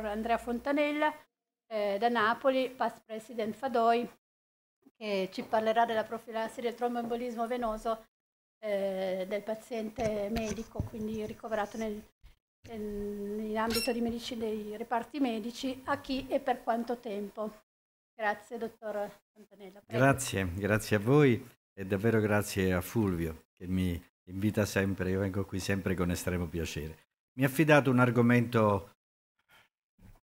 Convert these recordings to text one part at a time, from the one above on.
professor Andrea Fontanella eh, da Napoli, past president Fadoi, che ci parlerà della profilassi del tromboembolismo venoso eh, del paziente medico, quindi ricoverato nel, in, in ambito di medicina dei reparti medici, a chi e per quanto tempo. Grazie dottor Fontanella. Prego. Grazie, grazie a voi e davvero grazie a Fulvio che mi invita sempre, io vengo qui sempre con estremo piacere. Mi ha affidato un argomento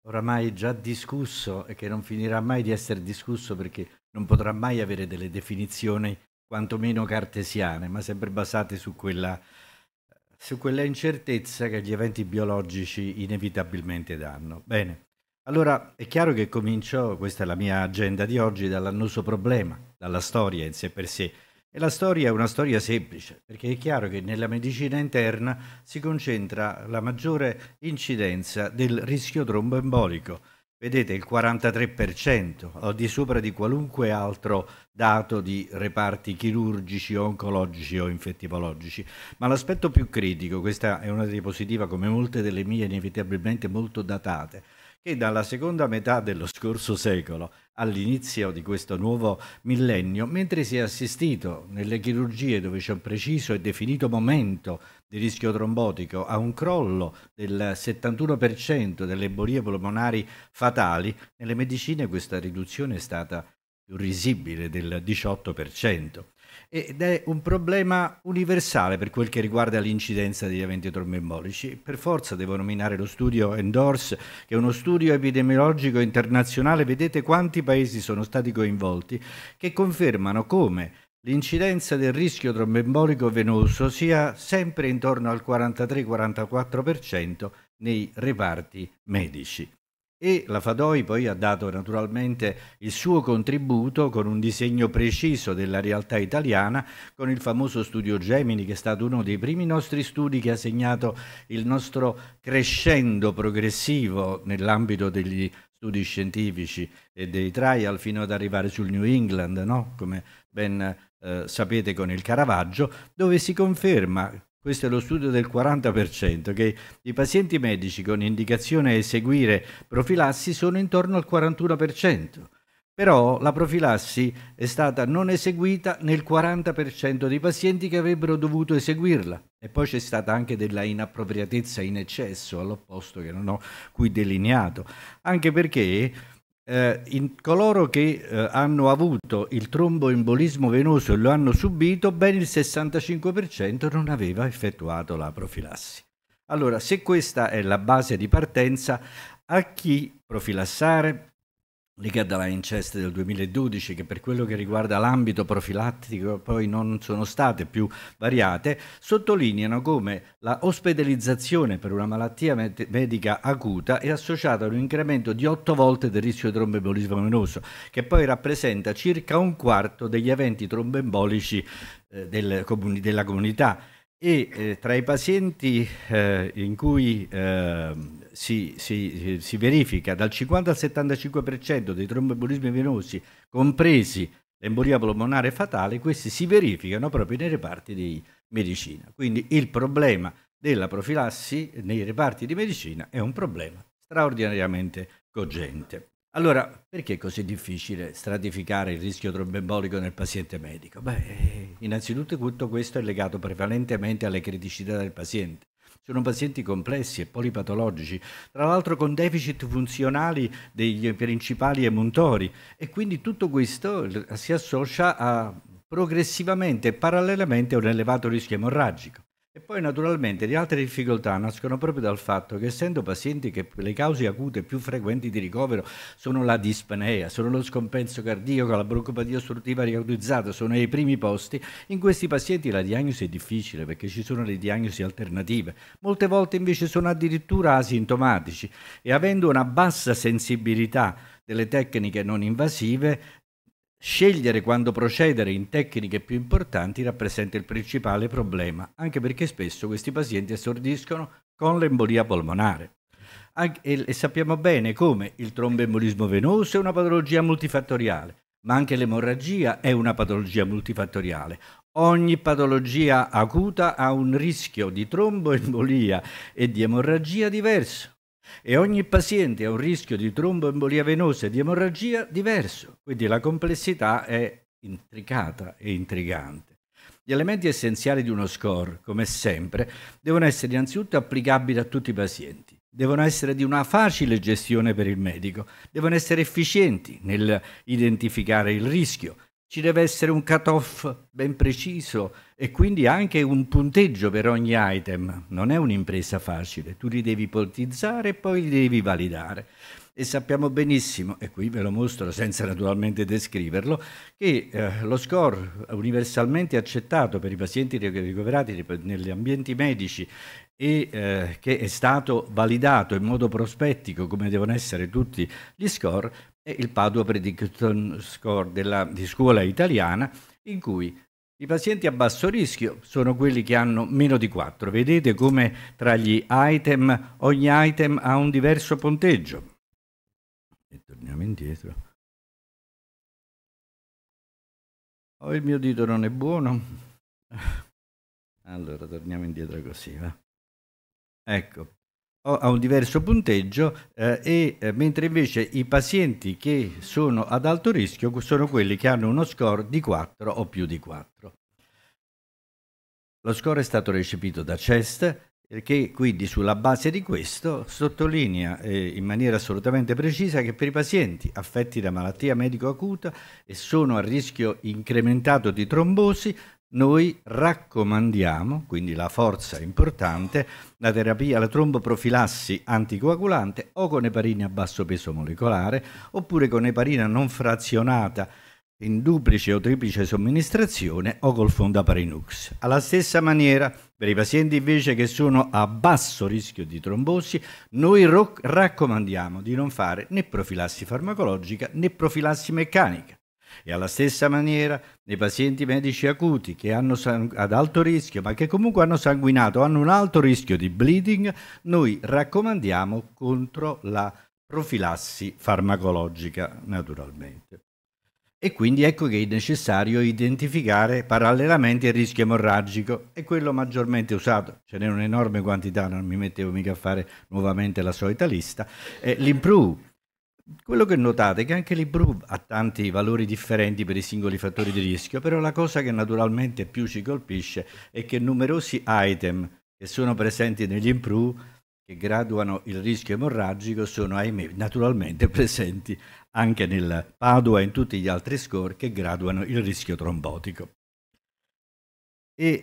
oramai già discusso e che non finirà mai di essere discusso perché non potrà mai avere delle definizioni quantomeno cartesiane, ma sempre basate su quella, su quella incertezza che gli eventi biologici inevitabilmente danno. Bene, allora è chiaro che comincio, questa è la mia agenda di oggi, dall'annoso problema, dalla storia in sé per sé e la storia è una storia semplice, perché è chiaro che nella medicina interna si concentra la maggiore incidenza del rischio tromboembolico, vedete il 43%, al di sopra di qualunque altro dato di reparti chirurgici, oncologici o infettivologici. Ma l'aspetto più critico, questa è una diapositiva come molte delle mie inevitabilmente molto datate, che dalla seconda metà dello scorso secolo all'inizio di questo nuovo millennio, mentre si è assistito nelle chirurgie dove c'è un preciso e definito momento di rischio trombotico a un crollo del 71% delle embolie polmonari fatali, nelle medicine questa riduzione è stata più risibile del 18% ed è un problema universale per quel che riguarda l'incidenza degli eventi trombembolici. Per forza devo nominare lo studio Endorse, che è uno studio epidemiologico internazionale, vedete quanti paesi sono stati coinvolti, che confermano come L'incidenza del rischio trombembolico venoso sia sempre intorno al 43-44% nei reparti medici e la Fadoi poi ha dato naturalmente il suo contributo con un disegno preciso della realtà italiana, con il famoso studio Gemini che è stato uno dei primi nostri studi che ha segnato il nostro crescendo progressivo nell'ambito degli studi scientifici e dei trial fino ad arrivare sul New England, no? come ben eh, sapete con il Caravaggio, dove si conferma questo è lo studio del 40%, che i pazienti medici con indicazione a eseguire profilassi sono intorno al 41%, però la profilassi è stata non eseguita nel 40% dei pazienti che avrebbero dovuto eseguirla. E poi c'è stata anche della inappropriatezza in eccesso, all'opposto che non ho qui delineato, anche perché eh, in coloro che eh, hanno avuto il tromboembolismo venoso e lo hanno subito, ben il 65% non aveva effettuato la profilassi. Allora, se questa è la base di partenza, a chi profilassare? Liga dalla Inceste del 2012 che per quello che riguarda l'ambito profilattico poi non sono state più variate, sottolineano come la ospedalizzazione per una malattia med medica acuta è associata ad un incremento di 8 volte del rischio di trombembolismo venoso, che poi rappresenta circa un quarto degli eventi trombembolici eh, del comuni della comunità e eh, tra i pazienti eh, in cui ehm, si, si, si verifica dal 50 al 75% dei tromboembolismi venosi, compresi l'embolia polmonare fatale, questi si verificano proprio nei reparti di medicina. Quindi il problema della profilassi nei reparti di medicina è un problema straordinariamente cogente. Allora, perché è così difficile stratificare il rischio trombembolico nel paziente medico? Beh, innanzitutto tutto questo è legato prevalentemente alle criticità del paziente. Sono pazienti complessi e polipatologici, tra l'altro con deficit funzionali dei principali emuntori e quindi tutto questo si associa a progressivamente e parallelamente a un elevato rischio emorragico. E poi naturalmente le altre difficoltà nascono proprio dal fatto che essendo pazienti che le cause acute più frequenti di ricovero sono la dispnea, sono lo scompenso cardiaco, la broncopatia ostruttiva riautorizzata, sono ai primi posti, in questi pazienti la diagnosi è difficile perché ci sono le diagnosi alternative. Molte volte invece sono addirittura asintomatici e avendo una bassa sensibilità delle tecniche non invasive Scegliere quando procedere in tecniche più importanti rappresenta il principale problema, anche perché spesso questi pazienti assordiscono con l'embolia polmonare. E sappiamo bene come il tromboembolismo venoso è una patologia multifattoriale, ma anche l'emorragia è una patologia multifattoriale. Ogni patologia acuta ha un rischio di tromboembolia e di emorragia diverso e ogni paziente ha un rischio di tromboembolia venosa e di emorragia diverso, quindi la complessità è intricata e intrigante. Gli elementi essenziali di uno score, come sempre, devono essere innanzitutto applicabili a tutti i pazienti, devono essere di una facile gestione per il medico, devono essere efficienti nell'identificare il rischio, ci deve essere un cut-off ben preciso e quindi anche un punteggio per ogni item. Non è un'impresa facile, tu li devi ipotizzare e poi li devi validare. E sappiamo benissimo, e qui ve lo mostro senza naturalmente descriverlo, che eh, lo score universalmente accettato per i pazienti ricoverati negli ambienti medici e eh, che è stato validato in modo prospettico come devono essere tutti gli score, è il Padua Prediction Score della, di scuola italiana, in cui i pazienti a basso rischio sono quelli che hanno meno di 4. Vedete come tra gli item ogni item ha un diverso punteggio. E torniamo indietro. Oh, il mio dito non è buono. Allora torniamo indietro così, va. Ecco, ha un diverso punteggio eh, e eh, mentre invece i pazienti che sono ad alto rischio sono quelli che hanno uno score di 4 o più di 4. Lo score è stato recepito da CEST eh, che quindi sulla base di questo sottolinea eh, in maniera assolutamente precisa che per i pazienti affetti da malattia medico acuta e sono a rischio incrementato di trombosi noi raccomandiamo, quindi la forza è importante, la terapia alla tromboprofilassi anticoagulante o con eparina a basso peso molecolare oppure con eparina non frazionata in duplice o triplice somministrazione o col fondaparinux. Alla stessa maniera, per i pazienti invece che sono a basso rischio di trombosi, noi raccomandiamo di non fare né profilassi farmacologica né profilassi meccanica. E alla stessa maniera nei pazienti medici acuti che hanno ad alto rischio, ma che comunque hanno sanguinato, hanno un alto rischio di bleeding, noi raccomandiamo contro la profilassi farmacologica naturalmente. E quindi ecco che è necessario identificare parallelamente il rischio emorragico e quello maggiormente usato, ce n'è un'enorme quantità, non mi mettevo mica a fare nuovamente la solita lista, è l'improve quello che notate è che anche l'IBRU ha tanti valori differenti per i singoli fattori di rischio, però la cosa che naturalmente più ci colpisce è che numerosi item che sono presenti negli IBRU che graduano il rischio emorragico sono ahimè, naturalmente presenti anche nel Padua e in tutti gli altri score che graduano il rischio trombotico. E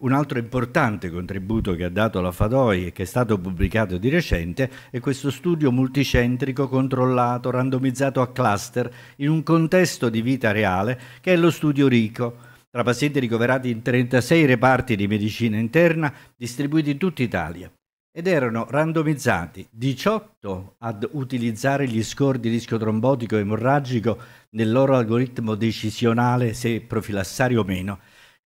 un altro importante contributo che ha dato la Fadoi e che è stato pubblicato di recente è questo studio multicentrico controllato, randomizzato a cluster in un contesto di vita reale che è lo studio RICO tra pazienti ricoverati in 36 reparti di medicina interna distribuiti in tutta Italia ed erano randomizzati 18 ad utilizzare gli score di rischio trombotico emorragico nel loro algoritmo decisionale se profilassare o meno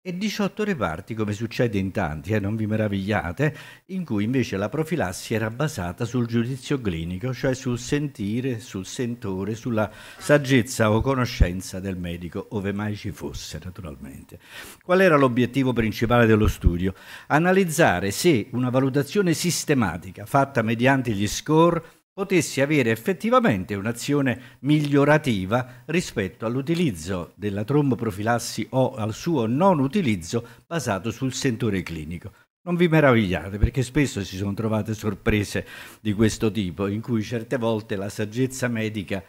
e 18 reparti, come succede in tanti, eh, non vi meravigliate, in cui invece la profilassi era basata sul giudizio clinico, cioè sul sentire, sul sentore, sulla saggezza o conoscenza del medico, ove mai ci fosse naturalmente. Qual era l'obiettivo principale dello studio? Analizzare se una valutazione sistematica fatta mediante gli score potesse avere effettivamente un'azione migliorativa rispetto all'utilizzo della tromboprofilassi o al suo non utilizzo basato sul sentore clinico. Non vi meravigliate perché spesso si sono trovate sorprese di questo tipo in cui certe volte la saggezza medica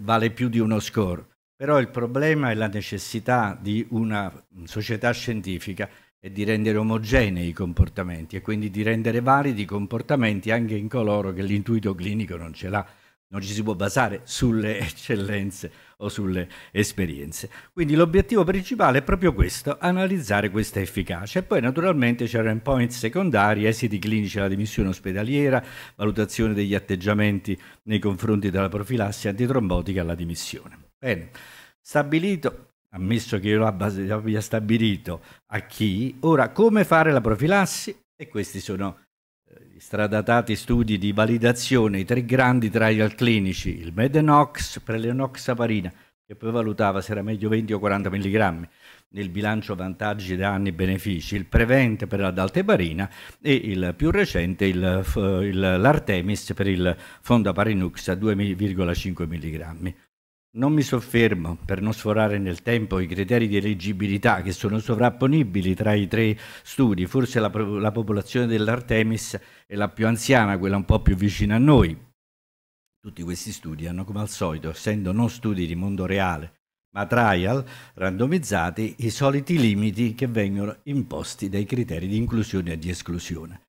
vale più di uno score, però il problema è la necessità di una società scientifica e di rendere omogenei i comportamenti e quindi di rendere validi i comportamenti anche in coloro che l'intuito clinico non ce l'ha. Non ci si può basare sulle eccellenze o sulle esperienze. Quindi l'obiettivo principale è proprio questo, analizzare questa efficacia. E poi naturalmente c'erano endpoint secondari, esiti clinici alla dimissione ospedaliera, valutazione degli atteggiamenti nei confronti della profilassi antitrombotica alla dimissione. Bene, stabilito ammesso che io l'abbia stabilito a chi, ora come fare la profilassi e questi sono gli eh, stradatati studi di validazione, i tre grandi trial clinici, il Medenox, Prelenoxaparina, che poi valutava se era meglio 20 o 40 mg nel bilancio vantaggi, danni e benefici, il Prevent per la dalteparina e il più recente il, il, l'Artemis per il Fondaparinux a 2,5 mg. Non mi soffermo, per non sforare nel tempo, i criteri di eleggibilità che sono sovrapponibili tra i tre studi. Forse la, la popolazione dell'Artemis è la più anziana, quella un po' più vicina a noi. Tutti questi studi hanno, come al solito, essendo non studi di mondo reale, ma trial randomizzati, i soliti limiti che vengono imposti dai criteri di inclusione e di esclusione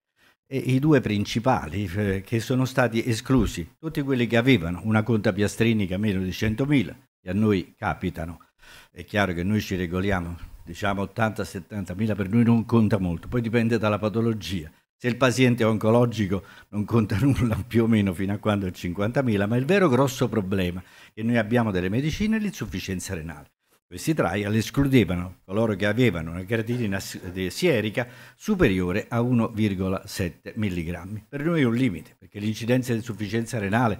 e i due principali eh, che sono stati esclusi, tutti quelli che avevano una conta piastrinica meno di 100.000, che a noi capitano, è chiaro che noi ci regoliamo, diciamo 80-70.000 per noi non conta molto, poi dipende dalla patologia. Se il paziente è oncologico non conta nulla più o meno fino a quando è 50.000, ma il vero grosso problema che noi abbiamo delle medicine è l'insufficienza renale. Questi trial escludevano coloro che avevano una creatinina sierica superiore a 1,7 mg. Per noi è un limite, perché l'incidenza di insufficienza renale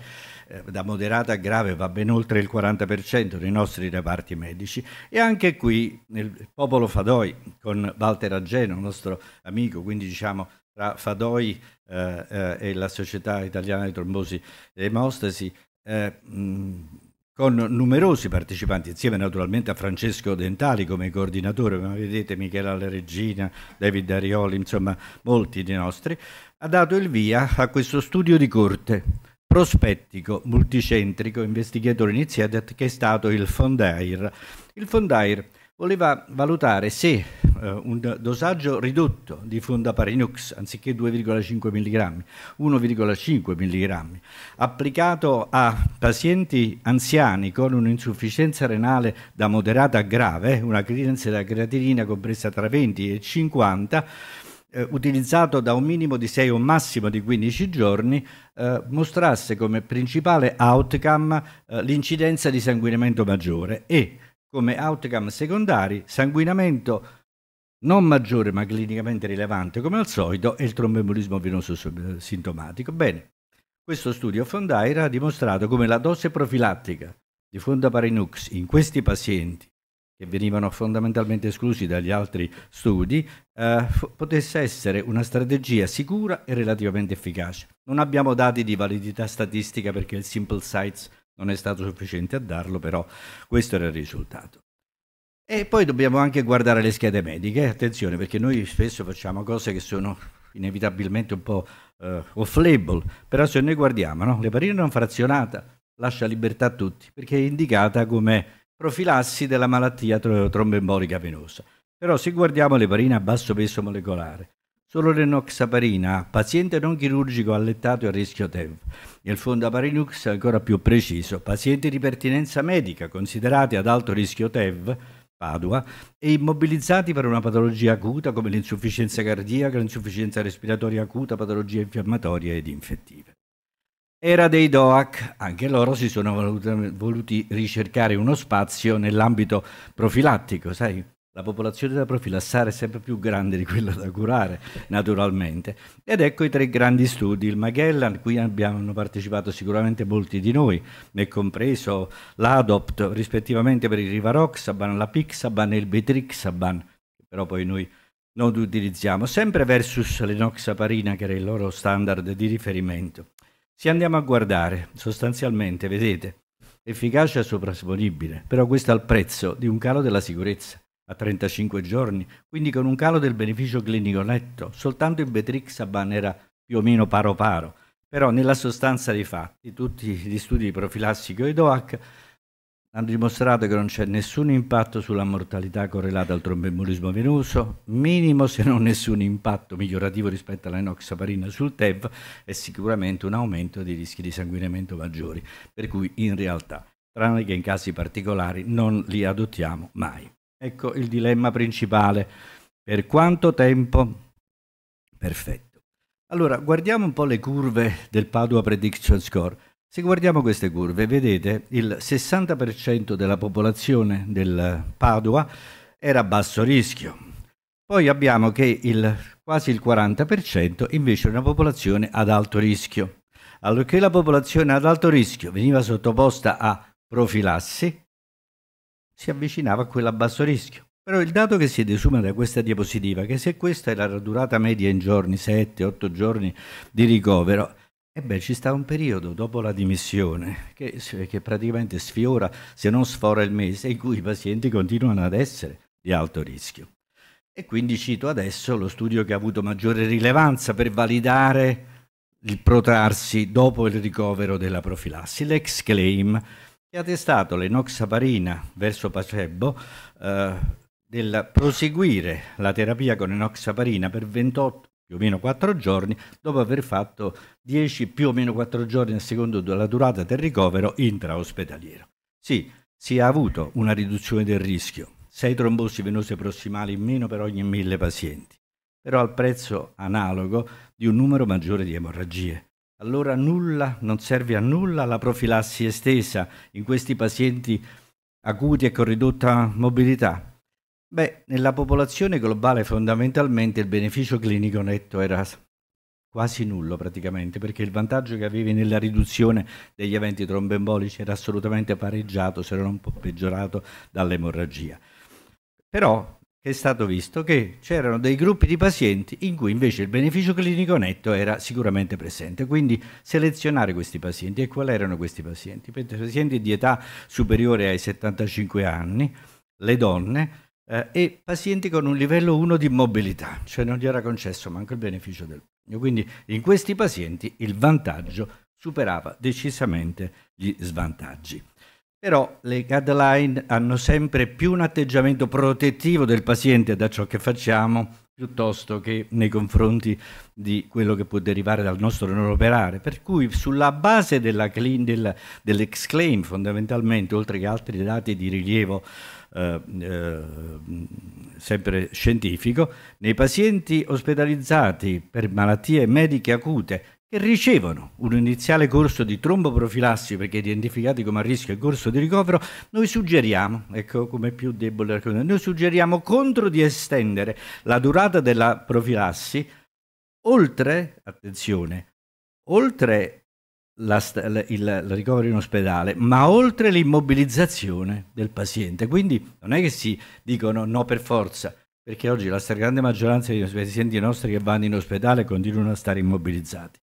eh, da moderata a grave va ben oltre il 40% nei nostri reparti medici e anche qui nel popolo Fadoi con Walter Ageno, nostro amico, quindi diciamo tra Fadoi eh, eh, e la Società Italiana di Trombosi e Emostasi, eh, mh, con numerosi partecipanti, insieme naturalmente a Francesco Dentali come coordinatore, come vedete Michela La Regina, David Darioli, insomma molti dei nostri, ha dato il via a questo studio di corte prospettico, multicentrico, investigatore iniziato che è stato il Fondair. Il Fondair voleva valutare se eh, un dosaggio ridotto di fondaparinux anziché 2,5 mg, 1,5 mg, applicato a pazienti anziani con un'insufficienza renale da moderata a grave, una credenza della creatinina compresa tra 20 e 50, eh, utilizzato da un minimo di 6 o un massimo di 15 giorni, eh, mostrasse come principale outcome eh, l'incidenza di sanguinamento maggiore e come outcome secondari sanguinamento non maggiore ma clinicamente rilevante come al solito e il trombembolismo venoso eh, sintomatico. Bene, questo studio Fondaira ha dimostrato come la dose profilattica di Fondaparinux in questi pazienti, che venivano fondamentalmente esclusi dagli altri studi, eh, potesse essere una strategia sicura e relativamente efficace. Non abbiamo dati di validità statistica perché il simple size non è stato sufficiente a darlo, però questo era il risultato. E poi dobbiamo anche guardare le schede mediche, attenzione perché noi spesso facciamo cose che sono inevitabilmente un po' eh, off-label, però se noi guardiamo no? l'eparina non frazionata lascia libertà a tutti perché è indicata come profilassi della malattia tr- trombembolica venosa. Però se guardiamo l'eparina a basso peso molecolare, Solo l'enoxaparina, paziente non chirurgico allettato a rischio TEV. Il fondaparinux è ancora più preciso, pazienti di pertinenza medica considerati ad alto rischio TEV, Padua, e immobilizzati per una patologia acuta come l'insufficienza cardiaca, l'insufficienza respiratoria acuta, patologie infiammatorie ed infettive. Era dei DOAC, anche loro si sono voluti ricercare uno spazio nell'ambito profilattico, sai, la popolazione da profilassare è sempre più grande di quella da curare, naturalmente. Ed ecco i tre grandi studi, il Magellan, qui abbiamo partecipato sicuramente molti di noi, ne compreso l'Adopt, rispettivamente per il Rivaroxaban, la Pixaban e il Betrixaban, che però poi noi non utilizziamo, sempre versus l'enoxaparina che era il loro standard di riferimento. Se andiamo a guardare, sostanzialmente, vedete, efficacia soprasponibile, però questo al prezzo di un calo della sicurezza a 35 giorni, quindi con un calo del beneficio clinico netto, soltanto il Betrixaban era più o meno paro paro. Però nella sostanza dei fatti, tutti gli studi di profilassico e DOAC hanno dimostrato che non c'è nessun impatto sulla mortalità correlata al trombembolismo venoso, minimo se non nessun impatto migliorativo rispetto all'enoxaparina sul TEV e sicuramente un aumento dei rischi di sanguinamento maggiori, per cui in realtà, tranne che in casi particolari, non li adottiamo mai. Ecco il dilemma principale. Per quanto tempo? Perfetto. Allora, guardiamo un po' le curve del Padua Prediction Score. Se guardiamo queste curve, vedete il 60% della popolazione del Padua era a basso rischio. Poi abbiamo che il, quasi il 40% invece era una popolazione ad alto rischio. Allorché la popolazione ad alto rischio veniva sottoposta a profilassi, si avvicinava a quella a basso rischio. Però il dato che si desuma da questa diapositiva, è che se questa è la durata media in giorni, 7-8 giorni di ricovero, e beh, ci sta un periodo dopo la dimissione che, che praticamente sfiora, se non sfora il mese, in cui i pazienti continuano ad essere di alto rischio. E quindi cito adesso lo studio che ha avuto maggiore rilevanza per validare il protrarsi dopo il ricovero della profilassi, l'ex claim che ha testato l'enoxaparina verso placebo eh, del proseguire la terapia con enoxaparina per 28 più o meno 4 giorni dopo aver fatto 10 più o meno 4 giorni a secondo della durata del ricovero intraospedaliero. Sì, si è avuto una riduzione del rischio, 6 trombosi venose prossimali in meno per ogni 1000 pazienti, però al prezzo analogo di un numero maggiore di emorragie allora nulla, non serve a nulla la profilassi estesa in questi pazienti acuti e con ridotta mobilità? Beh, nella popolazione globale fondamentalmente il beneficio clinico netto era quasi nullo praticamente, perché il vantaggio che avevi nella riduzione degli eventi trombembolici era assolutamente pareggiato, se non un po' peggiorato dall'emorragia. Però è stato visto che c'erano dei gruppi di pazienti in cui invece il beneficio clinico netto era sicuramente presente, quindi selezionare questi pazienti e quali erano questi pazienti? Pazienti di età superiore ai 75 anni, le donne eh, e pazienti con un livello 1 di mobilità, cioè non gli era concesso manco il beneficio del pugno, quindi in questi pazienti il vantaggio superava decisamente gli svantaggi. Però le guideline hanno sempre più un atteggiamento protettivo del paziente da ciò che facciamo piuttosto che nei confronti di quello che può derivare dal nostro non operare. Per cui sulla base del, dell'exclaim fondamentalmente, oltre che altri dati di rilievo eh, eh, sempre scientifico, nei pazienti ospedalizzati per malattie mediche acute che ricevono un iniziale corso di tromboprofilassi perché identificati come a rischio e corso di ricovero, noi suggeriamo, ecco come più debole, noi suggeriamo contro di estendere la durata della profilassi oltre, attenzione, oltre la, il, il, ricovero in ospedale, ma oltre l'immobilizzazione del paziente. Quindi non è che si dicono no per forza, perché oggi la stragrande maggioranza dei pazienti nostri che vanno in ospedale continuano a stare immobilizzati.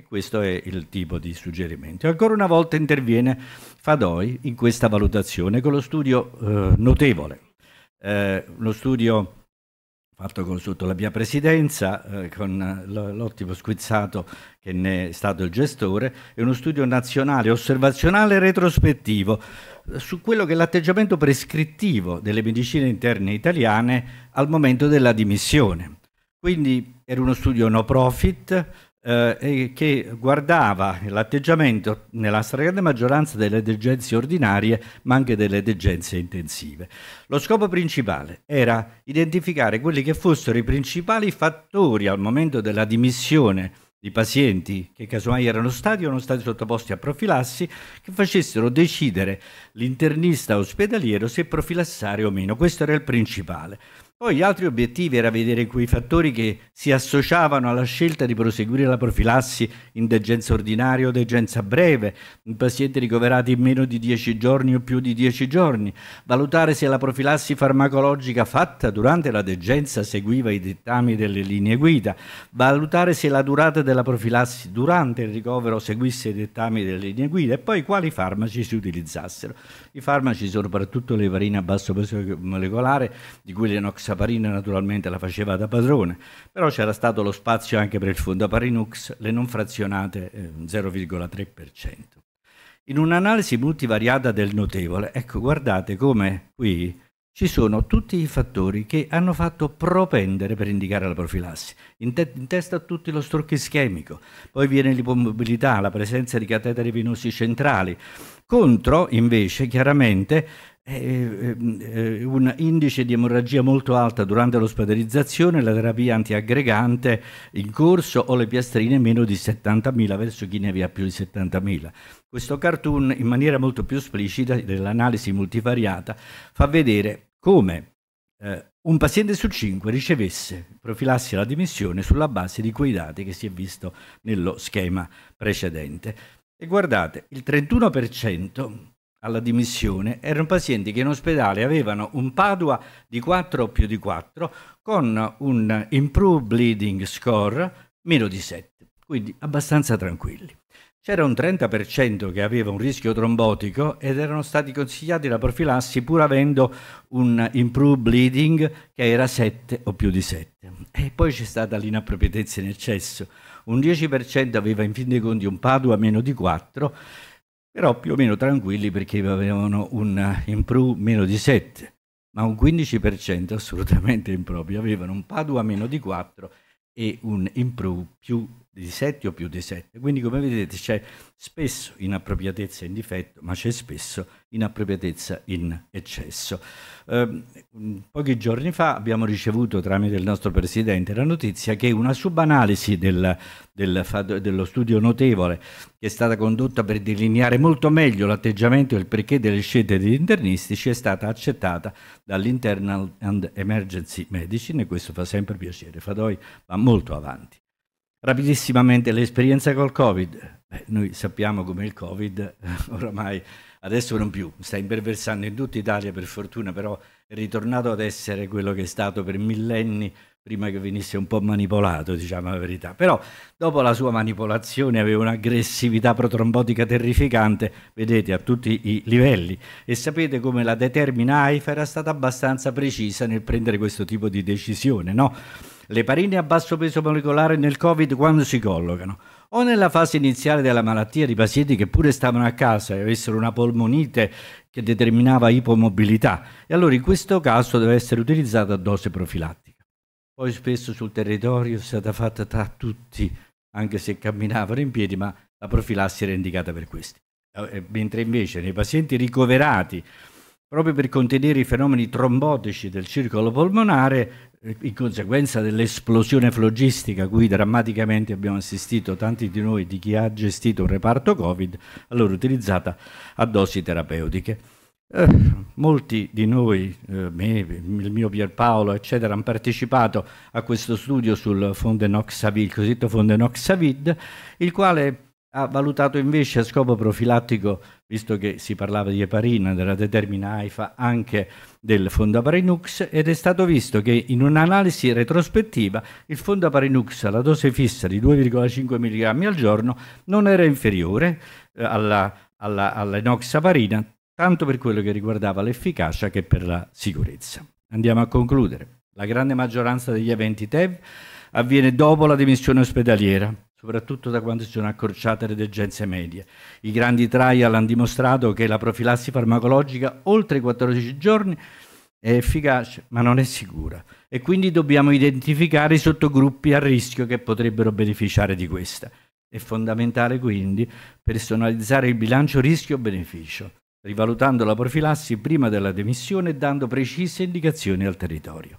E questo è il tipo di suggerimento. Ancora una volta interviene Fadoi in questa valutazione con lo studio eh, notevole, eh, uno studio fatto con, sotto la mia presidenza, eh, con l'ottimo Squizzato che ne è stato il gestore, è uno studio nazionale, osservazionale e retrospettivo eh, su quello che è l'atteggiamento prescrittivo delle medicine interne italiane al momento della dimissione. Quindi era uno studio no profit, eh, che guardava l'atteggiamento nella stragrande maggioranza delle degenze ordinarie, ma anche delle degenze intensive. Lo scopo principale era identificare quelli che fossero i principali fattori al momento della dimissione di pazienti che casomai erano stati o non stati sottoposti a profilassi che facessero decidere l'internista ospedaliero se profilassare o meno. Questo era il principale. Poi gli altri obiettivi era vedere quei fattori che si associavano alla scelta di proseguire la profilassi in degenza ordinaria o degenza breve, in pazienti ricoverati in meno di 10 giorni o più di 10 giorni, valutare se la profilassi farmacologica fatta durante la degenza seguiva i dettami delle linee guida, valutare se la durata della profilassi durante il ricovero seguisse i dettami delle linee guida e poi quali farmaci si utilizzassero. I farmaci soprattutto le varine a basso peso molecolare, di cui l'enoxaparin Saparina naturalmente la faceva da padrone, però c'era stato lo spazio anche per il fondo Aparinux, le non frazionate eh, 0,3%. In un'analisi multivariata del notevole, ecco guardate come qui ci sono tutti i fattori che hanno fatto propendere per indicare la profilassi. In, te- in testa a tutti lo stroke ischemico, poi viene l'ipomobilità, la presenza di cateteri venosi centrali. Contro, invece, chiaramente eh, un indice di emorragia molto alta durante l'ospedalizzazione, la terapia antiaggregante in corso o le piastrine meno di 70.000 verso chi ne aveva più di 70.000. Questo cartoon in maniera molto più esplicita dell'analisi multivariata fa vedere come eh, un paziente su 5 ricevesse profilassi alla dimissione sulla base di quei dati che si è visto nello schema precedente. E guardate, il 31% alla dimissione erano pazienti che in ospedale avevano un Padua di 4 o più di 4 con un improved bleeding score meno di 7, quindi abbastanza tranquilli. C'era un 30% che aveva un rischio trombotico ed erano stati consigliati la profilassi pur avendo un improved bleeding che era 7 o più di 7. E poi c'è stata l'inappropriatezza in eccesso. Un 10% aveva in fin dei conti un Padua meno di 4 però più o meno tranquilli perché avevano un eh, improve meno di 7, ma un 15% assolutamente improprio, avevano un Padua meno di 4 e un improve più di 7 o più di 7. Quindi come vedete c'è spesso inappropriatezza in difetto, ma c'è spesso inappropriatezza in eccesso. Eh, pochi giorni fa abbiamo ricevuto tramite il nostro Presidente la notizia che una subanalisi del, del, dello studio notevole che è stata condotta per delineare molto meglio l'atteggiamento e il perché delle scelte degli internistici è stata accettata dall'Internal and Emergency Medicine e questo fa sempre piacere. Fadoi va molto avanti. Rapidissimamente l'esperienza col Covid. Beh, noi sappiamo come il Covid oramai adesso non più, sta imperversando in tutta Italia per fortuna, però è ritornato ad essere quello che è stato per millenni prima che venisse un po' manipolato, diciamo la verità. Però dopo la sua manipolazione aveva un'aggressività protrombotica terrificante, vedete, a tutti i livelli. E sapete come la determina AIFA era stata abbastanza precisa nel prendere questo tipo di decisione, no? le parine a basso peso molecolare nel Covid quando si collocano, o nella fase iniziale della malattia di pazienti che pure stavano a casa e avessero una polmonite che determinava ipomobilità, e allora in questo caso deve essere utilizzata a dose profilattica. Poi spesso sul territorio è stata fatta tra tutti, anche se camminavano in piedi, ma la profilassi era indicata per questi. Eh, eh, mentre invece nei pazienti ricoverati proprio per contenere i fenomeni trombotici del circolo polmonare eh, in conseguenza dell'esplosione flogistica a cui drammaticamente abbiamo assistito tanti di noi, di chi ha gestito un reparto Covid, allora utilizzata a dosi terapeutiche. Eh, molti di noi, eh, me, il mio Pierpaolo, eccetera, hanno partecipato a questo studio sul Fondenoxavir, il cosiddetto Fondenoxavir, il quale ha valutato invece a scopo profilattico, visto che si parlava di eparina, della determina AIFA, anche del fondo Aparinux ed è stato visto che in un'analisi retrospettiva il fondo Aparinux alla dose fissa di 2,5 mg al giorno non era inferiore eh, alla, alla, all'enoxaparina, tanto per quello che riguardava l'efficacia che per la sicurezza. Andiamo a concludere. La grande maggioranza degli eventi TEV avviene dopo la dimissione ospedaliera, soprattutto da quando si sono accorciate le degenze medie. I grandi trial hanno dimostrato che la profilassi farmacologica oltre i 14 giorni è efficace ma non è sicura e quindi dobbiamo identificare i sottogruppi a rischio che potrebbero beneficiare di questa. È fondamentale quindi personalizzare il bilancio rischio-beneficio, rivalutando la profilassi prima della demissione e dando precise indicazioni al territorio.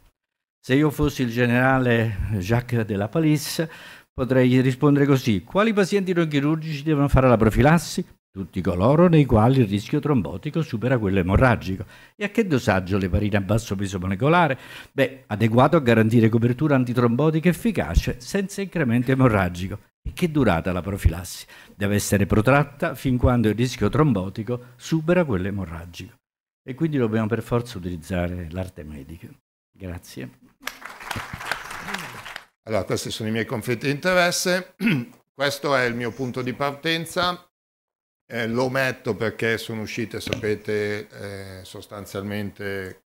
Se io fossi il generale Jacques de la Palisse, Potrei rispondere così. Quali pazienti non chirurgici devono fare la profilassi? Tutti coloro nei quali il rischio trombotico supera quello emorragico. E a che dosaggio le l'eparina a basso peso molecolare? Beh, adeguato a garantire copertura antitrombotica efficace senza incremento emorragico. E che durata la profilassi? Deve essere protratta fin quando il rischio trombotico supera quello emorragico. E quindi dobbiamo per forza utilizzare l'arte medica. Grazie. Allora, questi sono i miei conflitti di interesse, questo è il mio punto di partenza, eh, lo metto perché sono uscite, sapete, eh, sostanzialmente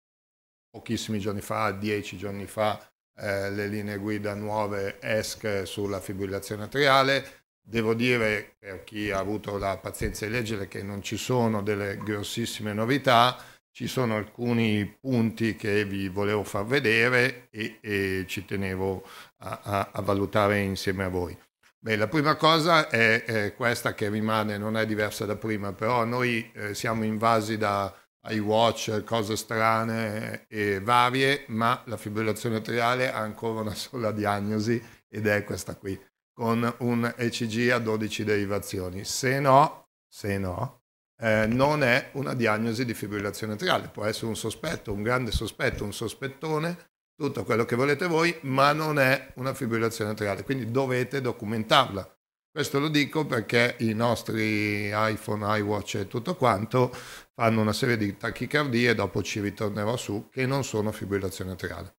pochissimi giorni fa, dieci giorni fa, eh, le linee guida nuove ESC sulla fibrillazione atriale. Devo dire, per chi ha avuto la pazienza di leggere, che non ci sono delle grossissime novità, ci sono alcuni punti che vi volevo far vedere e, e ci tenevo a, a, a valutare insieme a voi. Beh, la prima cosa è, è, questa che rimane, non è diversa da prima, però noi eh, siamo invasi da iWatch, cose strane e varie, ma la fibrillazione atriale ha ancora una sola diagnosi ed è questa qui, con un ECG a 12 derivazioni. Se no, se no eh, non è una diagnosi di fibrillazione atriale, può essere un sospetto, un grande sospetto, un sospettone, tutto quello che volete voi, ma non è una fibrillazione atriale, quindi dovete documentarla. Questo lo dico perché i nostri iPhone, iWatch e tutto quanto fanno una serie di tachicardie, dopo ci ritornerò su, che non sono fibrillazione atriale.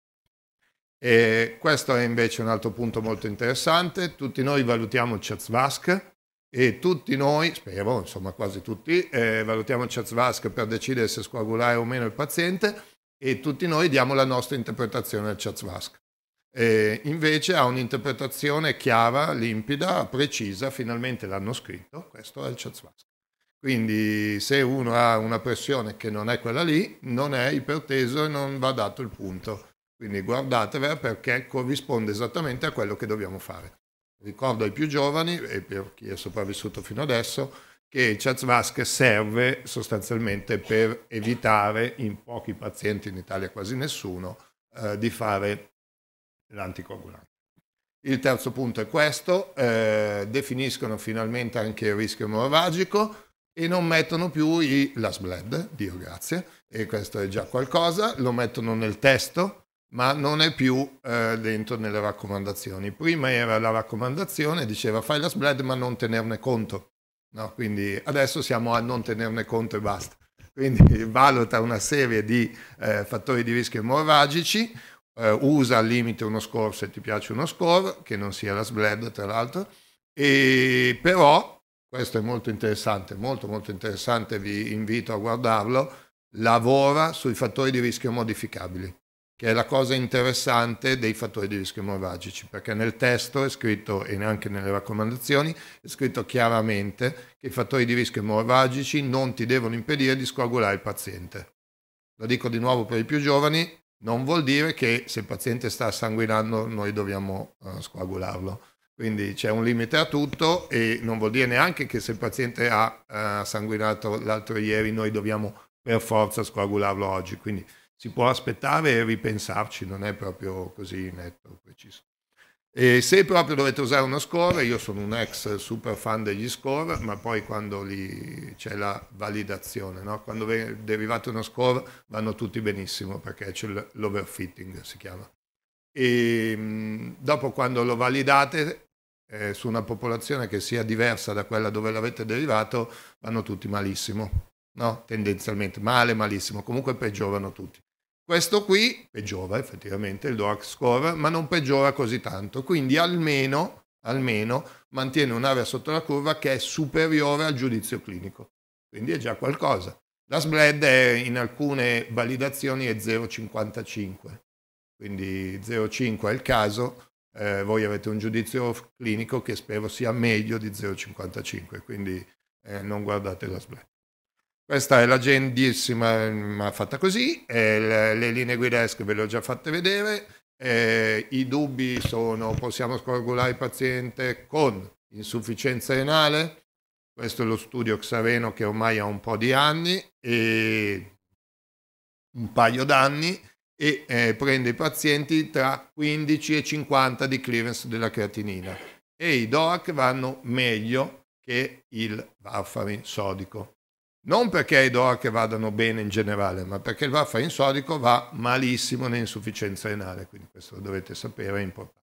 E questo è invece un altro punto molto interessante. Tutti noi valutiamo il CERSVASC e tutti noi, spero, insomma quasi tutti, eh, valutiamo il CERSVASC per decidere se scoagulare o meno il paziente e tutti noi diamo la nostra interpretazione al Ciazvasca. Eh, invece ha un'interpretazione chiara, limpida, precisa, finalmente l'hanno scritto, questo è il Ciazvasca. Quindi se uno ha una pressione che non è quella lì, non è iperteso e non va dato il punto. Quindi guardatevela perché corrisponde esattamente a quello che dobbiamo fare. Ricordo ai più giovani e per chi è sopravvissuto fino adesso, che Charles Vasquez serve sostanzialmente per evitare in pochi pazienti, in Italia quasi nessuno, eh, di fare l'anticoagulante. Il terzo punto è questo, eh, definiscono finalmente anche il rischio emorragico e non mettono più i, last SBLED, Dio grazie, e questo è già qualcosa, lo mettono nel testo, ma non è più eh, dentro nelle raccomandazioni. Prima era la raccomandazione, diceva fai last SBLED ma non tenerne conto. No? Quindi adesso siamo a non tenerne conto e basta. Quindi valuta una serie di eh, fattori di rischio emorragici, eh, usa al limite uno score se ti piace uno score, che non sia la SBLED tra l'altro, e però, questo è molto interessante, molto molto interessante, vi invito a guardarlo, lavora sui fattori di rischio modificabili che è la cosa interessante dei fattori di rischio emorragici, perché nel testo è scritto, e neanche nelle raccomandazioni, è scritto chiaramente che i fattori di rischio emorragici non ti devono impedire di scoagulare il paziente. Lo dico di nuovo per i più giovani, non vuol dire che se il paziente sta sanguinando noi dobbiamo uh, scoagularlo. Quindi c'è un limite a tutto e non vuol dire neanche che se il paziente ha uh, sanguinato l'altro ieri noi dobbiamo per forza scoagularlo oggi. Quindi si può aspettare e ripensarci, non è proprio così netto, preciso. E se proprio dovete usare uno score, io sono un ex super fan degli score, ma poi quando lì c'è la validazione, no? quando derivate uno score vanno tutti benissimo perché c'è l'overfitting, si chiama. E ehm, dopo quando lo validate eh, su una popolazione che sia diversa da quella dove l'avete derivato, vanno tutti malissimo, no? tendenzialmente male, malissimo, comunque peggiorano tutti. Questo qui peggiora effettivamente il DORC score, ma non peggiora così tanto, quindi almeno, almeno mantiene un'area sotto la curva che è superiore al giudizio clinico, quindi è già qualcosa. La SBLED è, in alcune validazioni è 0,55, quindi 0,5 è il caso, eh, voi avete un giudizio clinico che spero sia meglio di 0,55, quindi eh, non guardate la SBLED. Questa è l'agendissima fatta così, le, le linee guidesche ve le ho già fatte vedere, eh, I dubbi sono possiamo scoagulare il paziente con insufficienza renale, questo è lo studio Xaveno che ormai ha un po' di anni e un paio d'anni e eh, prende i pazienti tra 15 e 50 di clearance della creatinina e i DOAC vanno meglio che il warfarin sodico non perché hai DOA che vadano bene in generale, ma perché il Warfarin sodico va malissimo nell'insufficienza renale, quindi questo lo dovete sapere, è importante.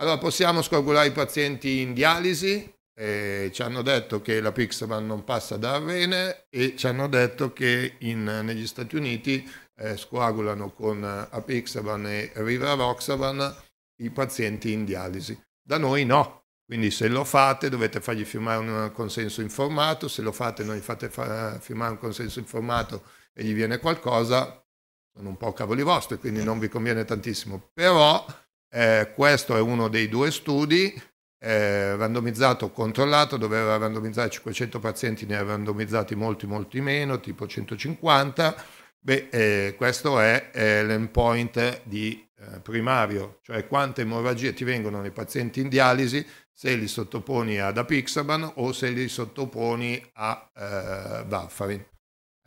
Allora possiamo scoagulare i pazienti in dialisi, eh, ci hanno detto che la Pixaban non passa da rene e ci hanno detto che in, negli Stati Uniti eh, scoagulano con Apixaban eh, e Rivaroxaban i pazienti in dialisi. Da noi no, quindi se lo fate dovete fargli firmare un consenso informato, se lo fate non gli fate fa- firmare un consenso informato e gli viene qualcosa, sono un po' cavoli vostri, quindi non vi conviene tantissimo. Però eh, questo è uno dei due studi eh, randomizzato controllato, doveva randomizzare 500 pazienti, ne ha randomizzati molti molti meno, tipo 150. Beh, eh, questo è l'endpoint di eh, primario, cioè quante emorragie ti vengono nei pazienti in dialisi se li sottoponi ad Apixaban o se li sottoponi a eh, Buffarin.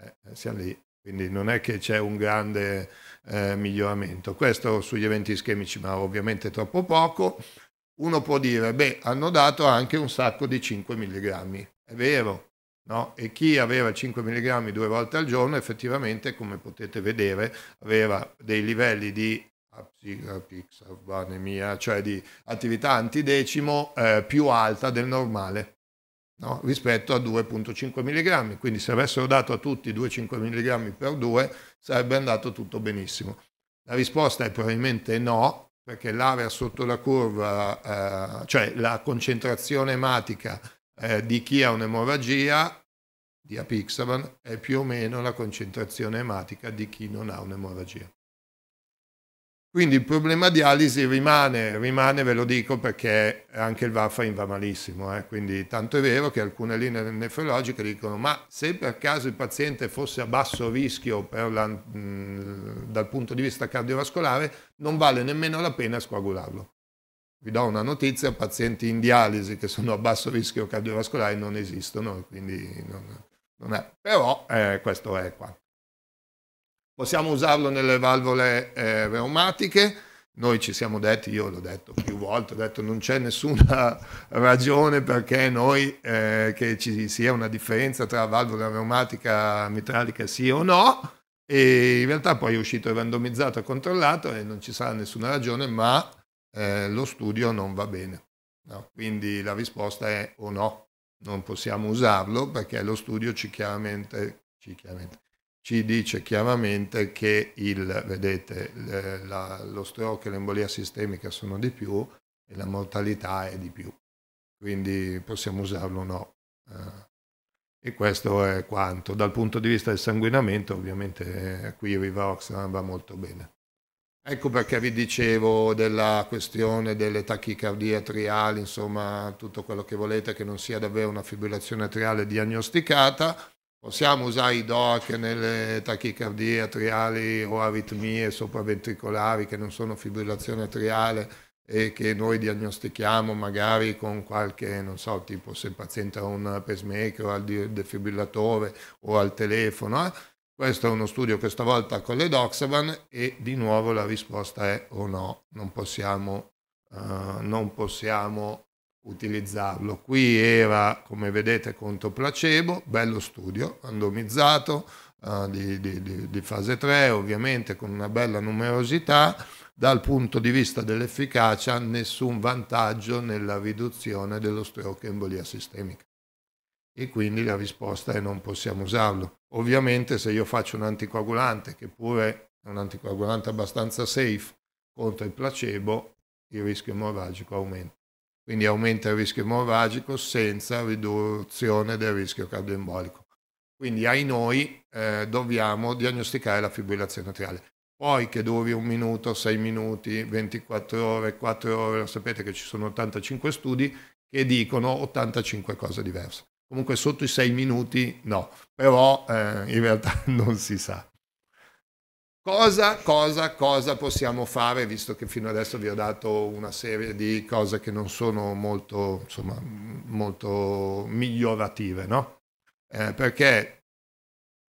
Eh, eh, siamo lì, quindi non è che c'è un grande eh, miglioramento. Questo sugli eventi ischemici, ma ovviamente troppo poco. Uno può dire, beh, hanno dato anche un sacco di 5 mg. È vero, No? E chi aveva 5 mg due volte al giorno effettivamente, come potete vedere, aveva dei livelli di apixavanemia, cioè di attività antidecimo eh, più alta del normale no? rispetto a 2,5 mg. Quindi se avessero dato a tutti 2,5 mg per 2 sarebbe andato tutto benissimo. La risposta è probabilmente no, perché l'area sotto la curva, eh, cioè la concentrazione ematica eh, di chi ha un'emorragia di apixaban è più o meno la concentrazione ematica di chi non ha un'emorragia. Quindi il problema dialisi rimane, rimane, ve lo dico perché anche il Varfarin va malissimo, eh? quindi tanto è vero che alcune linee nefrologiche dicono ma se per caso il paziente fosse a basso rischio la, mh, dal punto di vista cardiovascolare non vale nemmeno la pena scoagularlo. Vi do una notizia, pazienti in dialisi che sono a basso rischio cardiovascolare non esistono, quindi non, non è. Però eh, questo è qua. Possiamo usarlo nelle valvole eh, reumatiche, noi ci siamo detti, io l'ho detto più volte, ho detto non c'è nessuna ragione perché noi eh, che ci sia una differenza tra valvola reumatica mitralica sì o no, e in realtà poi è uscito randomizzato e controllato e non ci sarà nessuna ragione, ma eh, lo studio non va bene. No? Quindi la risposta è o no, non possiamo usarlo perché lo studio ci chiaramente, ci chiaramente ci dice chiaramente che il, vedete, la, lo stroke e l'embolia sistemica sono di più e la mortalità è di più. Quindi possiamo usarlo o no. Eh, e questo è quanto. Dal punto di vista del sanguinamento, ovviamente, eh, qui Rivox va molto bene. Ecco perché vi dicevo della questione delle tachicardie atriali, insomma, tutto quello che volete che non sia davvero una fibrillazione atriale diagnosticata Possiamo usare i DOC nelle tachicardie atriali o aritmie sopraventricolari che non sono fibrillazione atriale e che noi diagnostichiamo magari con qualche, non so, tipo se il paziente ha un pacemaker o al defibrillatore o al telefono. Eh. Questo è uno studio questa volta con le Doxavan e di nuovo la risposta è o oh no, non possiamo, uh, non possiamo utilizzarlo. Qui era, come vedete, conto placebo, bello studio, randomizzato, uh, di, di, di, fase 3, ovviamente con una bella numerosità. Dal punto di vista dell'efficacia, nessun vantaggio nella riduzione dello stroke embolia sistemica. E quindi la risposta è non possiamo usarlo. Ovviamente se io faccio un anticoagulante, che pure è un anticoagulante abbastanza safe, contro il placebo, il rischio emorragico aumenta quindi aumenta il rischio emorragico senza riduzione del rischio cardioembolico. Quindi ai noi eh, dobbiamo diagnosticare la fibrillazione atriale. Poi che duri un minuto, sei minuti, 24 ore, 4 ore, sapete che ci sono 85 studi che dicono 85 cose diverse. Comunque sotto i sei minuti no, però eh, in realtà non si sa. Cosa, cosa, cosa possiamo fare, visto che fino adesso vi ho dato una serie di cose che non sono molto, insomma, molto migliorative, no? Eh, perché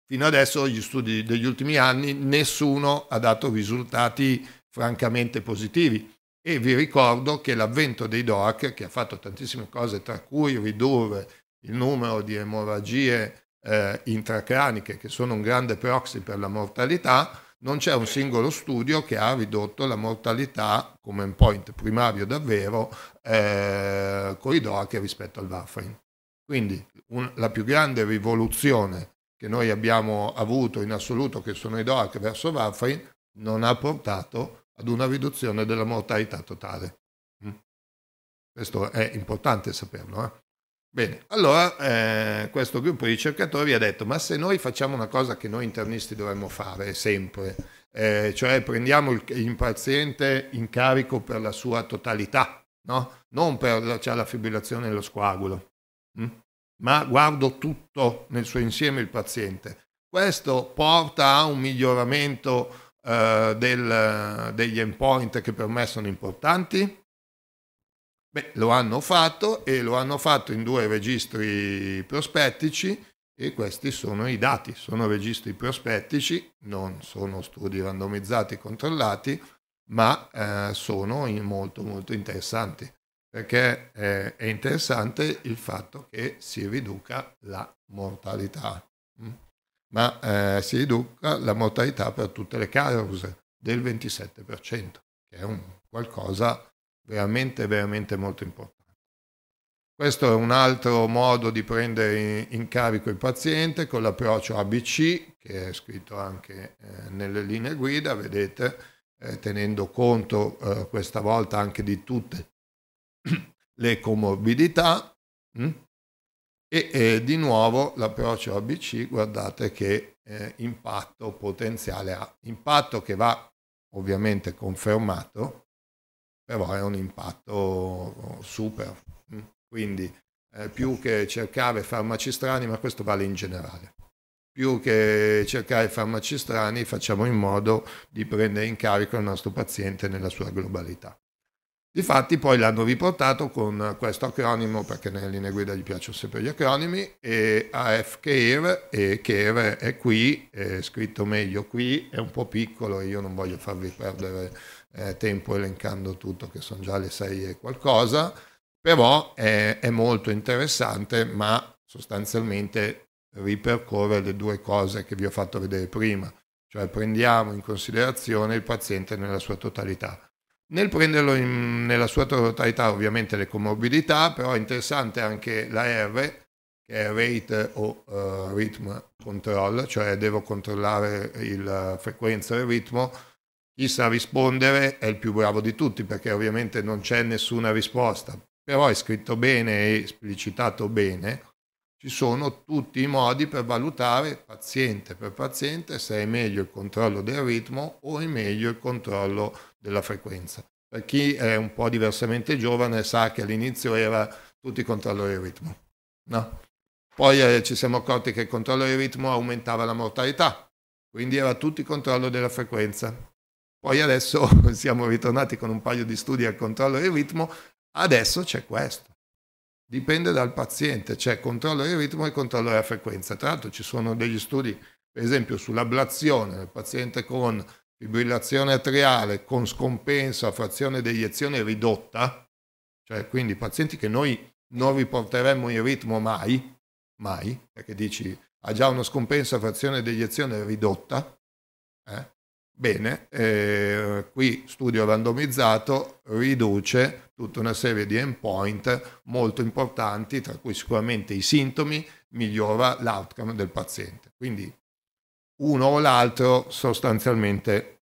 fino adesso gli studi degli ultimi anni nessuno ha dato risultati francamente positivi e vi ricordo che l'avvento dei DOAC, che ha fatto tantissime cose, tra cui ridurre il numero di emorragie eh, intracraniche, che sono un grande proxy per la mortalità, non c'è un singolo studio che ha ridotto la mortalità come un point primario davvero eh, che rispetto al Warfarin. Quindi un, la più grande rivoluzione che noi abbiamo avuto in assoluto, che sono i DOAC verso Warfarin, non ha portato ad una riduzione della mortalità totale. Mm. Questo è importante saperlo. Eh? Bene, allora eh, questo gruppo di ricercatori ha detto, ma se noi facciamo una cosa che noi internisti dovremmo fare sempre, eh, cioè prendiamo il, il, paziente in carico per la sua totalità, no? non per la, cioè, la fibrillazione e lo squagulo, hm? Mm? ma guardo tutto nel suo insieme il paziente. Questo porta a un miglioramento eh, del, degli endpoint che per me sono importanti, Beh, lo hanno fatto e lo hanno fatto in due registri prospettici e questi sono i dati, sono registri prospettici, non sono studi randomizzati controllati, ma eh, sono molto molto interessanti perché eh, è interessante il fatto che si riduca la mortalità, mm? ma eh, si riduca la mortalità per tutte le cause del 27%, che è un qualcosa veramente, veramente molto importante. Questo è un altro modo di prendere in carico il paziente con l'approccio ABC, che è scritto anche eh, nelle linee guida, vedete, eh, tenendo conto eh, questa volta anche di tutte le comorbidità. Mh? Mm? E di nuovo l'approccio ABC, guardate che eh, impatto potenziale ha, impatto che va ovviamente confermato però eh, è un impatto oh, super. Mm. Quindi eh, più che cercare farmaci strani, ma questo vale in generale, più che cercare farmaci strani facciamo in modo di prendere in carico il nostro paziente nella sua globalità. Difatti poi l'hanno riportato con questo acronimo, perché nelle linee guida gli piacciono sempre gli acronimi, e AF Care, e Care è qui, è scritto meglio qui, è un po' piccolo e io non voglio farvi perdere eh, tempo elencando tutto, che sono già le 6 e qualcosa, però è, è molto interessante, ma sostanzialmente ripercorre le due cose che vi ho fatto vedere prima, cioè prendiamo in considerazione il paziente nella sua totalità. Nel prenderlo in, nella sua totalità ovviamente le comorbidità, però è interessante anche la R, che è rate o uh, eh, rhythm control, cioè devo controllare la eh, frequenza e il ritmo chi sa rispondere è il più bravo di tutti perché ovviamente non c'è nessuna risposta, però è scritto bene e esplicitato bene. Ci sono tutti i modi per valutare paziente per paziente se è meglio il controllo del ritmo o è meglio il controllo della frequenza. Per chi è un po' diversamente giovane sa che all'inizio era tutti i controllori del ritmo. No? Poi eh, ci siamo accorti che il controllo del ritmo aumentava la mortalità, quindi era tutto il controllo della frequenza. Poi adesso siamo ritornati con un paio di studi al controllo del ritmo, adesso c'è questo. Dipende dal paziente, c'è controllo del ritmo e controllo della frequenza. Tra l'altro ci sono degli studi, per esempio, sull'ablazione nel paziente con fibrillazione atriale, con scompenso a frazione di eiezione ridotta, cioè quindi pazienti che noi non riporteremmo in ritmo mai, mai, perché dici ha già uno scompenso a frazione di eiezione ridotta, eh? Bene, eh, qui studio randomizzato riduce tutta una serie di endpoint molto importanti, tra cui sicuramente i sintomi, migliora l'outcome del paziente. Quindi uno o l'altro sostanzialmente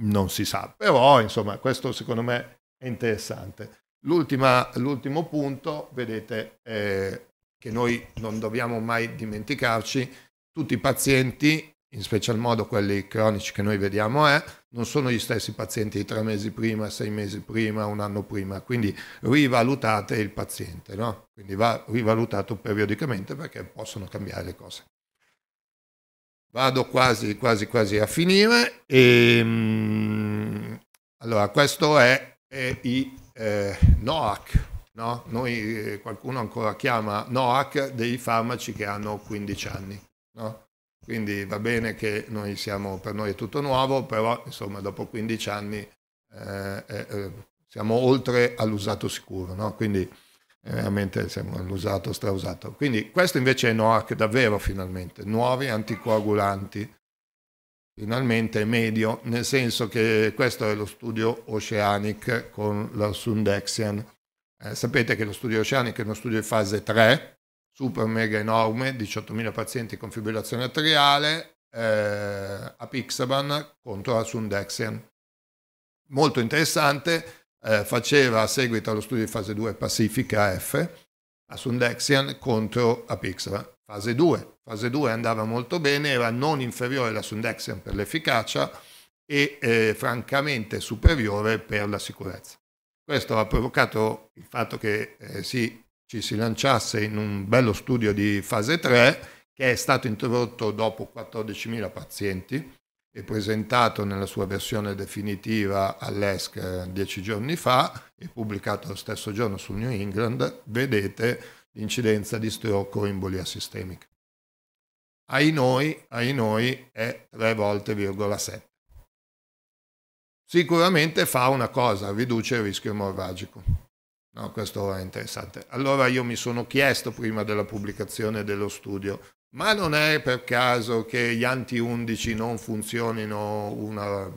non si sa, però insomma questo secondo me è interessante. L'ultima, l'ultimo punto, vedete eh, che noi non dobbiamo mai dimenticarci, tutti i pazienti in special modo quelli cronici che noi vediamo è, eh, non sono gli stessi pazienti di tre mesi prima, sei mesi prima, un anno prima, quindi rivalutate il paziente, no? quindi va rivalutato periodicamente perché possono cambiare le cose. Vado quasi, quasi, quasi a finire. E, ehm, allora, questo è, è i eh, NOAC, no? Noi, eh, qualcuno ancora chiama NOAC dei farmaci che hanno 15 anni. No? Quindi va bene che noi siamo, per noi è tutto nuovo, però insomma dopo 15 anni eh, eh, eh, siamo oltre all'usato sicuro, no? quindi eh, veramente siamo all'usato strausato. Quindi questo invece è NOAC davvero finalmente, nuovi anticoagulanti, finalmente medio, nel senso che questo è lo studio Oceanic con la Sundexian. Eh, sapete che lo studio Oceanic è uno studio di fase 3, super mega enorme, 18.000 pazienti con fibrillazione atriale, eh, apixaban contro Sundexian. Molto interessante, eh, faceva a seguito allo studio di fase 2 Pacifica F, a Sundexian contro apixaban. Fase 2, fase 2 andava molto bene, era non inferiore alla sundexian per l'efficacia e eh, francamente superiore per la sicurezza. Questo ha provocato il fatto che eh, si ci si lanciasse in un bello studio di fase 3 che è stato introdotto dopo 14.000 pazienti e presentato nella sua versione definitiva all'ESC eh, dieci giorni fa e pubblicato lo stesso giorno sul New England, vedete l'incidenza di stroke o embolia sistemica. Ai noi, ai noi è 3 volte,7. Sicuramente fa una cosa, riduce il rischio emorragico No, questo è interessante. Allora io mi sono chiesto prima della pubblicazione dello studio, ma non è per caso che gli anti-11 non funzionino una...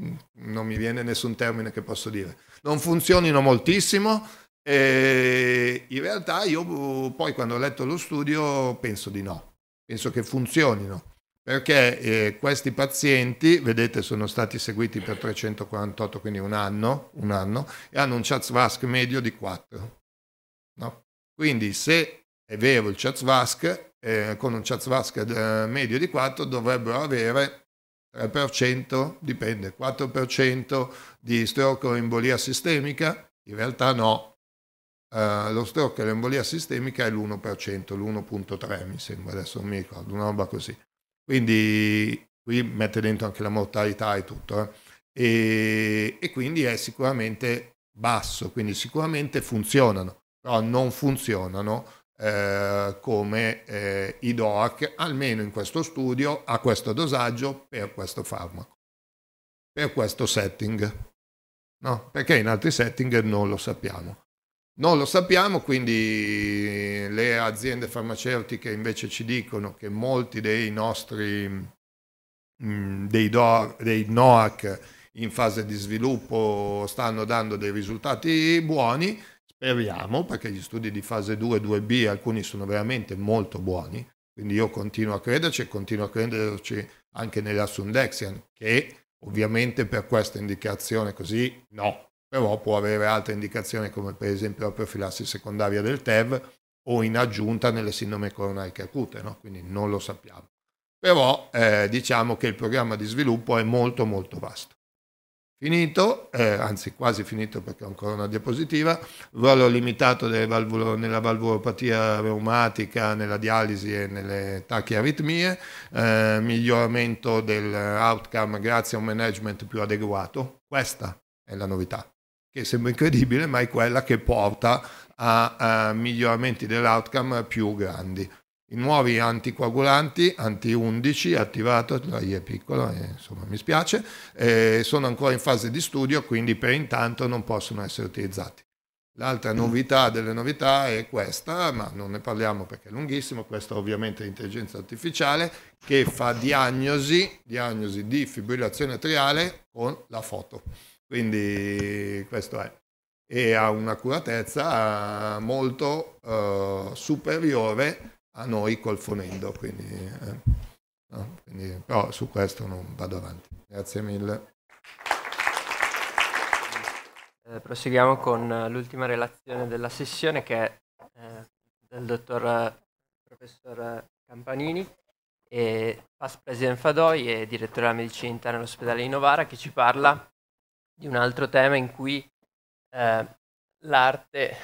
Mm, non mi viene nessun termine che posso dire, non funzionino moltissimo e in realtà io poi quando ho letto lo studio penso di no, penso che funzionino perché eh, questi pazienti, vedete, sono stati seguiti per 348, quindi un anno, un anno e hanno un CHAZ-VASc medio di 4. No? Quindi se è vero il CHAZ-VASc, eh, con un CHAZ-VASc eh, medio di 4 dovrebbero avere 3%, dipende, 4% di stroke o embolia sistemica, in realtà no, Uh, lo stroke e l'embolia sistemica è l'1%, l'1.3 mi sembra, adesso non mi ricordo, una roba così. Quindi qui mette dentro anche la mortalità e tutto. Eh? E, e, quindi è sicuramente basso, quindi sicuramente funzionano, però non funzionano eh, come eh, i DOAC, almeno in questo studio, a questo dosaggio per questo farmaco, per questo setting. No, perché in altri setting non lo sappiamo. Non lo sappiamo, quindi le aziende farmaceutiche invece ci dicono che molti dei nostri mm, dei, do, dei NOAC in fase di sviluppo stanno dando dei risultati buoni, speriamo, perché gli studi di fase 2 e 2B alcuni sono veramente molto buoni, quindi io continuo a crederci e continuo a crederci anche nella Sundexian, che ovviamente per questa indicazione così no, però può avere altre indicazioni come per esempio la profilassi secondaria del TEV o in aggiunta nelle sindrome coronariche acute, no? quindi non lo sappiamo. Però eh, diciamo che il programma di sviluppo è molto molto vasto. Finito, eh, anzi quasi finito perché ho ancora una diapositiva, ruolo limitato valvolo, nella valvulopatia reumatica, nella dialisi e nelle tachiaritmie, eh, miglioramento dell'outcome grazie a un management più adeguato, questa è la novità che sembra incredibile, ma è quella che porta a, a miglioramenti dell'outcome più grandi. I nuovi anticoagulanti, anti-11, attivato, lei è piccolo, eh, insomma mi spiace, eh, sono ancora in fase di studio, quindi per intanto non possono essere utilizzati. L'altra mm. novità delle novità è questa, ma non ne parliamo perché è lunghissimo, questa ovviamente è l'intelligenza artificiale che fa diagnosi, diagnosi di fibrillazione atriale con la foto. Quindi questo è. E ha un'accuratezza molto eh, superiore a noi col fonendo. Quindi, eh, no? quindi, però su questo non vado avanti. Grazie mille. Eh, proseguiamo con eh, l'ultima relazione della sessione che è eh, del dottor eh, professor Campanini, e past president Fadoi e direttore della medicina interna all'ospedale di Novara, che ci parla di un altro tema in cui eh, l'arte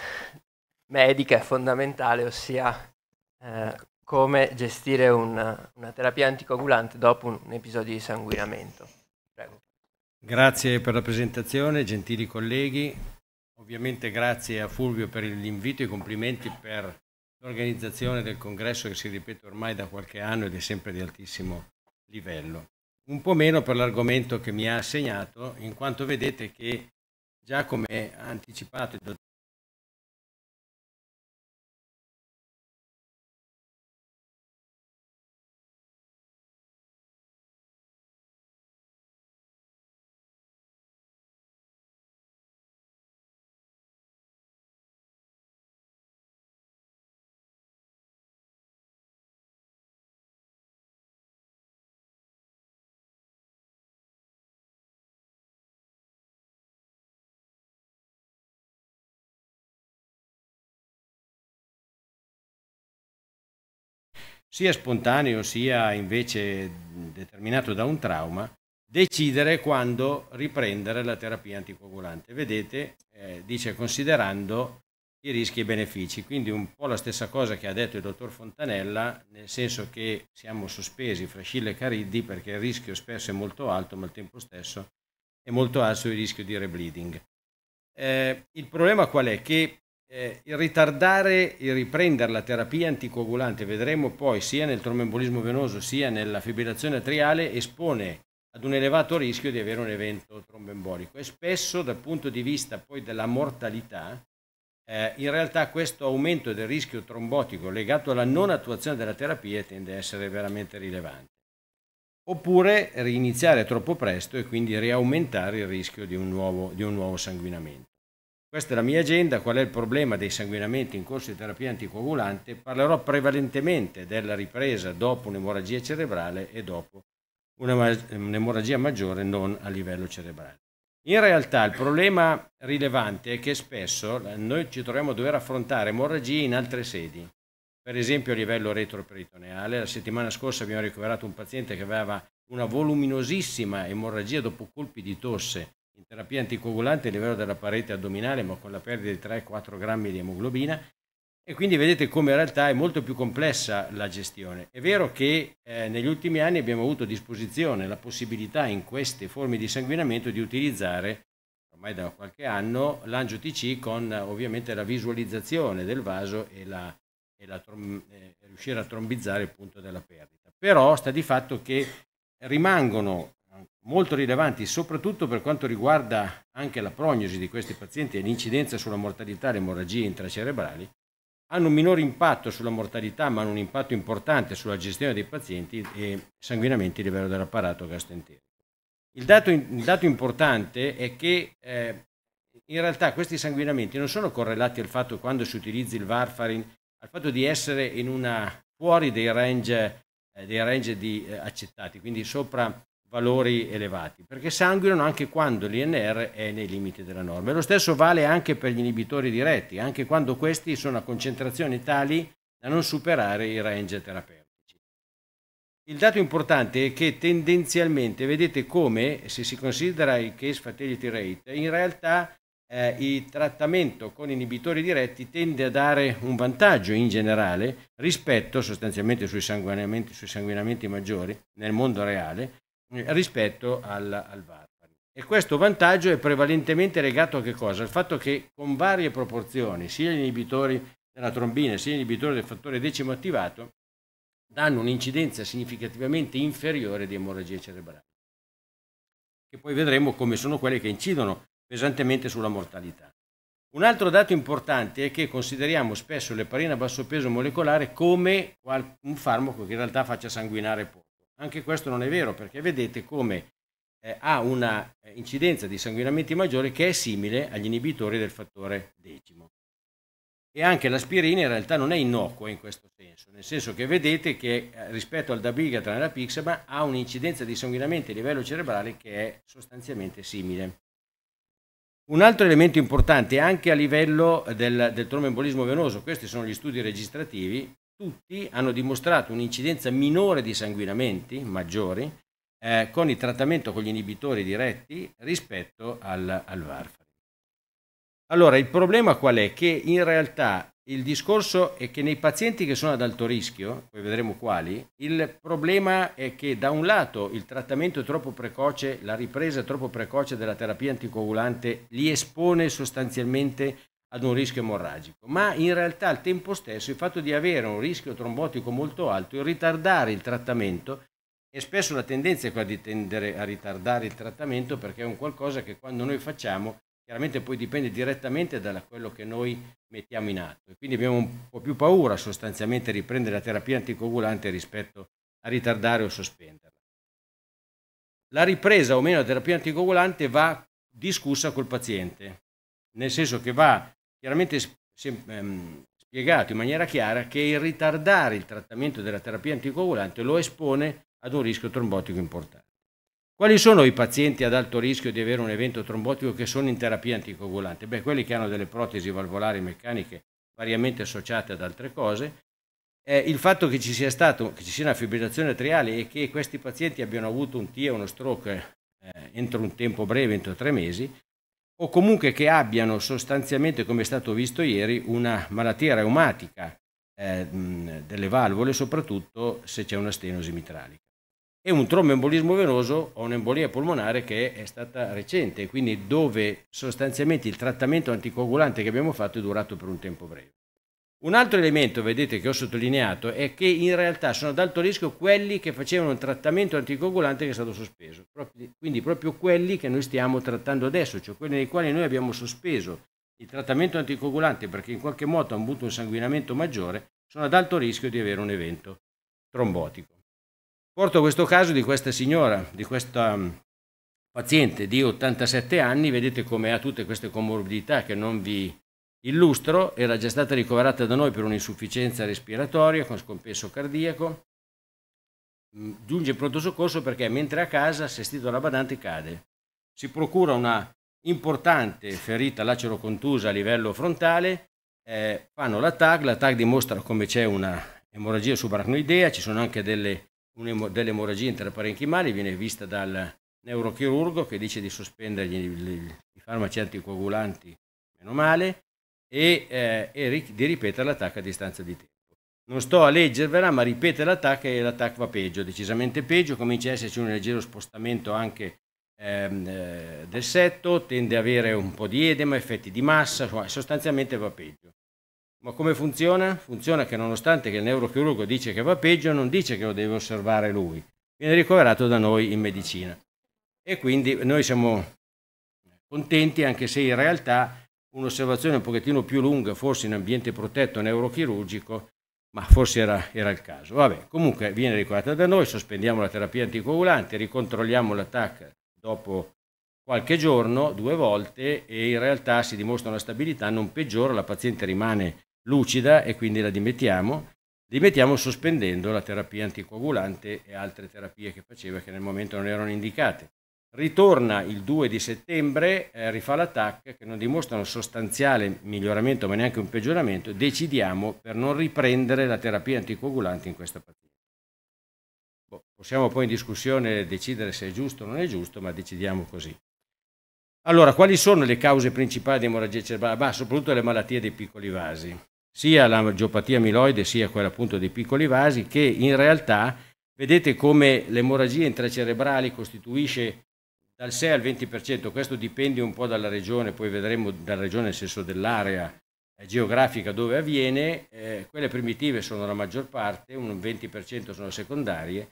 medica è fondamentale, ossia eh, come gestire una, una, terapia anticoagulante dopo un, un episodio di sanguinamento. Prego. Grazie per la presentazione, gentili colleghi. Ovviamente grazie a Fulvio per l'invito e complimenti per l'organizzazione del congresso che si ripete ormai da qualche anno ed è sempre di altissimo livello un po' meno per l'argomento che mi ha assegnato, in quanto vedete che già come ha anticipato il dottor sia spontaneo sia invece determinato da un trauma, decidere quando riprendere la terapia anticoagulante. Vedete, eh, dice considerando i rischi e i benefici, quindi un po' la stessa cosa che ha detto il dottor Fontanella, nel senso che siamo sospesi fra Scilla e Cariddi perché il rischio spesso è molto alto, ma al tempo stesso è molto alto il rischio di rebleeding. Eh, il problema qual è? Che eh, il ritardare il riprendere la terapia anticoagulante, vedremo poi sia nel tromboembolismo venoso sia nella fibrillazione atriale, espone ad un elevato rischio di avere un evento tromboembolico e spesso dal punto di vista poi della mortalità, eh, in realtà questo aumento del rischio trombotico legato alla non attuazione della terapia tende a essere veramente rilevante. Oppure riniziare troppo presto e quindi riaumentare il rischio di un nuovo, di un nuovo sanguinamento. Questa è la mia agenda, qual è il problema dei sanguinamenti in corso di terapia anticoagulante? Parlerò prevalentemente della ripresa dopo un'emorragia cerebrale e dopo un'emorragia maggiore non a livello cerebrale. In realtà il problema rilevante è che spesso eh, noi ci troviamo a dover affrontare emorragie in altre sedi, per esempio a livello retroperitoneale. La settimana scorsa abbiamo ricoverato un paziente che aveva una voluminosissima emorragia dopo colpi di tosse terapia anticoagulante a livello della parete addominale, ma con la perdita di 3-4 grammi di emoglobina. E quindi vedete come in realtà è molto più complessa la gestione. È vero che eh, negli ultimi anni abbiamo avuto a disposizione la possibilità in queste forme di sanguinamento di utilizzare, ormai da qualche anno, l'angio TC con ovviamente la visualizzazione del vaso e, la, e la eh, riuscire a trombizzare il punto della perdita. Però sta di fatto che rimangono molto rilevanti, soprattutto per quanto riguarda anche la prognosi di questi pazienti e l'incidenza sulla mortalità e emorragie intracerebrali, hanno un minore impatto sulla mortalità, ma hanno un impatto importante sulla gestione dei pazienti e sanguinamenti a livello dell'apparato gastroenterico. Il dato, il dato, importante è che eh, in realtà questi sanguinamenti non sono correlati al fatto quando si utilizza il warfarin, al fatto di essere una, fuori dei range, eh, dei range di, eh, accettati, quindi sopra valori elevati, perché sanguinano anche quando l'INR è nei limiti della norma. E lo stesso vale anche per gli inibitori diretti, anche quando questi sono a concentrazioni tali da non superare i range terapeutici. Il dato importante è che tendenzialmente vedete come, se si considera il case fatality rate, in realtà eh, il trattamento con inibitori diretti tende a dare un vantaggio in generale rispetto sostanzialmente sui sanguinamenti, sui sanguinamenti maggiori nel mondo reale, rispetto al, al Varvani. E questo vantaggio è prevalentemente legato a che cosa? Al fatto che con varie proporzioni, sia gli inibitori della trombina sia gli inibitori del fattore decimo attivato, danno un'incidenza significativamente inferiore di emorragie cerebrali, che poi vedremo come sono quelle che incidono pesantemente sulla mortalità. Un altro dato importante è che consideriamo spesso l'eparina a basso peso molecolare come un farmaco che in realtà faccia sanguinare poco. Anche questo non è vero perché vedete come eh, ha una eh, incidenza di sanguinamenti maggiore che è simile agli inibitori del fattore decimo. E anche l'aspirina in realtà non è innocua in questo senso, nel senso che vedete che eh, rispetto al dabigatran e alla pixaba ha un'incidenza di sanguinamenti a livello cerebrale che è sostanzialmente simile. Un altro elemento importante anche a livello del, del tromboembolismo venoso, questi sono gli studi registrativi, tutti hanno dimostrato un'incidenza minore di sanguinamenti maggiori eh, con il trattamento con gli inibitori diretti rispetto al, al varfarin. Allora, il problema qual è? Che in realtà il discorso è che nei pazienti che sono ad alto rischio, poi vedremo quali, il problema è che da un lato il trattamento troppo precoce, la ripresa troppo precoce della terapia anticoagulante li espone sostanzialmente ad un rischio emorragico, ma in realtà al tempo stesso il fatto di avere un rischio trombotico molto alto e ritardare il trattamento, e spesso la tendenza è quella di tendere a ritardare il trattamento perché è un qualcosa che quando noi facciamo, chiaramente poi dipende direttamente da quello che noi mettiamo in atto. E quindi abbiamo un po' più paura sostanzialmente di riprendere la terapia anticoagulante rispetto a ritardare o sospenderla. La ripresa o meno della terapia anticoagulante va discussa col paziente, nel senso che va chiaramente ehm, spiegato in maniera chiara che il ritardare il trattamento della terapia anticoagulante lo espone ad un rischio trombotico importante. Quali sono i pazienti ad alto rischio di avere un evento trombotico che sono in terapia anticoagulante? Beh, quelli che hanno delle protesi valvolari meccaniche variamente associate ad altre cose. Eh, il fatto che ci sia stato, che ci sia una fibrillazione atriale e che questi pazienti abbiano avuto un TIA, uno stroke eh, entro un tempo breve, entro tre mesi, o comunque che abbiano sostanzialmente, come è stato visto ieri, una malattia reumatica eh, delle valvole, soprattutto se c'è una stenosi mitralica. E un tromboembolismo venoso o un'embolia polmonare che è stata recente, quindi dove sostanzialmente il trattamento anticoagulante che abbiamo fatto è durato per un tempo breve. Un altro elemento, vedete, che ho sottolineato è che in realtà sono ad alto rischio quelli che facevano un trattamento anticoagulante che è stato sospeso, quindi proprio quelli che noi stiamo trattando adesso, cioè quelli nei quali noi abbiamo sospeso il trattamento anticoagulante perché in qualche modo hanno avuto un sanguinamento maggiore, sono ad alto rischio di avere un evento trombotico. Porto questo caso di questa signora, di questa mm, paziente di 87 anni, vedete come ha tutte queste comorbidità che non vi il lustro era già stata ricoverata da noi per un'insufficienza respiratoria con scompenso cardiaco. Mm, giunge in pronto soccorso perché mentre a casa, assistito alla badante, cade. Si procura una importante ferita lacero-contusa a livello frontale, eh, fanno la TAG, la TAG dimostra come c'è una emorragia subaracnoidea, ci sono anche delle, delle emorragie intraparenchimali, viene vista dal neurochirurgo che dice di sospendere i farmaci anticoagulanti, meno male, e, eh, e di ripetere l'attacco a distanza di tempo. Non sto a leggervela, ma ripete l'attacco e l'attacco va peggio, decisamente peggio, comincia a esserci un leggero spostamento anche ehm, eh, del setto, tende ad avere un po' di edema, effetti di massa, sostanzialmente va peggio. Ma come funziona? Funziona che nonostante che il neurochirurgo dice che va peggio, non dice che lo deve osservare lui, viene ricoverato da noi in medicina. E quindi noi siamo contenti anche se in realtà un'osservazione un pochettino più lunga, forse in ambiente protetto neurochirurgico, ma forse era, era, il caso. Vabbè, comunque viene ricordata da noi, sospendiamo la terapia anticoagulante, ricontrolliamo l'attacco dopo qualche giorno, due volte, e in realtà si dimostra una stabilità, non peggiora, la paziente rimane lucida e quindi la dimettiamo. Dimettiamo sospendendo la terapia anticoagulante e altre terapie che faceva che nel momento non erano indicate ritorna il 2 di settembre, eh, rifà l'attacco che non dimostra un sostanziale miglioramento ma neanche un peggioramento, decidiamo per non riprendere la terapia anticoagulante in questa paziente. Boh, possiamo poi in discussione decidere se è giusto o non è giusto, ma decidiamo così. Allora, quali sono le cause principali di emorragia cerebrale? Ma soprattutto le malattie dei piccoli vasi, sia la geopatia amiloide sia quella appunto dei piccoli vasi, che in realtà vedete come l'emorragia intracerebrale costituisce dal 6 al 20%, questo dipende un po' dalla regione, poi vedremo dalla regione nel senso dell'area eh, geografica dove avviene, eh, quelle primitive sono la maggior parte, un 20% sono secondarie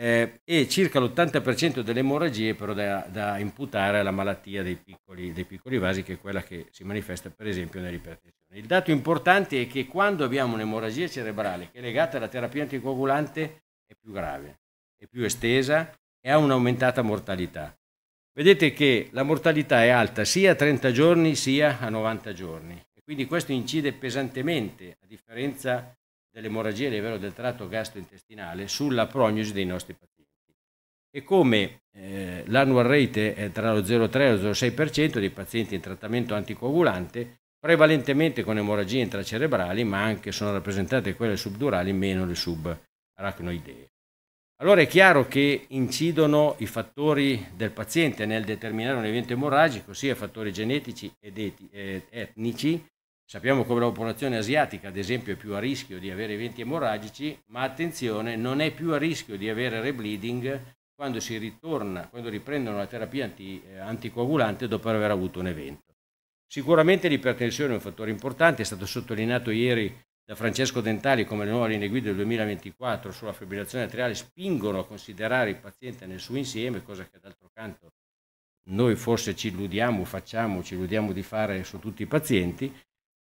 eh, e circa l'80% delle emorragie però da, da imputare alla malattia dei piccoli, dei piccoli, vasi che è quella che si manifesta per esempio nell'ipertensione. Il dato importante è che quando abbiamo un'emorragia cerebrale che è legata alla terapia anticoagulante è più grave, è più estesa e ha un'aumentata mortalità. Vedete che la mortalità è alta sia a 30 giorni sia a 90 giorni. E quindi questo incide pesantemente, a differenza dell'emorragia a livello del tratto gastrointestinale, sulla prognosi dei nostri pazienti. E come eh, l'annual rate è tra lo 0,3 e lo 0,6% dei pazienti in trattamento anticoagulante, prevalentemente con emorragie intracerebrali, ma anche sono rappresentate quelle subdurali meno le subarachnoidee. Allora è chiaro che incidono i fattori del paziente nel determinare un evento emorragico, sia fattori genetici ed etnici. Sappiamo come la popolazione asiatica, ad esempio, è più a rischio di avere eventi emorragici, ma attenzione, non è più a rischio di avere rebleeding quando si ritorna, quando riprendono la terapia anti, eh, anticoagulante dopo aver avuto un evento. Sicuramente l'ipertensione è un fattore importante, è stato sottolineato ieri da Francesco Dentali come le nuove linee guida del 2024 sulla fibrillazione atriale spingono a considerare il paziente nel suo insieme, cosa che d'altro canto noi forse ci illudiamo, facciamo, ci illudiamo di fare su tutti i pazienti.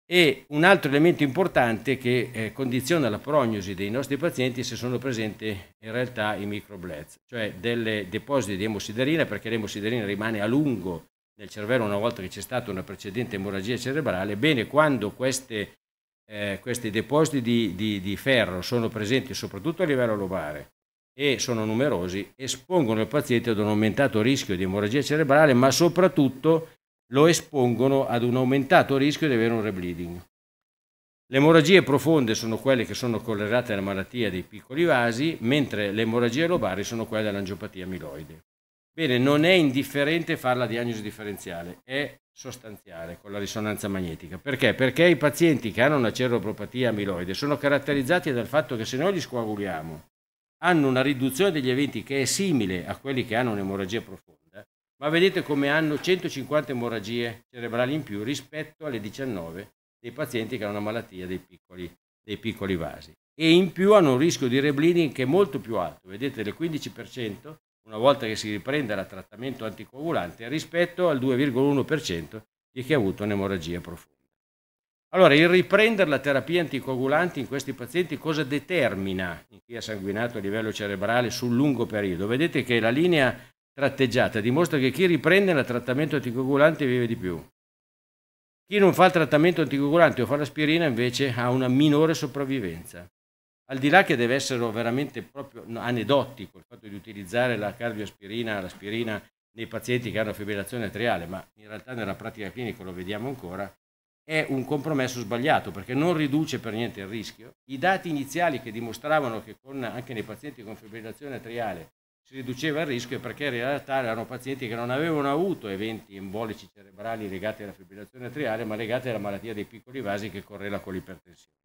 E un altro elemento importante che eh, condiziona la prognosi dei nostri pazienti è se sono presenti in realtà i microblets, cioè delle depositi di emosiderina, perché l'emosiderina rimane a lungo nel cervello una volta che c'è stata una precedente emorragia cerebrale. Bene, quando queste eh, questi depositi di, di, di ferro sono presenti soprattutto a livello lobare e sono numerosi, espongono il paziente ad un aumentato rischio di emorragia cerebrale, ma soprattutto lo espongono ad un aumentato rischio di avere un rebleeding. Le emorragie profonde sono quelle che sono correlate alla malattia dei piccoli vasi, mentre le emorragie lobari sono quelle dell'angiopatia amiloide. Bene, non è indifferente fare la diagnosi differenziale, è sostanziale con la risonanza magnetica. Perché? Perché i pazienti che hanno una ceropropatia amiloide sono caratterizzati dal fatto che se noi li scoaguliamo hanno una riduzione degli eventi che è simile a quelli che hanno un'emorragia profonda, ma vedete come hanno 150 emorragie cerebrali in più rispetto alle 19 dei pazienti che hanno una malattia dei piccoli, dei piccoli vasi. E in più hanno un rischio di reblini che è molto più alto, vedete del 15% una volta che si riprende il trattamento anticoagulante rispetto al 2,1% di chi ha avuto un'emorragia profonda. Allora, il riprendere la terapia anticoagulante in questi pazienti cosa determina in chi ha sanguinato a livello cerebrale sul lungo periodo? Vedete che la linea tratteggiata dimostra che chi riprende il trattamento anticoagulante vive di più. Chi non fa il trattamento anticoagulante o fa l'aspirina invece ha una minore sopravvivenza al di là che deve essere veramente proprio aneddotico il fatto di utilizzare la cardioaspirina, l'aspirina nei pazienti che hanno fibrillazione atriale, ma in realtà nella pratica clinica lo vediamo ancora, è un compromesso sbagliato perché non riduce per niente il rischio. I dati iniziali che dimostravano che con, anche nei pazienti con fibrillazione atriale si riduceva il rischio è perché in realtà erano pazienti che non avevano avuto eventi embolici cerebrali legati alla fibrillazione atriale, ma legati alla malattia dei piccoli vasi che correla con l'ipertensione.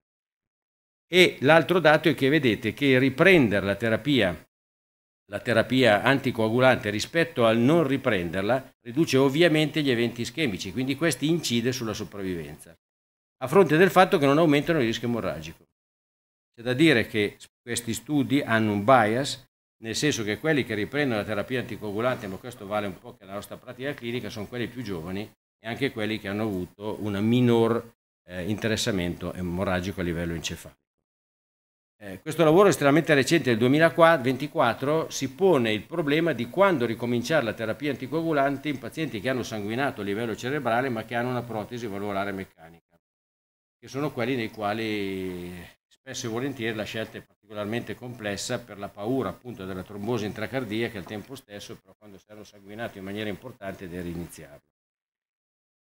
E l'altro dato è che vedete che riprendere la terapia, la terapia anticoagulante rispetto al non riprenderla riduce ovviamente gli eventi ischemici, quindi questi incide sulla sopravvivenza, a fronte del fatto che non aumentano il rischio emorragico. C'è da dire che questi studi hanno un bias, nel senso che quelli che riprendono la terapia anticoagulante, ma questo vale un po' che la nostra pratica clinica, sono quelli più giovani e anche quelli che hanno avuto un minor eh, interessamento emorragico a livello encefalico. Eh, questo lavoro estremamente recente del 2024 si pone il problema di quando ricominciare la terapia anticoagulante in pazienti che hanno sanguinato a livello cerebrale ma che hanno una protesi valvolare meccanica, che sono quelli nei quali spesso e volentieri la scelta è particolarmente complessa per la paura appunto della trombosi intracardiaca e al tempo stesso però quando si è sanguinato in maniera importante deve riniziarlo.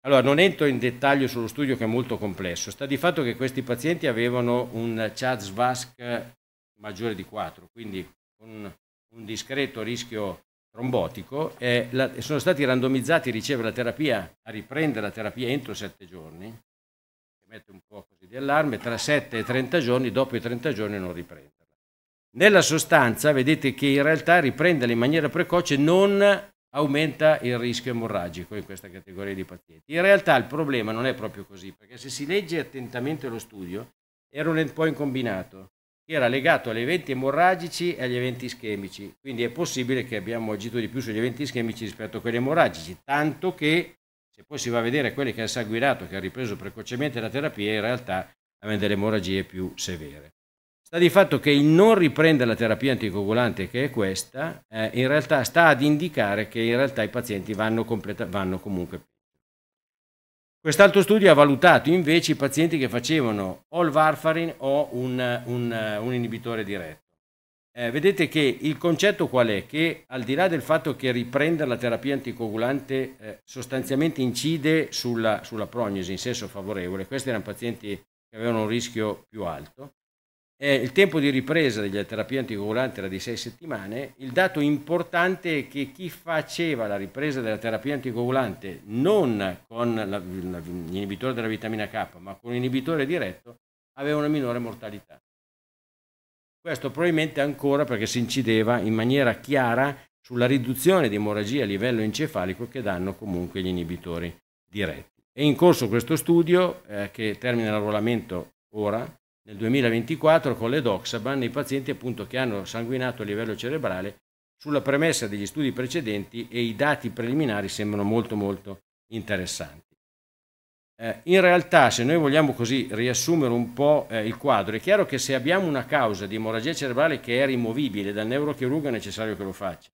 Allora, non entro in dettaglio sullo studio che è molto complesso, sta di fatto che questi pazienti avevano un CHADS vasc maggiore di 4, quindi con un discreto rischio trombotico e la, sono stati randomizzati a ricevere la terapia, a riprendere la terapia entro 7 giorni, che mette un po' così di allarme, tra 7 e 30 giorni, dopo i 30 giorni non riprenderla. Nella sostanza vedete che in realtà riprenderla in maniera precoce non aumenta il rischio emorragico in questa categoria di pazienti. In realtà il problema non è proprio così, perché se si legge attentamente lo studio, era un endpoint combinato, che era legato agli eventi emorragici e agli eventi ischemici, quindi è possibile che abbiamo agito di più sugli eventi ischemici rispetto a quelli emorragici, tanto che se poi si va a vedere quelli che hanno sanguinato, che hanno ripreso precocemente la terapia, in realtà avevano delle emorragie più severe. Sta di fatto che il non riprendere la terapia anticoagulante, che è questa, eh, in realtà sta ad indicare che in realtà i pazienti vanno, completa- vanno comunque peggio. Quest'altro studio ha valutato invece i pazienti che facevano o il warfarin o un, un, un inibitore diretto. Eh, vedete che il concetto qual è? Che al di là del fatto che riprendere la terapia anticoagulante eh, sostanzialmente incide sulla, sulla prognosi in senso favorevole, questi erano pazienti che avevano un rischio più alto, eh, il tempo di ripresa della terapia anticoagulante era di 6 settimane. Il dato importante è che chi faceva la ripresa della terapia anticoagulante non con la, la, l'inibitore della vitamina K, ma con l'inibitore diretto, aveva una minore mortalità. Questo probabilmente ancora perché si incideva in maniera chiara sulla riduzione di emorragia a livello encefalico che danno comunque gli inibitori diretti. È in corso questo studio eh, che termina l'arruolamento ora, nel 2024 con le Doxaban i pazienti appunto che hanno sanguinato a livello cerebrale sulla premessa degli studi precedenti e i dati preliminari sembrano molto molto interessanti. Eh, in realtà se noi vogliamo così riassumere un po' eh, il quadro, è chiaro che se abbiamo una causa di emorragia cerebrale che è rimovibile dal neurochirurgo è necessario che lo faccia,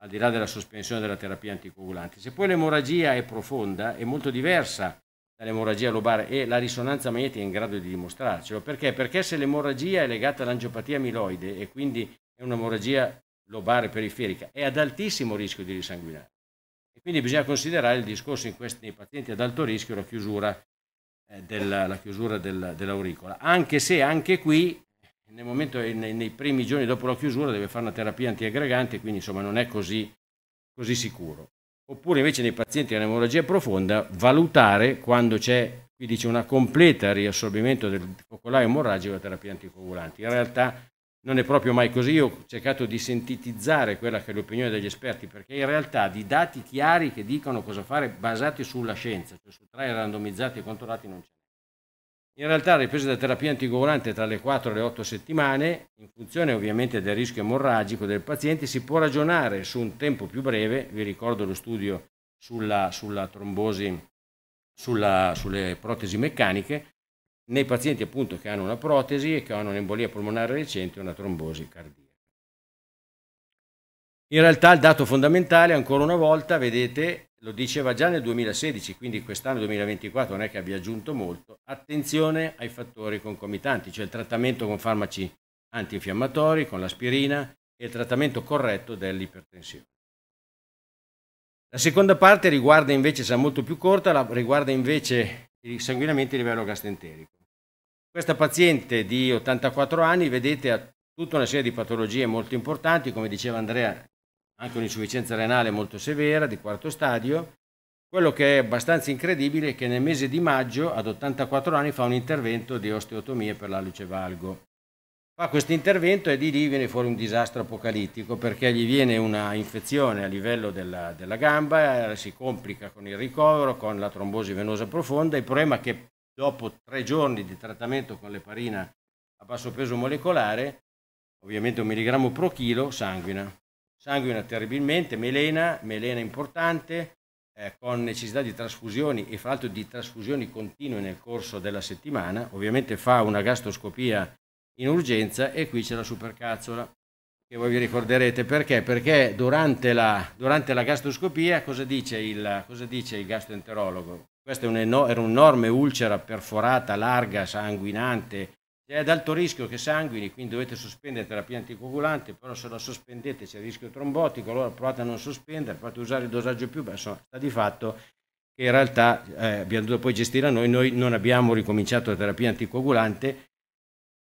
al di là della sospensione della terapia anticoagulante. Se poi l'emorragia è profonda, è molto diversa dall'emorragia lobare e la risonanza magnetica è in grado di dimostrarcelo. Perché? Perché se l'emorragia è legata all'angiopatia amiloide e quindi è un'emorragia lobare periferica, è ad altissimo rischio di risanguinare. E quindi bisogna considerare il discorso in questi pazienti ad alto rischio la chiusura, eh, della, la chiusura del, dell'auricola. Anche se anche qui, nel momento, eh, nei, nei, primi giorni dopo la chiusura, deve fare una terapia antiaggregante, quindi insomma non è così, così sicuro oppure invece nei pazienti con emorragia profonda valutare quando c'è qui dice una completa riassorbimento del focolaio emorragico a terapia anticoagulante. In realtà non è proprio mai così, io ho cercato di sintetizzare quella che è l'opinione degli esperti, perché in realtà di dati chiari che dicono cosa fare basati sulla scienza, cioè su trial randomizzati e controllati non c'è. In realtà ripresa da terapia anticoagulante tra le 4 e le 8 settimane, in funzione ovviamente del rischio emorragico del paziente, si può ragionare su un tempo più breve, vi ricordo lo studio sulla, sulla trombosi, sulla, sulle protesi meccaniche, nei pazienti appunto che hanno una protesi e che hanno un'embolia polmonare recente e una trombosi cardiaca. In realtà il dato fondamentale, ancora una volta, vedete, lo diceva già nel 2016, quindi quest'anno 2024 non è che abbia aggiunto molto, attenzione ai fattori concomitanti, cioè il trattamento con farmaci antinfiammatori, con l'aspirina e il trattamento corretto dell'ipertensione. La seconda parte riguarda invece, sarà molto più corta, riguarda invece i sanguinamenti a livello gastenterico. Questa paziente di 84 anni, vedete, ha tutta una serie di patologie molto importanti, come diceva Andrea, anche un'insufficienza renale molto severa di quarto stadio. Quello che è abbastanza incredibile è che nel mese di maggio, ad 84 anni, fa un intervento di osteotomia per l'alluce valgo. Fa questo intervento e di lì viene fuori un disastro apocalittico perché gli viene una infezione a livello della, della gamba, eh, si complica con il ricovero, con la trombosi venosa profonda. Il problema è che dopo tre giorni di trattamento con l'eparina a basso peso molecolare, ovviamente un milligrammo pro chilo, sanguina sanguina terribilmente, melena, melena importante, eh, con necessità di trasfusioni e fra l'altro di trasfusioni continue nel corso della settimana, ovviamente fa una gastroscopia in urgenza e qui c'è la supercazzola che voi vi ricorderete perché? Perché durante la, durante la gastroscopia cosa dice, il, cosa dice il gastroenterologo? Questa era un'enorme ulcera perforata, larga, sanguinante, è ad alto rischio che sanguini, quindi dovete sospendere terapia anticoagulante, però se la sospendete c'è il rischio trombotico, allora provate a non sospendere, provate a usare il dosaggio più basso, sta di fatto che in realtà eh, abbiamo dovuto poi gestire a noi, noi non abbiamo ricominciato la terapia anticoagulante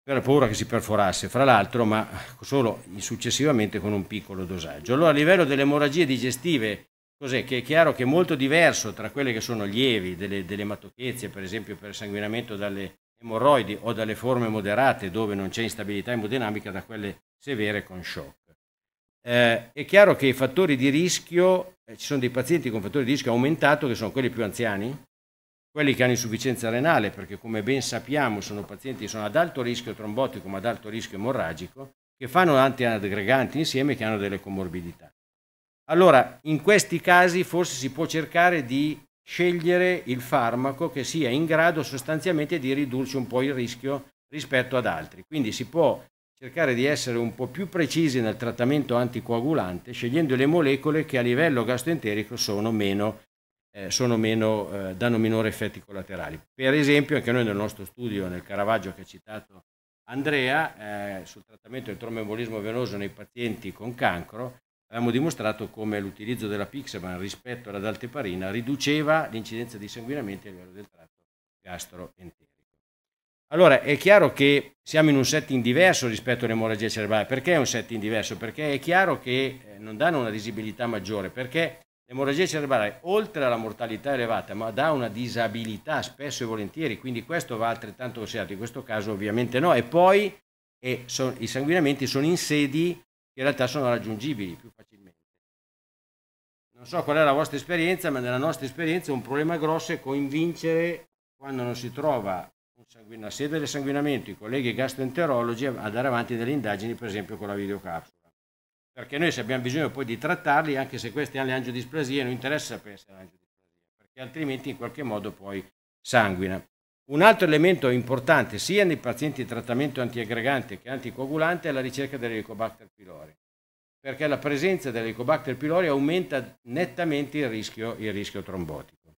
per paura che si perforasse, fra l'altro, ma solo successivamente con un piccolo dosaggio. Allora a livello delle emorragie digestive, cos'è? Che è chiaro che è molto diverso tra quelle che sono lievi, delle, delle per esempio per sanguinamento dalle emorroidi o dalle forme moderate dove non c'è instabilità emodinamica da quelle severe con shock. Eh, è chiaro che i fattori di rischio, eh, ci sono dei pazienti con fattori di rischio aumentato che sono quelli più anziani, quelli che hanno insufficienza renale, perché come ben sappiamo sono pazienti che sono ad alto rischio trombotico ma ad alto rischio emorragico, che fanno antiaggreganti insieme e che hanno delle comorbidità. Allora, in questi casi forse si può cercare di scegliere il farmaco che sia in grado sostanzialmente di ridurci un po' il rischio rispetto ad altri. Quindi si può cercare di essere un po' più precisi nel trattamento anticoagulante scegliendo le molecole che a livello gastroenterico sono meno, eh, sono meno, eh, danno minori effetti collaterali. Per esempio anche noi nel nostro studio, nel Caravaggio che ha citato Andrea, eh, sul trattamento del tromboembolismo venoso nei pazienti con cancro, Abbiamo dimostrato come l'utilizzo della Pixaban rispetto alla dalteparina riduceva l'incidenza di sanguinamenti a livello del tratto gastroenterico. Allora, è chiaro che siamo in un setting diverso rispetto all'emorragia cerebrale. Perché è un setting diverso? Perché è chiaro che eh, non danno una visibilità maggiore, perché l'emorragia cerebrale, oltre alla mortalità elevata, ma dà una disabilità spesso e volentieri, quindi questo va altrettanto considerato. In questo caso ovviamente no. E poi e eh, so, i sanguinamenti sono in sedi in realtà sono raggiungibili più facilmente. Non so qual è la vostra esperienza, ma nella nostra esperienza un problema grosso è convincere quando non si trova una sede del sanguinamento i colleghi gastroenterologi a andare avanti delle indagini, per esempio con la videocapsula. Perché noi se abbiamo bisogno poi di trattarli, anche se questi hanno è l'angiodisplasia, non interessa sapere se è l'angiodisplasia, perché altrimenti in qualche modo poi sanguina. Un altro elemento importante sia nei pazienti di trattamento antiaggregante che anticoagulante è la ricerca dell'Helicobacter pylori, perché la presenza dell'Helicobacter pylori aumenta nettamente il rischio, il rischio trombotico.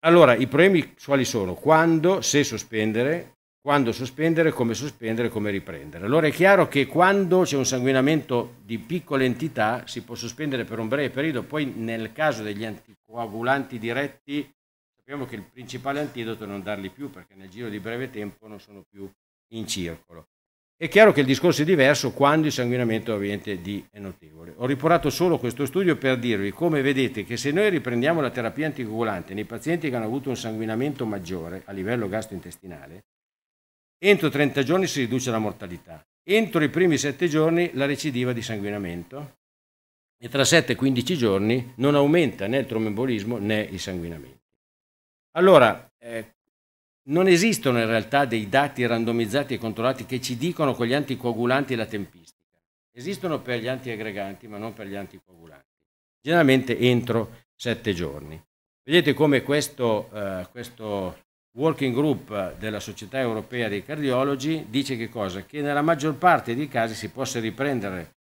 Allora, i problemi quali sono? Quando, se sospendere, quando sospendere, come sospendere, come riprendere. Allora è chiaro che quando c'è un sanguinamento di piccola entità si può sospendere per un breve periodo, poi nel caso degli anticoagulanti diretti Sappiamo che il principale antidoto è non darli più perché nel giro di breve tempo non sono più in circolo. È chiaro che il discorso è diverso quando il sanguinamento ovviamente è notevole. Ho riportato solo questo studio per dirvi come vedete che se noi riprendiamo la terapia anticoagulante nei pazienti che hanno avuto un sanguinamento maggiore a livello gastrointestinale, entro 30 giorni si riduce la mortalità, entro i primi 7 giorni la recidiva di sanguinamento e tra 7 e 15 giorni non aumenta né il tromembolismo né il sanguinamento. Allora, eh, non esistono in realtà dei dati randomizzati e controllati che ci dicono con gli anticoagulanti la tempistica. Esistono per gli antiaggreganti, ma non per gli anticoagulanti. Generalmente entro sette giorni. Vedete come questo, eh, questo working group della Società Europea dei Cardiologi dice che cosa? Che nella maggior parte dei casi si possa riprendere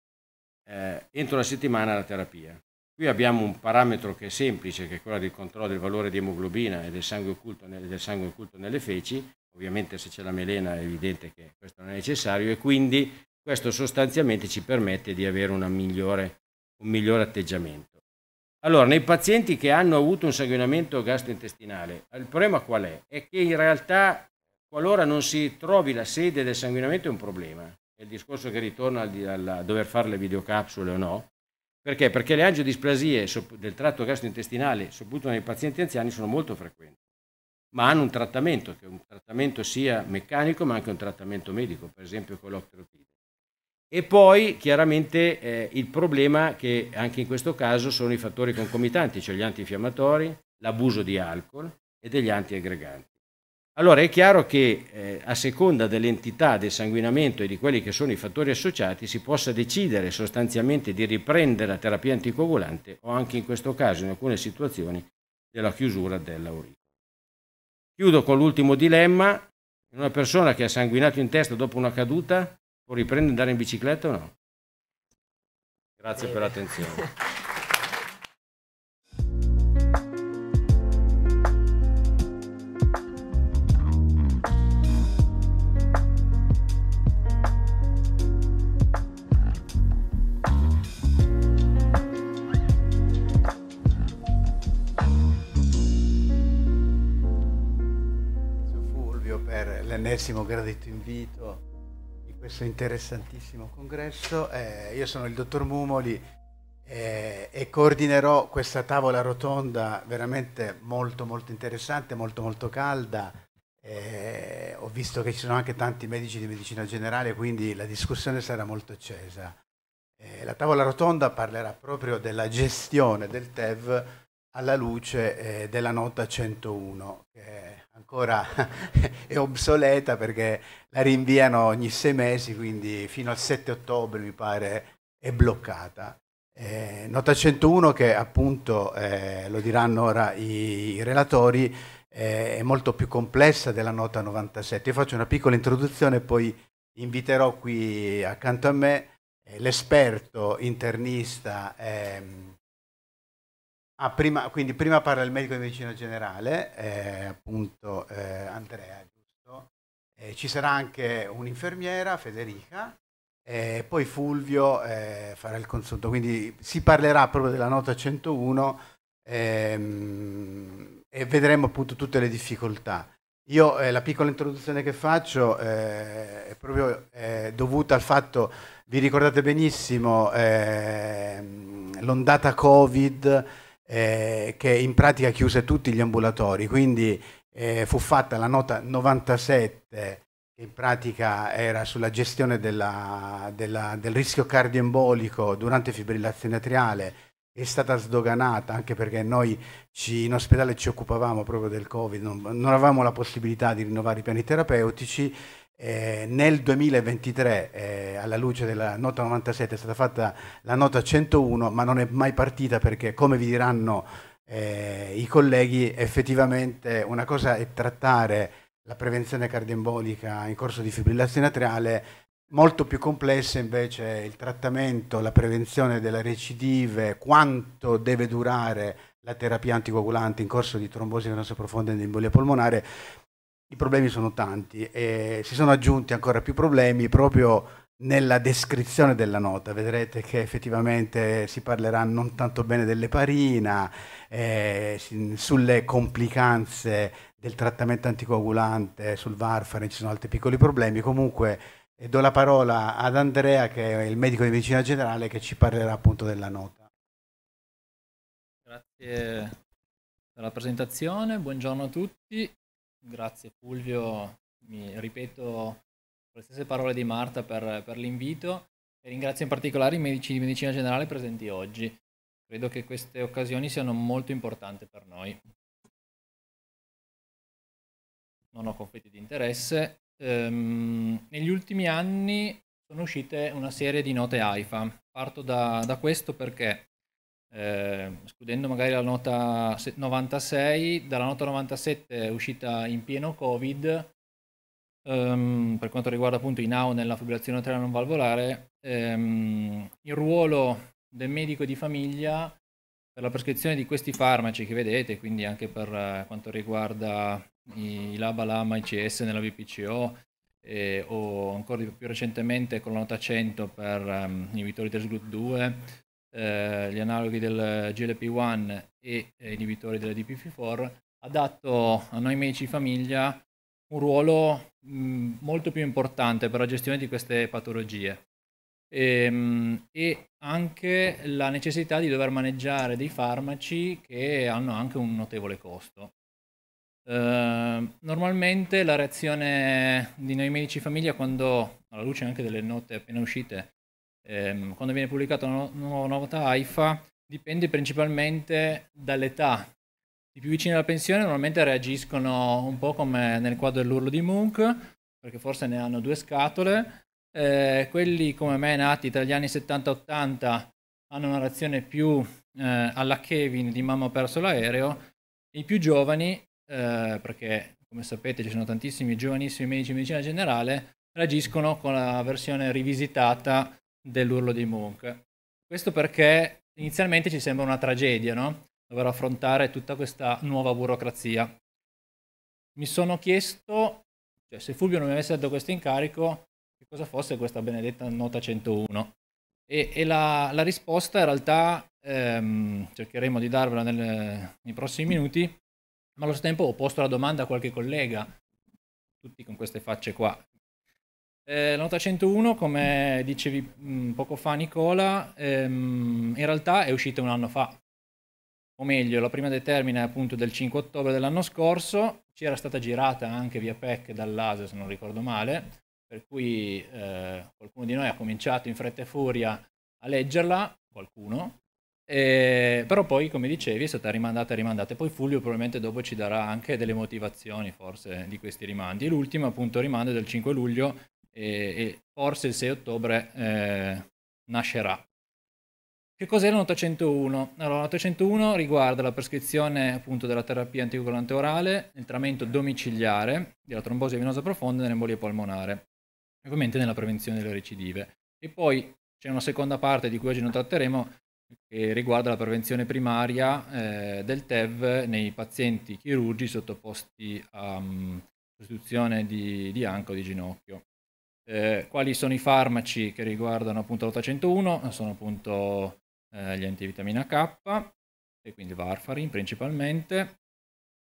eh, entro una settimana la terapia. Qui abbiamo un parametro che è semplice, che è quello del controllo del valore di emoglobina e del sangue occulto, nel, del sangue occulto nelle feci. Ovviamente se c'è la melena è evidente che questo non è necessario e quindi questo sostanzialmente ci permette di avere migliore, un migliore atteggiamento. Allora, nei pazienti che hanno avuto un sanguinamento gastrointestinale, il problema qual è? È che in realtà qualora non si trovi la sede del sanguinamento è un problema. È il discorso che ritorna a dover fare le videocapsule o no perché? Perché le angiodisplasie del tratto gastrointestinale, soprattutto nei pazienti anziani, sono molto frequenti, ma hanno un trattamento, che è un trattamento sia meccanico ma anche un trattamento medico, per esempio con l'octrotide. E poi chiaramente eh, il problema che anche in questo caso sono i fattori concomitanti, cioè gli antinfiammatori, l'abuso di alcol e degli antiaggreganti. Allora è chiaro che eh, a seconda dell'entità del sanguinamento e di quelli che sono i fattori associati si possa decidere sostanzialmente di riprendere la terapia anticoagulante o anche in questo caso in alcune situazioni della chiusura dell'auricola. Chiudo con l'ultimo dilemma. Una persona che ha sanguinato in testa dopo una caduta può riprendere andare in bicicletta o no? Grazie Bene. per l'attenzione. l'ennesimo gradito invito di questo interessantissimo congresso. Eh, io sono il dottor Mumoli eh, e coordinerò questa tavola rotonda veramente molto molto interessante, molto molto calda. Eh, ho visto che ci sono anche tanti medici di medicina generale, quindi la discussione sarà molto accesa. Eh, la tavola rotonda parlerà proprio della gestione del TEV alla luce eh, della nota 101, che ancora è obsoleta perché la rinviano ogni sei mesi, quindi fino al 7 ottobre mi pare è bloccata. Eh, nota 101 che appunto, eh, lo diranno ora i, i relatori, eh, è molto più complessa della nota 97. Io faccio una piccola introduzione e poi inviterò qui accanto a me eh, l'esperto internista. Ehm, Ah, prima, quindi prima parla il medico di medicina generale, eh, appunto eh, Andrea, giusto? Eh, ci sarà anche un'infermiera, Federica, e eh, poi Fulvio eh, farà il consulto. Quindi si parlerà proprio della nota 101 ehm, e vedremo appunto tutte le difficoltà. Io eh, la piccola introduzione che faccio eh, è proprio eh, dovuta al fatto, vi ricordate benissimo, ehm, l'ondata Covid eh, che in pratica chiuse tutti gli ambulatori, quindi eh, fu fatta la nota 97 che in pratica era sulla gestione della, della, del rischio cardioembolico durante fibrillazione atriale, è stata sdoganata anche perché noi ci, in ospedale ci occupavamo proprio del Covid, non, non avevamo la possibilità di rinnovare i piani terapeutici eh, nel 2023, eh, alla luce della nota 97, è stata fatta la nota 101, ma non è mai partita perché, come vi diranno eh, i colleghi, effettivamente una cosa è trattare la prevenzione cardiembolica in corso di fibrillazione atriale, molto più complessa invece il trattamento, la prevenzione delle recidive, quanto deve durare la terapia anticoagulante in corso di trombosi venosa profonda ed embolia polmonare i problemi sono tanti e si sono aggiunti ancora più problemi proprio nella descrizione della nota. Vedrete che effettivamente si parlerà non tanto bene dell'eparina, eh, sulle complicanze del trattamento anticoagulante, sul Varfarin ci sono altri piccoli problemi. Comunque eh, do la parola ad Andrea che è il medico di medicina generale che ci parlerà appunto della nota. Grazie per la presentazione, buongiorno a tutti. Grazie Fulvio, mi ripeto le stesse parole di Marta per, per l'invito e ringrazio in particolare i medici di medicina generale presenti oggi. Credo che queste occasioni siano molto importanti per noi. Non ho conflitti di interesse. Ehm, negli ultimi anni sono uscite una serie di note AIFA. Parto da, da questo perché eh, escludendo magari la nota 96, dalla nota 97 è uscita in pieno Covid, ehm, per quanto riguarda appunto i NAO nella fibrillazione atriale non valvolare, ehm, il ruolo del medico di famiglia per la prescrizione di questi farmaci che vedete, quindi anche per eh, quanto riguarda i LABA, LAMA, ICS nella VPCO eh, o ancora più recentemente con la nota 100 per um, ehm, inibitori del SGLUT2 eh, gli analoghi del GLP-1 e eh, inibitori della DPP-4, ha dato a noi medici famiglia un ruolo mh, molto più importante per la gestione di queste patologie e, ehm, mh, e, anche la necessità di dover maneggiare dei farmaci che hanno anche un notevole costo. Ehm, normalmente la reazione di noi medici famiglia quando, alla luce anche delle note appena uscite, ehm, quando viene pubblicata una, nuova nota AIFA dipende principalmente dall'età. I più vicini alla pensione normalmente reagiscono un po' come nel quadro dell'urlo di Munch, perché forse ne hanno due scatole. Eh, quelli come me nati tra gli anni 70-80 e hanno una reazione più eh, alla Kevin di mamma ha perso l'aereo. I più giovani, eh, perché come sapete ci sono tantissimi giovanissimi medici di medicina generale, reagiscono con la versione rivisitata dell'Urlo di Monk. Questo perché inizialmente ci sembra una tragedia, no? Dover affrontare tutta questa nuova burocrazia. Mi sono chiesto, cioè, se Fulvio non mi avesse dato questo incarico, che cosa fosse questa benedetta nota 101. E, e la, la, risposta in realtà ehm, cercheremo di darvela nel, nei prossimi minuti, ma allo stesso tempo ho posto la domanda a qualche collega, tutti con queste facce qua, eh, la nota 101, come dicevi mh, mm, poco fa Nicola, ehm, in realtà è uscita un anno fa. O meglio, la prima determina è appunto del 5 ottobre dell'anno scorso, ci era stata girata anche via PEC dall'ASE, se non ricordo male, per cui eh, qualcuno di noi ha cominciato in fretta e furia a leggerla, qualcuno, eh, però poi, come dicevi, è stata rimandata e rimandata. E poi Fulvio probabilmente dopo ci darà anche delle motivazioni, forse, di questi rimandi. E l'ultimo, appunto, rimando del 5 luglio e, forse il 6 ottobre eh, nascerà. Che cos'è la nota 101? Allora, la nota 101 riguarda la prescrizione appunto della terapia anticoagulante orale nel trattamento domiciliare della trombosi venosa profonda e nell'embolia polmonare, ovviamente nella prevenzione delle recidive. E poi c'è una seconda parte di cui oggi non tratteremo che riguarda la prevenzione primaria eh, del TEV nei pazienti chirurgi sottoposti a um, sostituzione di, di anca o di ginocchio. Eh, quali sono i farmaci che riguardano appunto l'801? Sono appunto eh, gli antivitamina K e quindi Varfarin principalmente,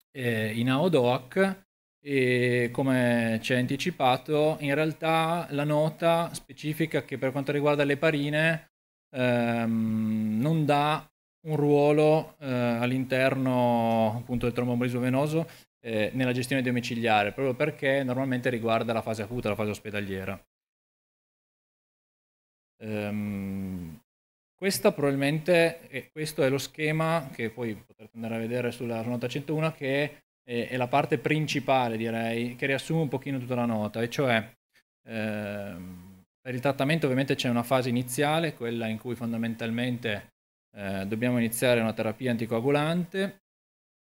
eh, i Naodoc e come ci è anticipato in realtà la nota specifica che per quanto riguarda le parine ehm, non dà un ruolo eh, all'interno appunto del tromboembolismo venoso eh, nella gestione domiciliare, proprio perché normalmente riguarda la fase acuta, la fase ospedaliera. Um, questa probabilmente, eh, questo è lo schema che poi potrete andare a vedere sulla nota 101, che è, è la parte principale, direi, che riassume un pochino tutta la nota, e cioè ehm, per il trattamento ovviamente c'è una fase iniziale, quella in cui fondamentalmente eh, dobbiamo iniziare una terapia anticoagulante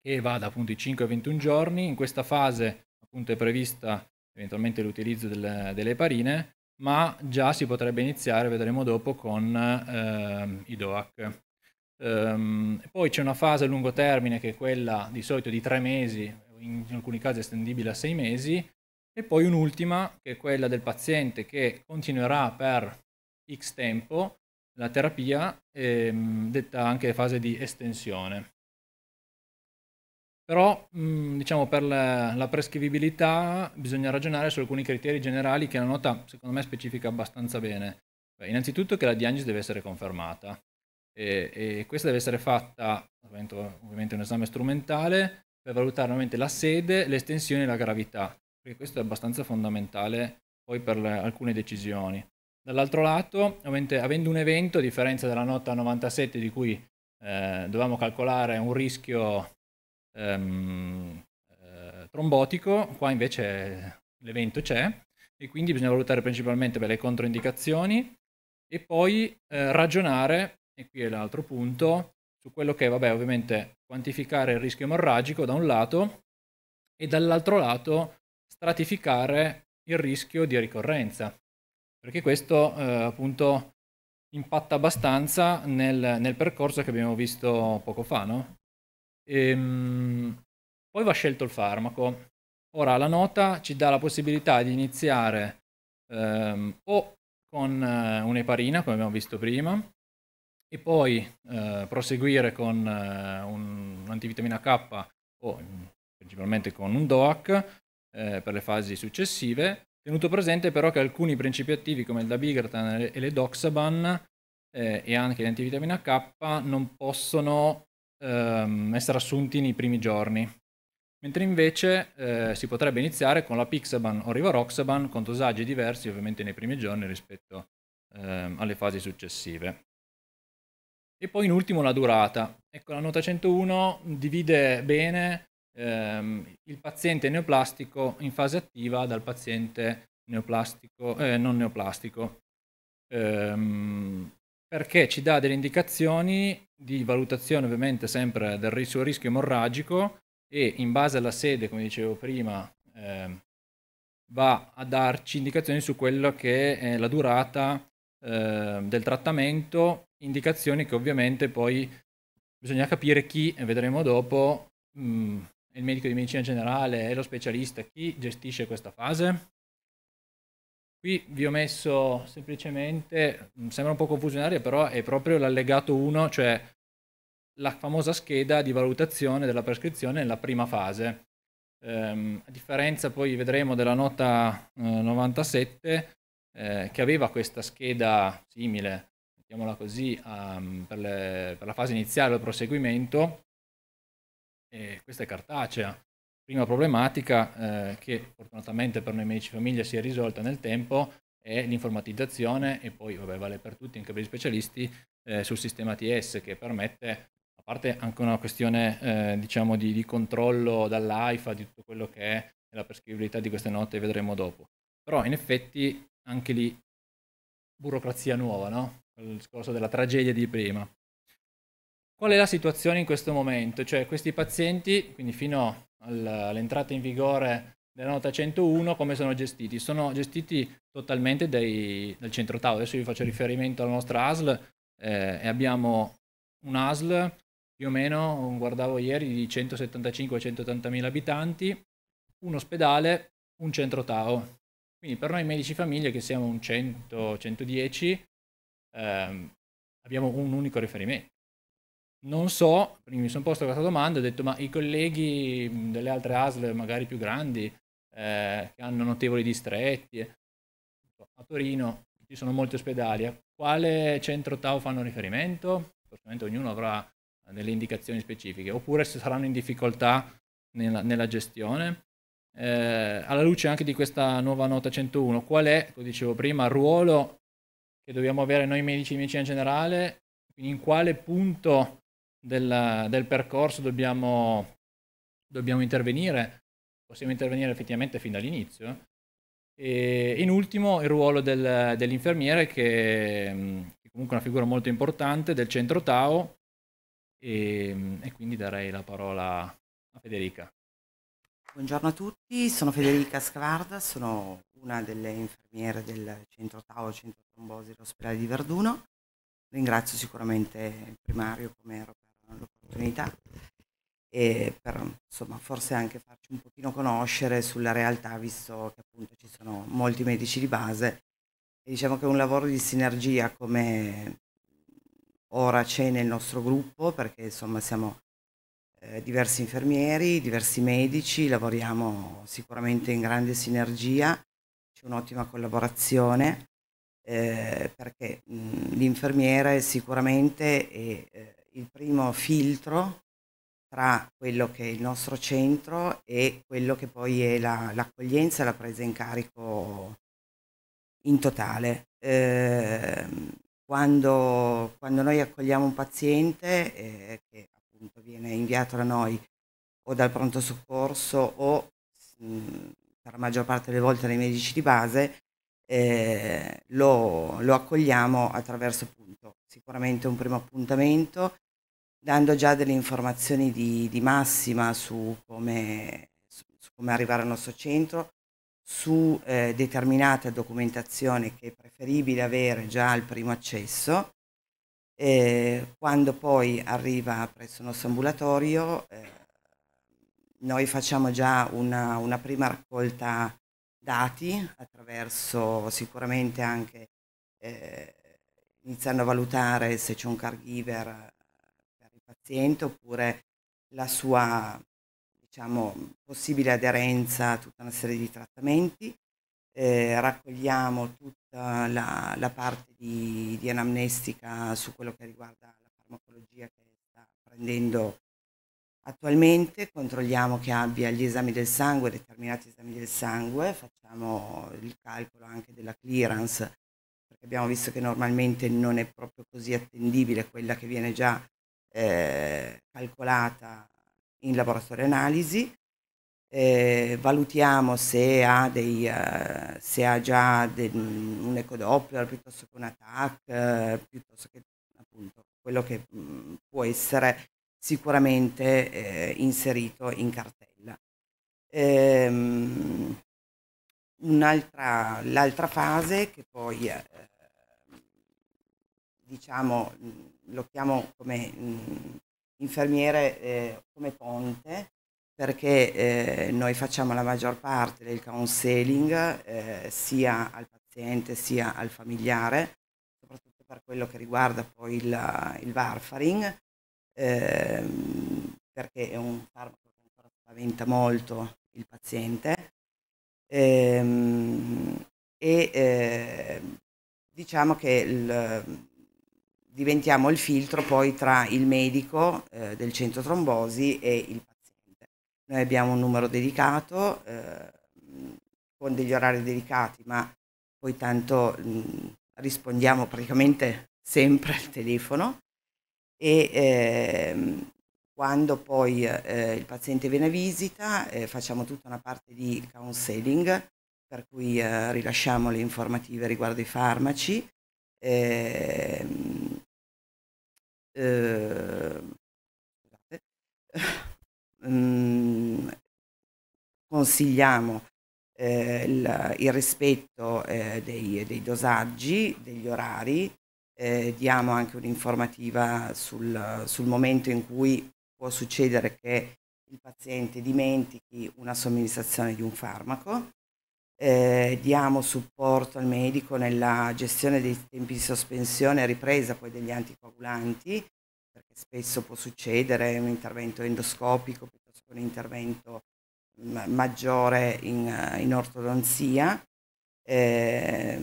e va da appunto i 5 ai 21 giorni. In questa fase appunto è prevista eventualmente l'utilizzo delle, delle parine, ma già si potrebbe iniziare, vedremo dopo, con ehm, i DOAC. Ehm, poi c'è una fase a lungo termine che è quella di solito di 3 mesi, in alcuni casi estendibile a 6 mesi, e poi un'ultima che è quella del paziente che continuerà per X tempo la terapia, ehm, detta anche fase di estensione. Però mh, mm, diciamo per la, la, prescrivibilità bisogna ragionare su alcuni criteri generali che la nota secondo me specifica abbastanza bene. Beh, innanzitutto che la diagnosi deve essere confermata e, e questa deve essere fatta, ovviamente un esame strumentale, per valutare ovviamente la sede, l'estensione e la gravità, perché questo è abbastanza fondamentale poi per le, alcune decisioni. Dall'altro lato, ovviamente avendo un evento, a differenza della nota 97 di cui eh, dovevamo calcolare un rischio ehm, eh, trombotico, qua invece l'evento c'è e quindi bisogna valutare principalmente beh, le controindicazioni e poi eh, ragionare, e qui è l'altro punto, su quello che è, vabbè, ovviamente quantificare il rischio emorragico da un lato e dall'altro lato stratificare il rischio di ricorrenza, perché questo eh, appunto impatta abbastanza nel, nel, percorso che abbiamo visto poco fa, no? Ehm, poi va scelto il farmaco. Ora la nota ci dà la possibilità di iniziare ehm, o con eh, un'eparina, come abbiamo visto prima, e poi eh, proseguire con eh, un, un'antivitamina K o mm, principalmente con un DOAC eh, per le fasi successive, tenuto presente però che alcuni principi attivi come il dabigratan e le doxaban eh, e anche l'antivitamina K non possono ehm, essere assunti nei primi giorni. Mentre invece eh, si potrebbe iniziare con la Pixaban o Rivaroxaban con dosaggi diversi ovviamente nei primi giorni rispetto ehm, alle fasi successive. E poi in ultimo la durata. Ecco, la nota 101 divide bene ehm, il paziente neoplastico in fase attiva dal paziente neoplastico, eh, non neoplastico. Ehm, perché ci dà delle indicazioni di valutazione ovviamente sempre del suo rischio emorragico e in base alla sede, come dicevo prima, eh, va a darci indicazioni su quello che è la durata eh, del trattamento, indicazioni che ovviamente poi bisogna capire chi, vedremo dopo, mh, mm, il medico di medicina generale, è lo specialista, chi gestisce questa fase? Qui vi ho messo semplicemente, mm, sembra un po' confusionaria, però è proprio l'allegato 1, cioè la famosa scheda di valutazione della prescrizione nella prima fase. Ehm, a differenza poi vedremo della nota eh, 97 eh, che aveva questa scheda simile, mettiamola così, a, mm, per, le, per, la fase iniziale o proseguimento, e questa è cartacea prima problematica eh, che fortunatamente per noi medici famiglia si è risolta nel tempo è l'informatizzazione e poi vabbè, vale per tutti, anche per gli specialisti, eh, sul sistema TS che permette, a parte anche una questione eh, diciamo di, di, controllo dall'AIFA di tutto quello che è la prescrivibilità di queste note, vedremo dopo. Però in effetti anche lì burocrazia nuova, no? Il discorso della tragedia di prima. Qual è la situazione in questo momento? Cioè questi pazienti, quindi fino a all'entrata in vigore della nota 101 come sono gestiti? Sono gestiti totalmente dai, dal centro tavolo. Adesso vi faccio riferimento alla nostra ASL eh, e abbiamo un ASL più o meno, guardavo ieri, di 175-180 mila abitanti, un ospedale, un centro TAO. Quindi per noi medici famiglie, che siamo un 100-110, ehm, abbiamo un unico riferimento. Non so, quindi mi sono posto questa domanda, ho detto ma i colleghi delle altre ASL magari più grandi, eh, che hanno notevoli distretti, a Torino ci sono molti ospedali, a quale centro TAO fanno riferimento? Forse ognuno avrà delle indicazioni specifiche, oppure se saranno in difficoltà nella, nella gestione. Eh, alla luce anche di questa nuova nota 101, qual è, come dicevo prima, il ruolo che dobbiamo avere noi medici di medicina generale, in quale punto del, del percorso dobbiamo, dobbiamo intervenire, possiamo intervenire effettivamente fin dall'inizio. E in ultimo il ruolo del, dell'infermiere che, mm, è comunque una figura molto importante del centro Tao e, e quindi darei la parola a Federica. Buongiorno a tutti, sono Federica Scavarda, sono una delle infermiere del centro Tao, centro trombosi dell'ospedale di Verduno. Ringrazio sicuramente il primario Comero opportunità e per insomma, forse anche farci un pochino conoscere sulla realtà visto che appunto ci sono molti medici di base e diciamo che è un lavoro di sinergia come ora c'è nel nostro gruppo perché insomma siamo eh, diversi infermieri, diversi medici, lavoriamo sicuramente in grande sinergia, c'è un'ottima collaborazione eh, perché l'infermiere sicuramente è eh, il primo filtro tra quello che è il nostro centro e quello che poi è la, l'accoglienza la presa in carico in totale. Eh, quando, quando, noi accogliamo un paziente eh, che appunto viene inviato da noi o dal pronto soccorso o mh, mm, per la maggior parte delle volte dai medici di base, eh, lo, lo, accogliamo attraverso appunto, sicuramente un primo appuntamento dando già delle informazioni di, di massima su come, su, come, arrivare al nostro centro, su eh, determinata documentazione che è preferibile avere già al primo accesso. Eh, quando poi arriva presso il nostro ambulatorio, eh, noi facciamo già una, una, prima raccolta dati attraverso sicuramente anche eh, iniziando a valutare se c'è un caregiver paziente oppure la sua diciamo, possibile aderenza a tutta una serie di trattamenti. Eh, raccogliamo tutta la, la parte di, di, anamnestica su quello che riguarda la farmacologia che sta prendendo attualmente, controlliamo che abbia gli esami del sangue, determinati esami del sangue, facciamo il calcolo anche della clearance, perché abbiamo visto che normalmente non è proprio così attendibile quella che viene già eh, calcolata in laboratorio analisi, eh, valutiamo se ha, dei, eh, se ha già del, mm, un ecodoppler piuttosto che un attack, eh, piuttosto che appunto quello che mh, mm, può essere sicuramente eh, inserito in cartella. Ehm, un'altra, l'altra fase che poi eh, diciamo mm, lo chiamo come mh, mm, infermiere eh, come ponte perché eh, noi facciamo la maggior parte del counseling eh, sia al paziente sia al familiare, soprattutto per quello che riguarda poi il, il warfarin, ehm, perché è un farmaco che ancora spaventa molto il paziente. Ehm, e eh, diciamo che il, diventiamo il filtro poi tra il medico eh, del centro trombosi e il paziente. Noi abbiamo un numero dedicato eh, con degli orari dedicati, ma poi tanto mh, mm, rispondiamo praticamente sempre al telefono e eh, quando poi eh, il paziente viene a visita eh, facciamo tutta una parte di counseling per cui eh, rilasciamo le informative riguardo i farmaci. Eh, eh, scusate, mm, consigliamo eh, il, il, rispetto eh, dei, dei, dosaggi, degli orari, eh, diamo anche un'informativa sul, sul momento in cui può succedere che il paziente dimentichi una somministrazione di un farmaco eh, diamo supporto al medico nella gestione dei tempi di sospensione e ripresa poi degli anticoagulanti, perché spesso può succedere un intervento endoscopico piuttosto che un intervento ma mm, maggiore in, eh, in ortodonzia. Eh,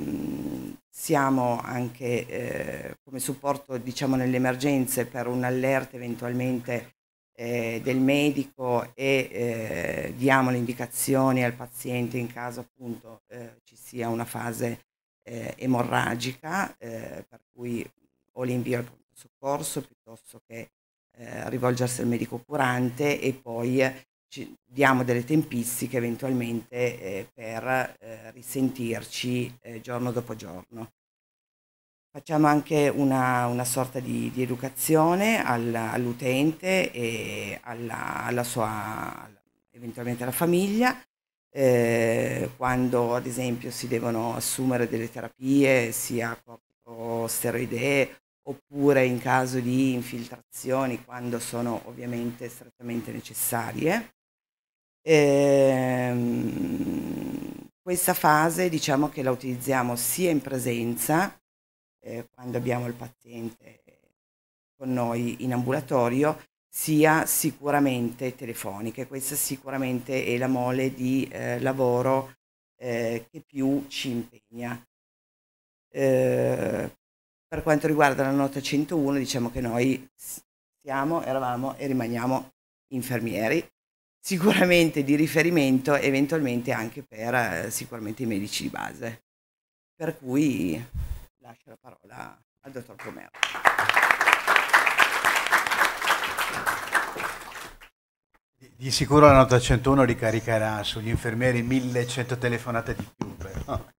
siamo anche eh, come supporto diciamo, nelle emergenze per un'allerta eventualmente eh, del medico e eh, diamo le indicazioni al paziente in caso appunto eh, ci sia una fase eh, emorragica, eh, per cui o l'invio al pronto soccorso piuttosto che eh, rivolgersi al medico curante e poi ci diamo delle tempistiche eventualmente per risentirci giorno dopo giorno. Facciamo anche una, una sorta di, di educazione all, all'utente e alla, alla sua, eventualmente alla famiglia, eh, quando ad esempio si devono assumere delle terapie sia steroidee, oppure in caso di infiltrazioni quando sono ovviamente strettamente necessarie. Eh, questa fase diciamo che la utilizziamo sia in presenza eh, quando abbiamo il paziente con noi in ambulatorio sia sicuramente telefoniche. Questa sicuramente è la mole di eh, lavoro eh, che più ci impegna. Eh, per quanto riguarda la nota 101, diciamo che noi siamo, eravamo e rimaniamo infermieri, sicuramente di riferimento eventualmente anche per eh, sicuramente i medici di base. Per cui lascio la parola al dottor Romero. Di sicuro la nota 101 ricaricherà sugli infermieri 1100 telefonate di più. Però.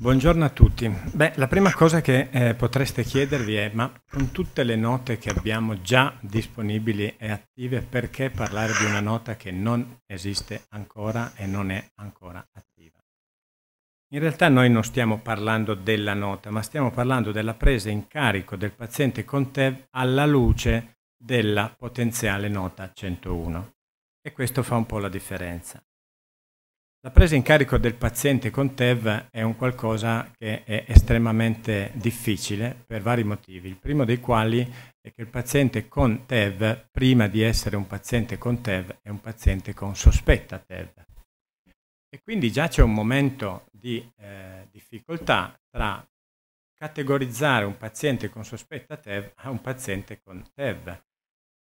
Buongiorno a tutti. Beh, la prima cosa che eh, potreste chiedervi è, ma con tutte le note che abbiamo già disponibili e attive, perché parlare di una nota che non esiste ancora e non è ancora attiva? In realtà noi non stiamo parlando della nota, ma stiamo parlando della presa in carico del paziente con TEV alla luce della potenziale nota 101. E questo fa un po' la differenza. La presa in carico del paziente con TEV è un qualcosa che è estremamente difficile per vari motivi, il primo dei quali è che il paziente con TEV, prima di essere un paziente con TEV, è un paziente con sospetta TEV e quindi già c'è un momento di eh, difficoltà tra categorizzare un paziente con sospetta TEV a un paziente con TEV.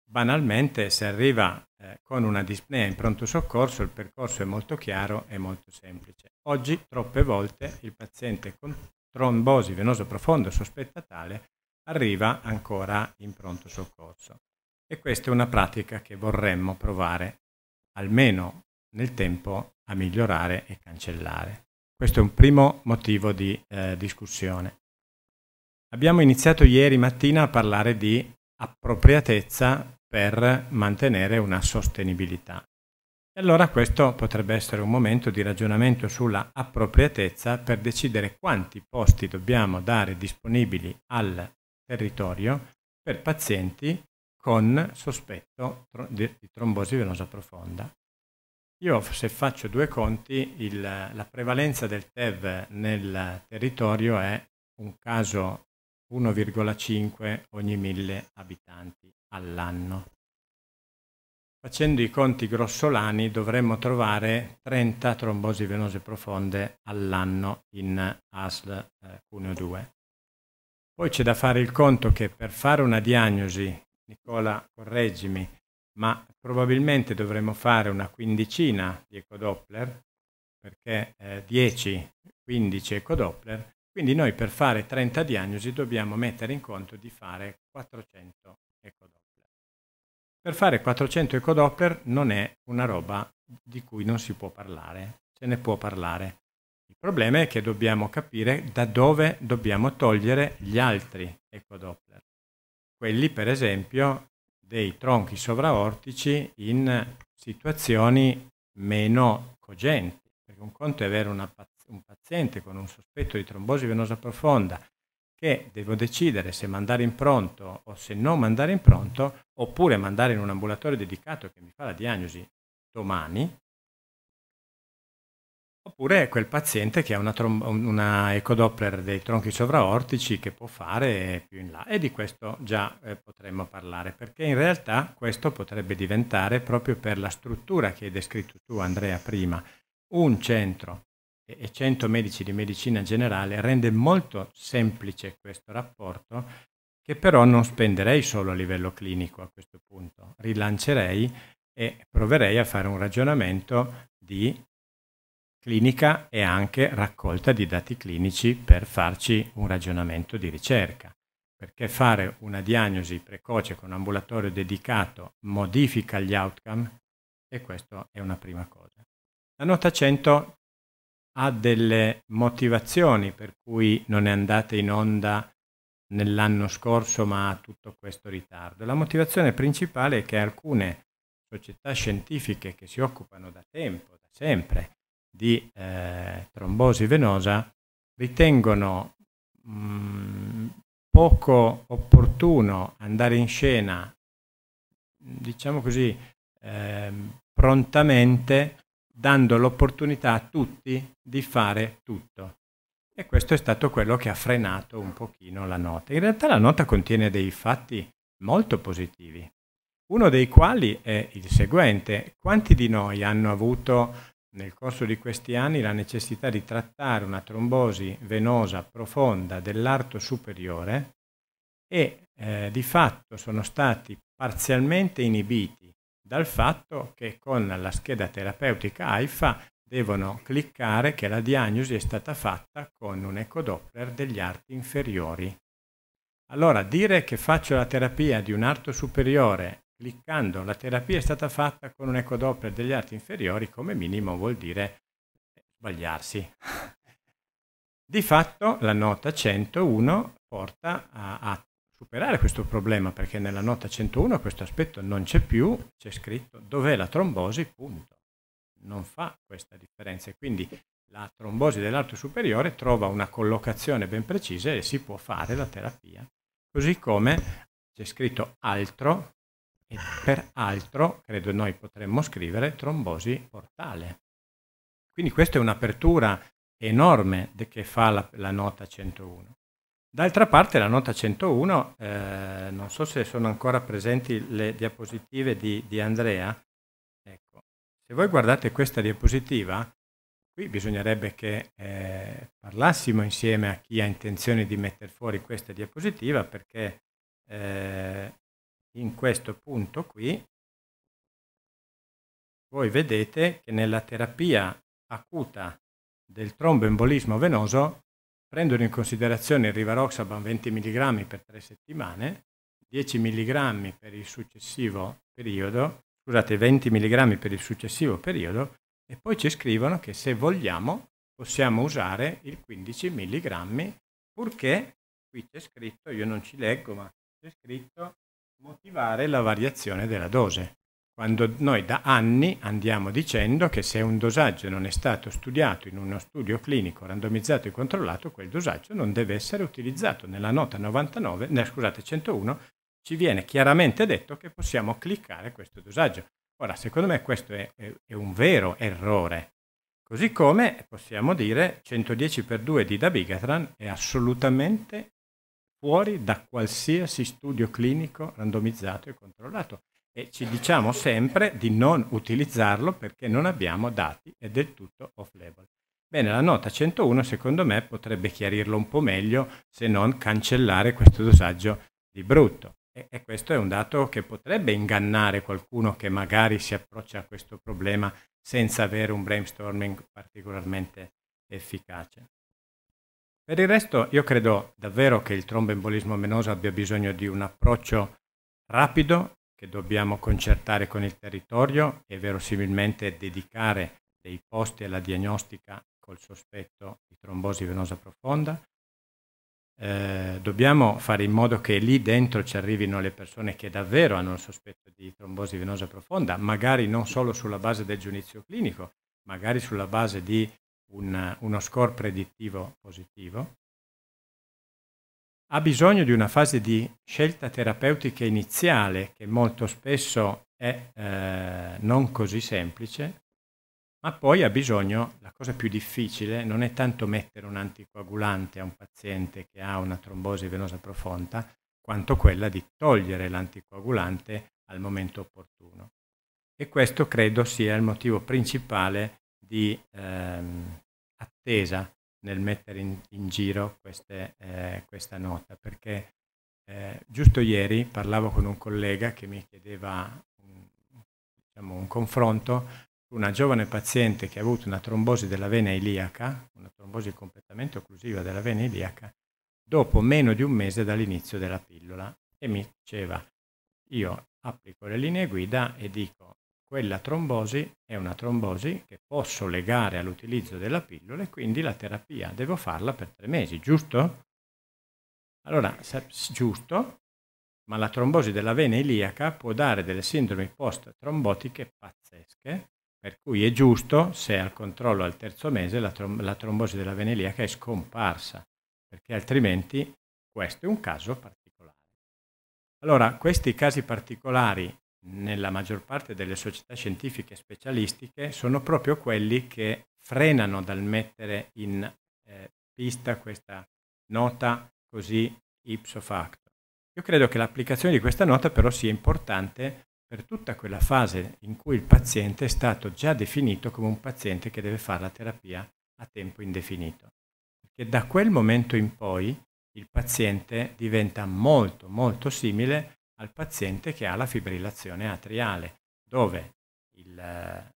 Banalmente, se arriva eh, con una dispnea in pronto soccorso, il percorso è molto chiaro e molto semplice. Oggi, troppe volte, il paziente con trombosi venoso profondo sospetta tale arriva ancora in pronto soccorso. E questa è una pratica che vorremmo provare almeno nel tempo a migliorare e cancellare. Questo è un primo motivo di eh, discussione. Abbiamo iniziato ieri mattina a parlare di appropriatezza per mantenere una sostenibilità. E allora questo potrebbe essere un momento di ragionamento sulla appropriatezza per decidere quanti posti dobbiamo dare disponibili al territorio per pazienti con sospetto di trombosi venosa profonda. Io se faccio due conti, il, la prevalenza del TEV nel territorio è un caso 1,5 ogni 1000 abitanti all'anno. Facendo i conti grossolani dovremmo trovare 30 trombosi venose profonde all'anno in ASL eh, Cuneo 2. Poi c'è da fare il conto che per fare una diagnosi, Nicola correggimi, ma probabilmente dovremmo fare una quindicina di ecodoppler, perché eh, 10, 15 ecodoppler, quindi noi per fare 30 diagnosi dobbiamo mettere in conto di fare 400 ecodoppler. Per fare 400 ecodoppler non è una roba di cui non si può parlare, se ne può parlare. Il problema è che dobbiamo capire da dove dobbiamo togliere gli altri ecodoppler. Quelli, per esempio, dei tronchi sovraortici in situazioni meno cogenti. Perché un conto è avere una, un paziente con un sospetto di trombosi venosa profonda che devo decidere se mandare in pronto o se non mandare in pronto, oppure mandare in un ambulatorio dedicato che mi fa la diagnosi domani, Oppure quel paziente che ha una, trom- una ecodoppler dei tronchi sovraortici che può fare più in là e di questo già eh, potremmo parlare perché in realtà questo potrebbe diventare proprio per la struttura che hai descritto tu Andrea prima, un centro e 100 medici di medicina generale rende molto semplice questo rapporto che però non spenderei solo a livello clinico a questo punto, rilancerei e proverei a fare un ragionamento di clinica e anche raccolta di dati clinici per farci un ragionamento di ricerca. Perché fare una diagnosi precoce con un ambulatorio dedicato modifica gli outcome e questa è una prima cosa. La nota 100 ha delle motivazioni per cui non è andata in onda nell'anno scorso ma ha tutto questo ritardo. La motivazione principale è che alcune società scientifiche che si occupano da tempo, da sempre, di eh, trombosi venosa ritengono mh, mm, poco opportuno andare in scena, diciamo così, eh, prontamente dando l'opportunità a tutti di fare tutto. E questo è stato quello che ha frenato un pochino la nota. In realtà la nota contiene dei fatti molto positivi, uno dei quali è il seguente. Quanti di noi hanno avuto nel corso di questi anni la necessità di trattare una trombosi venosa profonda dell'arto superiore e eh, di fatto sono stati parzialmente inibiti dal fatto che con la scheda terapeutica AIFA devono cliccare che la diagnosi è stata fatta con un ecodoppler degli arti inferiori. Allora dire che faccio la terapia di un arto superiore cliccando. La terapia è stata fatta con un ecodopler degli arti inferiori, come minimo vuol dire sbagliarsi. Di fatto la nota 101 porta a, a, superare questo problema perché nella nota 101 questo aspetto non c'è più, c'è scritto dov'è la trombosi, punto. Non fa questa differenza e quindi la trombosi dell'arto superiore trova una collocazione ben precisa e si può fare la terapia. Così come c'è scritto altro e peraltro, credo noi potremmo scrivere, trombosi portale. Quindi questa è un'apertura enorme che fa la, la nota 101. D'altra parte la nota 101, eh, non so se sono ancora presenti le diapositive di, di Andrea, ecco, se voi guardate questa diapositiva, qui bisognerebbe che eh, parlassimo insieme a chi ha intenzione di mettere fuori questa diapositiva perché eh, in questo punto qui, voi vedete che nella terapia acuta del tromboembolismo venoso prendono in considerazione il rivaroxaban 20 mg per tre settimane, 10 mg per il successivo periodo, scusate, 20 mg per il successivo periodo e poi ci scrivono che se vogliamo possiamo usare il 15 mg purché qui c'è scritto, io non ci leggo, ma c'è scritto motivare la variazione della dose. Quando noi da anni andiamo dicendo che se un dosaggio non è stato studiato in uno studio clinico randomizzato e controllato, quel dosaggio non deve essere utilizzato. Nella nota 99, ne, scusate, 101 ci viene chiaramente detto che possiamo cliccare questo dosaggio. Ora, secondo me questo è, è, è un vero errore. Così come possiamo dire 110 x 2 di Dabigatran è assolutamente fuori da qualsiasi studio clinico randomizzato e controllato e ci diciamo sempre di non utilizzarlo perché non abbiamo dati è del tutto off-label. Bene, la nota 101 secondo me potrebbe chiarirlo un po' meglio se non cancellare questo dosaggio di brutto. E, e, questo è un dato che potrebbe ingannare qualcuno che magari si approccia a questo problema senza avere un brainstorming particolarmente efficace. Per il resto io credo davvero che il tromboembolismo venoso abbia bisogno di un approccio rapido che dobbiamo concertare con il territorio e verosimilmente dedicare dei posti alla diagnostica col sospetto di trombosi venosa profonda. Eh, dobbiamo fare in modo che lì dentro ci arrivino le persone che davvero hanno il sospetto di trombosi venosa profonda, magari non solo sulla base del giudizio clinico, magari sulla base di un, uno score predittivo positivo, ha bisogno di una fase di scelta terapeutica iniziale che molto spesso è eh, non così semplice, ma poi ha bisogno, la cosa più difficile non è tanto mettere un anticoagulante a un paziente che ha una trombosi venosa profonda, quanto quella di togliere l'anticoagulante al momento opportuno. E questo credo sia il motivo principale di, ehm, attesa nel mettere in, in giro queste, eh, questa nota, perché eh, giusto ieri parlavo con un collega che mi chiedeva un, diciamo, un confronto su una giovane paziente che ha avuto una trombosi della vena iliaca, una trombosi completamente occlusiva della vena iliaca, dopo meno di un mese dall'inizio della pillola e mi diceva io applico le linee guida e dico quella trombosi è una trombosi che posso legare all'utilizzo della pillola e quindi la terapia devo farla per tre mesi, giusto? Allora, giusto, ma la trombosi della vena iliaca può dare delle sindrome post-trombotiche pazzesche, per cui è giusto se al controllo al terzo mese la, trom- la trombosi della vena iliaca è scomparsa, perché altrimenti questo è un caso particolare. Allora, questi casi particolari nella maggior parte delle società scientifiche specialistiche sono proprio quelli che frenano dal mettere in eh, pista questa nota così ipso facto. Io credo che l'applicazione di questa nota però sia importante per tutta quella fase in cui il paziente è stato già definito come un paziente che deve fare la terapia a tempo indefinito. Perché da quel momento in poi il paziente diventa molto molto simile al paziente che ha la fibrillazione atriale, dove il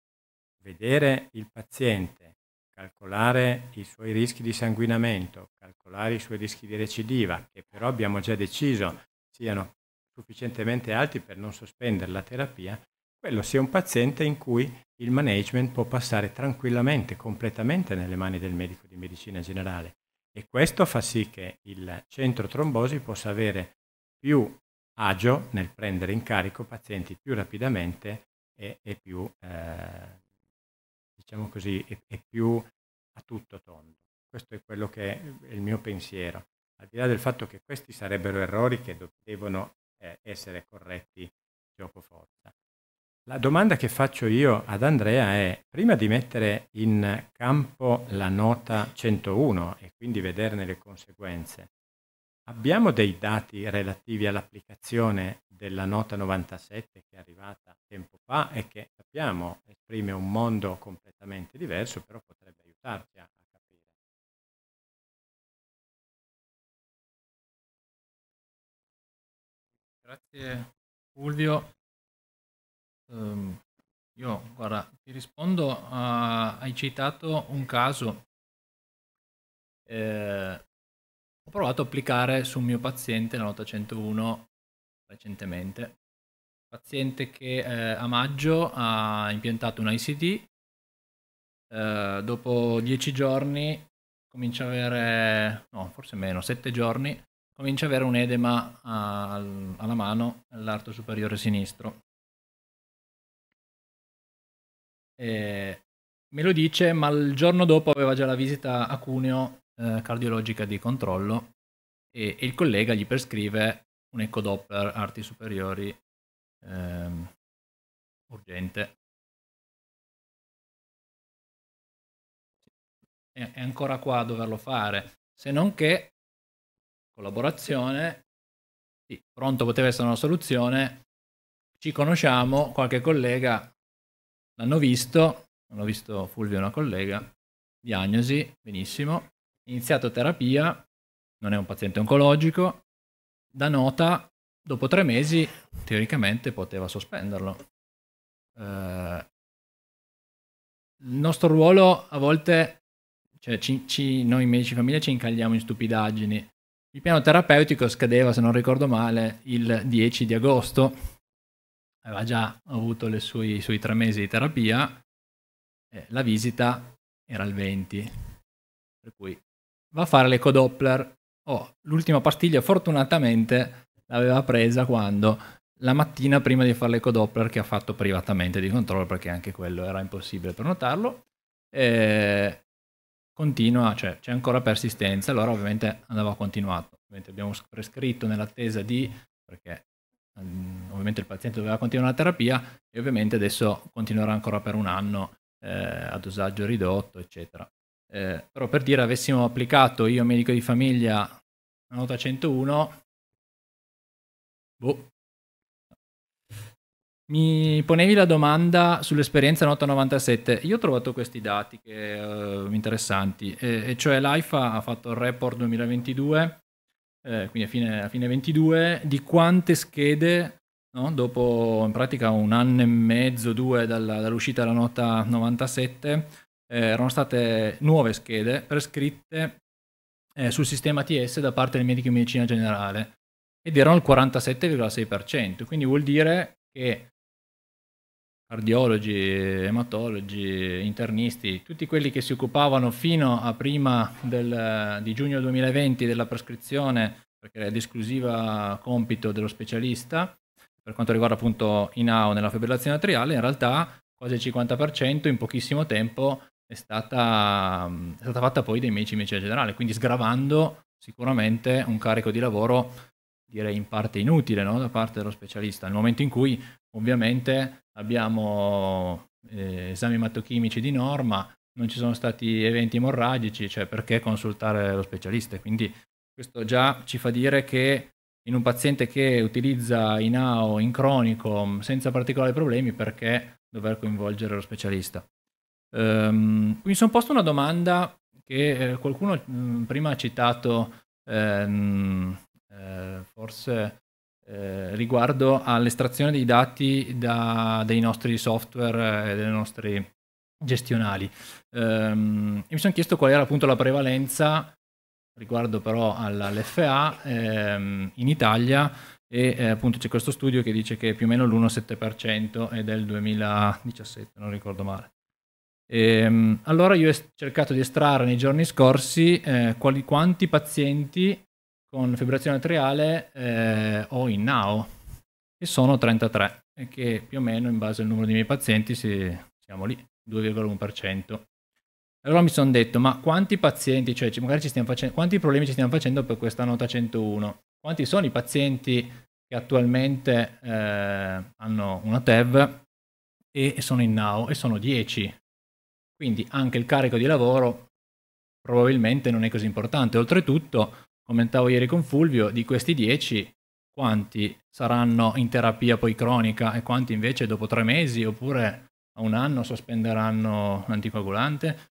vedere il paziente, calcolare i suoi rischi di sanguinamento, calcolare i suoi rischi di recidiva, che però abbiamo già deciso siano sufficientemente alti per non sospendere la terapia, quello sia un paziente in cui il management può passare tranquillamente, completamente nelle mani del medico di medicina generale. E questo fa sì che il centro trombosi possa avere più agio nel prendere in carico pazienti più rapidamente e, e più, eh, diciamo così, e, e più a tutto tondo. Questo è quello che è il mio pensiero. Al di là del fatto che questi sarebbero errori che do- devono eh, essere corretti gioco forza. La domanda che faccio io ad Andrea è, prima di mettere in campo la nota 101 e quindi vederne le conseguenze, Abbiamo dei dati relativi all'applicazione della nota 97 che è arrivata tempo fa e che sappiamo esprime un mondo completamente diverso, però potrebbe aiutarci a capire. Grazie Fulvio. Um, io, guarda, ti rispondo, a, hai citato un caso eh, ho provato a applicare su un mio paziente la nota 101 recentemente. Paziente che eh, a maggio ha impiantato un ICD, eh, dopo dieci giorni comincia a avere, no forse meno, sette giorni, comincia a avere un edema a, alla mano, all'arto superiore sinistro. E me lo dice, ma il giorno dopo aveva già la visita a Cuneo eh, cardiologica di controllo e, e, il collega gli prescrive un ecodoppler arti superiori ehm, urgente. È, è ancora qua a doverlo fare, se non che collaborazione, sì, pronto poteva essere una soluzione, ci conosciamo, qualche collega l'hanno visto, hanno visto Fulvio una collega, diagnosi, benissimo, iniziato terapia, non è un paziente oncologico, da nota dopo tre mesi teoricamente poteva sospenderlo. Eh, il nostro ruolo a volte, cioè ci, ci, noi medici famiglia ci incagliamo in stupidaggini. Il piano terapeutico scadeva, se non ricordo male, il 10 di agosto, aveva già avuto sue, i suoi tre mesi di terapia, eh, la visita era il 20, per cui va a fare l'ecodoppler. Oh, l'ultima pastiglia fortunatamente l'aveva presa quando? La mattina prima di fare l'ecodoppler che ha fatto privatamente di controllo perché anche quello era impossibile prenotarlo. E continua, cioè c'è ancora persistenza, allora ovviamente andava continuato. Ovviamente abbiamo prescritto nell'attesa di, perché mm, ovviamente il paziente doveva continuare la terapia e ovviamente adesso continuerà ancora per un anno eh, a dosaggio ridotto, eccetera. Eh, però per dire avessimo applicato io medico di famiglia la nota 101, boh. mi ponevi la domanda sull'esperienza nota 97. Io ho trovato questi dati che, eh, interessanti, e, e cioè l'AIFA ha fatto il report 2022, eh, quindi a fine, a fine 22, di quante schede No? dopo in pratica un anno e mezzo, due dalla, dall'uscita della nota 97, eh, erano state nuove schede prescritte eh, sul sistema TS da parte del medico in medicina generale ed erano il 47,6%, quindi vuol dire che cardiologi, ematologi, internisti, tutti quelli che si occupavano fino a prima del, di giugno 2020 della prescrizione, perché era l'esclusiva compito dello specialista, per quanto riguarda appunto in AO nella fibrillazione atriale, in realtà quasi il 50% in pochissimo tempo è stata, mm, è stata fatta poi dai medici in medicina generale, quindi sgravando sicuramente un carico di lavoro direi in parte inutile no? da parte dello specialista, nel momento in cui ovviamente abbiamo eh, esami mattochimici di norma, non ci sono stati eventi emorragici, cioè perché consultare lo specialista? Quindi questo già ci fa dire che in un paziente che utilizza INAO in cronico mm, senza particolari problemi, perché dover coinvolgere lo specialista? Um, mi sono posto una domanda che eh, qualcuno mh, mm, prima ha citato, ehm, eh, forse eh, riguardo all'estrazione dei dati da, dai nostri software eh, e dai nostri gestionali. Um, mi sono chiesto qual era appunto la prevalenza riguardo però all'FA ehm, in Italia e eh, appunto c'è questo studio che dice che più o meno l'1,7% è del 2017, non ricordo male. E, ehm, allora io ho cercato di estrarre nei giorni scorsi eh, quali, quanti pazienti con fibrazione atriale eh, ho in NAO, e sono 33, e che più o meno in base al numero dei miei pazienti si, siamo lì, 2,1%. Allora mi sono detto, ma quanti pazienti, cioè magari ci stiamo facendo, quanti problemi ci stiamo facendo per questa nota 101? Quanti sono i pazienti che attualmente eh, hanno una TEV e sono in NAO? E sono 10. Quindi anche il carico di lavoro probabilmente non è così importante. Oltretutto, commentavo ieri con Fulvio, di questi 10 quanti saranno in terapia poi cronica e quanti invece dopo tre mesi oppure a un anno sospenderanno l'anticoagulante?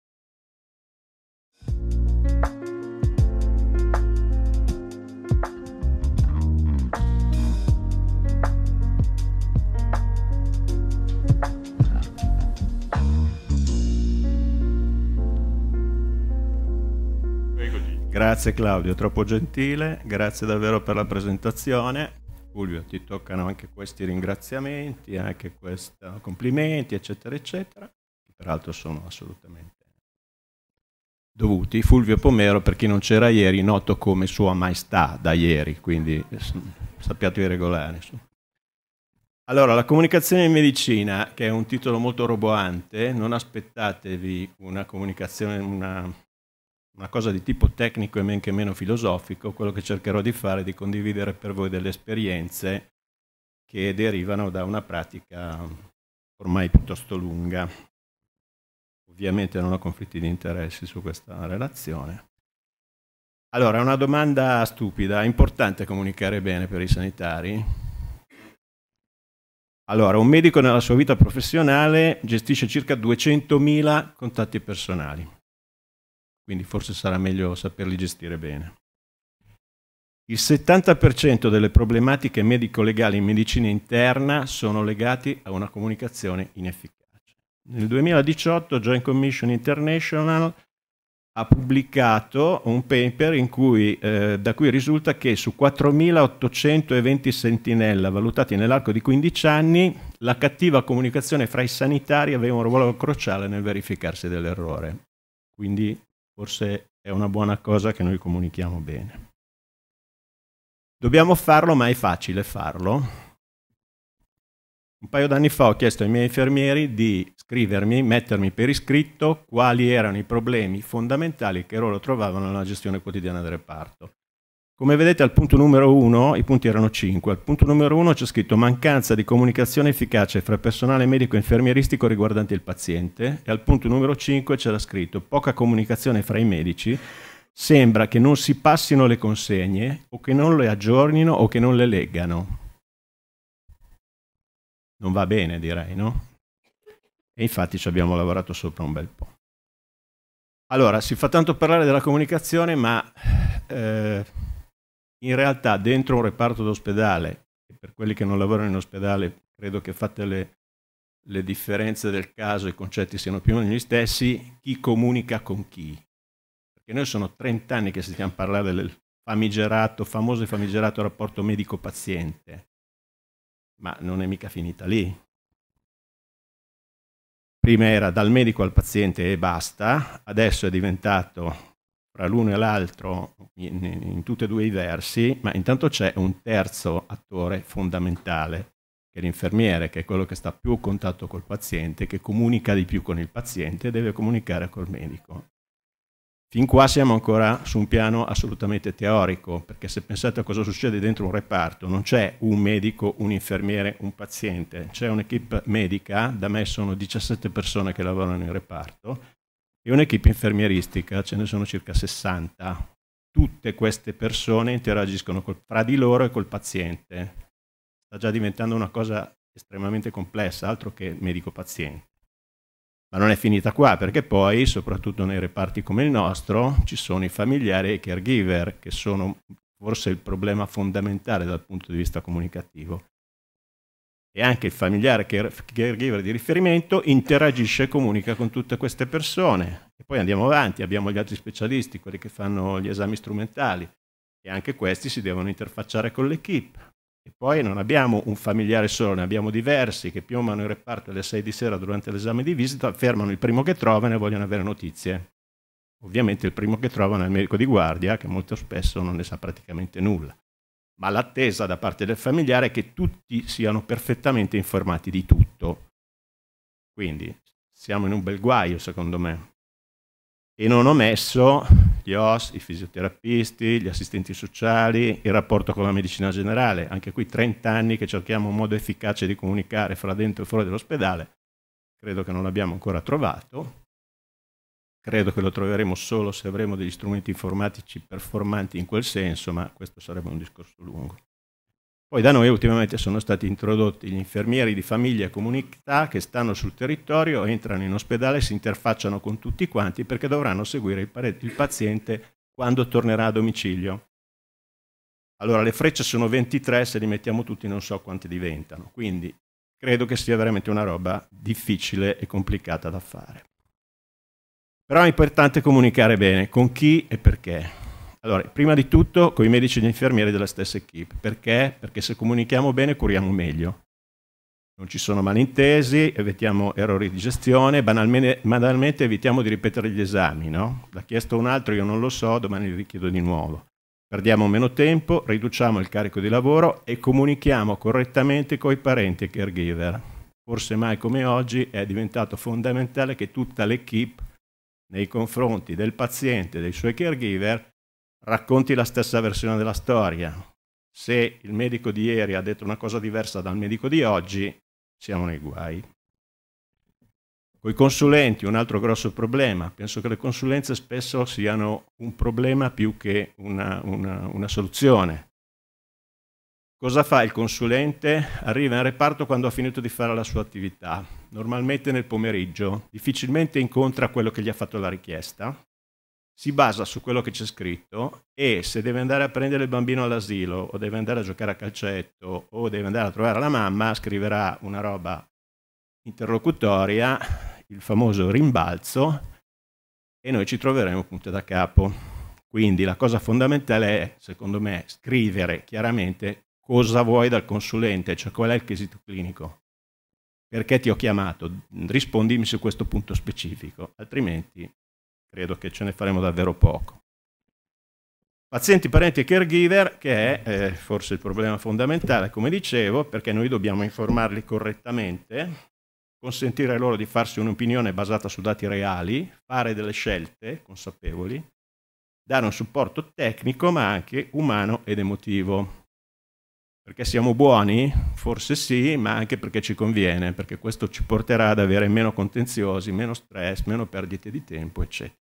Grazie Claudio, troppo gentile, grazie davvero per la presentazione. Fulvio, ti toccano anche questi ringraziamenti, anche questi complimenti, eccetera, eccetera, che peraltro sono assolutamente dovuti. Fulvio Pomero, per chi non c'era ieri, noto come Sua Maestà da ieri, quindi sappiate i regolari. Allora, la comunicazione in medicina, che è un titolo molto roboante, non aspettatevi una comunicazione, una una cosa di tipo tecnico e men che meno filosofico, quello che cercherò di fare è di condividere per voi delle esperienze che derivano da una pratica ormai piuttosto lunga. Ovviamente non ho conflitti di interessi su questa relazione. Allora, è una domanda stupida, è importante comunicare bene per i sanitari? Allora, un medico nella sua vita professionale gestisce circa 200.000 contatti personali quindi forse sarà meglio saperli gestire bene. Il 70% delle problematiche medico-legali in medicina interna sono legate a una comunicazione inefficace. Nel 2018 Joint Commission International ha pubblicato un paper cui, eh, da cui risulta che su 4.820 sentinella valutati nell'arco di 15 anni, la cattiva comunicazione fra i sanitari aveva un ruolo cruciale nel verificarsi dell'errore. Quindi forse è una buona cosa che noi comunichiamo bene. Dobbiamo farlo, ma è facile farlo. Un paio d'anni fa ho chiesto ai miei infermieri di scrivermi, mettermi per iscritto quali erano i problemi fondamentali che loro trovavano nella gestione quotidiana del reparto. Come vedete al punto numero 1, i punti erano 5, al punto numero 1 c'è scritto mancanza di comunicazione efficace fra personale medico e infermieristico riguardante il paziente e al punto numero 5 c'era scritto poca comunicazione fra i medici, sembra che non si passino le consegne o che non le aggiornino o che non le leggano. Non va bene direi, no? E infatti ci abbiamo lavorato sopra un bel po'. Allora, si fa tanto parlare della comunicazione, ma... Eh, in realtà dentro un reparto d'ospedale, e per quelli che non lavorano in ospedale credo che fatte le, le differenze del caso i concetti siano più o meno gli stessi, chi comunica con chi. Perché noi sono 30 anni che sentiamo parlare del famigerato, famoso e famigerato rapporto medico-paziente, ma non è mica finita lì. Prima era dal medico al paziente e basta, adesso è diventato fra l'uno e l'altro in, in tutti e due i versi, ma intanto c'è un terzo attore fondamentale, che è l'infermiere, che è quello che sta più a contatto col paziente, che comunica di più con il paziente e deve comunicare col medico. Fin qua siamo ancora su un piano assolutamente teorico, perché se pensate a cosa succede dentro un reparto, non c'è un medico, un infermiere, un paziente, c'è un'equipe medica, da me sono 17 persone che lavorano in reparto, e un'equipe infermieristica, ce ne sono circa 60. Tutte queste persone interagiscono col, fra di loro e col paziente. Sta già diventando una cosa estremamente complessa, altro che medico-paziente. Ma non è finita qua, perché poi, soprattutto nei reparti come il nostro, ci sono i familiari e i caregiver, che sono forse il problema fondamentale dal punto di vista comunicativo e anche il familiare caregiver di riferimento interagisce e comunica con tutte queste persone. E poi andiamo avanti, abbiamo gli altri specialisti, quelli che fanno gli esami strumentali, e anche questi si devono interfacciare con l'equipe. E poi non abbiamo un familiare solo, ne abbiamo diversi che piombano in reparto alle 6 di sera durante l'esame di visita, fermano il primo che trovano e vogliono avere notizie. Ovviamente il primo che trovano è il medico di guardia, che molto spesso non ne sa praticamente nulla ma l'attesa da parte del familiare è che tutti siano perfettamente informati di tutto. Quindi siamo in un bel guaio, secondo me. E non ho messo gli OS, i fisioterapisti, gli assistenti sociali, il rapporto con la medicina generale. Anche qui 30 anni che cerchiamo un modo efficace di comunicare fra dentro e fuori dell'ospedale. Credo che non l'abbiamo ancora trovato. Credo che lo troveremo solo se avremo degli strumenti informatici performanti in quel senso, ma questo sarebbe un discorso lungo. Poi da noi ultimamente sono stati introdotti gli infermieri di famiglia e comunità che stanno sul territorio, entrano in ospedale, e si interfacciano con tutti quanti perché dovranno seguire il, il paziente quando tornerà a domicilio. Allora le frecce sono 23, se li mettiamo tutti non so quante diventano, quindi credo che sia veramente una roba difficile e complicata da fare. Però è importante comunicare bene con chi e perché. Allora, prima di tutto con i medici e gli infermieri della stessa equip. Perché? Perché se comunichiamo bene curiamo meglio. Non ci sono malintesi, evitiamo errori di gestione, banalmente, banalmente evitiamo di ripetere gli esami, no? L'ha chiesto un altro, io non lo so, domani li richiedo di nuovo. Perdiamo meno tempo, riduciamo il carico di lavoro e comunichiamo correttamente con i parenti e caregiver. Forse mai come oggi è diventato fondamentale che tutta l'equipe nei confronti del paziente dei suoi caregiver racconti la stessa versione della storia. Se il medico di ieri ha detto una cosa diversa dal medico di oggi, siamo nei guai. Con i consulenti un altro grosso problema, penso che le consulenze spesso siano un problema più che una, una, una soluzione. Cosa fa il consulente? Arriva in reparto quando ha finito di fare la sua attività, normalmente nel pomeriggio, difficilmente incontra quello che gli ha fatto la richiesta, si basa su quello che c'è scritto e se deve andare a prendere il bambino all'asilo o deve andare a giocare a calcetto o deve andare a trovare la mamma, scriverà una roba interlocutoria, il famoso rimbalzo e noi ci troveremo punto da capo. Quindi la cosa fondamentale è, secondo me, scrivere chiaramente cosa vuoi dal consulente, cioè qual è il quesito clinico, perché ti ho chiamato, rispondimi su questo punto specifico, altrimenti credo che ce ne faremo davvero poco. Pazienti, parenti e caregiver, che è eh, forse il problema fondamentale, come dicevo, perché noi dobbiamo informarli correttamente, consentire loro di farsi un'opinione basata su dati reali, fare delle scelte consapevoli, dare un supporto tecnico ma anche umano ed emotivo. Perché siamo buoni? Forse sì, ma anche perché ci conviene, perché questo ci porterà ad avere meno contenziosi, meno stress, meno perdite di tempo, eccetera.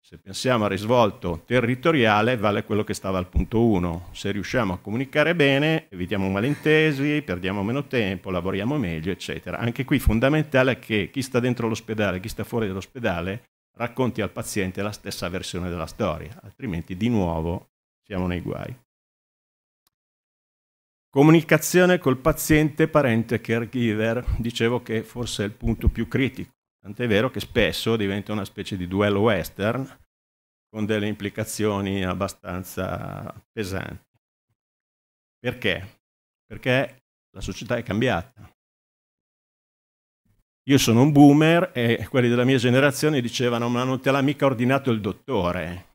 Se pensiamo al risvolto territoriale, vale quello che stava al punto 1. Se riusciamo a comunicare bene, evitiamo malintesi, perdiamo meno tempo, lavoriamo meglio, eccetera. Anche qui fondamentale è che chi sta dentro l'ospedale, chi sta fuori dall'ospedale, racconti al paziente la stessa versione della storia, altrimenti di nuovo siamo nei guai. Comunicazione col paziente, parente, caregiver, dicevo che forse è il punto più critico, tant'è vero che spesso diventa una specie di duello western con delle implicazioni abbastanza pesanti. Perché? Perché la società è cambiata. Io sono un boomer e quelli della mia generazione dicevano ma non te l'ha mica ordinato il dottore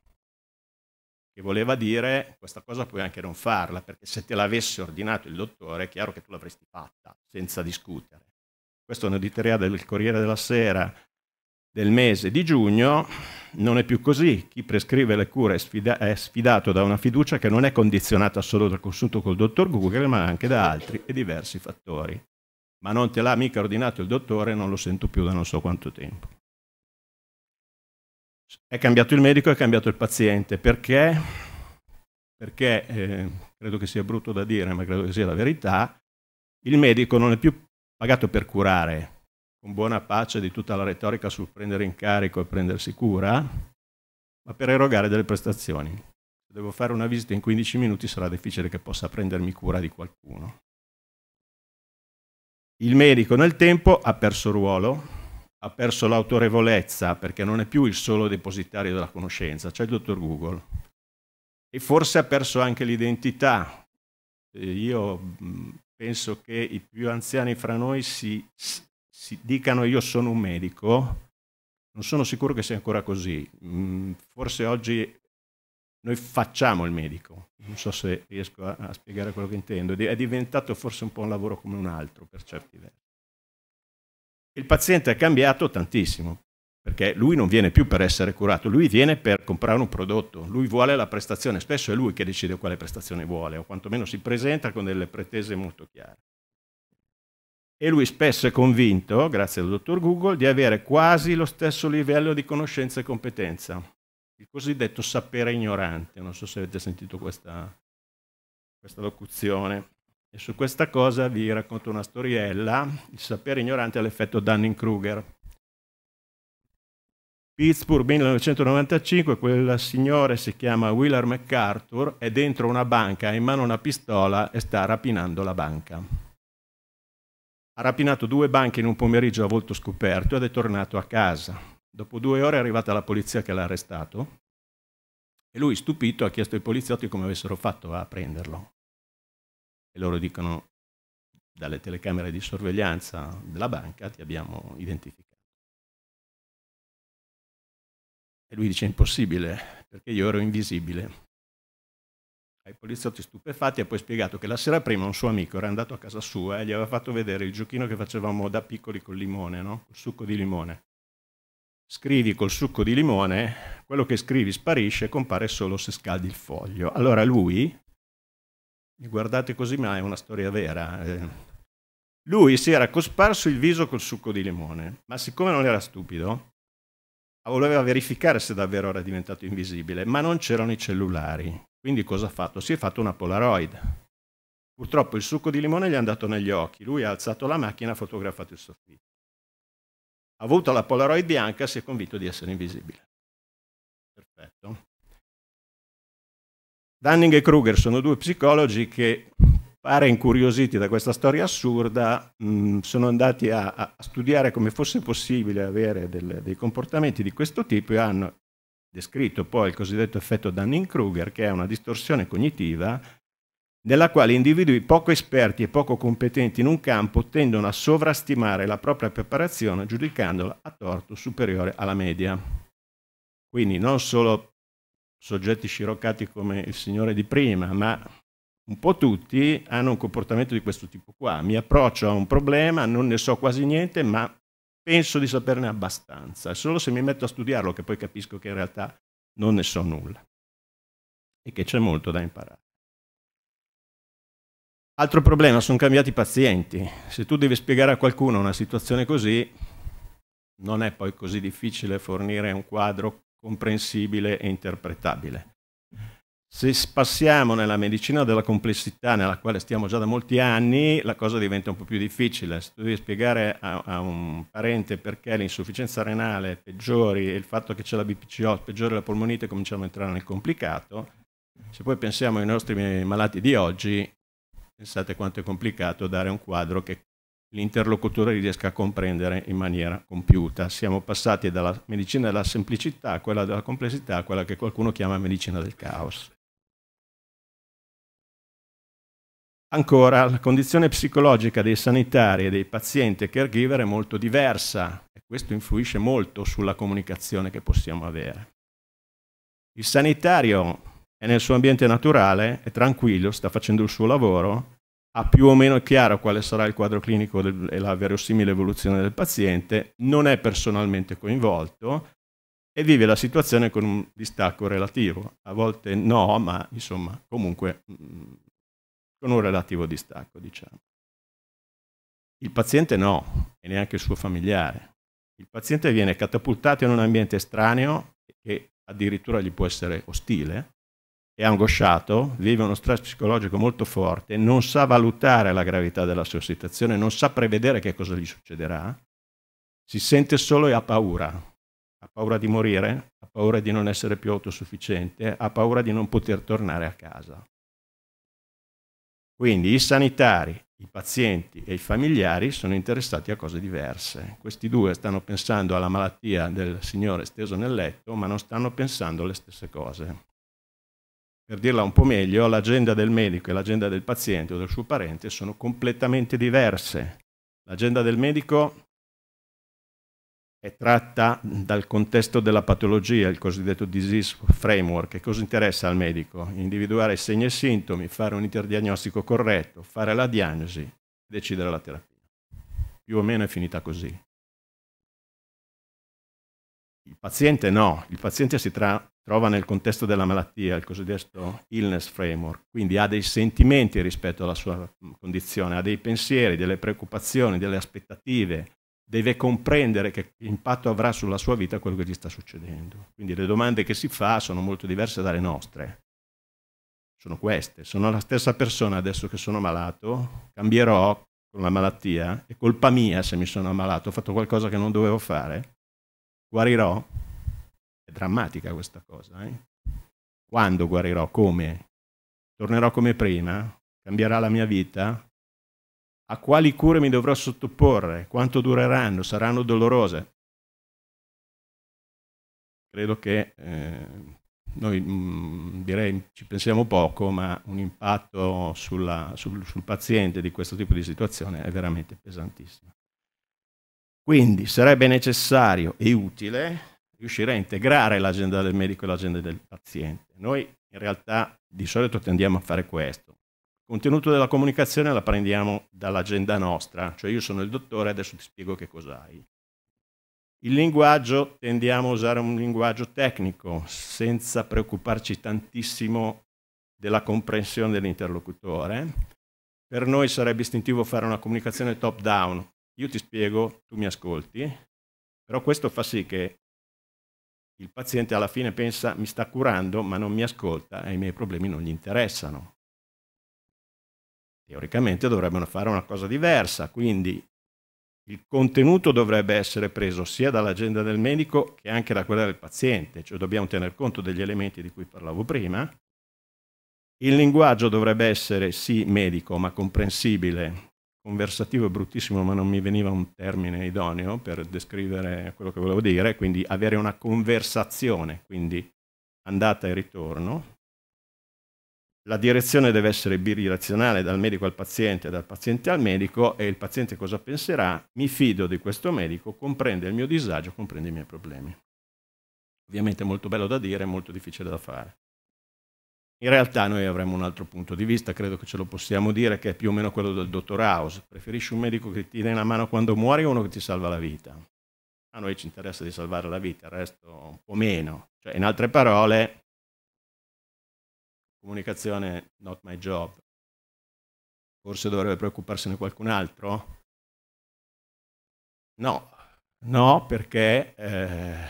che voleva dire questa cosa puoi anche non farla, perché se te l'avesse ordinato il dottore è chiaro che tu l'avresti fatta, senza discutere. Questo è un'editoria del Corriere della Sera del mese di giugno, non è più così, chi prescrive le cure è, sfida- è sfidato da una fiducia che non è condizionata solo dal consulto col dottor Google, ma anche da altri e diversi fattori. Ma non te l'ha mica ordinato il dottore, non lo sento più da non so quanto tempo. È cambiato il medico, è cambiato il paziente. Perché? Perché, eh, credo che sia brutto da dire, ma credo che sia la verità, il medico non è più pagato per curare, con buona pace di tutta la retorica sul prendere in carico e prendersi cura, ma per erogare delle prestazioni. Se devo fare una visita in 15 minuti sarà difficile che possa prendermi cura di qualcuno. Il medico nel tempo ha perso ruolo, ha perso l'autorevolezza perché non è più il solo depositario della conoscenza, c'è il dottor Google. E forse ha perso anche l'identità. Io mm, penso che i più anziani fra noi si, si dicano io sono un medico, non sono sicuro che sia ancora così. Mm, forse oggi noi facciamo il medico, non so se riesco a, a spiegare quello che intendo, è diventato forse un po' un lavoro come un altro per certi versi il paziente è cambiato tantissimo, perché lui non viene più per essere curato, lui viene per comprare un prodotto, lui vuole la prestazione, spesso è lui che decide quale prestazione vuole, o quantomeno si presenta con delle pretese molto chiare. E lui spesso è convinto, grazie al dottor Google, di avere quasi lo stesso livello di conoscenza e competenza, il cosiddetto sapere ignorante, non so se avete sentito questa, questa locuzione. E su questa cosa vi racconto una storiella, il sapere ignorante all'effetto Dunning-Kruger. Pittsburgh 1995, quel signore si chiama Willard MacArthur, è dentro una banca, ha in mano una pistola e sta rapinando la banca. Ha rapinato due banche in un pomeriggio a volto scoperto ed è tornato a casa. Dopo due ore è arrivata la polizia che l'ha arrestato e lui, stupito, ha chiesto ai poliziotti come avessero fatto a prenderlo e loro dicono dalle telecamere di sorveglianza della banca ti abbiamo identificato. E lui dice impossibile perché io ero invisibile. Ai poliziotti stupefatti ha poi spiegato che la sera prima un suo amico era andato a casa sua e gli aveva fatto vedere il giochino che facevamo da piccoli col limone, no? col succo di limone. Scrivi col succo di limone, quello che scrivi sparisce e compare solo se scaldi il foglio. Allora lui, guardate così, ma è una storia vera. Eh. Lui si era cosparso il viso col succo di limone, ma siccome non era stupido, voleva verificare se davvero era diventato invisibile, ma non c'erano i cellulari. Quindi cosa ha fatto? Si è fatto una Polaroid. Purtroppo il succo di limone gli è andato negli occhi, lui ha alzato la macchina e ha fotografato il soffitto. Ha avuto la Polaroid bianca, e si è convinto di essere invisibile. Perfetto. Dunning e Kruger sono due psicologi che, pare incuriositi da questa storia assurda, mh, mm, sono andati a, a, studiare come fosse possibile avere del, dei comportamenti di questo tipo e hanno descritto poi il cosiddetto effetto Dunning-Kruger, che è una distorsione cognitiva nella quale individui poco esperti e poco competenti in un campo tendono a sovrastimare la propria preparazione giudicandola a torto superiore alla media. Quindi non solo soggetti sciroccati come il signore di prima, ma un po' tutti hanno un comportamento di questo tipo qua. Mi approccio a un problema, non ne so quasi niente, ma penso di saperne abbastanza. È solo se mi metto a studiarlo che poi capisco che in realtà non ne so nulla e che c'è molto da imparare. Altro problema, sono cambiati i pazienti. Se tu devi spiegare a qualcuno una situazione così, non è poi così difficile fornire un quadro comprensibile e interpretabile. Se spassiamo nella medicina della complessità, nella quale stiamo già da molti anni, la cosa diventa un po' più difficile. Se tu devi spiegare a, a, un parente perché l'insufficienza renale peggiori e il fatto che c'è la BPCO peggiori la polmonite, cominciamo a entrare nel complicato. Se poi pensiamo ai nostri malati di oggi, pensate quanto è complicato dare un quadro che l'interlocutore riesca a comprendere in maniera compiuta. Siamo passati dalla medicina della semplicità a quella della complessità, a quella che qualcuno chiama medicina del caos. Ancora, la condizione psicologica dei sanitari e dei pazienti e caregiver è molto diversa e questo influisce molto sulla comunicazione che possiamo avere. Il sanitario è nel suo ambiente naturale, è tranquillo, sta facendo il suo lavoro, ha più o meno chiaro quale sarà il quadro clinico del, e la verosimile evoluzione del paziente, non è personalmente coinvolto e vive la situazione con un distacco relativo, a volte no, ma insomma comunque mm, con un relativo distacco, diciamo. Il paziente no, e neanche il suo familiare. Il paziente viene catapultato in un ambiente estraneo che addirittura gli può essere ostile, è angosciato, vive uno stress psicologico molto forte, non sa valutare la gravità della sua situazione, non sa prevedere che cosa gli succederà, si sente solo e ha paura. Ha paura di morire, ha paura di non essere più autosufficiente, ha paura di non poter tornare a casa. Quindi i sanitari, i pazienti e i familiari sono interessati a cose diverse. Questi due stanno pensando alla malattia del signore steso nel letto, ma non stanno pensando alle stesse cose per dirla un po' meglio, l'agenda del medico e l'agenda del paziente o del suo parente sono completamente diverse. L'agenda del medico è tratta dal contesto della patologia, il cosiddetto disease framework. Che cosa interessa al medico? Individuare segni e sintomi, fare un interdiagnostico corretto, fare la diagnosi, decidere la terapia. Più o meno è finita così. Il paziente no, il paziente si tra- trova nel contesto della malattia, il cosiddetto illness framework, quindi ha dei sentimenti rispetto alla sua condizione, ha dei pensieri, delle preoccupazioni, delle aspettative, deve comprendere che impatto avrà sulla sua vita quello che gli sta succedendo. Quindi le domande che si fa sono molto diverse dalle nostre. Sono queste. Sono la stessa persona adesso che sono malato, cambierò con la malattia, è colpa mia se mi sono ammalato, ho fatto qualcosa che non dovevo fare guarirò? È drammatica questa cosa. Eh? Quando guarirò? Come? Tornerò come prima? Cambierà la mia vita? A quali cure mi dovrò sottoporre? Quanto dureranno? Saranno dolorose? Credo che eh, noi mh, mm, direi ci pensiamo poco, ma un impatto sulla, sul, sul paziente di questo tipo di situazione è veramente pesantissimo. Quindi sarebbe necessario e utile riuscire a integrare l'agenda del medico e l'agenda del paziente. Noi in realtà di solito tendiamo a fare questo. Il contenuto della comunicazione la prendiamo dall'agenda nostra, cioè io sono il dottore, adesso ti spiego che cos'hai. Il linguaggio, tendiamo a usare un linguaggio tecnico senza preoccuparci tantissimo della comprensione dell'interlocutore. Per noi sarebbe istintivo fare una comunicazione top down, io ti spiego, tu mi ascolti, però questo fa sì che il paziente alla fine pensa mi sta curando ma non mi ascolta e i miei problemi non gli interessano. Teoricamente dovrebbero fare una cosa diversa, quindi il contenuto dovrebbe essere preso sia dall'agenda del medico che anche da quella del paziente, cioè dobbiamo tener conto degli elementi di cui parlavo prima. Il linguaggio dovrebbe essere sì medico ma comprensibile conversativo è bruttissimo, ma non mi veniva un termine idoneo per descrivere quello che volevo dire, quindi avere una conversazione, quindi andata e ritorno. La direzione deve essere bidirezionale dal medico al paziente, dal paziente al medico e il paziente cosa penserà? Mi fido di questo medico, comprende il mio disagio, comprende i miei problemi. Ovviamente molto bello da dire, molto difficile da fare. In realtà noi avremmo un altro punto di vista, credo che ce lo possiamo dire, che è più o meno quello del dottor House. Preferisci un medico che ti dà una mano quando muori o uno che ti salva la vita? A noi ci interessa di salvare la vita, il resto un po' meno. Cioè, in altre parole, comunicazione not my job. Forse dovrebbe preoccuparsene qualcun altro? No, no, perché eh,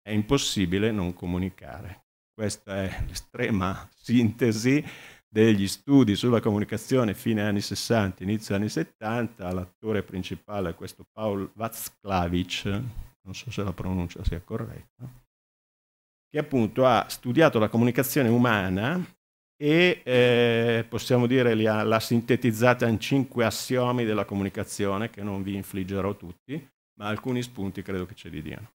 è impossibile non comunicare. Questa è l'estrema sintesi degli studi sulla comunicazione fine anni 60, inizio anni 70. L'attore principale è questo Paul Vaclavic, non so se la pronuncia sia corretta, che appunto ha studiato la comunicazione umana e eh, possiamo dire li ha, l'ha sintetizzata in cinque assiomi della comunicazione che non vi infliggerò tutti, ma alcuni spunti credo che ce li diano.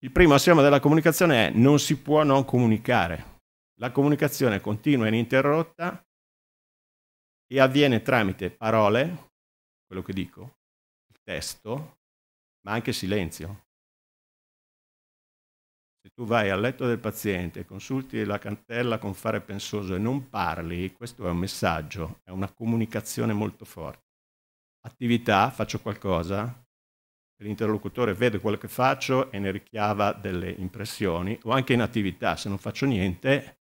Il primo assioma della comunicazione è non si può non comunicare. La comunicazione continua e ininterrotta e avviene tramite parole, quello che dico, testo, ma anche silenzio. Se tu vai al letto del paziente, consulti la cantella con fare pensoso e non parli, questo è un messaggio, è una comunicazione molto forte. Attività, faccio qualcosa, l'interlocutore vede quello che faccio e ne richiava delle impressioni, o anche in attività, se non faccio niente,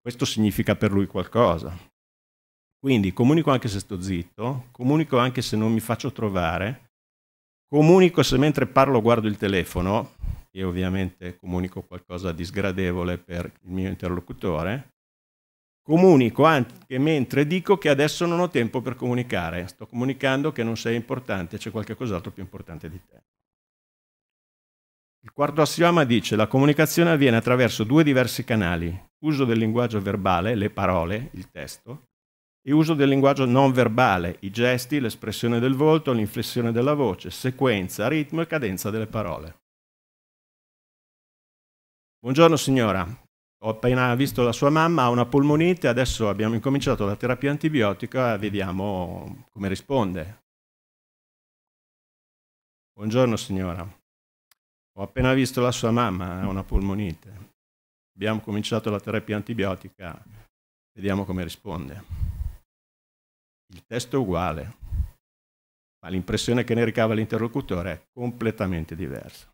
questo significa per lui qualcosa. Quindi comunico anche se sto zitto, comunico anche se non mi faccio trovare, comunico se mentre parlo guardo il telefono, e ovviamente comunico qualcosa di sgradevole per il mio interlocutore, Comunico anche mentre dico che adesso non ho tempo per comunicare, sto comunicando che non sei importante, c'è qualche cos'altro più importante di te. Il quarto assioma dice la comunicazione avviene attraverso due diversi canali, uso del linguaggio verbale, le parole, il testo, e uso del linguaggio non verbale, i gesti, l'espressione del volto, l'inflessione della voce, sequenza, ritmo e cadenza delle parole. Buongiorno signora, ho appena visto la sua mamma, ha una polmonite, adesso abbiamo incominciato la terapia antibiotica, vediamo come risponde. Buongiorno signora, ho appena visto la sua mamma, ha una polmonite. Abbiamo cominciato la terapia antibiotica, vediamo come risponde. Il testo è uguale, ma l'impressione che ne ricava l'interlocutore è completamente diversa.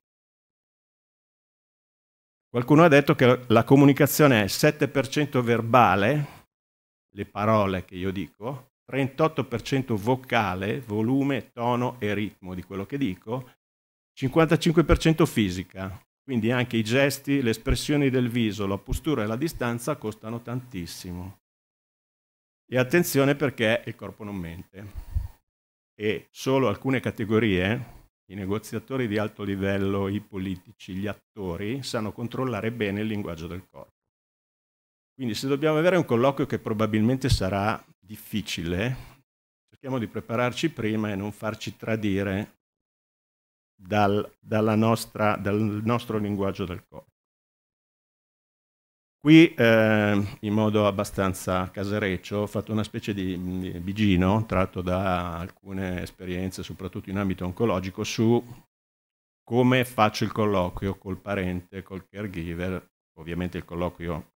Qualcuno ha detto che la comunicazione è 7% verbale, le parole che io dico, 38% vocale, volume, tono e ritmo di quello che dico, 55% fisica, quindi anche i gesti, le espressioni del viso, la postura e la distanza costano tantissimo. E attenzione perché il corpo non mente. E solo alcune categorie, i negoziatori di alto livello, i politici, gli attori sanno controllare bene il linguaggio del corpo. Quindi se dobbiamo avere un colloquio che probabilmente sarà difficile, cerchiamo di prepararci prima e non farci tradire dal, nostra, dal nostro linguaggio del corpo. Qui, eh, in modo abbastanza casereccio, ho fatto una specie di, di bigino tratto da alcune esperienze, soprattutto in ambito oncologico, su come faccio il colloquio col parente, col caregiver, ovviamente il colloquio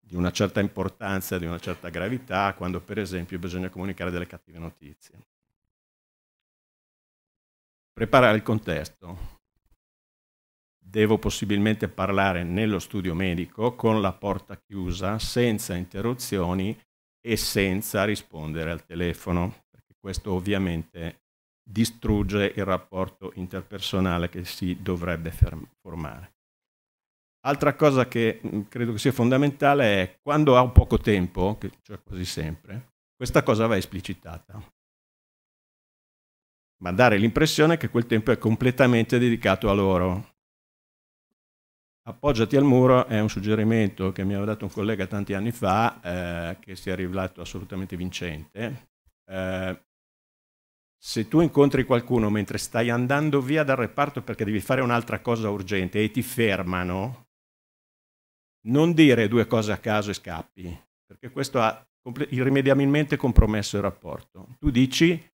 di una certa importanza, di una certa gravità, quando per esempio bisogna comunicare delle cattive notizie. Preparare il contesto devo possibilmente parlare nello studio medico con la porta chiusa, senza interruzioni e senza rispondere al telefono, perché questo ovviamente distrugge il rapporto interpersonale che si dovrebbe ferm- formare. Altra cosa che credo che sia fondamentale è quando ho poco tempo, cioè quasi sempre, questa cosa va esplicitata. Ma dare l'impressione che quel tempo è completamente dedicato a loro, Appoggiati al muro è un suggerimento che mi aveva dato un collega tanti anni fa, eh, che si è rivelato assolutamente vincente. Eh, se tu incontri qualcuno mentre stai andando via dal reparto perché devi fare un'altra cosa urgente e ti fermano, non dire due cose a caso e scappi, perché questo ha irrimediabilmente compromesso il rapporto. Tu dici,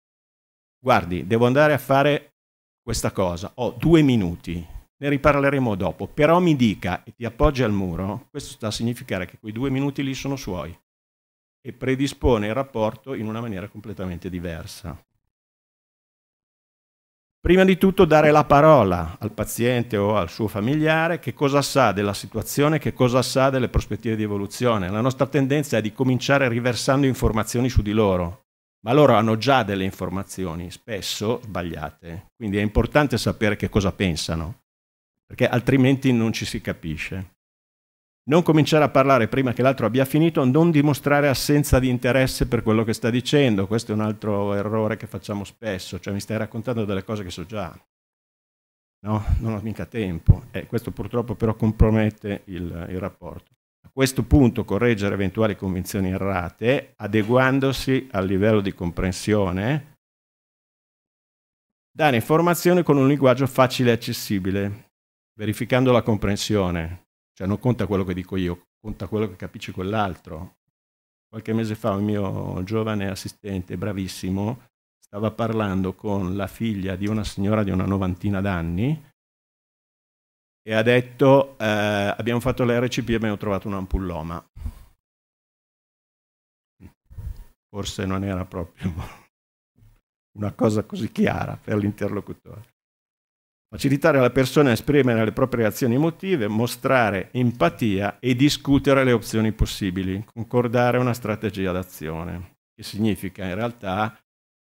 guardi, devo andare a fare questa cosa, ho due minuti, ne riparleremo dopo, però mi dica e ti appoggi al muro, questo sta a significare che quei due minuti lì sono suoi e predispone il rapporto in una maniera completamente diversa. Prima di tutto dare la parola al paziente o al suo familiare che cosa sa della situazione, che cosa sa delle prospettive di evoluzione. La nostra tendenza è di cominciare riversando informazioni su di loro, ma loro hanno già delle informazioni, spesso sbagliate, quindi è importante sapere che cosa pensano perché altrimenti non ci si capisce. Non cominciare a parlare prima che l'altro abbia finito, non dimostrare assenza di interesse per quello che sta dicendo, questo è un altro errore che facciamo spesso, cioè mi stai raccontando delle cose che so già, no? Non ho mica tempo, e eh, questo purtroppo però compromette il, il rapporto. A questo punto correggere eventuali convinzioni errate, adeguandosi al livello di comprensione, dare informazioni con un linguaggio facile e accessibile, verificando la comprensione, cioè non conta quello che dico io, conta quello che capisce quell'altro. Qualche mese fa un mio giovane assistente, bravissimo, stava parlando con la figlia di una signora di una novantina d'anni e ha detto eh, abbiamo fatto l'RCP e abbiamo trovato un ampulloma. Forse non era proprio una cosa così chiara per l'interlocutore. Facilitare la persona a esprimere le proprie azioni emotive, mostrare empatia e discutere le opzioni possibili, concordare una strategia d'azione, che significa in realtà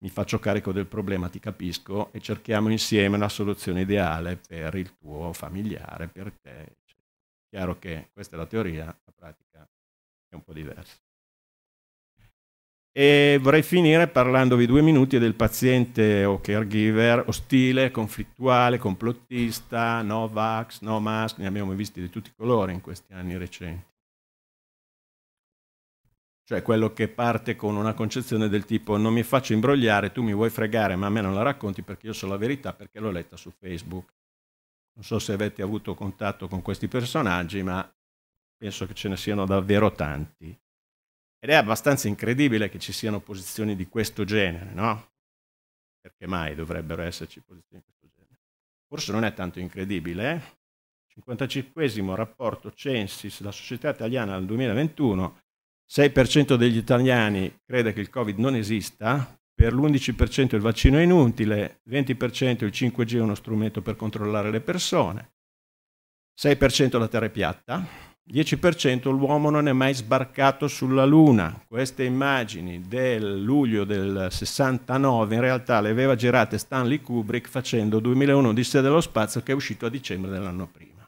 mi faccio carico del problema, ti capisco e cerchiamo insieme una soluzione ideale per il tuo familiare, per te. Chiaro che questa è la teoria, la pratica è un po' diversa. E vorrei finire parlandovi due minuti del paziente o caregiver ostile, conflittuale, complottista, no vax, no mask, ne abbiamo visti di tutti i colori in questi anni recenti. Cioè quello che parte con una concezione del tipo non mi faccio imbrogliare, tu mi vuoi fregare, ma a me non la racconti perché io so la verità, perché l'ho letta su Facebook. Non so se avete avuto contatto con questi personaggi, ma penso che ce ne siano davvero tanti. Ed è abbastanza incredibile che ci siano posizioni di questo genere, no? Perché mai dovrebbero esserci posizioni di questo genere? Forse non è tanto incredibile. Eh? 55 rapporto Censis, la società italiana del 2021, 6% degli italiani crede che il Covid non esista, per l'11% il vaccino è inutile, 20% il 5G è uno strumento per controllare le persone, 6% la terra è piatta, 10% l'uomo non è mai sbarcato sulla Luna. Queste immagini del luglio del 69 in realtà le aveva girate Stanley Kubrick facendo 2001 Odissea dello Spazio che è uscito a dicembre dell'anno prima.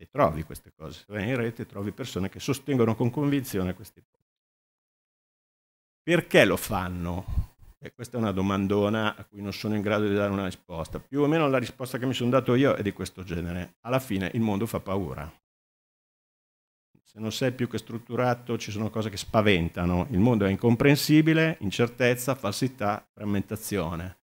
E trovi queste cose, vai in rete trovi persone che sostengono con convinzione queste ipotesi. Perché lo fanno? E questa è una domandona a cui non sono in grado di dare una risposta. Più o meno la risposta che mi sono dato io è di questo genere. Alla fine il mondo fa paura se non sei più che strutturato ci sono cose che spaventano, il mondo è incomprensibile, incertezza, falsità, frammentazione.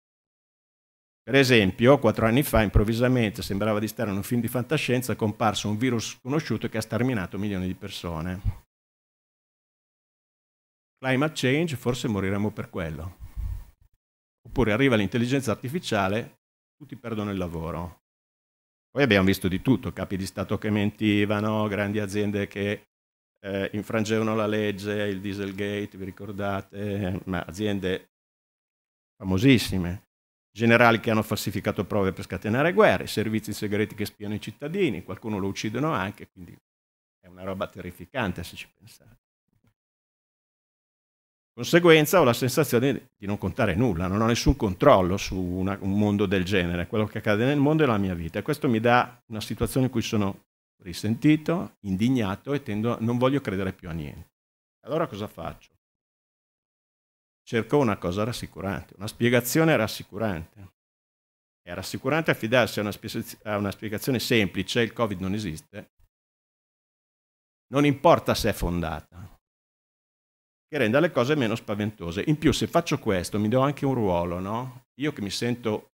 Per esempio, quattro anni fa improvvisamente sembrava di stare in un film di fantascienza, è comparso un virus sconosciuto che ha sterminato milioni di persone. Climate change, forse moriremo per quello. Oppure arriva l'intelligenza artificiale, tutti perdono il lavoro. Poi abbiamo visto di tutto, capi di Stato che mentivano, grandi aziende che eh, infrangevano la legge, il Dieselgate, vi ricordate, ma aziende famosissime, generali che hanno falsificato prove per scatenare guerre, servizi segreti che spiano i cittadini, qualcuno lo uccidono anche, quindi è una roba terrificante se ci pensate conseguenza ho la sensazione di non contare nulla, non ho nessun controllo su una, un mondo del genere, quello che accade nel mondo è la mia vita e questo mi dà una situazione in cui sono risentito, indignato e tendo, non voglio credere più a niente. Allora cosa faccio? Cerco una cosa rassicurante, una spiegazione rassicurante. È rassicurante affidarsi a una, spie- a una spiegazione semplice, il Covid non esiste, non importa se è fondata, che renda le cose meno spaventose. In più, se faccio questo, mi do anche un ruolo, no? Io che mi sento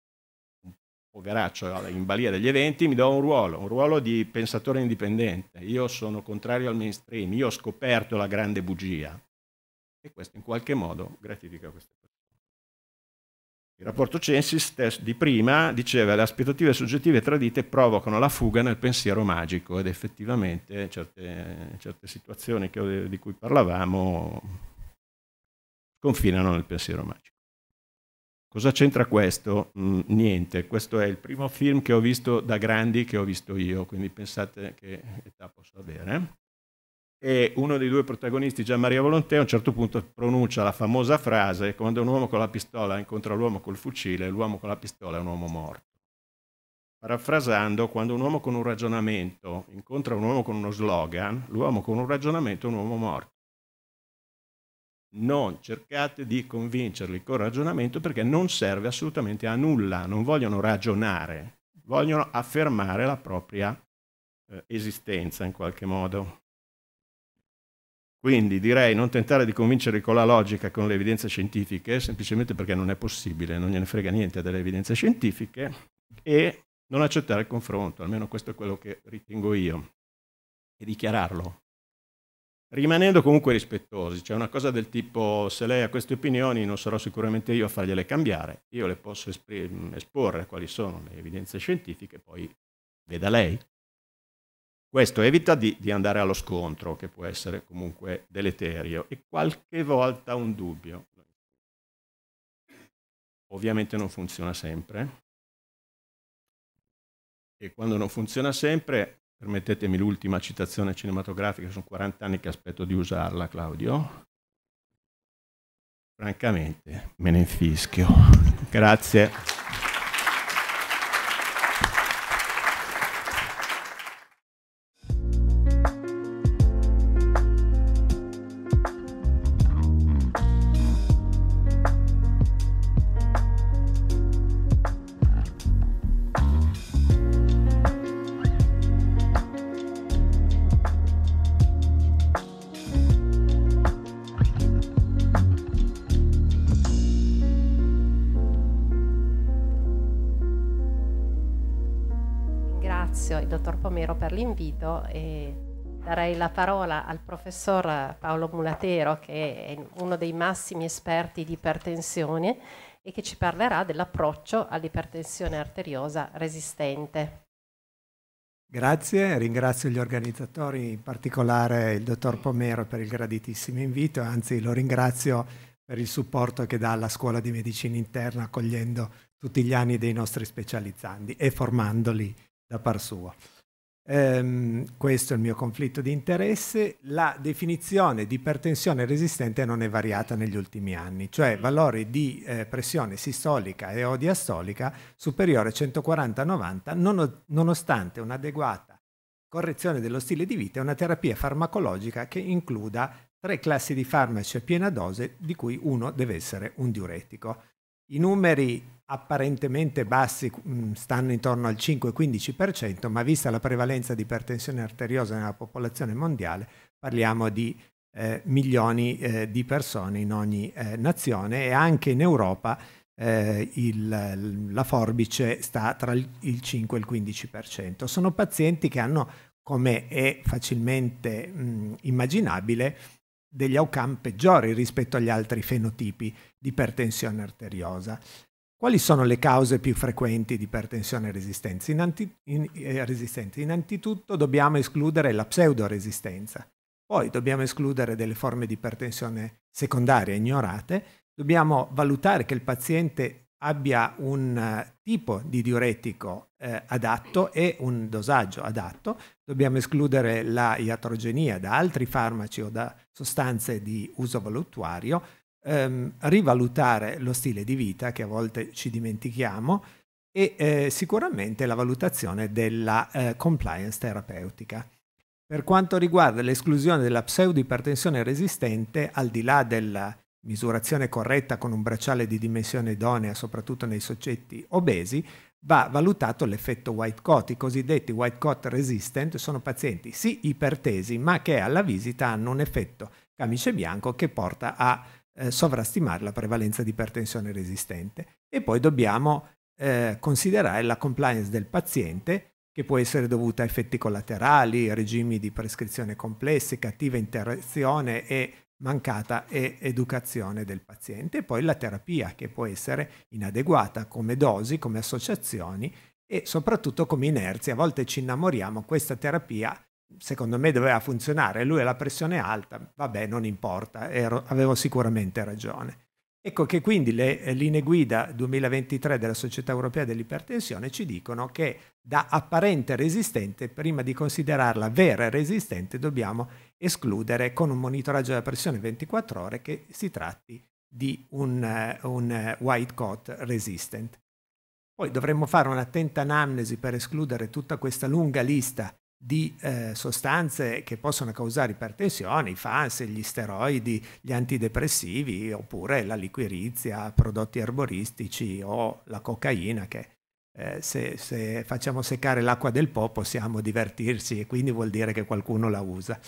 un poveraccio in balia degli eventi, mi do un ruolo, un ruolo di pensatore indipendente. Io sono contrario al mainstream, io ho scoperto la grande bugia. E questo in qualche modo gratifica queste il rapporto Censis di prima diceva che le aspettative soggettive tradite provocano la fuga nel pensiero magico ed effettivamente certe, certe situazioni che, di cui parlavamo confinano nel pensiero magico. Cosa c'entra questo? Mm, niente, questo è il primo film che ho visto da grandi che ho visto io, quindi pensate che età posso avere e uno dei due protagonisti, Gian Maria Volontè, a un certo punto pronuncia la famosa frase quando un uomo con la pistola incontra l'uomo col fucile, l'uomo con la pistola è un uomo morto. Parafrasando, quando un uomo con un ragionamento incontra un uomo con uno slogan, l'uomo con un ragionamento è un uomo morto. Non cercate di convincerli col ragionamento perché non serve assolutamente a nulla, non vogliono ragionare, vogliono affermare la propria eh, esistenza in qualche modo. Quindi direi non tentare di convincere con la logica, con le evidenze scientifiche, semplicemente perché non è possibile, non gliene frega niente delle evidenze scientifiche, e non accettare il confronto, almeno questo è quello che ritengo io, e dichiararlo. Rimanendo comunque rispettosi, c'è cioè una cosa del tipo se lei ha queste opinioni non sarò sicuramente io a fargliele cambiare, io le posso esporre quali sono le evidenze scientifiche, poi veda lei. Questo evita di, di, andare allo scontro, che può essere comunque deleterio, e qualche volta un dubbio. Ovviamente non funziona sempre. E quando non funziona sempre, permettetemi l'ultima citazione cinematografica, sono 40 anni che aspetto di usarla, Claudio. Francamente, me ne infischio. Grazie. colpito e darei la parola al professor Paolo Mulatero che è uno dei massimi esperti di ipertensione e che ci parlerà dell'approccio all'ipertensione arteriosa resistente. Grazie, ringrazio gli organizzatori, in particolare il dottor Pomero per il graditissimo invito, anzi lo ringrazio per il supporto che dà alla Scuola di Medicina Interna accogliendo tutti gli anni dei nostri specializzandi e formandoli da par suo. Um, questo è il mio conflitto di interesse. La definizione di ipertensione resistente non è variata negli ultimi anni, cioè mm. valori di eh, pressione sistolica e o diastolica superiore a 140-90, non, nonostante un'adeguata correzione dello stile di vita e una terapia farmacologica che includa tre classi di farmaci a piena dose, di cui uno deve essere un diuretico. I numeri apparentemente bassi, mm, stanno intorno al 5-15%, ma vista la prevalenza di ipertensione arteriosa nella popolazione mondiale, parliamo di eh, milioni eh, di persone in ogni eh, nazione e anche in Europa eh, il, la forbice sta tra il 5 e il 15%. Sono pazienti che hanno, come è facilmente mh, mm, immaginabile, degli outcome peggiori rispetto agli altri fenotipi di ipertensione arteriosa. Quali sono le cause più frequenti di ipertensione resistente? Innanzi, in, eh, resistente? Innanzitutto dobbiamo escludere la pseudoresistenza, poi dobbiamo escludere delle forme di ipertensione secondaria ignorate, dobbiamo valutare che il paziente abbia un eh, tipo di diuretico eh, adatto e un dosaggio adatto, dobbiamo escludere la iatrogenia da altri farmaci o da sostanze di uso voluttuario, ehm, rivalutare lo stile di vita che a volte ci dimentichiamo e eh, sicuramente la valutazione della eh, compliance terapeutica. Per quanto riguarda l'esclusione della pseudipertensione resistente, al di là della misurazione corretta con un bracciale di dimensione idonea, soprattutto nei soggetti obesi, va valutato l'effetto white coat. I cosiddetti white coat resistant sono pazienti sì ipertesi, ma che alla visita hanno un effetto camice bianco che porta a eh, sovrastimare la prevalenza di ipertensione resistente e poi dobbiamo eh, considerare la compliance del paziente che può essere dovuta a effetti collaterali, regimi di prescrizione complessi, cattiva interazione e mancata educazione del paziente e poi la terapia che può essere inadeguata come dosi, come associazioni e soprattutto come inerzia. A volte ci innamoriamo, questa terapia secondo me doveva funzionare, lui ha la pressione alta, vabbè non importa, ero, avevo sicuramente ragione. Ecco che quindi le eh, linee guida 2023 della Società Europea dell'Ipertensione ci dicono che da apparente resistente, prima di considerarla vera e resistente, dobbiamo escludere con un monitoraggio della pressione 24 ore che si tratti di un, eh, un eh, white coat resistant. Poi dovremmo fare un'attenta anamnesi per escludere tutta questa lunga lista di eh, sostanze che possono causare ipertensione, i fans, gli steroidi, gli antidepressivi oppure la liquirizia, prodotti erboristici o la cocaina che eh, se, se, facciamo seccare l'acqua del po' possiamo divertirci e quindi vuol dire che qualcuno la usa.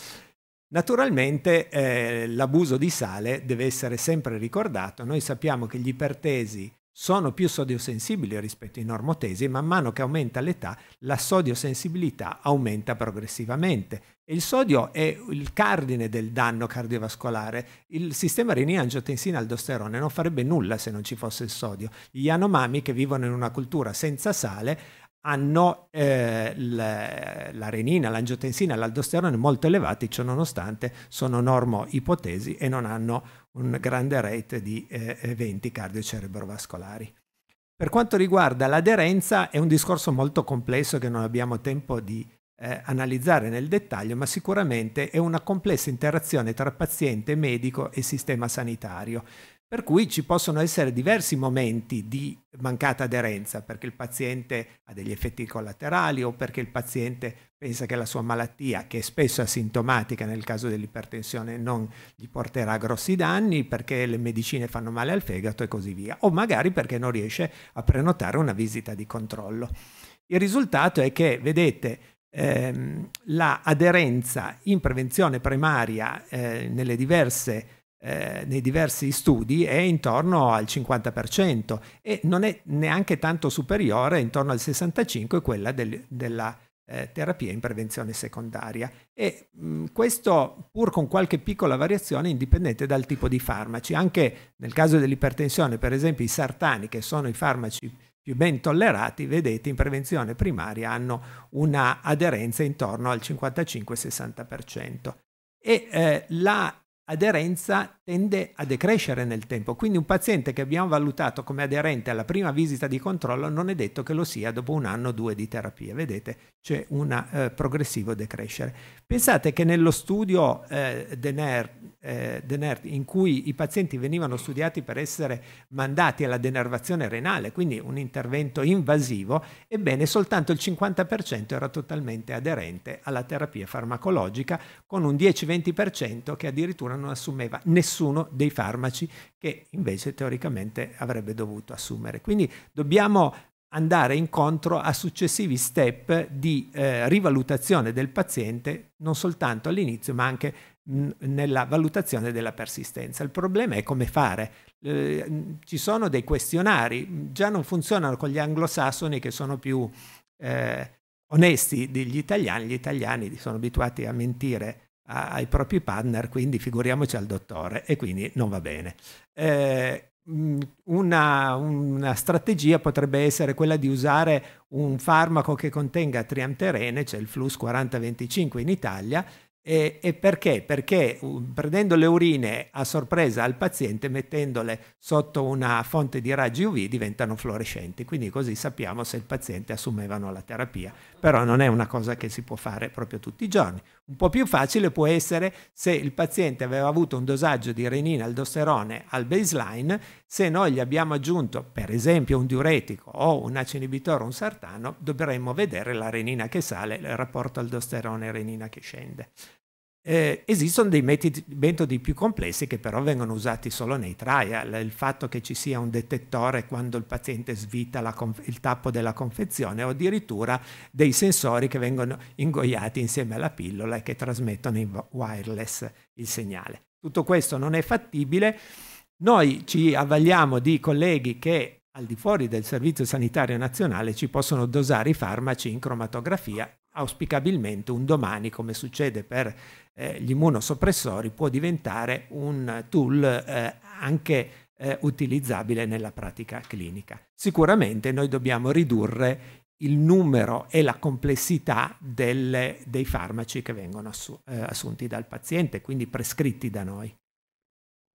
Naturalmente eh, l'abuso di sale deve essere sempre ricordato, noi sappiamo che gli ipertesi sono più sodiosensibili rispetto ai normotesi, e man mano che aumenta l'età la sodiosensibilità aumenta progressivamente. E il sodio è il cardine del danno cardiovascolare. Il sistema renina-angiotensina-aldosterone non farebbe nulla se non ci fosse il sodio. Gli anomami che vivono in una cultura senza sale hanno eh, la, renina, l'angiotensina, e l'aldosterone molto elevati, ciononostante sono normo ipotesi e non hanno una grande rete di eh, eventi cardiocerebrovascolari. Per quanto riguarda l'aderenza è un discorso molto complesso che non abbiamo tempo di eh, analizzare nel dettaglio, ma sicuramente è una complessa interazione tra paziente, medico e sistema sanitario. Per cui ci possono essere diversi momenti di mancata aderenza, perché il paziente ha degli effetti collaterali o perché il paziente pensa che la sua malattia, che è spesso asintomatica nel caso dell'ipertensione, non gli porterà grossi danni, perché le medicine fanno male al fegato e così via, o magari perché non riesce a prenotare una visita di controllo. Il risultato è che, vedete, ehm, la aderenza in prevenzione primaria eh, nelle diverse eh, nei diversi studi è intorno al 50% e non è neanche tanto superiore, intorno al 65% quella del, della eh, terapia in prevenzione secondaria. E mh, mm, questo pur con qualche piccola variazione indipendente dal tipo di farmaci. Anche nel caso dell'ipertensione, per esempio, i sartani, che sono i farmaci più ben tollerati, vedete, in prevenzione primaria hanno una aderenza intorno al 55-60%. E eh, la aderenza tende a decrescere nel tempo, quindi un paziente che abbiamo valutato come aderente alla prima visita di controllo non è detto che lo sia dopo un anno o due di terapia, vedete c'è un eh, progressivo decrescere. Pensate che nello studio eh, DENER, eh, in cui i pazienti venivano studiati per essere mandati alla denervazione renale, quindi un intervento invasivo, ebbene soltanto il 50% era totalmente aderente alla terapia farmacologica con un 10-20% che addirittura non assumeva nessun nessuno dei farmaci che invece teoricamente avrebbe dovuto assumere. Quindi dobbiamo andare incontro a successivi step di eh, rivalutazione del paziente, non soltanto all'inizio, ma anche mh, mm, nella valutazione della persistenza. Il problema è come fare. Eh, mm, ci sono dei questionari, già non funzionano con gli anglosassoni che sono più eh, onesti degli italiani. Gli italiani sono abituati a mentire ai propri partner, quindi figuriamoci al dottore e quindi non va bene. Eh, mm, una, una, strategia potrebbe essere quella di usare un farmaco che contenga triamterene, c'è cioè il FLUS 4025 in Italia, e, e, perché? Perché uh, prendendo le urine a sorpresa al paziente, mettendole sotto una fonte di raggi UV, diventano fluorescenti. Quindi così sappiamo se il paziente assumevano la terapia. Però non è una cosa che si può fare proprio tutti i giorni. Un po' più facile può essere se il paziente aveva avuto un dosaggio di renina aldosterone al baseline, se noi gli abbiamo aggiunto per esempio un diuretico o un acido inibitore o un sartano, dovremmo vedere la renina che sale, il rapporto aldosterone-renina che scende. Eh, esistono dei metodi più complessi che però vengono usati solo nei trial, il fatto che ci sia un detettore quando il paziente svita conf- il tappo della confezione o addirittura dei sensori che vengono ingoiati insieme alla pillola e che trasmettono in wireless il segnale. Tutto questo non è fattibile, noi ci avvaliamo di colleghi che al di fuori del Servizio Sanitario Nazionale ci possono dosare i farmaci in cromatografia auspicabilmente un domani, come succede per eh, gli immunosoppressori, può diventare un tool eh, anche eh, utilizzabile nella pratica clinica. Sicuramente noi dobbiamo ridurre il numero e la complessità delle, dei farmaci che vengono assu eh, assunti dal paziente, quindi prescritti da noi.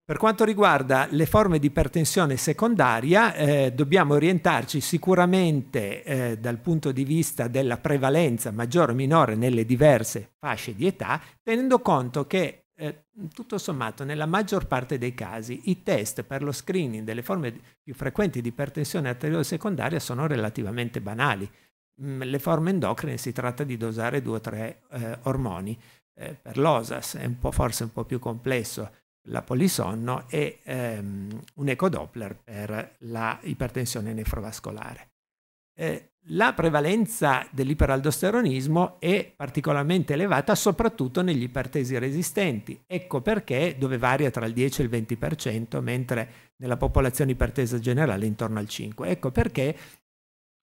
Per quanto riguarda le forme di ipertensione secondaria, eh, dobbiamo orientarci sicuramente eh, dal punto di vista della prevalenza maggiore o minore nelle diverse fasce di età, tenendo conto che eh, tutto sommato nella maggior parte dei casi i test per lo screening delle forme più frequenti di ipertensione arteriale secondaria sono relativamente banali. Mm, le forme endocrine si tratta di dosare due o tre eh, ormoni. Eh, per l'OSAS è un forse un po' più complesso la polisonno e ehm, un ecodoppler per la ipertensione nefrovascolare. Eh, la prevalenza dell'iperaldosteronismo è particolarmente elevata soprattutto negli ipertesi resistenti, ecco perché dove varia tra il 10 e il 20%, mentre nella popolazione ipertesa generale intorno al 5%. Ecco perché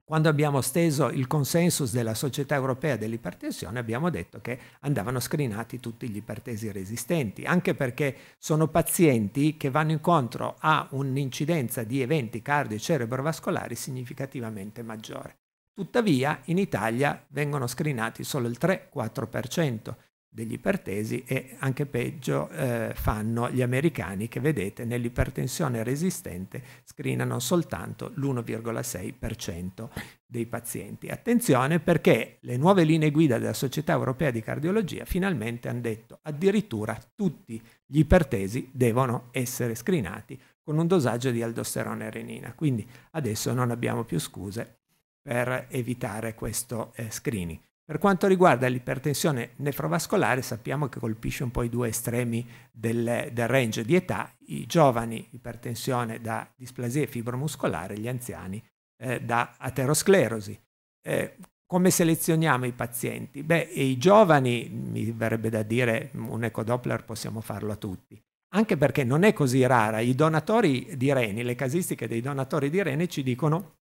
quando abbiamo steso il consensus della società europea dell'ipertensione abbiamo detto che andavano screenati tutti gli ipertesi resistenti, anche perché sono pazienti che vanno incontro a un'incidenza di eventi cardio e cerebrovascolari significativamente maggiore. Tuttavia in Italia vengono screenati solo il 3-4% degli ipertesi e anche peggio eh, fanno gli americani che vedete nell'ipertensione resistente screenano soltanto l'1,6% dei pazienti. Attenzione perché le nuove linee guida della Società Europea di Cardiologia finalmente hanno detto addirittura tutti gli ipertesi devono essere screenati con un dosaggio di aldosterone e renina. Quindi adesso non abbiamo più scuse per evitare questo eh, screening. Per quanto riguarda l'ipertensione nefrovascolare, sappiamo che colpisce un po' i due estremi del, del range di età, i giovani ipertensione da displasia fibromuscolare, gli anziani eh, da aterosclerosi. Eh, come selezioniamo i pazienti? Beh, i giovani, mi verrebbe da dire, un ecodoppler possiamo farlo a tutti, anche perché non è così rara. I donatori di reni, le casistiche dei donatori di reni ci dicono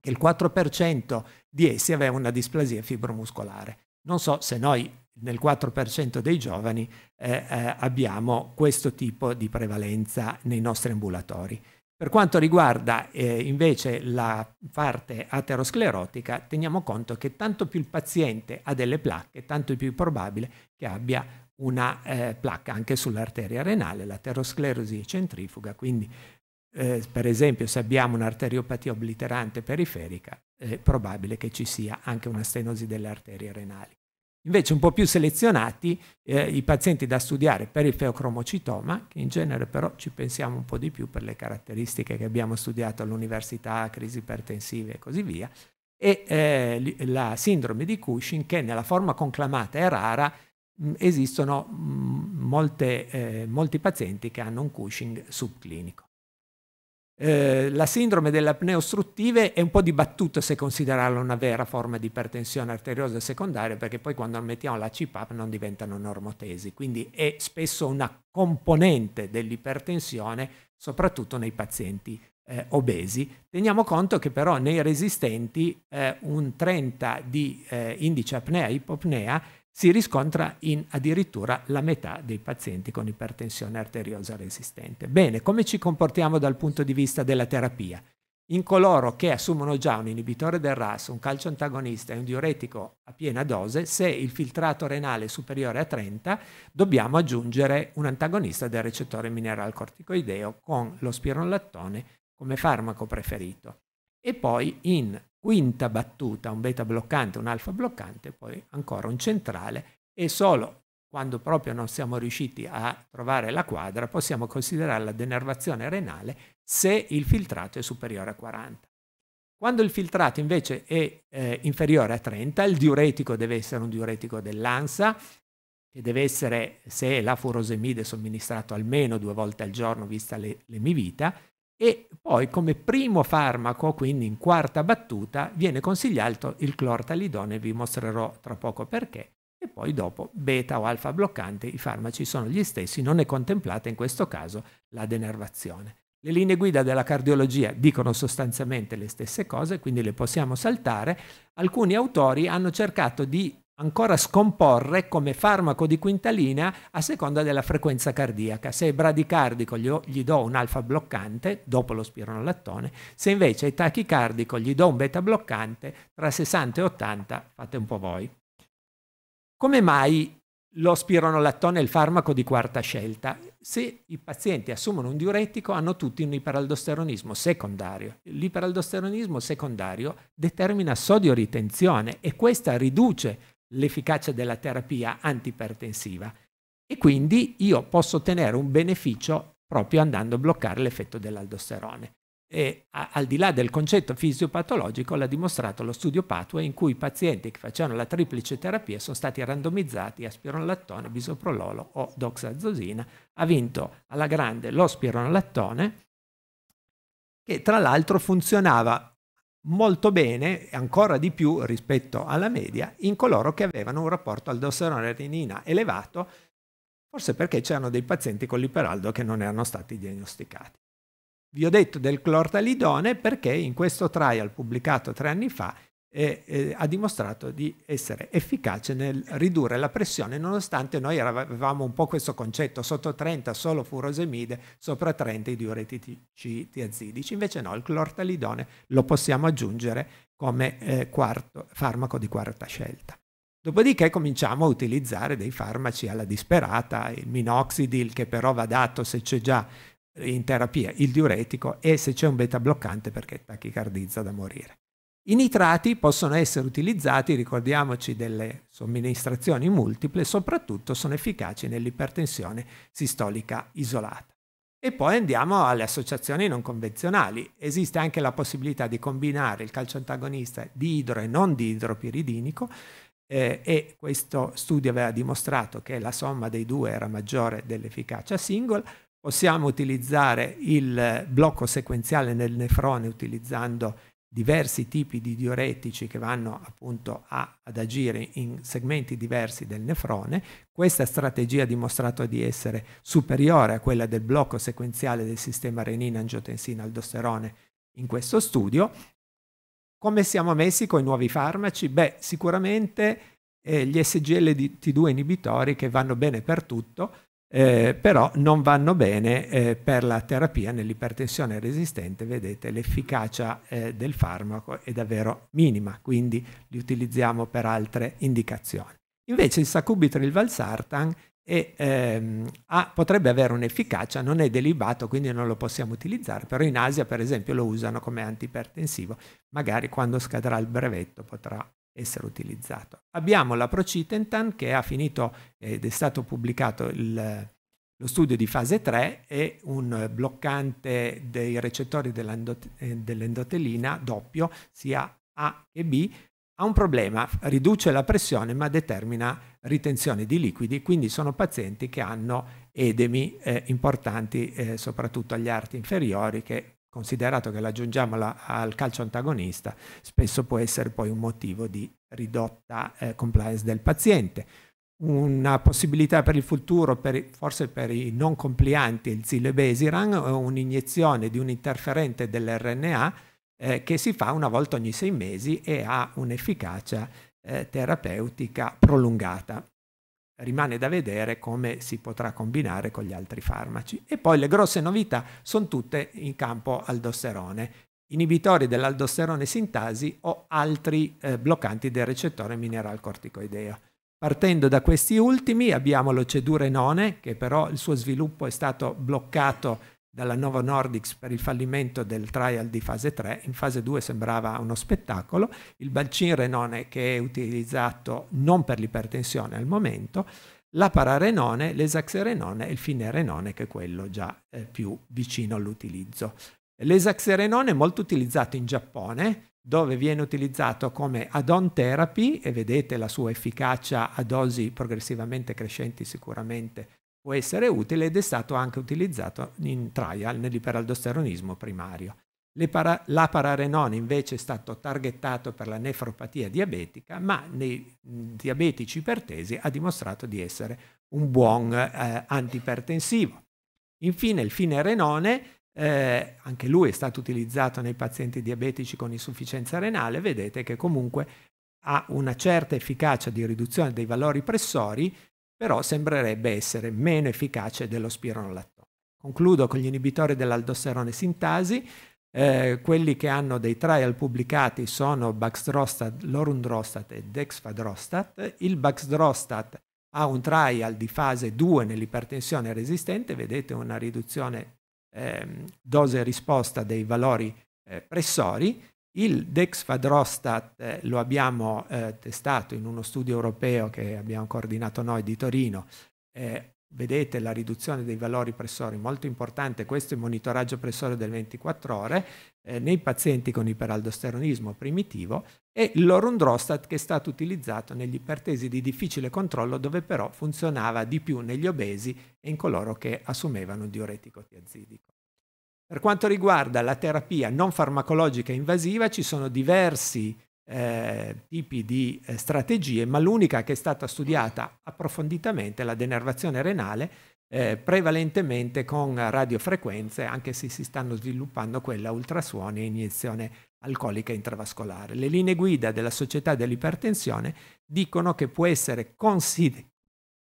che il 4% di essi aveva una displasia fibromuscolare. Non so se noi nel 4% dei giovani eh, eh, abbiamo questo tipo di prevalenza nei nostri ambulatori. Per quanto riguarda eh, invece la parte aterosclerotica, teniamo conto che tanto più il paziente ha delle placche, tanto più è probabile che abbia una eh, placca anche sull'arteria renale, l'aterosclerosi centrifuga, quindi eh, per esempio se abbiamo un'arteriopatia obliterante periferica, è probabile che ci sia anche una stenosi delle arterie renali. Invece un po' più selezionati eh, i pazienti da studiare per il feocromocitoma, che in genere però ci pensiamo un po' di più per le caratteristiche che abbiamo studiato all'università, crisi ipertensive e così via, e eh, la sindrome di Cushing che nella forma conclamata è rara, mh, mm, esistono mh, mm, molte, eh, molti pazienti che hanno un Cushing subclinico. Eh, la sindrome delle apnee ostruttive è un po' dibattuta se considerarla una vera forma di ipertensione arteriosa secondaria, perché poi quando mettiamo la CPAP non diventano normotesi, quindi è spesso una componente dell'ipertensione, soprattutto nei pazienti eh, obesi. Teniamo conto che però nei resistenti eh, un 30 di eh, indice apnea-ipopnea si riscontra in addirittura la metà dei pazienti con ipertensione arteriosa resistente. Bene, come ci comportiamo dal punto di vista della terapia? In coloro che assumono già un inibitore del RAS, un calcio antagonista e un diuretico a piena dose, se il filtrato renale è superiore a 30, dobbiamo aggiungere un antagonista del recettore mineral corticoideo con lo spironlattone come farmaco preferito. E poi in quinta battuta un beta bloccante, un alfa bloccante, poi ancora un centrale e solo quando proprio non siamo riusciti a trovare la quadra possiamo considerare la denervazione renale se il filtrato è superiore a 40. Quando il filtrato invece è eh, inferiore a 30, il diuretico deve essere un diuretico dell'ANSA, che deve essere, se è la furosemide, somministrato almeno due volte al giorno, vista l'emivita, e poi come primo farmaco, quindi in quarta battuta, viene consigliato il clortalidone, vi mostrerò tra poco perché, e poi dopo beta o alfa bloccante, i farmaci sono gli stessi, non è contemplata in questo caso la denervazione. Le linee guida della cardiologia dicono sostanzialmente le stesse cose, quindi le possiamo saltare. Alcuni autori hanno cercato di ancora scomporre come farmaco di quintalina a seconda della frequenza cardiaca. Se è bradicardico gli, do un alfa bloccante dopo lo spironolattone, se invece è tachicardico gli do un beta bloccante tra 60 e 80, fate un po' voi. Come mai lo spironolattone è il farmaco di quarta scelta? Se i pazienti assumono un diuretico hanno tutti un iperaldosteronismo secondario. L'iperaldosteronismo secondario determina sodio ritenzione e questa riduce l'efficacia della terapia antipertensiva e quindi io posso ottenere un beneficio proprio andando a bloccare l'effetto dell'aldosterone. E a, al di là del concetto fisiopatologico l'ha dimostrato lo studio Patua in cui i pazienti che facevano la triplice terapia sono stati randomizzati a spironolattone, bisoprololo o doxazosina. Ha vinto alla grande lo spironolattone che tra l'altro funzionava molto bene, ancora di più rispetto alla media, in coloro che avevano un rapporto aldosterone-renina elevato, forse perché c'erano dei pazienti con l'iperaldo che non erano stati diagnosticati. Vi ho detto del clortalidone perché in questo trial pubblicato tre anni fa e, eh, ha dimostrato di essere efficace nel ridurre la pressione nonostante noi avevamo un po' questo concetto sotto 30 solo furosemide, sopra 30 i diuretici tiazidici. Invece no, il clortalidone lo possiamo aggiungere come eh, quarto, farmaco di quarta scelta. Dopodiché cominciamo a utilizzare dei farmaci alla disperata, il minoxidil che però va dato se c'è già in terapia, il diuretico e se c'è un beta bloccante perché tachicardizza da morire. I nitrati possono essere utilizzati, ricordiamoci delle somministrazioni multiple, soprattutto sono efficaci nell'ipertensione sistolica isolata. E poi andiamo alle associazioni non convenzionali. Esiste anche la possibilità di combinare il calcio antagonista di idro e non di idropiridinico eh, e questo studio aveva dimostrato che la somma dei due era maggiore dell'efficacia singola. Possiamo utilizzare il blocco sequenziale nel nefrone utilizzando diversi tipi di diuretici che vanno appunto a, ad agire in segmenti diversi del nefrone. Questa strategia ha dimostrato di essere superiore a quella del blocco sequenziale del sistema renina-angiotensina-aldosterone in questo studio. Come siamo messi con i nuovi farmaci? Beh, sicuramente eh, gli t 2 inibitori che vanno bene per tutto, eh, però non vanno bene eh, per la terapia nell'ipertensione resistente, vedete l'efficacia eh, del farmaco è davvero minima, quindi li utilizziamo per altre indicazioni. Invece il sacubitril valsartan ehm, potrebbe avere un'efficacia, non è delibato, quindi non lo possiamo utilizzare, però in Asia per esempio lo usano come antipertensivo, magari quando scadrà il brevetto potrà essere utilizzato. Abbiamo la Procitentan che ha finito ed è stato pubblicato il, lo studio di fase 3 e un bloccante dei recettori eh, dell'endotelina doppio, sia A che B, ha un problema, riduce la pressione ma determina ritenzione di liquidi, quindi sono pazienti che hanno edemi eh, importanti eh, soprattutto agli arti inferiori che considerato che l'aggiungiamo la, al calcio antagonista, spesso può essere poi un motivo di ridotta eh, compliance del paziente. Una possibilità per il futuro, per, forse per i non complianti, il zilebesiran, è un'iniezione di un interferente dell'RNA eh, che si fa una volta ogni sei mesi e ha un'efficacia eh, terapeutica prolungata rimane da vedere come si potrà combinare con gli altri farmaci. E poi le grosse novità sono tutte in campo aldosterone, inibitori dell'aldosterone sintasi o altri eh, bloccanti del recettore mineral corticoideo. Partendo da questi ultimi abbiamo l'ocedurenone, che però il suo sviluppo è stato bloccato dalla Novo Nordics per il fallimento del trial di fase 3, in fase 2 sembrava uno spettacolo, il balcin renone che è utilizzato non per l'ipertensione al momento, la pararenone, l'esaxerenone e il finerenone che è quello già eh, più vicino all'utilizzo. L'esaxerenone è molto utilizzato in Giappone, dove viene utilizzato come add-on therapy e vedete la sua efficacia a dosi progressivamente crescenti sicuramente può essere utile ed è stato anche utilizzato in trial nell'iperaldosteronismo primario. Para la pararenon invece è stato targettato per la nefropatia diabetica, ma nei diabetici ipertesi ha dimostrato di essere un buon eh, antipertensivo. Infine il fine renone, eh, anche lui è stato utilizzato nei pazienti diabetici con insufficienza renale, vedete che comunque ha una certa efficacia di riduzione dei valori pressori, però sembrerebbe essere meno efficace dello spironolactone. Concludo con gli inibitori dell'aldosterone sintasi, eh, quelli che hanno dei trial pubblicati sono Baxdrostat, Lorundrostat e Dexfadrostat. Il Baxdrostat ha un trial di fase 2 nell'ipertensione resistente, vedete una riduzione eh, dose-risposta dei valori eh, pressori, il Dexfadrostat eh, lo abbiamo eh, testato in uno studio europeo che abbiamo coordinato noi di Torino. Eh, vedete la riduzione dei valori pressori molto importante, questo è il monitoraggio pressore del 24 ore eh, nei pazienti con iperaldosteronismo primitivo e l'orundrostat che è stato utilizzato negli ipertesi di difficile controllo dove però funzionava di più negli obesi e in coloro che assumevano un diuretico tiazidico. Per quanto riguarda la terapia non farmacologica invasiva ci sono diversi eh, tipi di eh, strategie, ma l'unica che è stata studiata approfonditamente è la denervazione renale, eh, prevalentemente con radiofrequenze, anche se si stanno sviluppando quella ultrasuoni e iniezione alcolica intravascolare. Le linee guida della società dell'ipertensione dicono che può essere consider-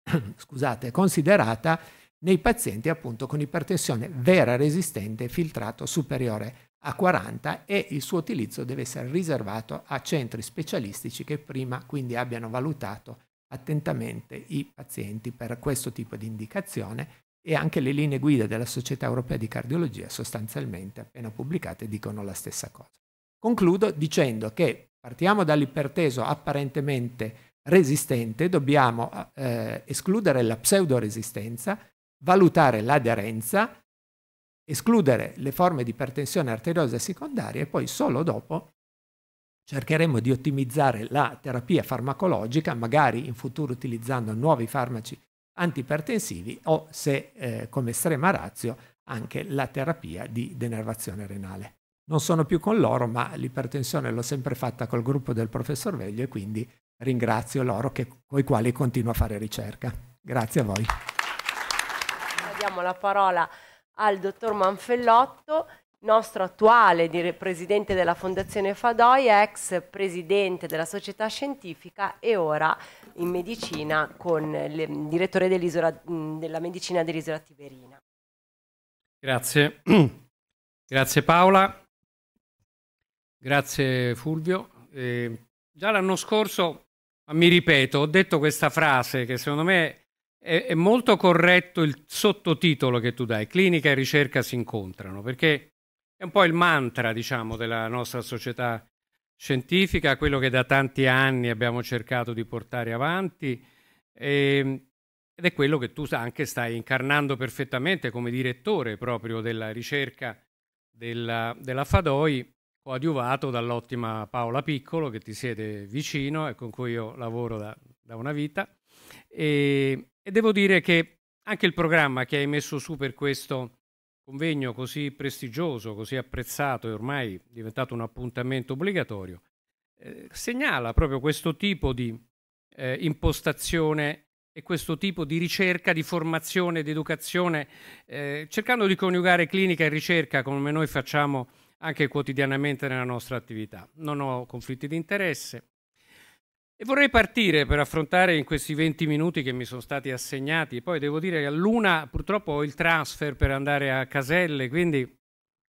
scusate, considerata nei pazienti appunto con ipertensione vera resistente filtrato superiore a 40 e il suo utilizzo deve essere riservato a centri specialistici che prima quindi abbiano valutato attentamente i pazienti per questo tipo di indicazione e anche le linee guida della Società Europea di Cardiologia sostanzialmente appena pubblicate dicono la stessa cosa. Concludo dicendo che partiamo dall'iperteso apparentemente resistente, dobbiamo eh, escludere la pseudoresistenza valutare l'aderenza, escludere le forme di ipertensione arteriosa secondaria e poi solo dopo cercheremo di ottimizzare la terapia farmacologica, magari in futuro utilizzando nuovi farmaci antipertensivi o se eh, come estrema razio anche la terapia di denervazione renale. Non sono più con loro, ma l'ipertensione l'ho sempre fatta col gruppo del professor Veglio e quindi ringrazio loro che, con i quali continuo a fare ricerca. Grazie a voi diamo la parola al dottor Manfellotto, nostro attuale presidente della Fondazione Fadoi, ex presidente della società scientifica e ora in medicina con il direttore dell'isola, della medicina dell'isola Tiberina. Grazie. Grazie Paola, grazie Fulvio. Eh, già l'anno scorso, mi ripeto, ho detto questa frase che secondo me è, è molto corretto il sottotitolo che tu dai, clinica e ricerca si incontrano, perché è un po' il mantra, diciamo, della nostra società scientifica, quello che da tanti anni abbiamo cercato di portare avanti e, ehm, ed è quello che tu anche stai incarnando perfettamente come direttore proprio della ricerca della, della Fadoi, coadiuvato dall'ottima Paola Piccolo che ti siede vicino e con cui io lavoro da, da una vita. E, ehm, e devo dire che anche il programma che hai messo su per questo convegno così prestigioso, così apprezzato e ormai diventato un appuntamento obbligatorio, eh, segnala proprio questo tipo di eh, impostazione e questo tipo di ricerca, di formazione, di educazione, eh, cercando di coniugare clinica e ricerca come noi facciamo anche quotidianamente nella nostra attività. Non ho conflitti di interesse, e vorrei partire per affrontare in questi 20 minuti che mi sono stati assegnati, poi devo dire che a Luna purtroppo ho il transfer per andare a Caselle, quindi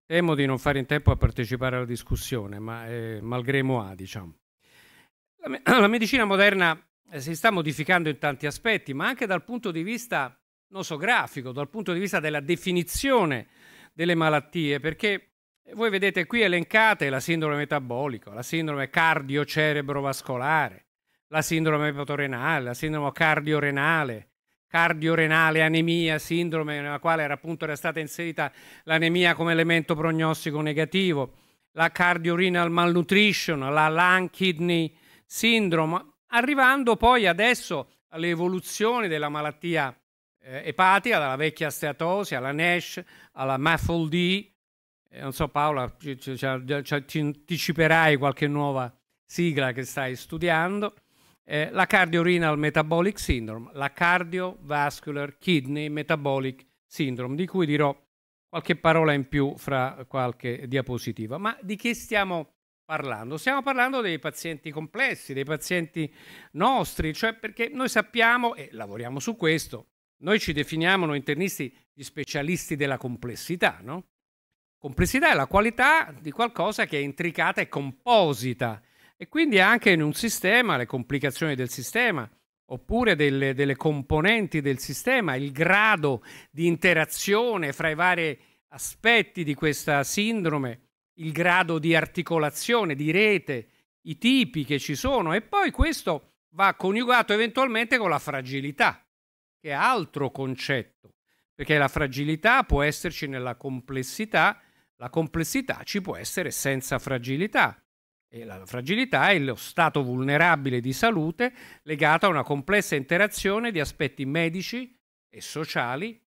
temo di non fare in tempo a partecipare alla discussione, ma eh, malgremo a, diciamo. La, me la medicina moderna eh, si sta modificando in tanti aspetti, ma anche dal punto di vista nosografico, dal punto di vista della definizione delle malattie, perché voi vedete qui elencate la sindrome metabolica, la sindrome cardiocerebrovascolare, la sindrome epatorenale, la sindrome cardiorenale, cardiorenale, anemia, sindrome nella quale era appunto era stata inserita l'anemia come elemento prognostico negativo, la cardiorenal malnutrition, la lung kidney syndrome, arrivando poi adesso alle evoluzioni della malattia eh, epatica, dalla vecchia steatosi alla NASH, alla MAFLD, eh, non so Paola, ci, anticiperai qualche nuova sigla che stai studiando, eh, la Renal metabolic syndrome, la cardiovascular kidney metabolic syndrome, di cui dirò qualche parola in più fra qualche diapositiva. Ma di che stiamo parlando? Stiamo parlando dei pazienti complessi, dei pazienti nostri, cioè perché noi sappiamo e lavoriamo su questo, noi ci definiamo noi internisti gli specialisti della complessità, no? Complessità è la qualità di qualcosa che è intricata e composita e quindi anche in un sistema, le complicazioni del sistema, oppure delle, delle componenti del sistema, il grado di interazione fra i vari aspetti di questa sindrome, il grado di articolazione, di rete, i tipi che ci sono e poi questo va coniugato eventualmente con la fragilità, che è altro concetto, perché la fragilità può esserci nella complessità, la complessità ci può essere senza fragilità la fragilità è lo stato vulnerabile di salute legato a una complessa interazione di aspetti medici e sociali,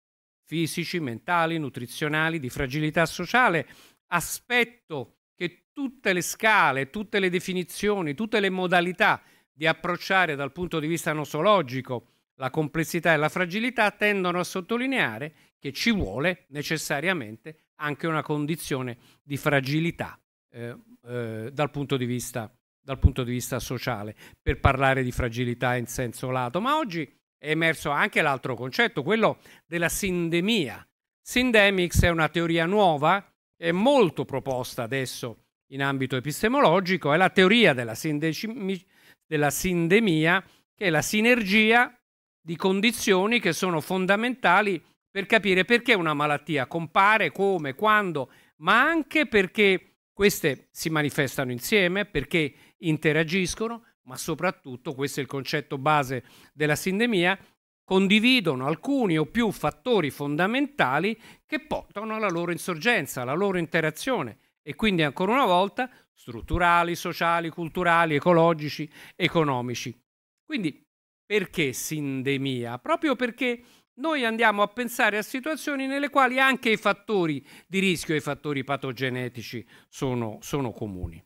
fisici, mentali, nutrizionali, di fragilità sociale, aspetto che tutte le scale, tutte le definizioni, tutte le modalità di approcciare dal punto di vista nosologico la complessità e la fragilità tendono a sottolineare che ci vuole necessariamente anche una condizione di fragilità Ehm, eh, dal, punto vista, dal, punto di vista, sociale, per parlare di fragilità in senso lato. Ma oggi è emerso anche l'altro concetto, quello della sindemia. Sindemics è una teoria nuova, è molto proposta adesso in ambito epistemologico, è la teoria della, sindemi della sindemia, che è la sinergia di condizioni che sono fondamentali per capire perché una malattia compare, come, quando, ma anche perché queste si manifestano insieme perché interagiscono, ma soprattutto, questo è il concetto base della sindemia, condividono alcuni o più fattori fondamentali che portano alla loro insorgenza, alla loro interazione e quindi ancora una volta strutturali, sociali, culturali, ecologici, economici. Quindi perché sindemia? Proprio perché noi andiamo a pensare a situazioni nelle quali anche i fattori di rischio e i fattori patogenetici sono, sono comuni.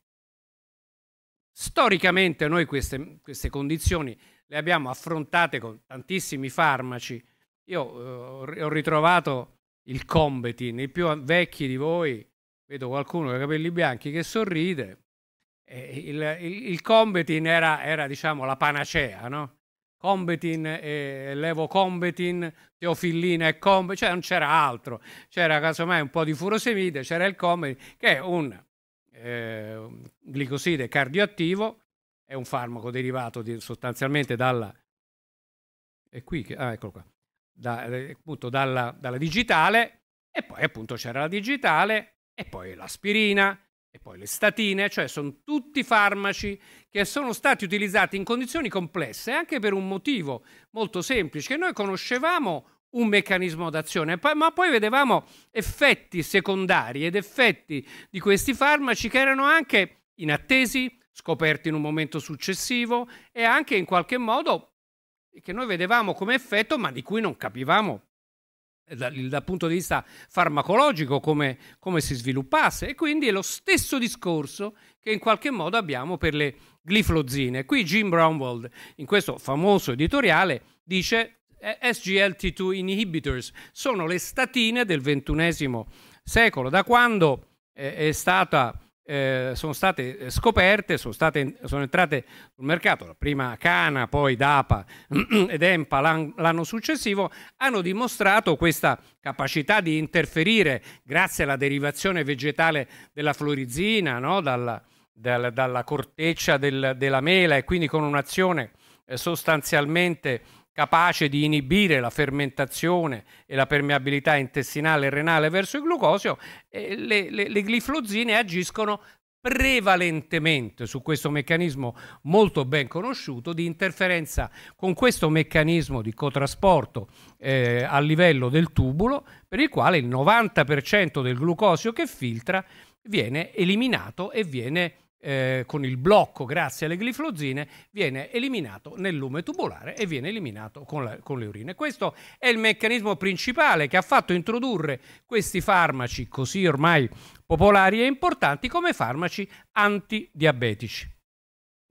Storicamente noi queste, queste, condizioni le abbiamo affrontate con tantissimi farmaci. Io eh, ho ritrovato il Combetin, i più vecchi di voi, vedo qualcuno con i capelli bianchi che sorride. Eh, il, il, il Combetin era, era diciamo, la panacea, no? Combetin e Levo Combetin, Teofillina e Combetin, cioè non c'era altro, c'era casomai un po' di furosemide, c'era il Combetin che è un eh, glicoside cardioattivo, è un farmaco derivato di, sostanzialmente dalla, è qui che, ah, eccolo qua, da, appunto dalla, dalla digitale e poi appunto c'era la digitale e poi l'aspirina e poi le statine, cioè sono tutti farmaci che sono stati utilizzati in condizioni complesse anche per un motivo molto semplice, che noi conoscevamo un meccanismo d'azione, ma poi vedevamo effetti secondari ed effetti di questi farmaci che erano anche inattesi, scoperti in un momento successivo e anche in qualche modo che noi vedevamo come effetto ma di cui non capivamo eh, dal, dal, punto di vista farmacologico come, come, si sviluppasse e quindi è lo stesso discorso che in qualche modo abbiamo per le gliflozine. Qui Jim Brownwald in questo famoso editoriale dice eh, SGLT2 inhibitors sono le statine del ventunesimo secolo da quando è, è stata eh, sono state eh, scoperte, sono, state, sono, entrate sul mercato, prima Cana, poi DAPA ed EMPA l'anno successivo, hanno dimostrato questa capacità di interferire grazie alla derivazione vegetale della florizina, no? dalla, dal, dalla corteccia del, della mela e quindi con un'azione eh, sostanzialmente capace di inibire la fermentazione e la permeabilità intestinale e renale verso il glucosio, eh, le, le, le gliflozine agiscono prevalentemente su questo meccanismo molto ben conosciuto di interferenza con questo meccanismo di cotrasporto eh, a livello del tubulo per il quale il 90% del glucosio che filtra viene eliminato e viene eh, con il blocco grazie alle gliflozine viene eliminato nel lume tubolare e viene eliminato con, la, con, le urine. Questo è il meccanismo principale che ha fatto introdurre questi farmaci così ormai popolari e importanti come farmaci antidiabetici.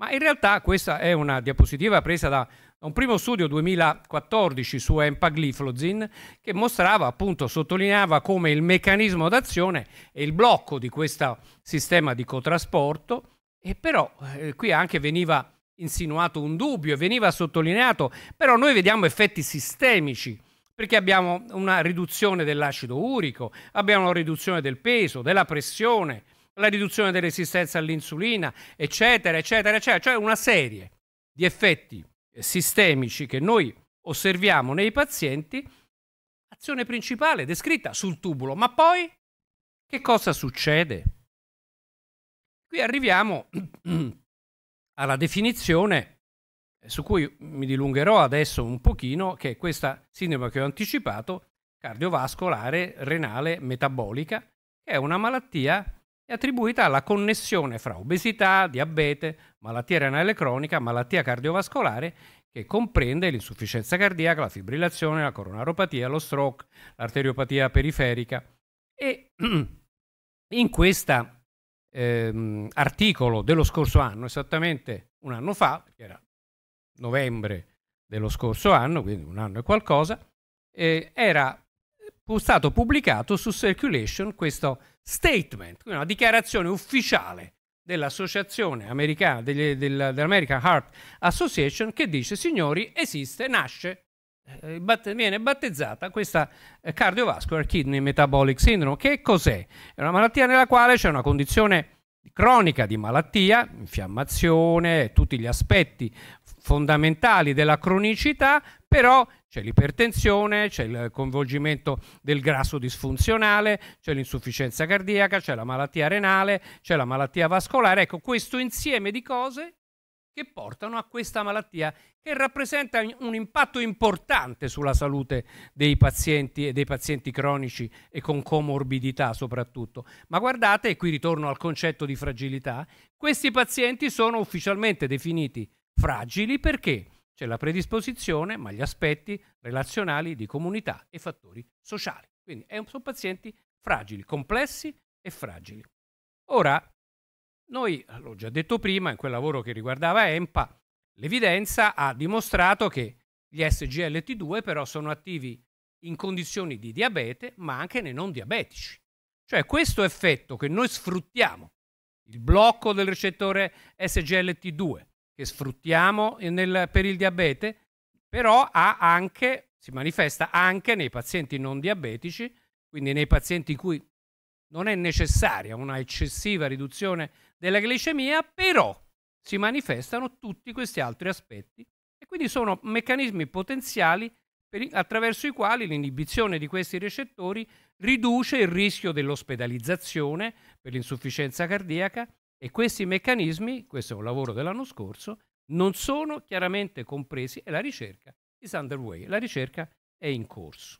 Ma in realtà questa è una diapositiva presa da un primo studio 2014 su empagliflozin che mostrava, appunto, sottolineava come il meccanismo d'azione e il blocco di questo sistema di cotrasporto e però eh, qui anche veniva insinuato un dubbio e veniva sottolineato, però noi vediamo effetti sistemici perché abbiamo una riduzione dell'acido urico, abbiamo una riduzione del peso, della pressione, la riduzione della resistenza all'insulina, eccetera, eccetera, eccetera, cioè una serie di effetti sistemici che noi osserviamo nei pazienti, azione principale descritta sul tubulo, ma poi che cosa succede? Qui arriviamo alla definizione su cui mi dilungherò adesso un pochino, che è questa sindrome che ho anticipato, cardiovascolare, renale, metabolica, che è una malattia è attribuita alla connessione fra obesità, diabete, malattia renale cronica, malattia cardiovascolare che comprende l'insufficienza cardiaca, la fibrillazione, la coronaropatia, lo stroke, l'arteriopatia periferica. E in questo ehm, articolo dello scorso anno, esattamente un anno fa, che era novembre dello scorso anno, quindi un anno e qualcosa, eh, era stato pubblicato su Circulation questo articolo statement, una dichiarazione ufficiale dell'Associazione Americana, degli, del, dell'American Heart Association che dice signori esiste, nasce, eh, bat- viene battezzata questa eh, cardiovascular kidney metabolic syndrome. Che cos'è? È una malattia nella quale c'è una condizione cronica di malattia, infiammazione, tutti gli aspetti fondamentali della cronicità, però c'è l'ipertensione, c'è il coinvolgimento del grasso disfunzionale, c'è l'insufficienza cardiaca, c'è la malattia renale, c'è la malattia vascolare. Ecco, questo insieme di cose che portano a questa malattia che rappresenta un impatto importante sulla salute dei pazienti e dei pazienti cronici e con comorbidità soprattutto. Ma guardate, e qui ritorno al concetto di fragilità, questi pazienti sono ufficialmente definiti fragili perché c'è la predisposizione, ma gli aspetti relazionali di comunità e fattori sociali. Quindi un, sono pazienti fragili, complessi e fragili. Ora, noi, l'ho già detto prima, in quel lavoro che riguardava EMPA, l'evidenza ha dimostrato che gli SGLT2 però sono attivi in condizioni di diabete, ma anche nei non diabetici. Cioè questo effetto che noi sfruttiamo, il blocco del recettore SGLT2, che sfruttiamo eh, nel, per il diabete, però anche, si manifesta anche nei pazienti non diabetici, quindi nei pazienti cui non è necessaria una eccessiva riduzione della glicemia, però si manifestano tutti questi altri aspetti e quindi sono meccanismi potenziali per, attraverso i quali l'inibizione di questi recettori riduce il rischio dell'ospedalizzazione per l'insufficienza cardiaca, e questi meccanismi, questo è un lavoro dell'anno scorso, non sono chiaramente compresi e la ricerca is underway, la ricerca è in corso.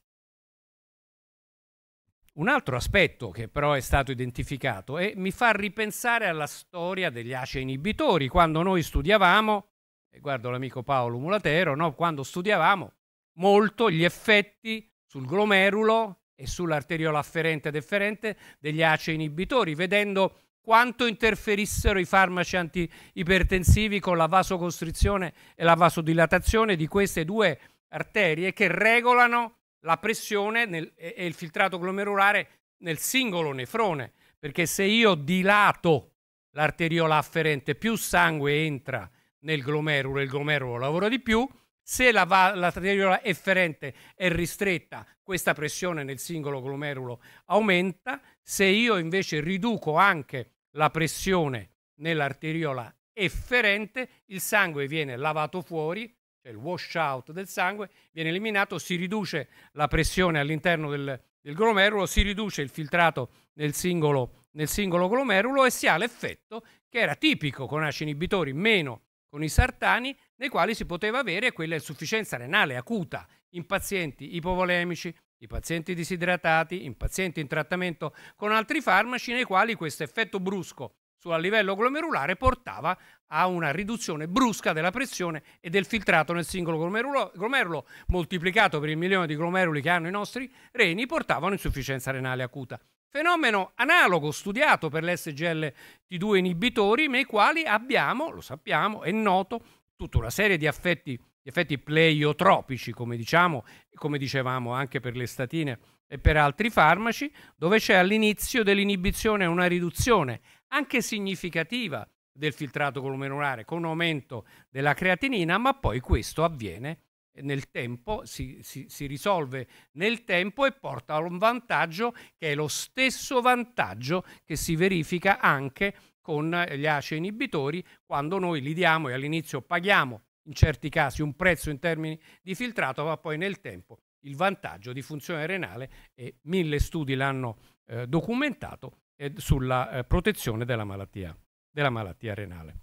Un altro aspetto che però è stato identificato e mi fa ripensare alla storia degli ACE inibitori. Quando noi studiavamo, e guardo l'amico Paolo Mulatero, no? quando studiavamo molto gli effetti sul glomerulo e sull'arteriola afferente ed efferente degli ACE inibitori, vedendo quanto interferissero i farmaci antiipertensivi con la vasocostrizione e la vasodilatazione di queste due arterie che regolano la pressione nel, e il filtrato glomerulare nel singolo nefrone. Perché se io dilato l'arteriola afferente, più sangue entra nel glomerulo e il glomerulo lavora di più. Se la, l'arteriola efferente è ristretta, questa pressione nel singolo glomerulo aumenta. Se io invece riduco anche la pressione nell'arteriola efferente, il sangue viene lavato fuori, cioè il washout del sangue viene eliminato, si riduce la pressione all'interno del, del glomerulo, si riduce il filtrato nel singolo, nel singolo glomerulo e si ha l'effetto che era tipico con ACE inibitori, meno con i sartani, nei quali si poteva avere quella insufficienza renale acuta in pazienti ipovolemici i pazienti disidratati, in pazienti in trattamento con altri farmaci nei quali questo effetto brusco sul livello glomerulare portava a una riduzione brusca della pressione e del filtrato nel singolo glomerulo, glomerulo moltiplicato per il milione di glomeruli che hanno i nostri reni portava a un'insufficienza renale acuta. Fenomeno analogo studiato per l'SGLT2 inibitori nei quali abbiamo, lo sappiamo, è noto tutta una serie di affetti effetti pleiotropici, come diciamo, come dicevamo anche per le statine e per altri farmaci, dove c'è all'inizio dell'inibizione una riduzione anche significativa del filtrato glomerulare con aumento della creatinina, ma poi questo avviene nel tempo, si, si, si, risolve nel tempo e porta a un vantaggio che è lo stesso vantaggio che si verifica anche con gli ACE inibitori quando noi li diamo e all'inizio paghiamo in certi casi un prezzo in termini di filtrato, ma poi nel tempo il vantaggio di funzione renale e mille studi l'hanno eh, documentato eh, sulla eh, protezione della malattia, della malattia renale.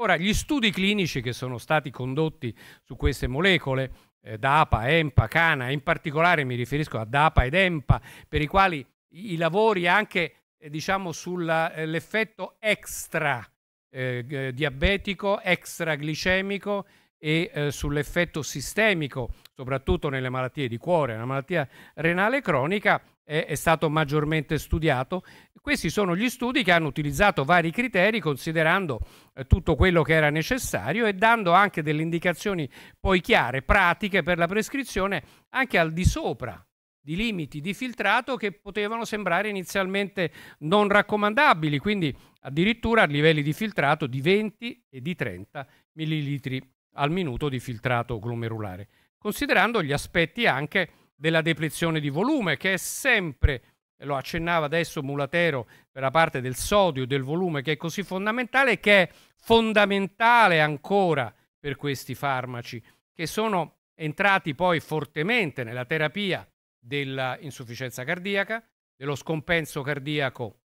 Ora, gli studi clinici che sono stati condotti su queste molecole, eh, DAPA, EMPA, CANA, in particolare mi riferisco a DAPA ed EMPA, per i quali i lavori anche eh, diciamo, sull'effetto eh, extra eh, diabetico, extraglicemico e eh, sull'effetto sistemico, soprattutto nelle malattie di cuore, la malattia renale cronica, è, è stato maggiormente studiato. Questi sono gli studi che hanno utilizzato vari criteri considerando eh, tutto quello che era necessario e dando anche delle indicazioni poi chiare, pratiche per la prescrizione anche al di sopra di limiti di filtrato che potevano sembrare inizialmente non raccomandabili, quindi addirittura a livelli di filtrato di 20 e di 30 millilitri al minuto di filtrato glomerulare, considerando gli aspetti anche della deplezione di volume, che è sempre, lo accennava adesso Mulatero per la parte del sodio e del volume, che è così fondamentale, che è fondamentale ancora per questi farmaci, che sono entrati poi fortemente nella terapia dell'insufficienza cardiaca, dello scompenso cardiaco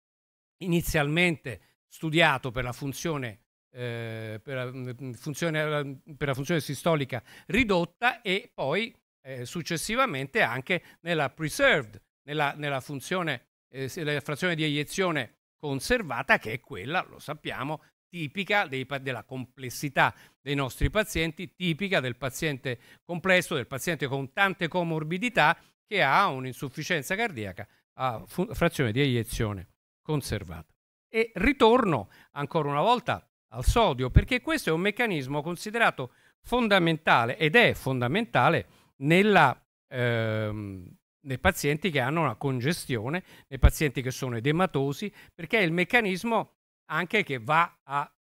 inizialmente studiato per la funzione, eh, per la mm, funzione, per la funzione sistolica ridotta e poi eh, successivamente anche nella preserved, nella, nella funzione, eh, la frazione di eiezione conservata che è quella, lo sappiamo, tipica dei, della complessità dei nostri pazienti, tipica del paziente complesso, del paziente con tante comorbidità che ha un'insufficienza cardiaca a frazione di eiezione conservata. E ritorno ancora una volta al sodio, perché questo è un meccanismo considerato fondamentale ed è fondamentale nella, ehm, nei pazienti che hanno una congestione, nei pazienti che sono edematosi, perché è il meccanismo anche che va a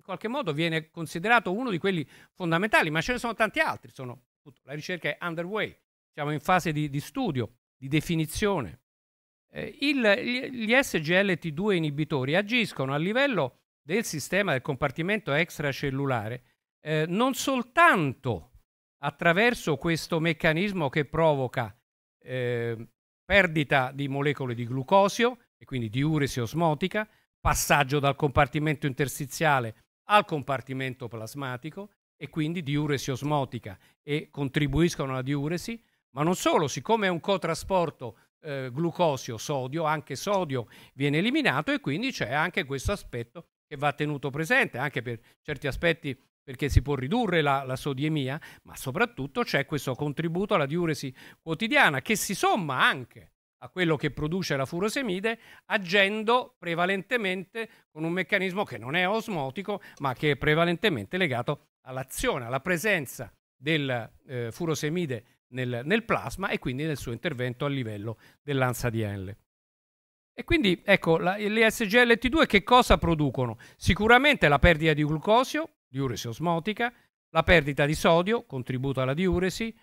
in qualche modo viene considerato uno di quelli fondamentali, ma ce ne sono tanti altri, sono, la ricerca è underway siamo in fase di, di studio, di definizione. Eh, il, gli SGLT2 inibitori agiscono a livello del sistema del compartimento extracellulare eh, non soltanto attraverso questo meccanismo che provoca eh, perdita di molecole di glucosio e quindi diuresi osmotica, passaggio dal compartimento interstiziale al compartimento plasmatico e quindi diuresi osmotica e contribuiscono alla diuresi, ma non solo, siccome è un cotrasporto eh, glucosio-sodio, anche sodio viene eliminato e quindi c'è anche questo aspetto che va tenuto presente, anche per certi aspetti perché si può ridurre la, la, sodiemia, ma soprattutto c'è questo contributo alla diuresi quotidiana che si somma anche a quello che produce la furosemide agendo prevalentemente con un meccanismo che non è osmotico, ma che è prevalentemente legato all'azione, alla presenza del eh, furosemide nel, nel plasma e quindi nel suo intervento a livello dell'ansa di Henle. E quindi ecco, la, le SGLT2 che cosa producono? Sicuramente la perdita di glucosio, diuresi osmotica, la perdita di sodio, contributo alla diuresi,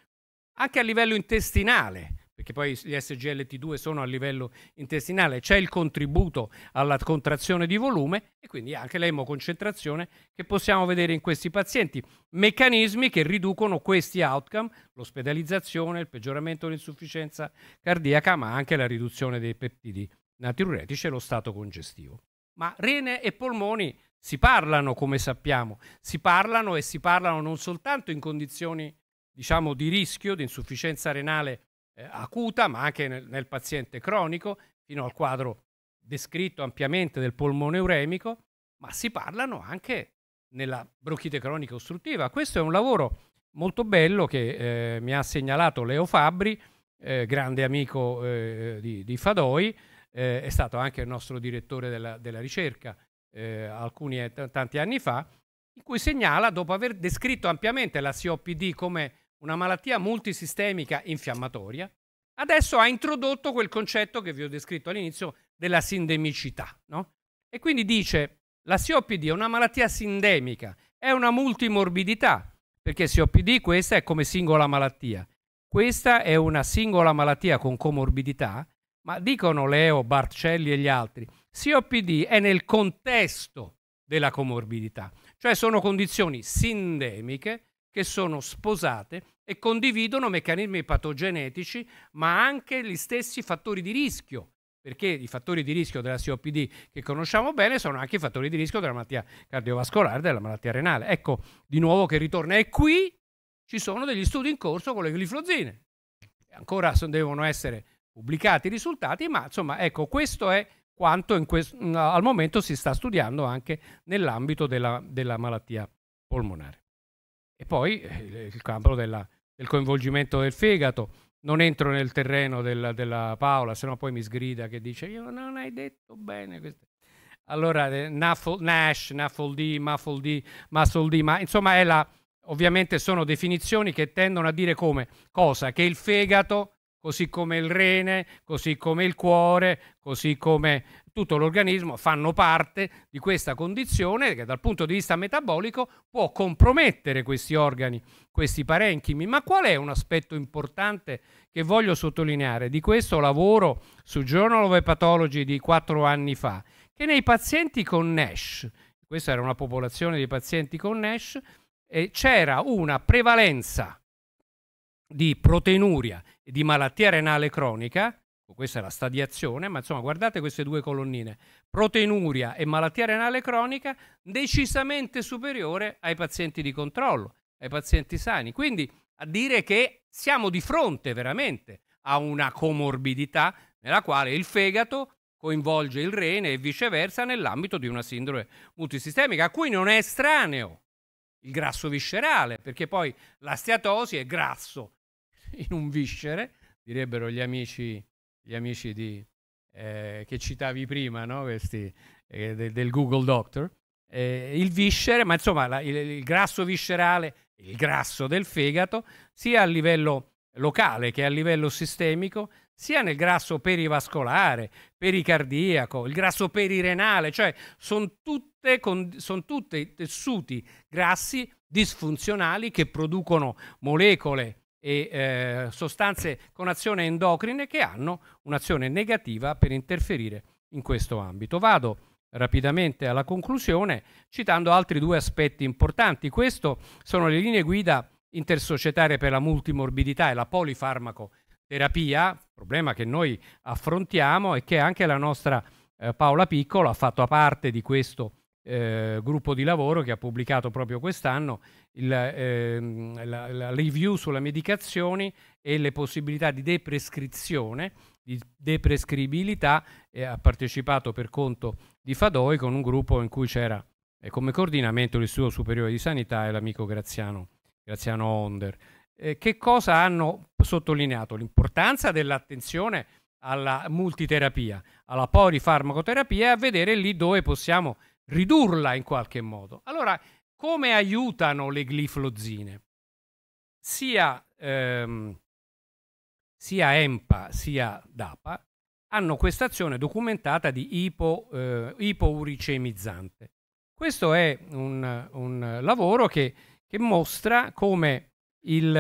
anche a livello intestinale, perché poi gli SGLT2 sono a livello intestinale, c'è il contributo alla contrazione di volume e quindi anche l'emoconcentrazione che possiamo vedere in questi pazienti. Meccanismi che riducono questi outcome, l'ospedalizzazione, il peggioramento dell'insufficienza cardiaca, ma anche la riduzione dei peptidi natriuretici e lo stato congestivo. Ma rene e polmoni si parlano, come sappiamo, si parlano e si parlano non soltanto in condizioni diciamo, di rischio, di insufficienza renale eh, acuta, ma anche nel, nel, paziente cronico, fino al quadro descritto ampiamente del polmone uremico, ma si parlano anche nella bronchite cronica ostruttiva. Questo è un lavoro molto bello che eh, mi ha segnalato Leo Fabbri, eh, grande amico eh, di, di, Fadoi, eh, è stato anche il nostro direttore della, della ricerca eh, alcuni tanti anni fa, in cui segnala, dopo aver descritto ampiamente la COPD come una malattia multisistemica infiammatoria, adesso ha introdotto quel concetto che vi ho descritto all'inizio della sindemicità. No? E quindi dice la COPD è una malattia sindemica, è una multimorbidità, perché COPD questa è come singola malattia. Questa è una singola malattia con comorbidità, ma dicono Leo, Barcelli e gli altri, COPD è nel contesto della comorbidità, cioè sono condizioni sindemiche che sono sposate e condividono meccanismi patogenetici, ma anche gli stessi fattori di rischio, perché i fattori di rischio della COPD che conosciamo bene sono anche i fattori di rischio della malattia cardiovascolare, della malattia renale. Ecco, di nuovo che ritorna. E qui ci sono degli studi in corso con le glifrozine. Ancora devono essere pubblicati i risultati, ma insomma, ecco, questo è quanto al momento si sta studiando anche nell'ambito della, della malattia polmonare. E poi eh, eh, il campo della, del coinvolgimento del fegato. Non entro nel terreno della, della Paola, sennò poi mi sgrida che dice io non hai detto bene. Queste. Allora, eh, Nuffle D, Muffle D, Muscle D, ma insomma la, ovviamente sono definizioni che tendono a dire come cosa? Che il fegato così come il rene, così come il cuore, così come tutto l'organismo fanno parte di questa condizione che dal punto di vista metabolico può compromettere questi organi, questi parenchimi. Ma qual è un aspetto importante che voglio sottolineare di questo lavoro su Journal of Hepatology di quattro anni fa? Che nei pazienti con NASH, questa era una popolazione di pazienti con NASH, eh, c'era una prevalenza di proteinuria e di malattia renale cronica, ecco, questa è la stadiazione, ma insomma guardate queste due colonnine, proteinuria e malattia renale cronica decisamente superiore ai pazienti di controllo, ai pazienti sani. Quindi a dire che siamo di fronte veramente a una comorbidità nella quale il fegato coinvolge il rene e viceversa nell'ambito di una sindrome multisistemica, a cui non è estraneo il grasso viscerale, perché poi la steatosi è grasso in un viscere, direbbero gli amici, gli amici di, eh, che citavi prima, no? Questi, eh, del, del Google Doctor. Eh, il viscere, ma insomma la, il, il, grasso viscerale, il grasso del fegato, sia a livello locale che a livello sistemico, sia nel grasso perivascolare, pericardiaco, il grasso perirenale, cioè sono son tutti tessuti grassi disfunzionali che producono molecole e eh, sostanze con azione endocrine che hanno un'azione negativa per interferire in questo ambito. Vado rapidamente alla conclusione citando altri due aspetti importanti. Questo sono le linee guida intersocietarie per la multimorbidità e la polifarmacoterapia, problema che noi affrontiamo e che anche la nostra eh, Paola Piccolo ha fatto parte di questo eh, gruppo di lavoro che ha pubblicato proprio quest'anno il, eh, la, la, review sulle medicazioni e le possibilità di deprescrizione, di deprescribilità, eh, ha partecipato per conto di Fadoi con un gruppo in cui c'era eh, come coordinamento l'Istituto Superiore di Sanità e l'amico Graziano, Graziano Onder. Eh, che cosa hanno sottolineato? L'importanza dell'attenzione alla multiterapia, alla polifarmacoterapia e a vedere lì dove possiamo ridurla in qualche modo. Allora, come aiutano le gliflozine? Sia, ehm, sia EMPA sia DAPA hanno questa azione documentata di ipo, eh, ipouricemizzante. Questo è un, un lavoro che, che, mostra come il,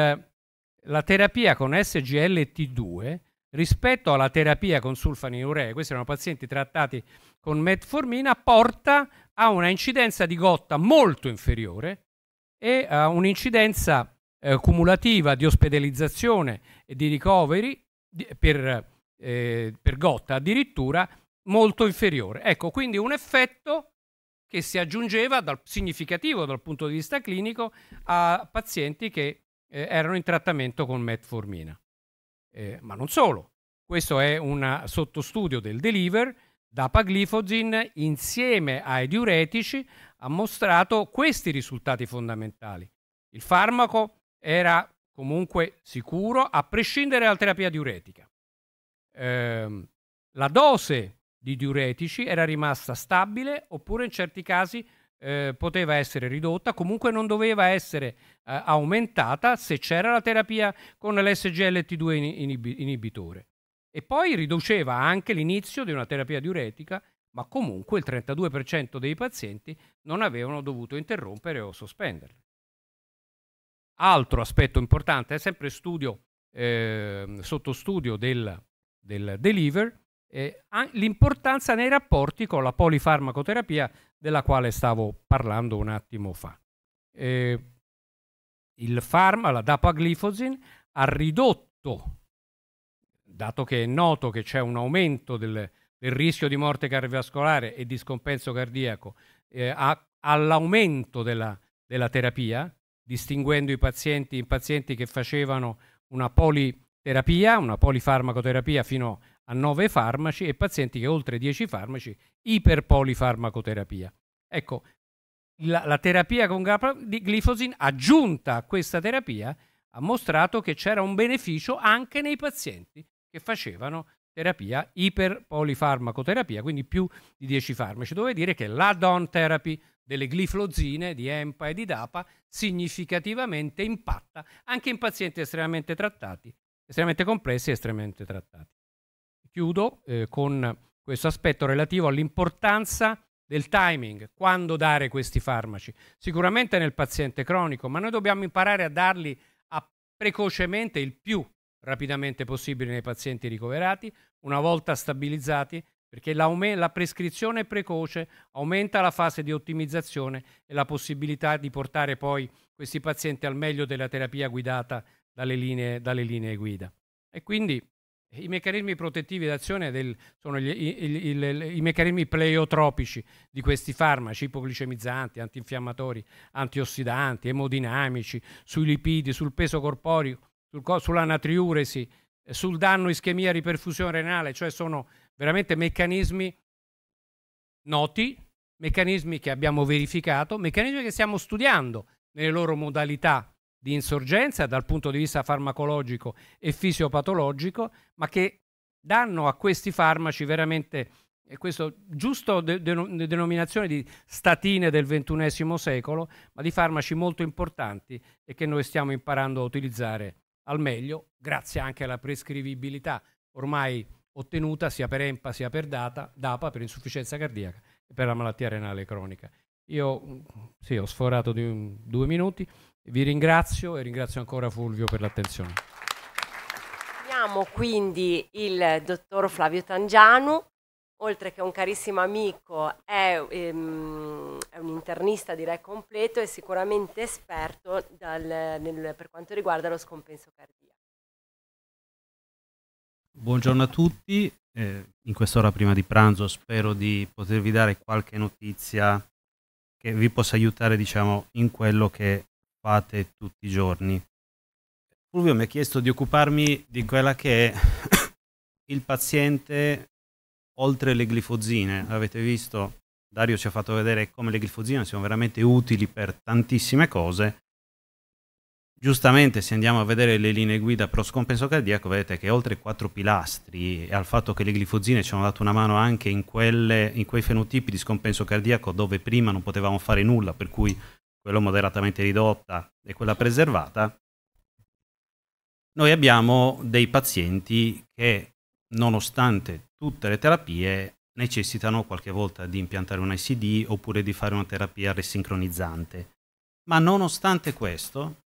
la terapia con SGLT2 rispetto alla terapia con sulfanilurea, questi erano pazienti trattati con metformina, porta a una incidenza di gotta molto inferiore e a un'incidenza eh, cumulativa di ospedalizzazione e di ricoveri per, eh, per gotta addirittura molto inferiore. Ecco, quindi un effetto che si aggiungeva dal, significativo dal punto di vista clinico a pazienti che eh, erano in trattamento con metformina. Eh, ma non solo, questo è un sottostudio del Deliver, dapaglifozin insieme ai diuretici ha mostrato questi risultati fondamentali. Il farmaco era comunque sicuro a prescindere dalla terapia diuretica. Eh, la dose di diuretici era rimasta stabile oppure in certi casi eh, poteva essere ridotta, comunque non doveva essere eh, aumentata se c'era la terapia con l'SGLT2 inib- inibitore. E poi riduceva anche l'inizio di una terapia diuretica, ma comunque il 32% dei pazienti non avevano dovuto interrompere o sospenderla. Altro aspetto importante è sempre studio, eh, studio del, del deliver, eh, l'importanza nei rapporti con la polifarmacoterapia della quale stavo parlando un attimo fa. Eh, il farma, la dapaglifosin, ha ridotto, dato che è noto che c'è un aumento del, del rischio di morte cardiovascolare e di scompenso cardiaco, eh, a, all'aumento della, della terapia, distinguendo i pazienti in pazienti che facevano una politerapia, una polifarmacoterapia fino a 9 farmaci e pazienti che oltre 10 farmaci iperpolifarmacoterapia. Ecco, la, la terapia con glifosin aggiunta a questa terapia ha mostrato che c'era un beneficio anche nei pazienti che facevano terapia iperpolifarmacoterapia, quindi più di 10 farmaci. Dove dire che l'add-on therapy delle gliflozine di EMPA e di DAPA significativamente impatta anche in pazienti estremamente trattati, estremamente complessi e estremamente trattati chiudo eh, con questo aspetto relativo all'importanza del timing, quando dare questi farmaci. Sicuramente nel paziente cronico, ma noi dobbiamo imparare a darli a precocemente il più rapidamente possibile nei pazienti ricoverati, una volta stabilizzati, perché la prescrizione precoce aumenta la fase di ottimizzazione e la possibilità di portare poi questi pazienti al meglio della terapia guidata dalle linee, dalle linee guida. E quindi i meccanismi protettivi d'azione del, sono gli, il, il, il, i meccanismi pleiotropici di questi farmaci ipoglicemizzanti, antinfiammatori, antiossidanti, emodinamici, sui lipidi, sul peso corporeo, sul, sulla natriuresi, eh, sul danno ischemia riperfusione renale, cioè sono veramente meccanismi noti, meccanismi che abbiamo verificato, meccanismi che stiamo studiando nelle loro modalità di insorgenza dal punto di vista farmacologico e fisiopatologico, ma che danno a questi farmaci veramente e eh, questo giusto de de denominazione di statine del ventunesimo secolo, ma di farmaci molto importanti e che noi stiamo imparando a utilizzare al meglio, grazie anche alla prescrivibilità ormai ottenuta sia per EMPA sia per data, DAPA, per insufficienza cardiaca e per la malattia renale cronica. Io mm, sì, ho sforato di un, due minuti, vi ringrazio e ringrazio ancora Fulvio per l'attenzione. Abbiamo quindi il dottor Flavio Tangianu, oltre che un carissimo amico, è, um, è un internista direi completo e sicuramente esperto dal, nel, per quanto riguarda lo scompenso cardiaco. Buongiorno a tutti, eh, in quest'ora prima di pranzo spero di potervi dare qualche notizia che vi possa aiutare diciamo, in quello che fate tutti i giorni. Fulvio mi ha chiesto di occuparmi di quella che è il paziente oltre le glifozine. Avete visto, Dario ci ha fatto vedere come le glifozine sono veramente utili per tantissime cose. Giustamente, se andiamo a vedere le linee guida pro scompenso cardiaco, vedete che oltre ai quattro pilastri e al fatto che le glifozine ci hanno dato una mano anche in, quelle, in quei fenotipi di scompenso cardiaco dove prima non potevamo fare nulla, per cui quella moderatamente ridotta e quella preservata, noi abbiamo dei pazienti che nonostante tutte le terapie necessitano qualche volta di impiantare un ICD oppure di fare una terapia resincronizzante. Ma nonostante questo,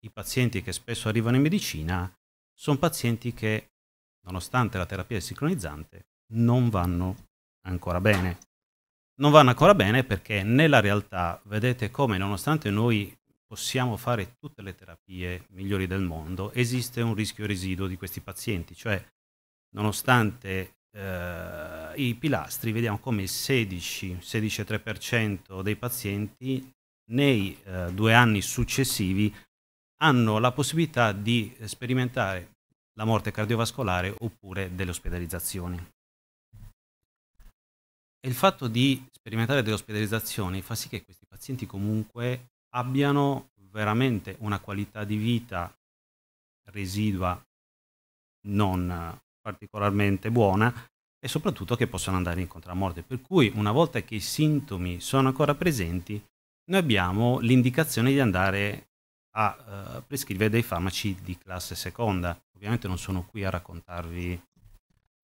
i pazienti che spesso arrivano in medicina sono pazienti che, nonostante la terapia resincronizzante, non vanno ancora bene non vanno ancora bene perché nella realtà vedete come nonostante noi possiamo fare tutte le terapie migliori del mondo, esiste un rischio residuo di questi pazienti, cioè nonostante eh, i pilastri vediamo come il 16-16,3% dei pazienti nei eh, due anni successivi hanno la possibilità di sperimentare la morte cardiovascolare oppure delle ospedalizzazioni. E il fatto di sperimentare delle ospedalizzazioni fa sì che questi pazienti comunque abbiano veramente una qualità di vita residua non particolarmente buona e soprattutto che possano andare incontro a morte. Per cui una volta che i sintomi sono ancora presenti, noi abbiamo l'indicazione di andare a uh, prescrivere dei farmaci di classe seconda. Ovviamente non sono qui a raccontarvi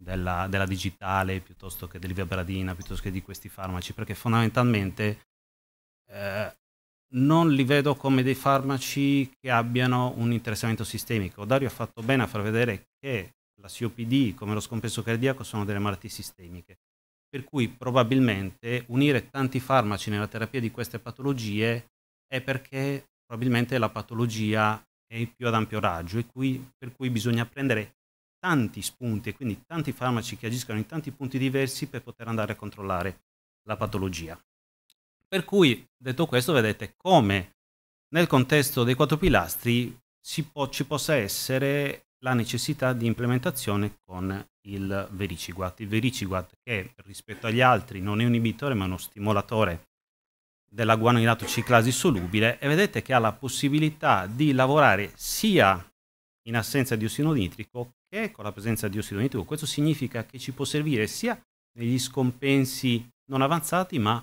della, della digitale piuttosto che dell'iverberadina, piuttosto che di questi farmaci, perché fondamentalmente eh, non li vedo come dei farmaci che abbiano un interessamento sistemico. Dario ha fatto bene a far vedere che la COPD, come lo scompenso cardiaco, sono delle malattie sistemiche. Per cui probabilmente unire tanti farmaci nella terapia di queste patologie è perché probabilmente la patologia è più ad ampio raggio e cui, per cui bisogna prendere tanti spunti e quindi tanti farmaci che agiscono in tanti punti diversi per poter andare a controllare la patologia. Per cui, detto questo, vedete come nel contesto dei quattro pilastri po- ci possa essere la necessità di implementazione con il vericiguat. Il vericiguat che rispetto agli altri non è un inibitore ma uno stimolatore della guanilato ciclasi solubile e vedete che ha la possibilità di lavorare sia in assenza di ossino nitrico perché con la presenza di ossido nitrico. Questo significa che ci può servire sia negli scompensi non avanzati, ma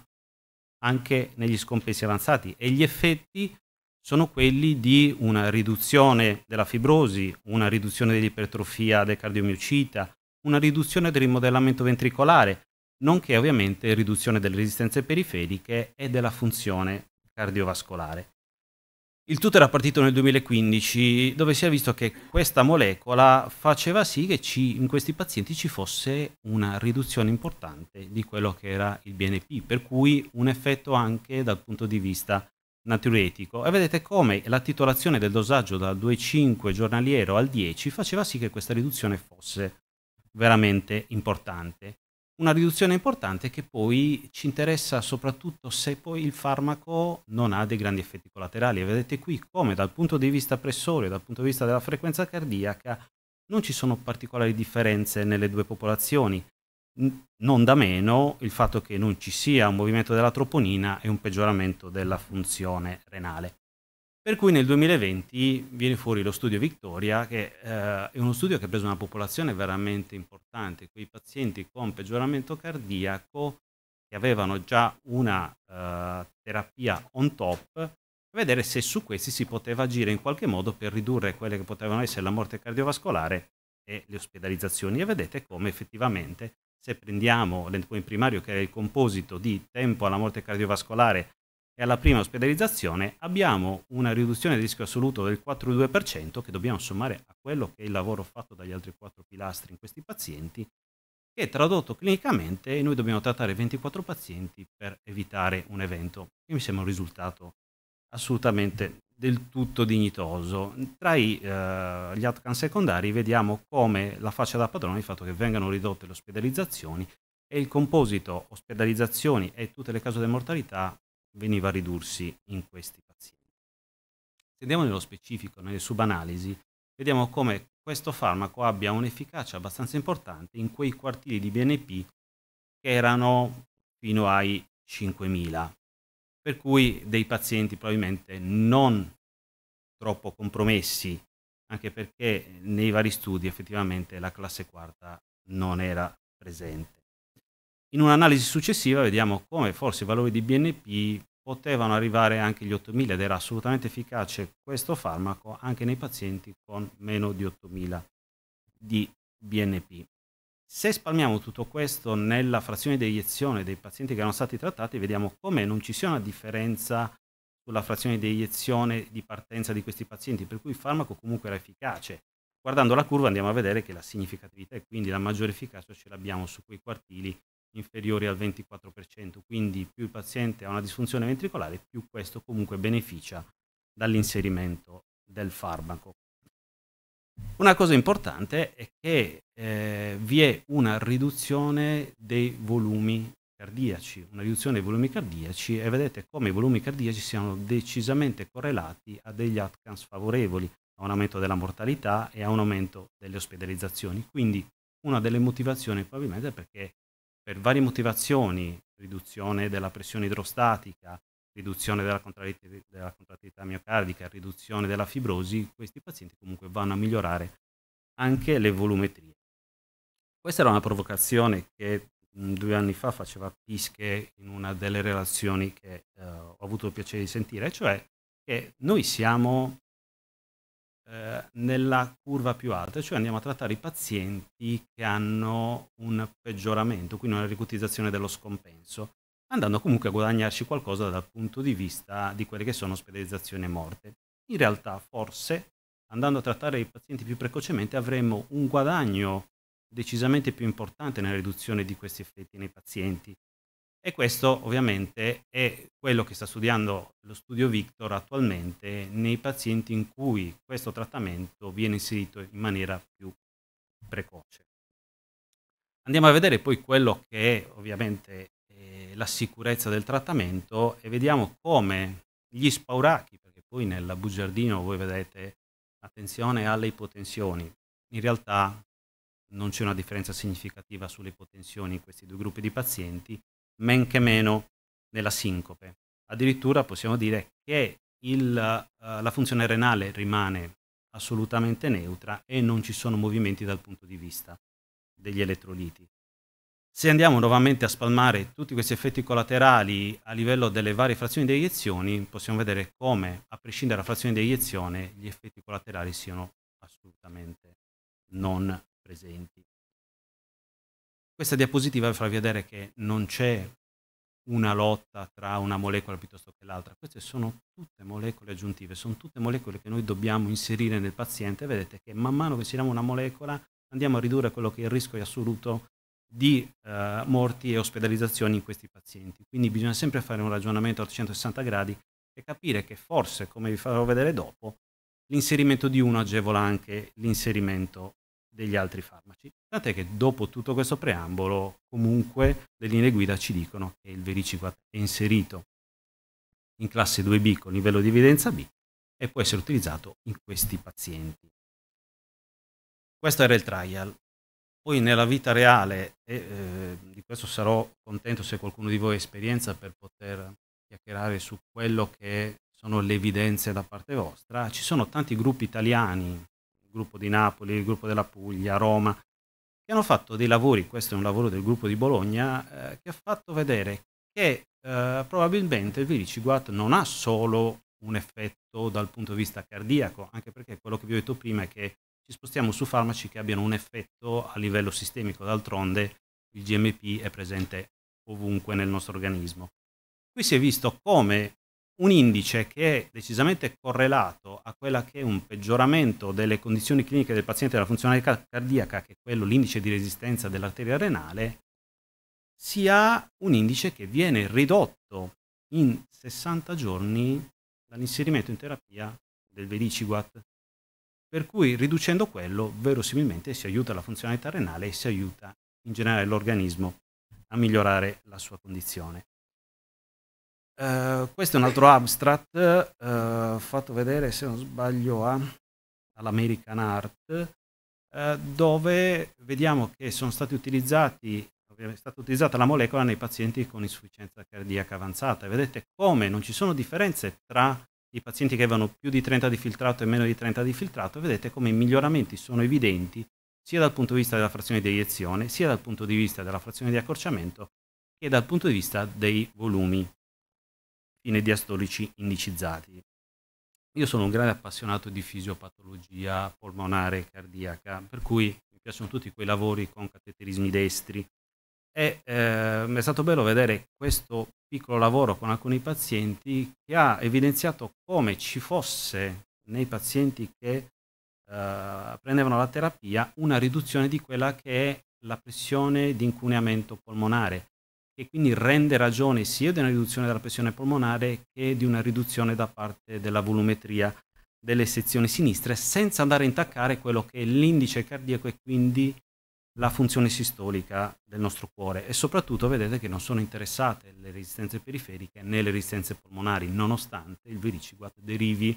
anche negli scompensi avanzati e gli effetti sono quelli di una riduzione della fibrosi, una riduzione dell'ipertrofia del cardiomiocita, una riduzione del rimodellamento ventricolare, nonché ovviamente riduzione delle resistenze periferiche e della funzione cardiovascolare. Il tutto era partito nel 2015, dove si è visto che questa molecola faceva sì che ci, in questi pazienti ci fosse una riduzione importante di quello che era il BNP, per cui un effetto anche dal punto di vista natriuretico. E vedete come la titolazione del dosaggio dal 2,5 giornaliero al 10 faceva sì che questa riduzione fosse veramente importante una riduzione importante che poi ci interessa soprattutto se poi il farmaco non ha dei grandi effetti collaterali. vedete qui come dal punto di vista pressorio, dal punto di vista della frequenza cardiaca, non ci sono particolari differenze nelle due popolazioni. Non da meno il fatto che non ci sia un movimento della troponina e un peggioramento della funzione renale. Per cui nel 2020 viene fuori lo studio Victoria, che eh, è uno studio che ha preso una popolazione veramente importante, quei pazienti con peggioramento cardiaco che avevano già una eh, terapia on top, per vedere se su questi si poteva agire in qualche modo per ridurre quelle che potevano essere la morte cardiovascolare e le ospedalizzazioni. E vedete come effettivamente se prendiamo l'endpoint primario che è il composito di tempo alla morte cardiovascolare e alla prima ospedalizzazione abbiamo una riduzione di rischio assoluto del 4,2% che dobbiamo sommare a quello che è il lavoro fatto dagli altri quattro pilastri in questi pazienti che tradotto clinicamente noi dobbiamo trattare 24 pazienti per evitare un evento che mi sembra un risultato assolutamente del tutto dignitoso. Tra i, eh, gli outcome secondari vediamo come la faccia da padrone il fatto che vengano ridotte le ospedalizzazioni e il composito ospedalizzazioni e tutte le cause di mortalità veniva a ridursi in questi pazienti. Se andiamo nello specifico, nelle subanalisi, vediamo come questo farmaco abbia un'efficacia abbastanza importante in quei quartili di BNP che erano fino ai 5.000, per cui dei pazienti probabilmente non troppo compromessi, anche perché nei vari studi effettivamente la classe quarta non era presente. In un'analisi successiva vediamo come forse i valori di BNP potevano arrivare anche agli 8000 ed era assolutamente efficace questo farmaco anche nei pazienti con meno di 8000 di BNP. Se spalmiamo tutto questo nella frazione di iniezione dei pazienti che erano stati trattati, vediamo come non ci sia una differenza sulla frazione di iniezione di partenza di questi pazienti, per cui il farmaco comunque era efficace. Guardando la curva andiamo a vedere che la significatività e quindi la maggiore efficacia ce l'abbiamo su quei quartili inferiori al 24%, quindi più il paziente ha una disfunzione ventricolare, più questo comunque beneficia dall'inserimento del farmaco. Una cosa importante è che eh, vi è una riduzione dei volumi cardiaci, una riduzione dei volumi cardiaci e vedete come i volumi cardiaci siano decisamente correlati a degli outcomes favorevoli, a un aumento della mortalità e a un aumento delle ospedalizzazioni. Quindi una delle motivazioni probabilmente è perché per varie motivazioni, riduzione della pressione idrostatica, riduzione della contrattività miocardica, riduzione della fibrosi, questi pazienti comunque vanno a migliorare anche le volumetrie. Questa era una provocazione che mm, due anni fa faceva Pische in una delle relazioni che eh, ho avuto il piacere di sentire, cioè che noi siamo eh, nella curva più alta, cioè andiamo a trattare i pazienti che hanno un peggioramento, quindi una ricutizzazione dello scompenso, andando comunque a guadagnarci qualcosa dal punto di vista di quelle che sono ospedalizzazioni e morte. In realtà forse andando a trattare i pazienti più precocemente avremmo un guadagno decisamente più importante nella riduzione di questi effetti nei pazienti, e questo ovviamente è quello che sta studiando lo studio Victor attualmente nei pazienti in cui questo trattamento viene inserito in maniera più precoce. Andiamo a vedere poi quello che è ovviamente eh, la sicurezza del trattamento e vediamo come gli spauracchi, perché poi nel bugiardino voi vedete attenzione alle ipotensioni, in realtà non c'è una differenza significativa sulle ipotensioni in questi due gruppi di pazienti, men che meno nella sincope. Addirittura possiamo dire che il, uh, la funzione renale rimane assolutamente neutra e non ci sono movimenti dal punto di vista degli elettroliti. Se andiamo nuovamente a spalmare tutti questi effetti collaterali a livello delle varie frazioni di iniezioni, possiamo vedere come, a prescindere dalla frazione di iniezione, gli effetti collaterali siano assolutamente non presenti. Questa diapositiva vi fa vedere che non c'è una lotta tra una molecola piuttosto che l'altra. Queste sono tutte molecole aggiuntive, sono tutte molecole che noi dobbiamo inserire nel paziente. Vedete che man mano che inseriamo una molecola andiamo a ridurre quello che è il rischio assoluto di eh, morti e ospedalizzazioni in questi pazienti. Quindi bisogna sempre fare un ragionamento a 360 gradi e capire che forse, come vi farò vedere dopo, l'inserimento di uno agevola anche l'inserimento degli altri farmaci. Tant'è che dopo tutto questo preambolo, comunque, le linee guida ci dicono che il vericiquat è inserito in classe 2B con livello di evidenza B e può essere utilizzato in questi pazienti. Questo era il trial. Poi nella vita reale, e eh, di questo sarò contento se qualcuno di voi ha esperienza per poter chiacchierare su quello che sono le evidenze da parte vostra, ci sono tanti gruppi italiani gruppo di Napoli, il gruppo della Puglia, Roma, che hanno fatto dei lavori, questo è un lavoro del gruppo di Bologna, eh, che ha fatto vedere che eh, probabilmente il viriciguat non ha solo un effetto dal punto di vista cardiaco, anche perché quello che vi ho detto prima è che ci spostiamo su farmaci che abbiano un effetto a livello sistemico, d'altronde il GMP è presente ovunque nel nostro organismo. Qui si è visto come un indice che è decisamente correlato a quella che è un peggioramento delle condizioni cliniche del paziente della funzionalità cardiaca, che è quello l'indice di resistenza dell'arteria renale, si ha un indice che viene ridotto in 60 giorni dall'inserimento in terapia del vediciguat. Per cui riducendo quello, verosimilmente si aiuta la funzionalità renale e si aiuta in generale l'organismo a migliorare la sua condizione. Eh, questo è un altro abstract uh, fatto vedere se non sbaglio a, all'American Art uh, dove vediamo che sono stati utilizzati è stata utilizzata la molecola nei pazienti con insufficienza cardiaca avanzata vedete come non ci sono differenze tra i pazienti che avevano più di 30 di filtrato e meno di 30 di filtrato vedete come i miglioramenti sono evidenti sia dal punto di vista della frazione di iniezione sia dal punto di vista della frazione di accorciamento che dal punto di vista dei volumi fine diastolici indicizzati. Io sono un grande appassionato di fisiopatologia polmonare e cardiaca, per cui mi piacciono tutti quei lavori con cateterismi destri. E eh, è stato bello vedere questo piccolo lavoro con alcuni pazienti che ha evidenziato come ci fosse nei pazienti che eh, prendevano la terapia una riduzione di quella che è la pressione di incuneamento polmonare che quindi rende ragione sia di una riduzione della pressione polmonare che di una riduzione da parte della volumetria delle sezioni sinistre senza andare a intaccare quello che è l'indice cardiaco e quindi la funzione sistolica del nostro cuore e soprattutto vedete che non sono interessate le resistenze periferiche né le resistenze polmonari nonostante il vericiguat derivi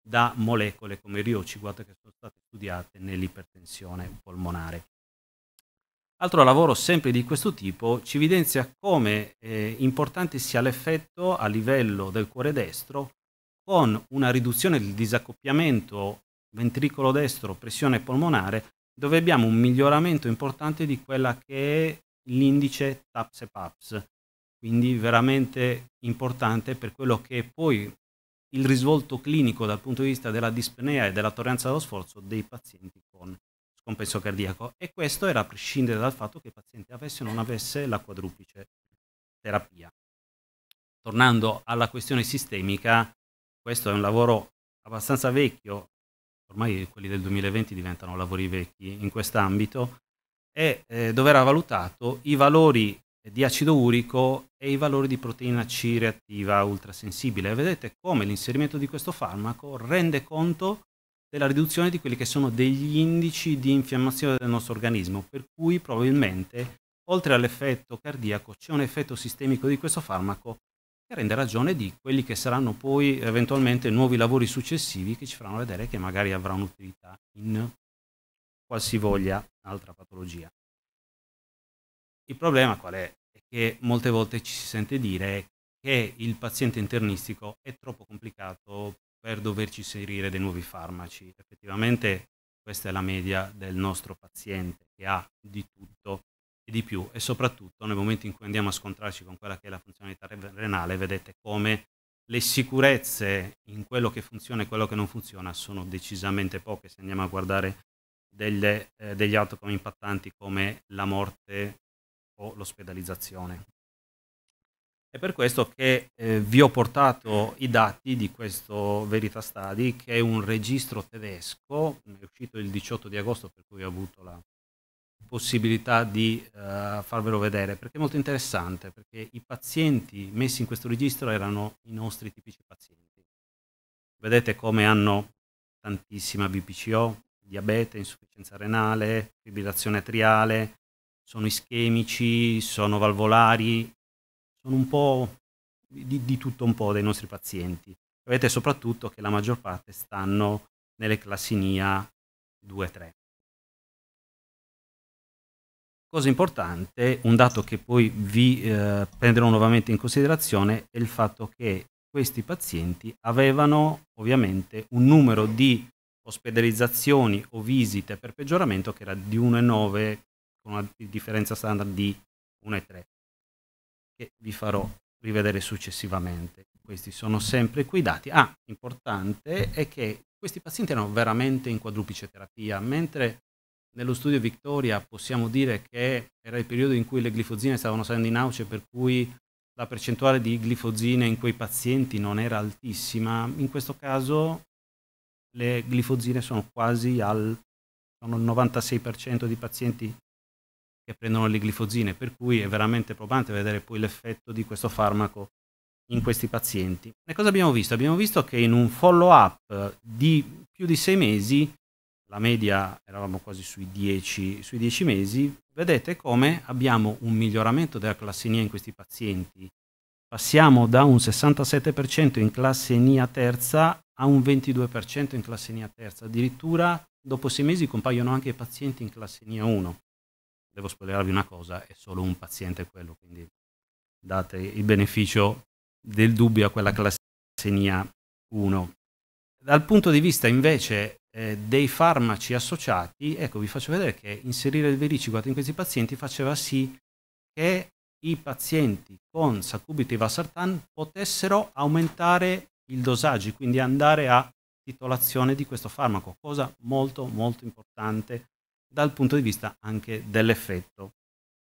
da molecole come il riociguat che sono state studiate nell'ipertensione polmonare. Altro lavoro sempre di questo tipo ci evidenzia come eh, importante sia l'effetto a livello del cuore destro con una riduzione del disaccoppiamento ventricolo destro, pressione polmonare, dove abbiamo un miglioramento importante di quella che è l'indice TAPS-PAPS, quindi veramente importante per quello che è poi il risvolto clinico dal punto di vista della dispnea e della torrenza allo sforzo dei pazienti con compenso cardiaco e questo era a prescindere dal fatto che il paziente avesse o non avesse la quadruplice terapia. Tornando alla questione sistemica, questo è un lavoro abbastanza vecchio, ormai quelli del 2020 diventano lavori vecchi in quest'ambito, e eh, dove era valutato i valori di acido urico e i valori di proteina C reattiva ultrasensibile. Vedete come l'inserimento di questo farmaco rende conto della riduzione di quelli che sono degli indici di infiammazione del nostro organismo, per cui probabilmente oltre all'effetto cardiaco c'è un effetto sistemico di questo farmaco che rende ragione di quelli che saranno poi eventualmente nuovi lavori successivi che ci faranno vedere che magari avrà un'utilità in qualsivoglia altra patologia. Il problema qual è? È che molte volte ci si sente dire che il paziente internistico è troppo complicato per doverci inserire dei nuovi farmaci. Effettivamente questa è la media del nostro paziente che ha di tutto e di più e soprattutto nel momento in cui andiamo a scontrarci con quella che è la funzionalità renale vedete come le sicurezze in quello che funziona e quello che non funziona sono decisamente poche se andiamo a guardare delle, eh, degli outcome impattanti come la morte o l'ospedalizzazione per questo che eh, vi ho portato i dati di questo Verita Stadi, che è un registro tedesco, è uscito il 18 di agosto, per cui ho avuto la possibilità di eh, farvelo vedere, perché è molto interessante, perché i pazienti messi in questo registro erano i nostri tipici pazienti. Vedete come hanno tantissima BPCO, diabete, insufficienza renale, fibrillazione atriale, sono ischemici, sono valvolari, sono un po' di, di tutto un po' dei nostri pazienti. Vedete soprattutto che la maggior parte stanno nelle classinia 2-3. Cosa importante, un dato che poi vi eh, prenderò nuovamente in considerazione, è il fatto che questi pazienti avevano ovviamente un numero di ospedalizzazioni o visite per peggioramento che era di 1,9 con una differenza standard di 1,3 che vi farò rivedere successivamente. Questi sono sempre quei dati. Ah, importante è che questi pazienti erano veramente in quadruplice terapia, mentre nello studio Victoria possiamo dire che era il periodo in cui le glifozine stavano salendo in auce, per cui la percentuale di glifozine in quei pazienti non era altissima. In questo caso le glifozine sono quasi al sono il 96% di pazienti che prendono le glifosine, per cui è veramente probante vedere poi l'effetto di questo farmaco in questi pazienti. E cosa abbiamo visto? Abbiamo visto che in un follow-up di più di sei mesi, la media eravamo quasi sui dieci, sui 10 mesi, vedete come abbiamo un miglioramento della classenia in questi pazienti. Passiamo da un 67% in classenia terza a un 22% in classenia terza, addirittura dopo sei mesi compaiono anche i pazienti in classenia 1 devo spoilerarvi una cosa, è solo un paziente quello, quindi date il beneficio del dubbio a quella classenia 1. Dal punto di vista invece eh, dei farmaci associati, ecco vi faccio vedere che inserire il vericicuat in questi pazienti faceva sì che i pazienti con saccubiti vasartan potessero aumentare il dosaggio, quindi andare a titolazione di questo farmaco, cosa molto molto importante dal punto di vista anche dell'effetto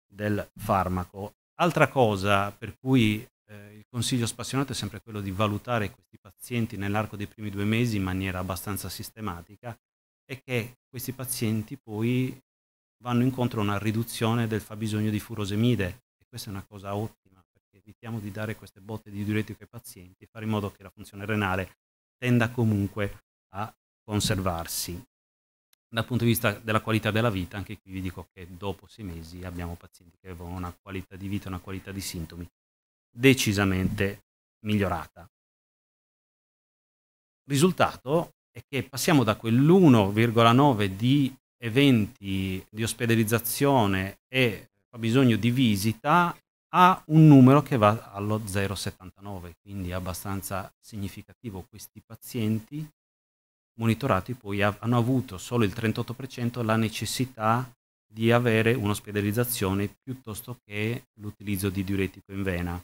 del farmaco. Altra cosa per cui eh, il consiglio spassionato è sempre quello di valutare questi pazienti nell'arco dei primi due mesi in maniera abbastanza sistematica è che questi pazienti poi vanno incontro a una riduzione del fabbisogno di furosemide e questa è una cosa ottima perché evitiamo di dare queste botte di diuretico ai pazienti e fare in modo che la funzione renale tenda comunque a conservarsi dal punto di vista della qualità della vita, anche qui vi dico che dopo sei mesi abbiamo pazienti che avevano una qualità di vita, una qualità di sintomi decisamente migliorata. Risultato è che passiamo da quell'1,9 di eventi di ospedalizzazione e fabbisogno di visita a un numero che va allo 0,79, quindi abbastanza significativo. Questi pazienti monitorati poi hanno avuto solo il 38% la necessità di avere un'ospedalizzazione piuttosto che l'utilizzo di diuretico in vena,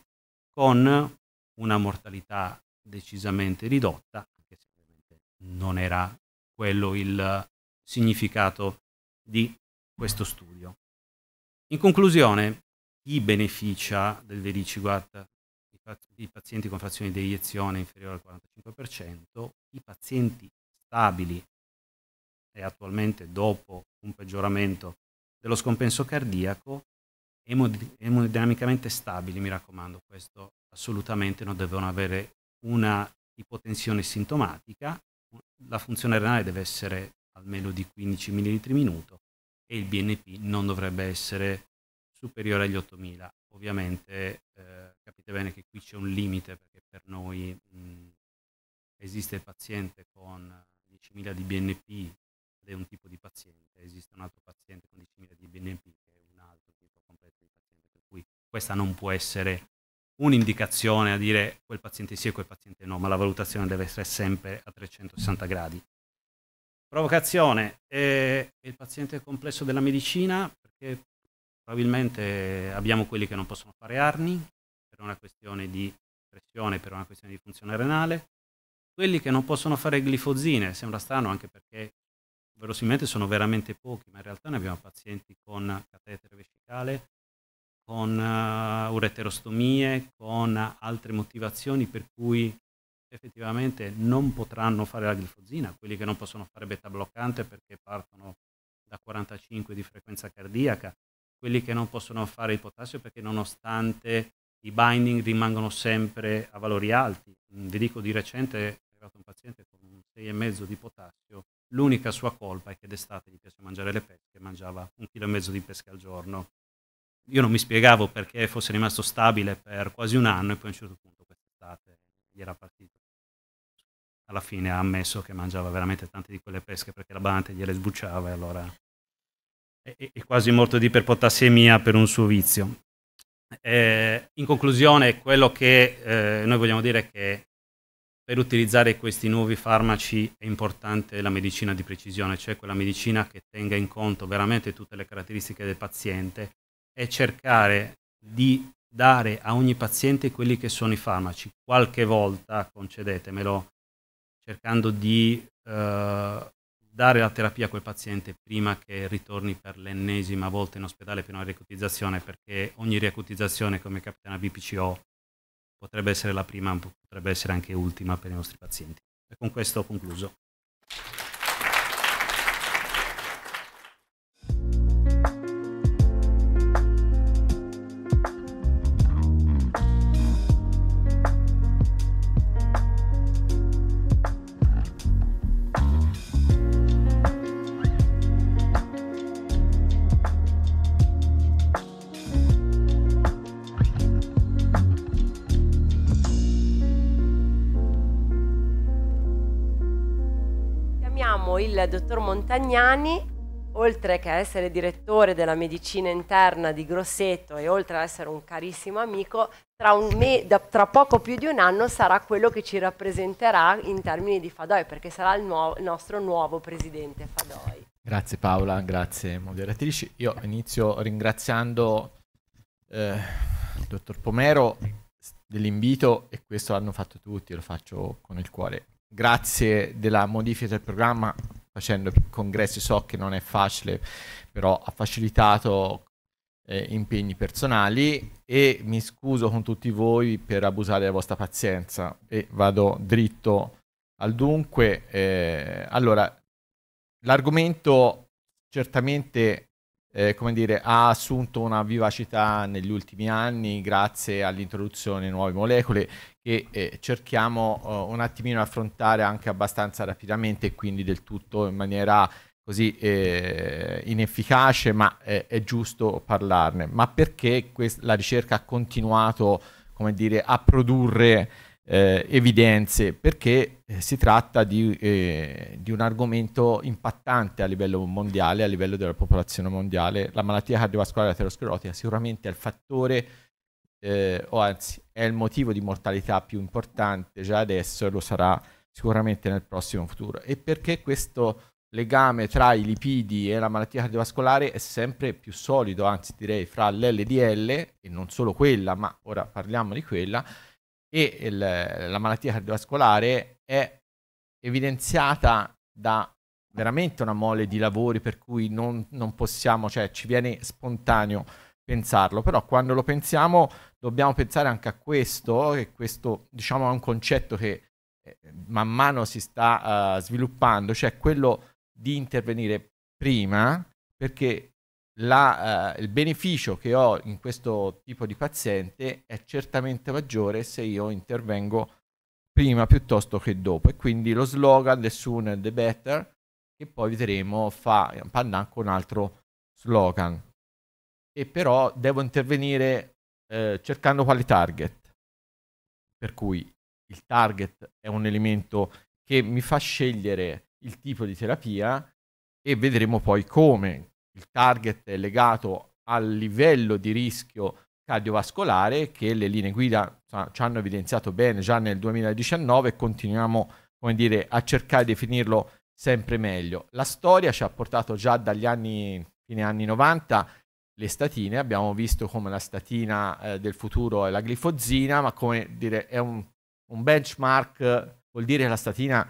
con una mortalità decisamente ridotta, che sicuramente non era quello il significato di questo studio. In conclusione, chi beneficia del vericiguat? I pazienti con frazione di iniezione inferiore al 45%, i pazienti stabili e attualmente dopo un peggioramento dello scompenso cardiaco, emodinamicamente stabili, mi raccomando, questo assolutamente non devono avere una ipotensione sintomatica, la funzione renale deve essere almeno di 15 ml minuto e il BNP non dovrebbe essere superiore agli 8000. Ovviamente eh, capite bene che qui c'è un limite perché per noi mh, esiste il paziente con 10.000 di BNP ed è un tipo di paziente, esiste un altro paziente con 10.000 di BNP che è un altro tipo completo di paziente, per cui questa non può essere un'indicazione a dire quel paziente sì e quel paziente no, ma la valutazione deve essere sempre a 360 gradi. Provocazione, è il paziente complesso della medicina perché probabilmente abbiamo quelli che non possono fare arni per una questione di pressione, per una questione di funzione renale, quelli che non possono fare glifozine, sembra strano anche perché verosimilmente sono veramente pochi, ma in realtà ne abbiamo pazienti con catetere vescicale, con uh, ureterostomie, con altre motivazioni per cui effettivamente non potranno fare la glifozina, quelli che non possono fare beta bloccante perché partono da 45 di frequenza cardiaca, quelli che non possono fare il potassio perché nonostante i binding rimangono sempre a valori alti. Mm, vi dico di recente arrivato un paziente con un 6,5 di potassio, l'unica sua colpa è che d'estate gli piace mangiare le pesche, mangiava un chilo e mezzo di pesche al giorno. Io non mi spiegavo perché fosse rimasto stabile per quasi un anno e poi a un certo punto quest'estate gli era partito. Alla fine ha ammesso che mangiava veramente tante di quelle pesche perché la bante gliele sbucciava e allora è, è quasi morto di iperpotassemia per un suo vizio. Eh, in conclusione, quello che eh, noi vogliamo dire è che per utilizzare questi nuovi farmaci è importante la medicina di precisione, cioè quella medicina che tenga in conto veramente tutte le caratteristiche del paziente e cercare di dare a ogni paziente quelli che sono i farmaci. Qualche volta, concedetemelo, cercando di eh, dare la terapia a quel paziente prima che ritorni per l'ennesima volta in ospedale per una riacutizzazione, perché ogni riacutizzazione come capita capitana BPCO potrebbe essere la prima, potrebbe essere anche ultima per i nostri pazienti. E con questo ho concluso. dottor Montagnani, oltre che essere direttore della medicina interna di Grosseto e oltre ad essere un carissimo amico, tra, un tra, poco più di un anno sarà quello che ci rappresenterà in termini di Fadoi, perché sarà il, nuovo, nostro nuovo presidente Fadoi. Grazie Paola, grazie moderatrici. Io inizio ringraziando eh, il dottor Pomero dell'invito e questo l'hanno fatto tutti, lo faccio con il cuore. Grazie della modifica del programma facendo congressi, so che non è facile, però ha facilitato eh, impegni personali e mi scuso con tutti voi per abusare della vostra pazienza e vado dritto al dunque. Eh, allora, l'argomento certamente eh, come dire, ha assunto una vivacità negli ultimi anni grazie all'introduzione di nuove molecole che eh, cerchiamo uh, un attimino di affrontare anche abbastanza rapidamente e quindi del tutto in maniera così eh, inefficace, ma eh, è giusto parlarne. Ma perché quest- la ricerca ha continuato, come dire, a produrre eh, evidenze? Perché eh, si tratta di, eh, di, un argomento impattante a livello mondiale, a livello della popolazione mondiale. La malattia cardiovascolare aterosclerotica sicuramente è il fattore eh, o anzi è il motivo di mortalità più importante già adesso e lo sarà sicuramente nel prossimo futuro. E perché questo legame tra i lipidi e la malattia cardiovascolare è sempre più solido, anzi direi fra l'LDL e non solo quella, ma ora parliamo di quella, e il, la malattia cardiovascolare è evidenziata da veramente una mole di lavori per cui non, non possiamo, cioè ci viene spontaneo pensarlo, però quando lo pensiamo dobbiamo pensare anche a questo, che questo diciamo è un concetto che eh, man mano si sta uh, sviluppando, cioè quello di intervenire prima perché la, uh, il beneficio che ho in questo tipo di paziente è certamente maggiore se io intervengo prima piuttosto che dopo e quindi lo slogan the sooner the better che poi vedremo fa pandan con un altro slogan e però devo intervenire eh, cercando quali target. Per cui il target è un elemento che mi fa scegliere il tipo di terapia e vedremo poi come il target è legato al livello di rischio cardiovascolare che le linee guida sa, ci hanno evidenziato bene già nel 2019 e continuiamo come dire, a cercare di definirlo sempre meglio. La storia ci ha portato già dagli anni, fine anni 90 le statine, abbiamo visto come la statina eh, del futuro è la glifozina, ma come dire è un, un benchmark, vuol dire che la statina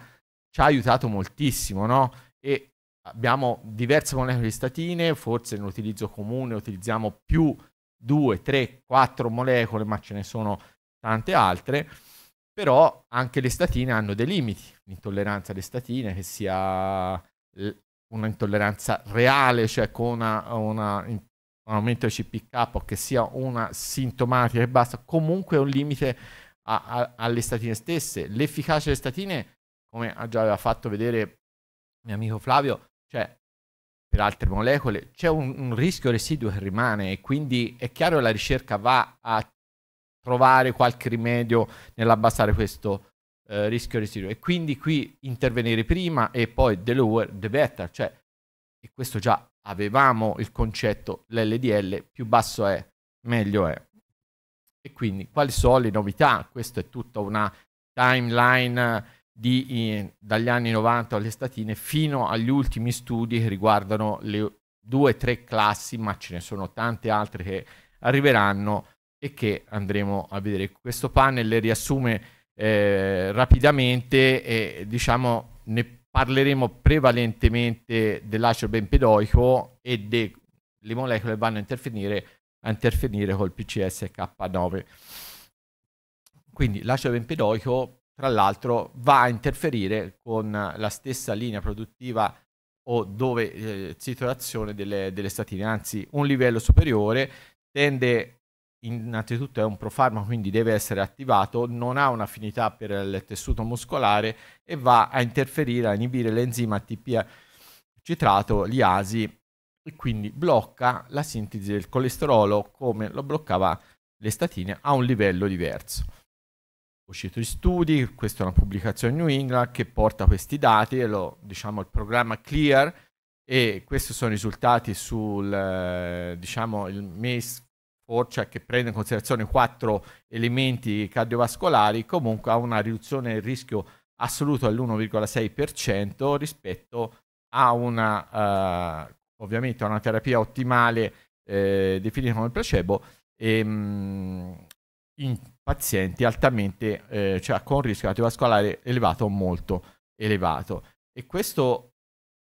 ci ha aiutato moltissimo, no? E abbiamo diverse molecole di statine, forse nell'utilizzo comune utilizziamo più 2, 3, 4 molecole, ma ce ne sono tante altre, però anche le statine hanno dei limiti, l'intolleranza alle statine, che sia un'intolleranza reale, cioè con una, una un aumento del CPK o che sia una sintomatica e basta, comunque è un limite a, a, alle statine stesse. L'efficacia delle statine, come già aveva fatto vedere mio amico Flavio, cioè per altre molecole c'è un, un rischio residuo che rimane e quindi è chiaro che la ricerca va a trovare qualche rimedio nell'abbassare questo eh, rischio residuo e quindi qui intervenire prima e poi the lower the better, cioè e questo già avevamo il concetto l'LDL, più basso è, meglio è. E quindi quali sono le novità? Questa è tutta una timeline di, eh, dagli anni 90 alle statine fino agli ultimi studi che riguardano le due o tre classi, ma ce ne sono tante altre che arriveranno e che andremo a vedere. Questo panel le riassume eh, rapidamente e diciamo ne parleremo prevalentemente dell'acido bempedoico e delle molecole che vanno a interferire, a interferire col PCSK9. Quindi l'acido bempedoico, tra l'altro, va a interferire con la stessa linea produttiva o dove eh, situazione delle, delle statine, anzi un livello superiore tende innanzitutto è un profarma, quindi deve essere attivato, non ha un'affinità per il tessuto muscolare e va a interferire, a inibire l'enzima ATP citrato, liasi, e quindi blocca la sintesi del colesterolo come lo bloccava le statine a un livello diverso. Uscito di studi, questa è una pubblicazione New England che porta questi dati, e lo, diciamo il programma CLEAR, e questi sono i risultati sul eh, diciamo, il MES Orcia cioè che prende in considerazione quattro elementi cardiovascolari, comunque ha una riduzione del rischio assoluto all'1,6% rispetto a una, eh, ovviamente una terapia ottimale eh, definita come placebo e, ehm, mh, in pazienti altamente, eh, cioè con rischio cardiovascolare elevato o molto elevato. E questo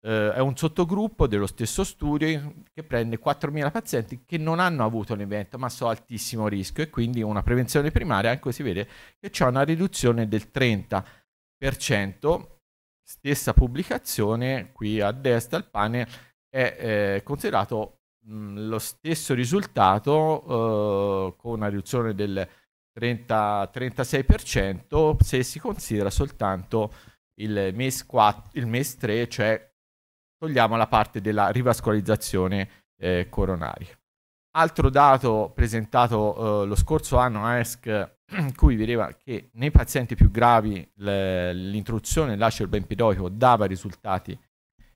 eh, è un sottogruppo dello stesso studio che prende 4.000 pazienti che non hanno avuto un evento ma so altissimo rischio e quindi una prevenzione primaria, anche si vede che c'è una riduzione del 30%. Stessa pubblicazione qui a destra, il pane è eh, considerato mh, mm, lo stesso risultato eh, con una riduzione del 30, 36% se si considera soltanto il mese, il mese 3, cioè togliamo la parte della rivascolizzazione eh, coronaria. Altro dato presentato eh, lo scorso anno a ESC, in cui vedeva che nei pazienti più gravi le, l'introduzione dell'acido bempedoico dava risultati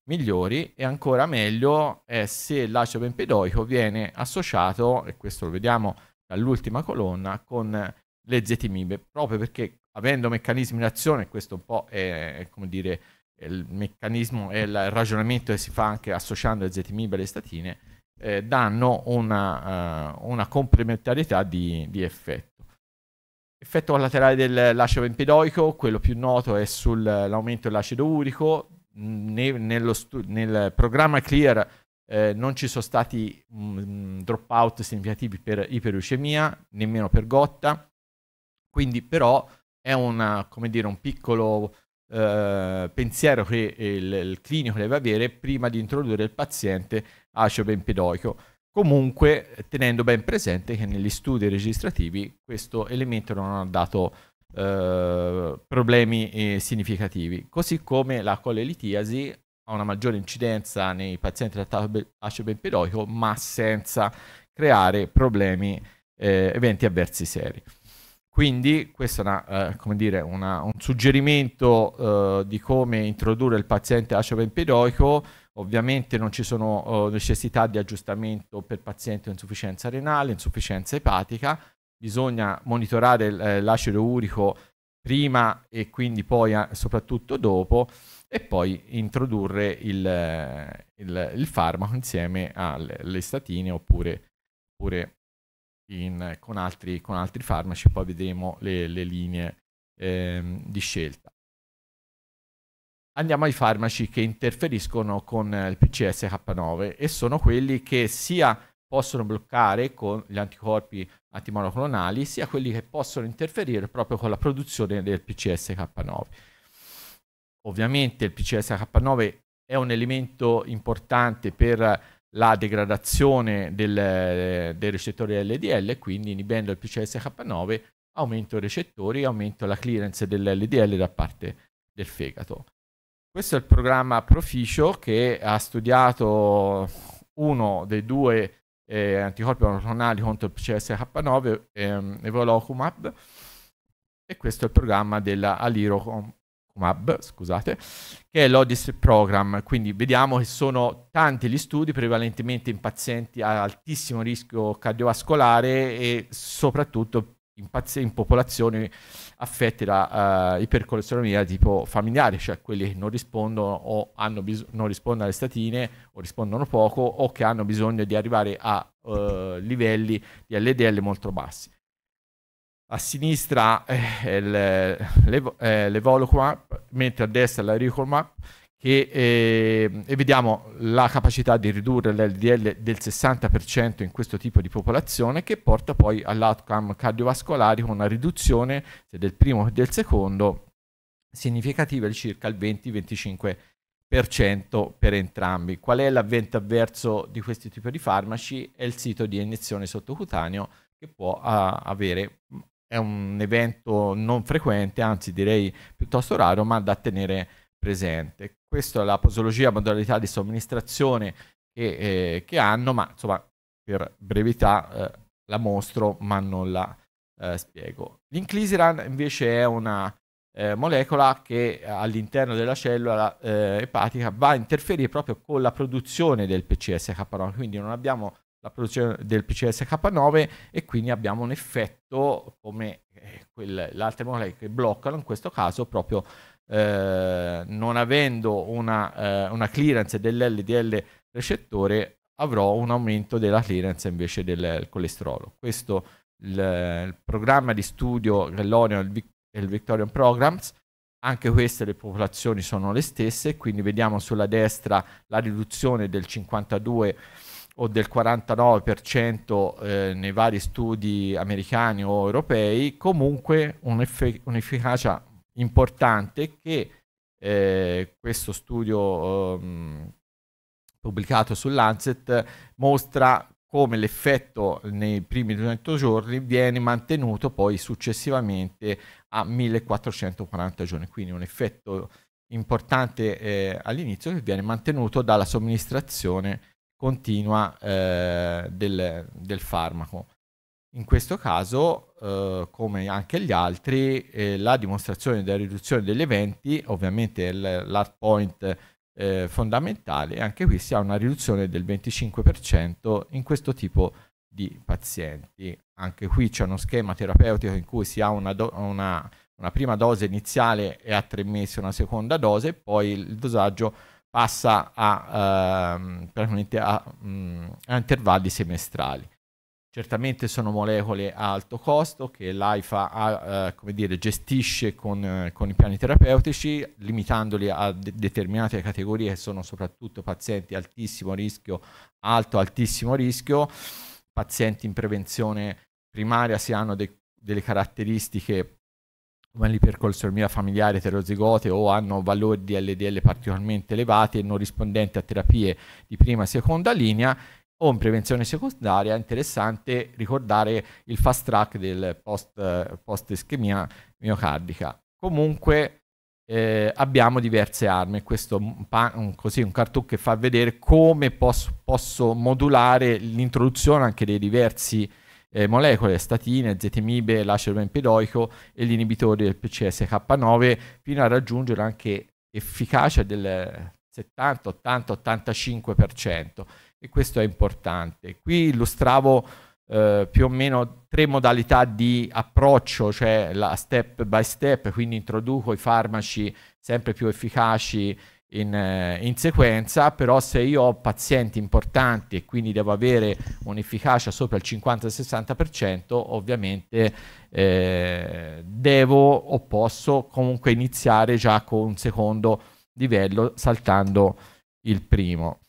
migliori e ancora meglio è se l'acido bempedoico viene associato, e questo lo vediamo dall'ultima colonna, con le zetimibe, proprio perché avendo meccanismi di azione, questo un po' è, come dire, il meccanismo e il ragionamento che si fa anche associando le ZMIB alle statine eh, danno una, uh, una complementarietà di, di, effetto. Effetto collaterale del empedoico, quello più noto è sull'aumento dell'acido urico, ne, nel programma CLEAR eh, non ci sono stati mh, dropout significativi per iperucemia, nemmeno per gotta, quindi però è una, dire, un piccolo eh, pensiero che il, il, clinico deve avere prima di introdurre il paziente acido bempedoico. Comunque tenendo ben presente che negli studi registrativi questo elemento non ha dato eh, problemi eh, significativi, così come la colelitiasi ha una maggiore incidenza nei pazienti trattati con acido bempedoico ma senza creare problemi, eh, eventi avversi seri. Quindi questo è una, eh, dire, una, un suggerimento eh, di come introdurre il paziente acido empedoico. Ovviamente non ci sono eh, necessità di aggiustamento per paziente con insufficienza renale, insufficienza epatica. Bisogna monitorare eh, l'acido urico prima e quindi poi eh, soprattutto dopo e poi introdurre il, eh, il, il farmaco insieme alle statine oppure, oppure in, con, altri, con, altri, farmaci, poi vedremo le, le linee ehm, di scelta. Andiamo ai farmaci che interferiscono con eh, il PCSK9 e sono quelli che sia possono bloccare con gli anticorpi antimonoclonali, sia quelli che possono interferire proprio con la produzione del PCSK9. Ovviamente il PCSK9 è un elemento importante per la degradazione del, eh, del recettore LDL e quindi inibendo il PCSK9 aumento i recettori, e aumento la clearance dell'LDL da parte del fegato. Questo è il programma Proficio che ha studiato uno dei due eh, anticorpi monoclonali contro il PCSK9, ehm, Evolocumab, e questo è il programma della Alirocom Comab, scusate, che è l'Odyssey Program. Quindi vediamo che sono tanti gli studi, prevalentemente in pazienti a altissimo rischio cardiovascolare e soprattutto in, paz- in popolazioni affette da uh, ipercolesterolemia tipo familiare, cioè quelli che non rispondono o bis- non rispondono alle statine o rispondono poco o che hanno bisogno di arrivare a uh, livelli di LDL molto bassi a sinistra eh, l'Evolocomap, eh, mentre a destra la Ricomap, ehm, e vediamo la capacità di ridurre l'LDL del 60% in questo tipo di popolazione che porta poi all'outcome cardiovascolare con una riduzione sia del primo e del secondo significativa di circa il 20-25% per entrambi. Qual è l'avvento avverso di questo tipo di farmaci? È il sito di iniezione sottocutaneo che può a, ah, avere è un evento non frequente, anzi direi piuttosto raro, ma da tenere presente. Questa è la posologia, modalità di somministrazione che, eh, che hanno, ma insomma per brevità eh, la mostro ma non la eh, spiego. L'inclisiran invece è una eh, molecola che all'interno della cellula eh, epatica va a interferire proprio con la produzione del PCSK9, quindi non abbiamo la produzione del PCSK9 e quindi abbiamo un effetto come eh, quel, le altre molecole che bloccano, in questo caso proprio eh, non avendo una, eh, una clearance dell'LDL recettore avrò un aumento della clearance invece del colesterolo. Questo il, il programma di studio Gallonian e il, il Victorian Programs anche queste le popolazioni sono le stesse, quindi vediamo sulla destra la riduzione del 52 o del 49% eh, nei vari studi americani o europei, comunque un'efficacia importante che eh, questo studio ehm, pubblicato sull'Ancet mostra come l'effetto nei primi 200 giorni viene mantenuto poi successivamente a 1440 giorni, quindi un effetto importante eh, all'inizio che viene mantenuto dalla somministrazione continua eh, del, del, farmaco. In questo caso, eh, come anche gli altri, eh, la dimostrazione della riduzione degli eventi, ovviamente è l'hard point eh, fondamentale, anche qui si ha una riduzione del 25% in questo tipo di pazienti. Anche qui c'è uno schema terapeutico in cui si ha una, do- una, una prima dose iniziale e a tre mesi una seconda dose, e poi il dosaggio passa a, eh, a, mh, mm, a intervalli semestrali. Certamente sono molecole a alto costo che l'AIFA eh, dire, gestisce con, eh, con, i piani terapeutici, limitandoli a de determinate categorie che sono soprattutto pazienti altissimo rischio, alto, altissimo rischio, pazienti in prevenzione primaria se hanno de delle caratteristiche ma lì per colstormia familiare eterozigote o hanno valori di LDL particolarmente elevati e non rispondenti a terapie di prima e seconda linea, o in prevenzione secondaria, è interessante ricordare il fast track del post, post ischemia miocardica. Comunque eh, abbiamo diverse armi, questo è un, un cartoon che fa vedere come posso, posso modulare l'introduzione anche dei diversi eh, molecole, statine, zetemibe, l'acido bempedoico e gli inibitori del PCSK9 fino a raggiungere anche efficacia del 70, 80, 85% e questo è importante. Qui illustravo eh, più o meno tre modalità di approccio, cioè la step by step, quindi introduco i farmaci sempre più efficaci in, eh, in, sequenza, però se io ho pazienti importanti e quindi devo avere un'efficacia sopra il 50-60%, ovviamente eh, devo o posso comunque iniziare già con un secondo livello saltando il primo.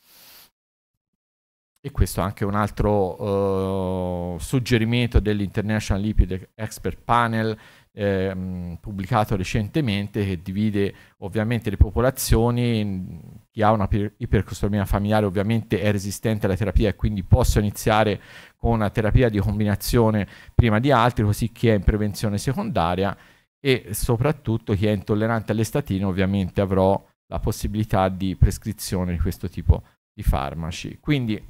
E questo è anche un altro eh, suggerimento dell'International Lipid Expert Panel eh, pubblicato recentemente che divide ovviamente le popolazioni. Chi ha una ipercostromia familiare ovviamente è resistente alla terapia e quindi posso iniziare con una terapia di combinazione prima di altri, così chi è in prevenzione secondaria e soprattutto chi è intollerante alle statine ovviamente avrò la possibilità di prescrizione di questo tipo di farmaci. Quindi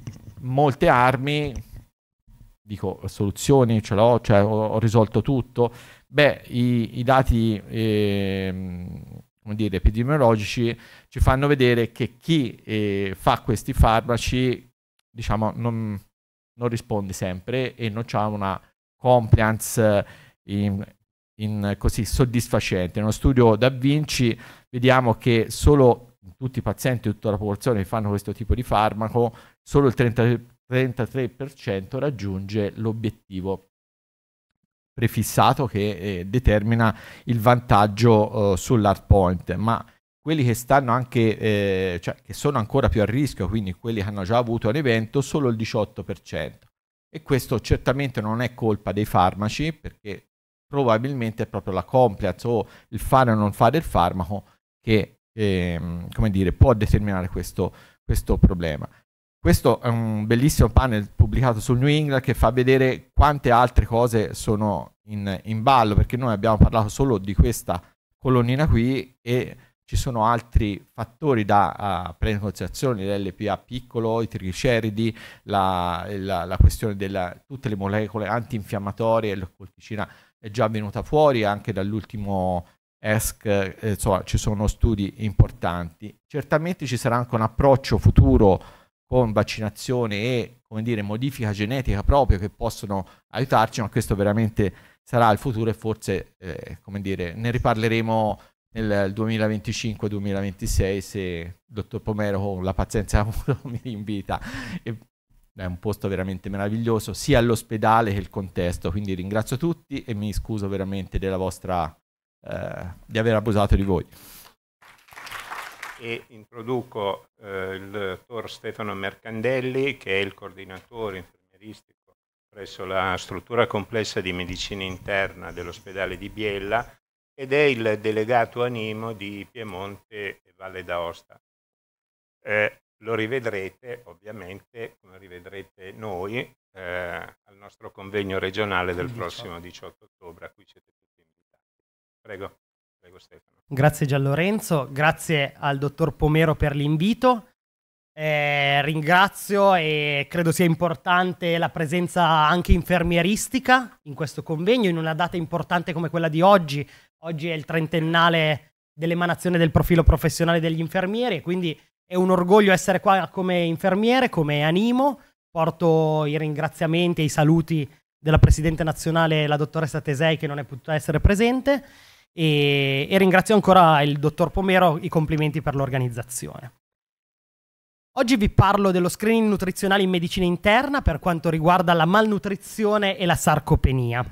molte armi, dico soluzioni, ce l'ho, cioè ho, ho risolto tutto, Beh, i, i dati eh, dire, epidemiologici ci fanno vedere che chi eh, fa questi farmaci diciamo, non, non, risponde sempre e non ha una compliance in, in così soddisfacente. In uno studio da Vinci vediamo che solo tutti i pazienti, tutta la popolazione che fanno questo tipo di farmaco, solo il 30, 33% raggiunge l'obiettivo prefissato che eh, determina il vantaggio eh, sull'hard point, ma quelli che stanno anche, eh, cioè che sono ancora più a rischio, quindi quelli che hanno già avuto un evento, solo il 18%. E questo certamente non è colpa dei farmaci, perché probabilmente è proprio la compliance o il fare o non fare il farmaco che, eh, come dire, può determinare questo, questo problema. Questo è un bellissimo panel pubblicato sul New England che fa vedere quante altre cose sono in, in ballo, perché noi abbiamo parlato solo di questa colonnina qui e ci sono altri fattori da uh, prendere in considerazione, l'LPA piccolo, i trigliceridi, la, la, la questione di tutte le molecole antinfiammatorie, la colticina è già venuta fuori anche dall'ultimo ESC, eh, insomma ci sono studi importanti. Certamente ci sarà anche un approccio futuro con vaccinazione e come dire, modifica genetica proprio che possono aiutarci, ma questo veramente sarà il futuro e forse eh, come dire, ne riparleremo nel 2025-2026 se il dottor Pomero con la pazienza mi invita. E è un posto veramente meraviglioso, sia l'ospedale che il contesto. Quindi ringrazio tutti e mi scuso veramente della vostra, eh, di aver abusato di voi e introduco eh, il dottor Stefano Mercandelli che è il coordinatore infermieristico presso la struttura complessa di medicina interna dell'ospedale di Biella ed è il delegato animo di Piemonte e Valle d'Aosta. Eh, lo rivedrete ovviamente come rivedrete noi eh, al nostro convegno regionale del prossimo 18 ottobre a cui siete tutti invitati. Prego, prego Stefano. Grazie Gian Lorenzo, grazie al dottor Pomero per l'invito. Eh, ringrazio e credo sia importante la presenza anche infermieristica in questo convegno, in una data importante come quella di oggi. Oggi è il trentennale dell'emanazione del profilo professionale degli infermieri, e quindi è un orgoglio essere qua come infermiere, come animo. Porto i ringraziamenti e i saluti della Presidente nazionale, la dottoressa Tesei, che non è potuta essere presente. E, e ringrazio ancora il dottor Pomero, i complimenti per l'organizzazione. Oggi vi parlo dello screening nutrizionale in medicina interna per quanto riguarda la malnutrizione e la sarcopenia.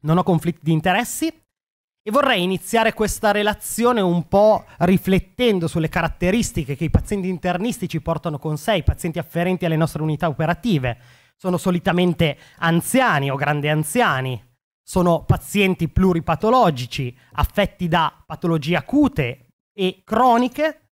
Non ho conflitti di interessi e vorrei iniziare questa relazione un po' riflettendo sulle caratteristiche che i pazienti internistici portano con sé, i pazienti afferenti alle nostre unità operative. Sono solitamente anziani o grandi anziani, sono pazienti pluripatologici, affetti da patologie acute e croniche,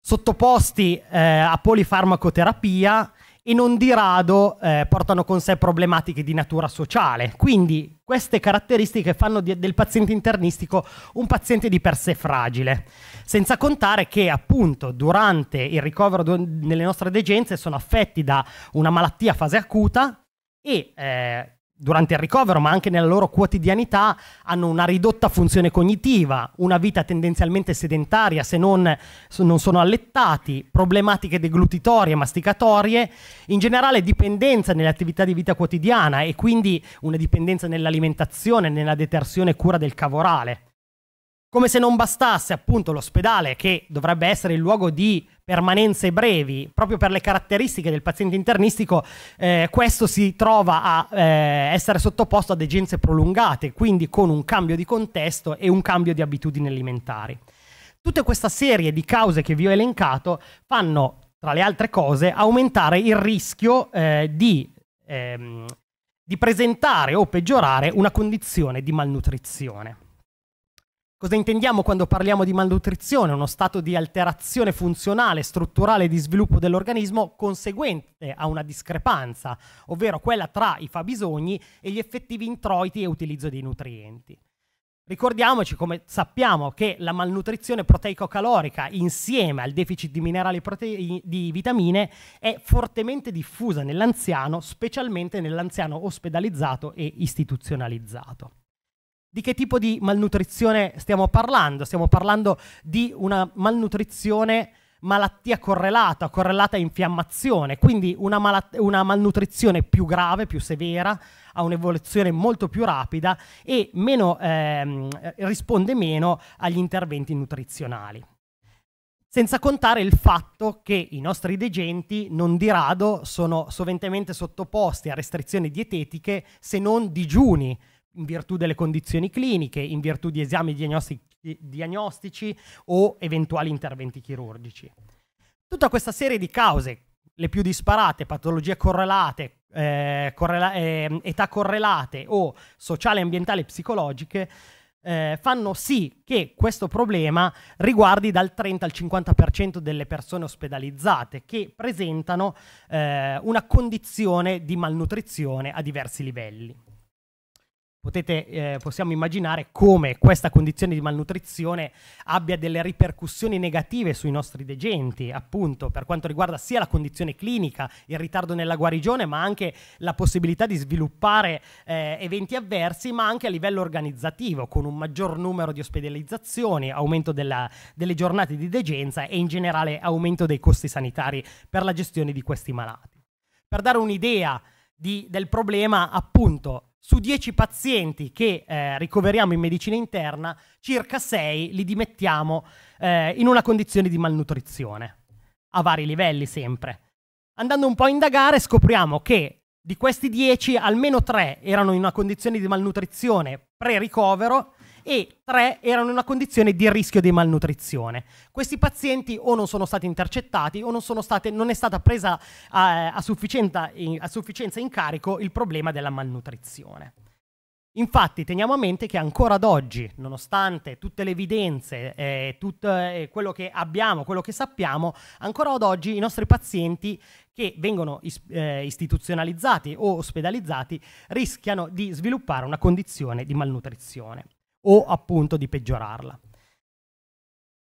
sottoposti eh, a polifarmacoterapia e non di rado eh, portano con sé problematiche di natura sociale. Quindi queste caratteristiche fanno di, del paziente internistico un paziente di per sé fragile, senza contare che appunto durante il ricovero do, nelle nostre degenze sono affetti da una malattia a fase acuta e eh, durante il ricovero, ma anche nella loro quotidianità, hanno una ridotta funzione cognitiva, una vita tendenzialmente sedentaria se non, se non sono allettati, problematiche deglutitorie, masticatorie, in generale dipendenza nelle attività di vita quotidiana e quindi una dipendenza nell'alimentazione, nella detersione e cura del cavorale. Come se non bastasse appunto l'ospedale che dovrebbe essere il luogo di permanenze brevi, proprio per le caratteristiche del paziente internistico, eh, questo si trova a eh, essere sottoposto a degenze prolungate, quindi con un cambio di contesto e un cambio di abitudini alimentari. Tutta questa serie di cause che vi ho elencato fanno, tra le altre cose, aumentare il rischio eh, di, ehm, di presentare o peggiorare una condizione di malnutrizione. Cosa intendiamo quando parliamo di malnutrizione? Uno stato di alterazione funzionale, strutturale e di sviluppo dell'organismo conseguente a una discrepanza, ovvero quella tra i fabbisogni e gli effettivi introiti e utilizzo dei nutrienti. Ricordiamoci, come sappiamo, che la malnutrizione proteico-calorica insieme al deficit di minerali prote- di vitamine è fortemente diffusa nell'anziano, specialmente nell'anziano ospedalizzato e istituzionalizzato. Di che tipo di malnutrizione stiamo parlando? Stiamo parlando di una malnutrizione malattia correlata, correlata a infiammazione, quindi una, malat- una, malnutrizione più grave, più severa, ha un'evoluzione molto più rapida e meno, ehm, risponde meno agli interventi nutrizionali. Senza contare il fatto che i nostri degenti non di rado sono soventemente sottoposti a restrizioni dietetiche se non digiuni in virtù delle condizioni cliniche, in virtù di esami diagnostici, diagnostici o eventuali interventi chirurgici. Tutta questa serie di cause, le più disparate, patologie correlate, eh, correla eh, età correlate o sociali, ambientali e psicologiche, eh, fanno sì che questo problema riguardi dal 30 al 50% delle persone ospedalizzate che presentano eh, una condizione di malnutrizione a diversi livelli. Potete, eh, possiamo immaginare come questa condizione di malnutrizione abbia delle ripercussioni negative sui nostri degenti, appunto per quanto riguarda sia la condizione clinica, il ritardo nella guarigione, ma anche la possibilità di sviluppare eh, eventi avversi, ma anche a livello organizzativo, con un maggior numero di ospedalizzazioni, aumento della, delle giornate di degenza e in generale aumento dei costi sanitari per la gestione di questi malati. Per dare un'idea del problema, appunto, su 10 pazienti che eh, ricoveriamo in medicina interna, circa 6 li dimettiamo eh, in una condizione di malnutrizione, a vari livelli sempre. Andando un po' a indagare scopriamo che di questi 10 almeno 3 erano in una condizione di malnutrizione pre-ricovero e tre erano in una condizione di rischio di malnutrizione. Questi pazienti o non sono stati intercettati o non, state, non è stata presa a, eh, a, sufficienza in, a sufficienza in carico il problema della malnutrizione. Infatti teniamo a mente che ancora ad oggi, nonostante tutte le evidenze, eh, tutto eh, quello che abbiamo, quello che sappiamo, ancora ad oggi i nostri pazienti che vengono is eh, istituzionalizzati o ospedalizzati rischiano di sviluppare una condizione di malnutrizione o appunto di peggiorarla.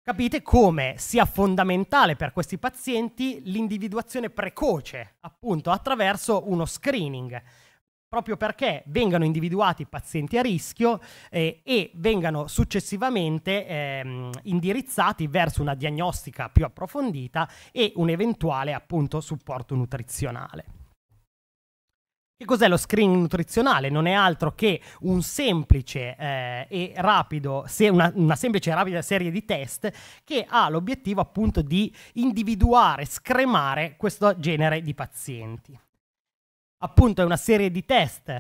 Capite come sia fondamentale per questi pazienti l'individuazione precoce, appunto attraverso uno screening, proprio perché vengano individuati i pazienti a rischio eh, e vengano successivamente eh, indirizzati verso una diagnostica più approfondita e un eventuale appunto supporto nutrizionale. Che cos'è lo screening nutrizionale? Non è altro che un semplice eh, e rapido, se una, una, semplice e rapida serie di test che ha l'obiettivo appunto di individuare, scremare questo genere di pazienti. Appunto è una serie di test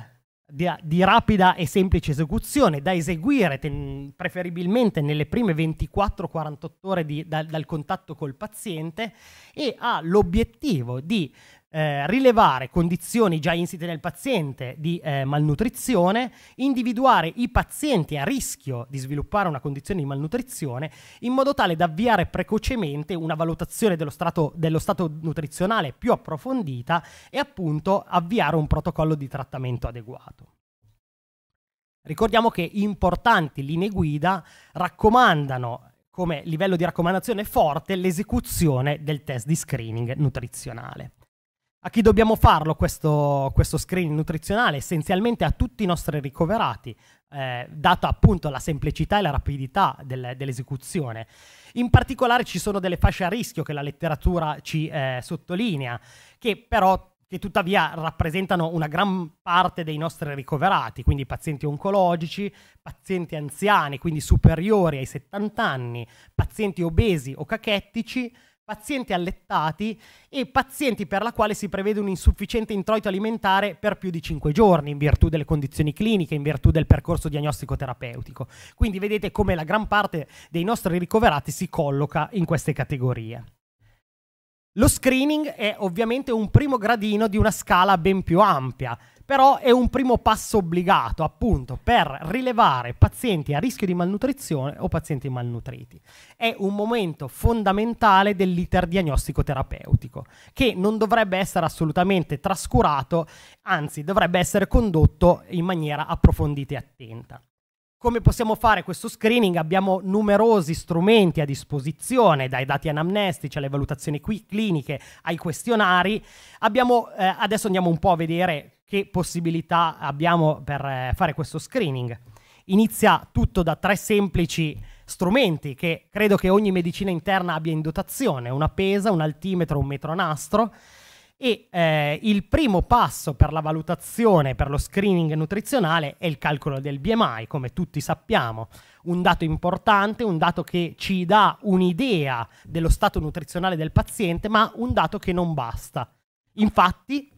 di, di rapida e semplice esecuzione da eseguire ten, preferibilmente nelle prime 24-48 ore di, da, dal contatto col paziente e ha l'obiettivo di eh, rilevare condizioni già insite nel paziente di eh, malnutrizione, individuare i pazienti a rischio di sviluppare una condizione di malnutrizione, in modo tale da avviare precocemente una valutazione dello, strato, dello stato nutrizionale più approfondita e appunto avviare un protocollo di trattamento adeguato. Ricordiamo che importanti linee guida raccomandano come livello di raccomandazione forte l'esecuzione del test di screening nutrizionale. A chi dobbiamo farlo questo, questo screening nutrizionale? Essenzialmente a tutti i nostri ricoverati, eh, data appunto la semplicità e la rapidità del, dell'esecuzione. In particolare ci sono delle fasce a rischio che la letteratura ci eh, sottolinea, che però che tuttavia rappresentano una gran parte dei nostri ricoverati, quindi pazienti oncologici, pazienti anziani, quindi superiori ai 70 anni, pazienti obesi o cachettici, pazienti allettati e pazienti per la quale si prevede un insufficiente introito alimentare per più di 5 giorni in virtù delle condizioni cliniche, in virtù del percorso diagnostico terapeutico. Quindi vedete come la gran parte dei nostri ricoverati si colloca in queste categorie. Lo screening è ovviamente un primo gradino di una scala ben più ampia però è un primo passo obbligato appunto per rilevare pazienti a rischio di malnutrizione o pazienti malnutriti. È un momento fondamentale dell'iter diagnostico terapeutico che non dovrebbe essere assolutamente trascurato, anzi dovrebbe essere condotto in maniera approfondita e attenta. Come possiamo fare questo screening? Abbiamo numerosi strumenti a disposizione, dai dati anamnestici alle valutazioni qui, cliniche ai questionari. Abbiamo, eh, adesso andiamo un po' a vedere che possibilità abbiamo per eh, fare questo screening. Inizia tutto da tre semplici strumenti che credo che ogni medicina interna abbia in dotazione, una pesa, un altimetro, un metronastro e eh, il primo passo per la valutazione, per lo screening nutrizionale è il calcolo del BMI, come tutti sappiamo, un dato importante, un dato che ci dà un'idea dello stato nutrizionale del paziente, ma un dato che non basta. Infatti,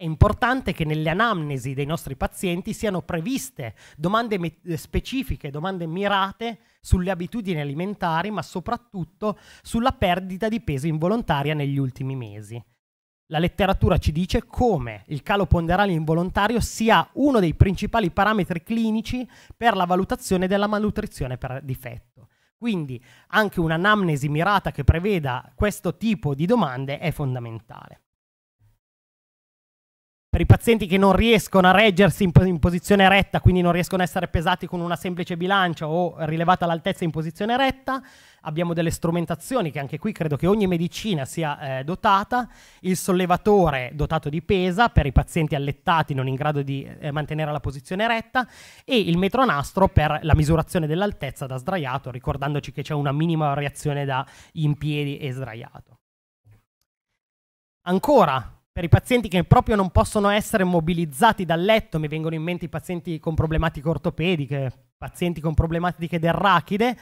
è importante che nelle anamnesi dei nostri pazienti siano previste domande eh, specifiche, domande mirate sulle abitudini alimentari, ma soprattutto sulla perdita di peso involontaria negli ultimi mesi. La letteratura ci dice come il calo ponderale involontario sia uno dei principali parametri clinici per la valutazione della malnutrizione per difetto. Quindi anche un'anamnesi mirata che preveda questo tipo di domande è fondamentale per i pazienti che non riescono a reggersi in, in, posizione retta, quindi non riescono a essere pesati con una semplice bilancia o rilevata l'altezza in posizione retta, abbiamo delle strumentazioni che anche qui credo che ogni medicina sia eh, dotata, il sollevatore dotato di pesa per i pazienti allettati non in grado di eh, mantenere la posizione retta e il metronastro per la misurazione dell'altezza da sdraiato, ricordandoci che c'è una minima variazione da in piedi e sdraiato. Ancora, per i pazienti che proprio non possono essere mobilizzati dal letto, mi vengono in mente i pazienti con problematiche ortopediche, pazienti con problematiche del rachide,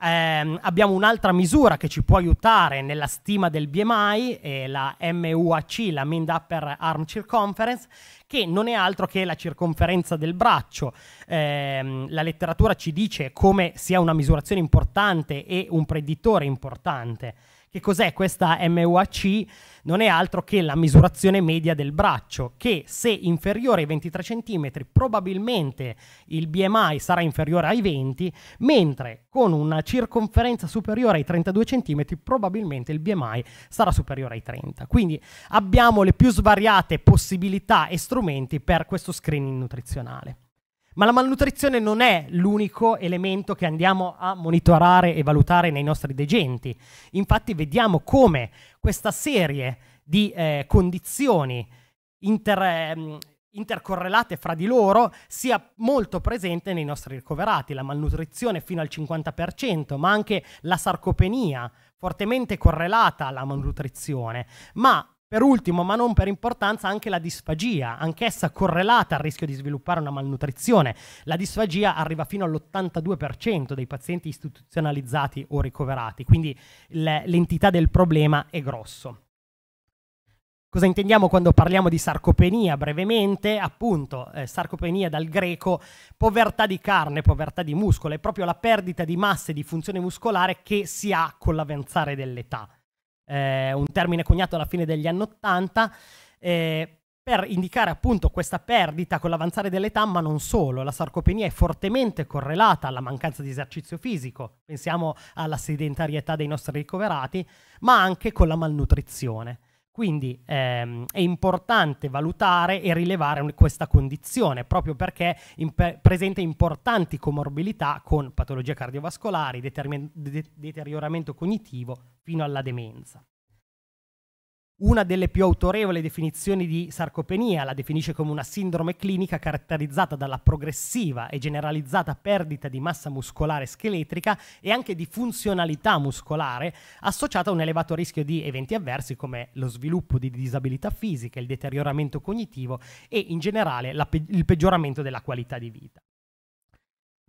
ehm, abbiamo un'altra misura che ci può aiutare nella stima del BMI, eh, la MUAC, la Mind Upper Arm Circumference, che non è altro che la circonferenza del braccio. Eh, la letteratura ci dice come sia una misurazione importante e un predittore importante. Che cos'è questa MUAC? Non è altro che la misurazione media del braccio, che se inferiore ai 23 cm probabilmente il BMI sarà inferiore ai 20, mentre con una circonferenza superiore ai 32 cm probabilmente il BMI sarà superiore ai 30. Quindi abbiamo le più svariate possibilità e strumenti per questo screening nutrizionale. Ma la malnutrizione non è l'unico elemento che andiamo a monitorare e valutare nei nostri degenti. Infatti vediamo come questa serie di eh, condizioni inter, eh, intercorrelate fra di loro sia molto presente nei nostri ricoverati. La malnutrizione fino al 50%, ma anche la sarcopenia, fortemente correlata alla malnutrizione. Ma per ultimo, ma non per importanza, anche la disfagia, anch'essa correlata al rischio di sviluppare una malnutrizione. La disfagia arriva fino all'82% dei pazienti istituzionalizzati o ricoverati, quindi l'entità del problema è grosso. Cosa intendiamo quando parliamo di sarcopenia? Brevemente, appunto, eh, sarcopenia dal greco povertà di carne, povertà di muscolo, è proprio la perdita di massa e di funzione muscolare che si ha con l'avanzare dell'età eh, un termine coniato alla fine degli anni Ottanta, eh, per indicare appunto questa perdita con l'avanzare dell'età, ma non solo. La sarcopenia è fortemente correlata alla mancanza di esercizio fisico, pensiamo alla sedentarietà dei nostri ricoverati, ma anche con la malnutrizione. Quindi ehm, è importante valutare e rilevare questa condizione, proprio perché imp presenta importanti comorbilità con patologie cardiovascolari, de deterioramento cognitivo fino alla demenza. Una delle più autorevoli definizioni di sarcopenia la definisce come una sindrome clinica caratterizzata dalla progressiva e generalizzata perdita di massa muscolare scheletrica e anche di funzionalità muscolare, associata a un elevato rischio di eventi avversi come lo sviluppo di disabilità fisica, il deterioramento cognitivo e in generale pe il peggioramento della qualità di vita.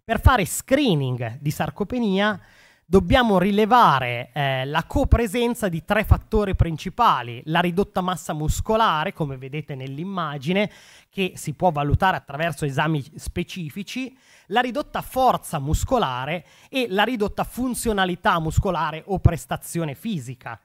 Per fare screening di sarcopenia dobbiamo rilevare eh, la copresenza di tre fattori principali, la ridotta massa muscolare, come vedete nell'immagine, che si può valutare attraverso esami specifici, la ridotta forza muscolare e la ridotta funzionalità muscolare o prestazione fisica.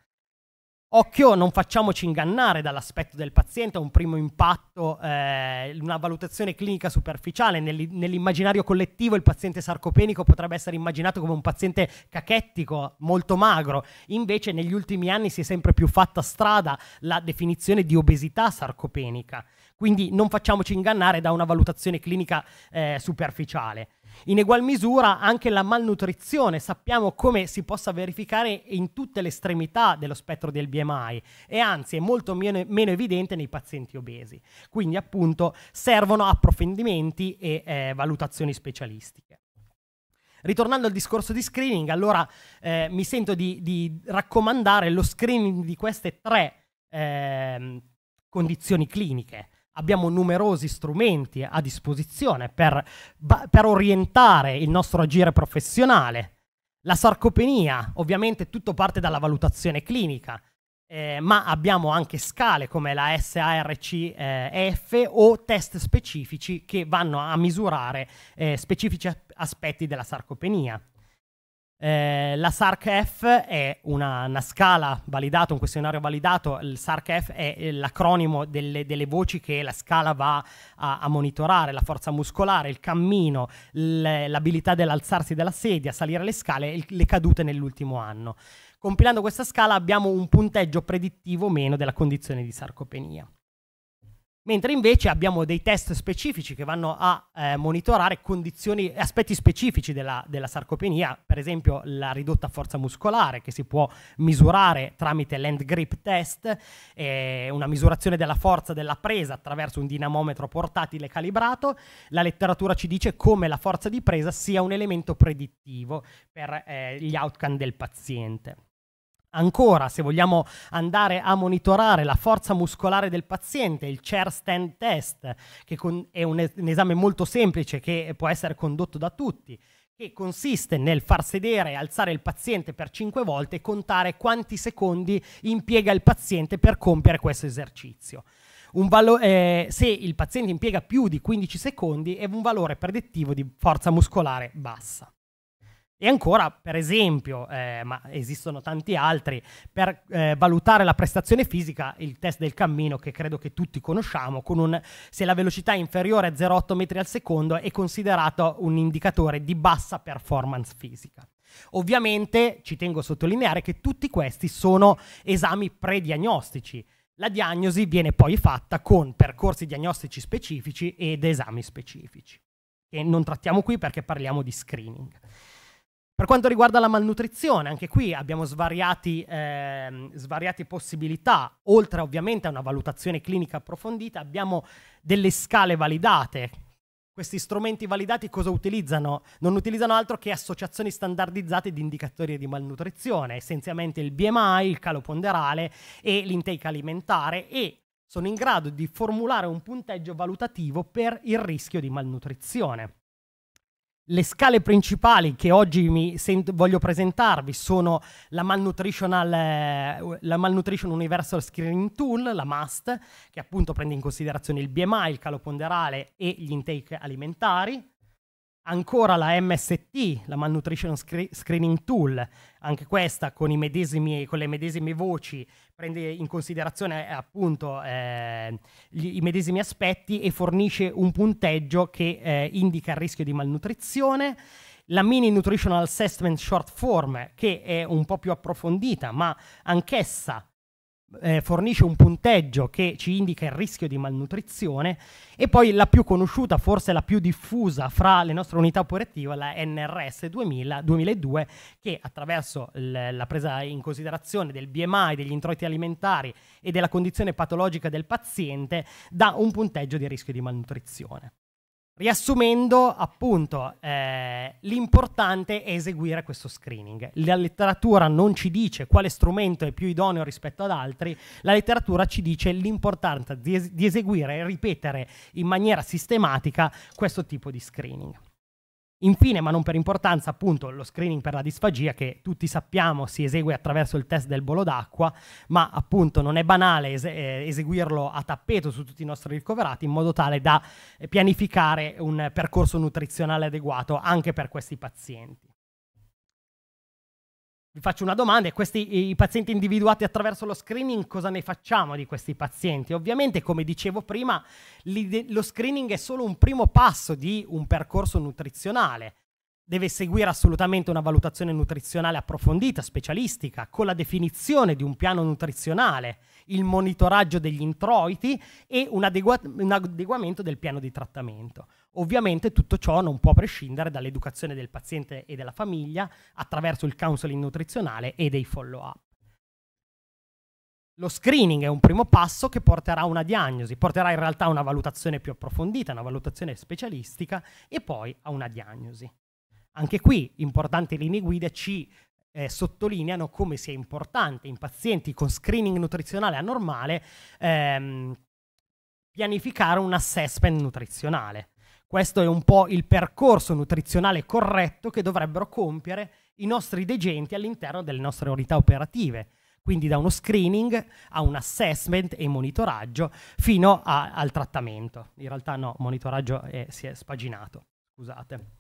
Occhio, non facciamoci ingannare dall'aspetto del paziente, un primo impatto, eh, una valutazione clinica superficiale. nell'immaginario collettivo il paziente sarcopenico potrebbe essere immaginato come un paziente cachettico, molto magro. Invece negli ultimi anni si è sempre più fatta strada la definizione di obesità sarcopenica. Quindi non facciamoci ingannare da una valutazione clinica eh, superficiale. In egual misura anche la malnutrizione sappiamo come si possa verificare in tutte le estremità dello spettro del BMI e anzi è molto meno, meno evidente nei pazienti obesi. Quindi appunto servono approfondimenti e eh, valutazioni specialistiche. Ritornando al discorso di screening, allora eh, mi sento di, di, raccomandare lo screening di queste tre eh, condizioni cliniche abbiamo numerosi strumenti a disposizione per, per, orientare il nostro agire professionale. La sarcopenia, ovviamente tutto parte dalla valutazione clinica, eh, ma abbiamo anche scale come la SARCF eh, o test specifici che vanno a misurare eh, specifici aspetti della sarcopenia. Eh, la SARC-F è una, una, scala validata, un questionario validato, il SARC-F è eh, l'acronimo delle, delle, voci che la scala va a, a monitorare, la forza muscolare, il cammino, l'abilità dell'alzarsi dalla sedia, salire le scale e le cadute nell'ultimo anno. Compilando questa scala abbiamo un punteggio predittivo meno della condizione di sarcopenia. Mentre invece abbiamo dei test specifici che vanno a eh, monitorare aspetti specifici della, della, sarcopenia, per esempio la ridotta forza muscolare che si può misurare tramite l'end grip test, eh, una misurazione della forza della presa attraverso un dinamometro portatile calibrato. La letteratura ci dice come la forza di presa sia un elemento predittivo per eh, gli outcome del paziente. Ancora, se vogliamo andare a monitorare la forza muscolare del paziente, il chair stand test, che è un, esame molto semplice che può essere condotto da tutti, che consiste nel far sedere e alzare il paziente per 5 volte e contare quanti secondi impiega il paziente per compiere questo esercizio. Valo- eh, se il paziente impiega più di 15 secondi è un valore predettivo di forza muscolare bassa. E ancora, per esempio, eh, ma esistono tanti altri, per eh, valutare la prestazione fisica, il test del cammino che credo che tutti conosciamo, con un, se la velocità è inferiore a 0,8 metri al secondo è considerato un indicatore di bassa performance fisica. Ovviamente ci tengo a sottolineare che tutti questi sono esami prediagnostici. La diagnosi viene poi fatta con percorsi diagnostici specifici ed esami specifici, E non trattiamo qui perché parliamo di screening. Per quanto riguarda la malnutrizione, anche qui abbiamo svariati, eh, svariate possibilità, oltre ovviamente a una valutazione clinica approfondita, abbiamo delle scale validate. Questi strumenti validati cosa utilizzano? Non utilizzano altro che associazioni standardizzate di indicatori di malnutrizione, essenzialmente il BMI, il calo ponderale e l'intake alimentare e sono in grado di formulare un punteggio valutativo per il rischio di malnutrizione. Le scale principali che oggi voglio presentarvi sono la Malnutritional, eh, la Malnutrition Universal Screening Tool, la MAST, che appunto prende in considerazione il BMI, il calo ponderale e gli intake alimentari. Ancora la MST, la Malnutrition Screening Tool, anche questa con, medesimi, con le medesime voci, prende in considerazione eh, appunto eh, gli, i medesimi aspetti e fornisce un punteggio che eh, indica il rischio di malnutrizione. La Mini Nutritional Assessment Short Form, che è un po' più approfondita, ma anch'essa eh, fornisce un punteggio che ci indica il rischio di malnutrizione e poi la più conosciuta, forse la più diffusa fra le nostre unità operative, la NRS 2000, 2002, che attraverso l- la presa in considerazione del BMI, degli introiti alimentari e della condizione patologica del paziente dà un punteggio di rischio di malnutrizione. Riassumendo, appunto, eh, l'importante è eseguire questo screening. La letteratura non ci dice quale strumento è più idoneo rispetto ad altri, la letteratura ci dice l'importanza di, es- di eseguire e ripetere in maniera sistematica questo tipo di screening. Infine, ma non per importanza, appunto, lo screening per la disfagia che tutti sappiamo si esegue attraverso il test del bolo d'acqua, ma appunto non è banale es- eh, eseguirlo a tappeto su tutti i nostri ricoverati in modo tale da eh, pianificare un percorso nutrizionale adeguato anche per questi pazienti vi faccio una domanda, e questi i pazienti individuati attraverso lo screening, cosa ne facciamo di questi pazienti? Ovviamente, come dicevo prima, lo screening è solo un primo passo di un percorso nutrizionale. Deve seguire assolutamente una valutazione nutrizionale approfondita, specialistica, con la definizione di un piano nutrizionale, il monitoraggio degli introiti e un, adegua- un adeguamento del piano di trattamento. Ovviamente tutto ciò non può prescindere dall'educazione del paziente e della famiglia attraverso il counseling nutrizionale e dei follow-up. Lo screening è un primo passo che porterà a una diagnosi, porterà in realtà a una valutazione più approfondita, una valutazione specialistica e poi a una diagnosi. Anche qui importanti linee guida ci eh, sottolineano come sia importante in pazienti con screening nutrizionale anormale ehm, pianificare un assessment nutrizionale. Questo è un po' il percorso nutrizionale corretto che dovrebbero compiere i nostri degenti all'interno delle nostre unità operative, quindi da uno screening a un assessment e monitoraggio fino a, al trattamento. In realtà no, monitoraggio è, si è spaginato, scusate.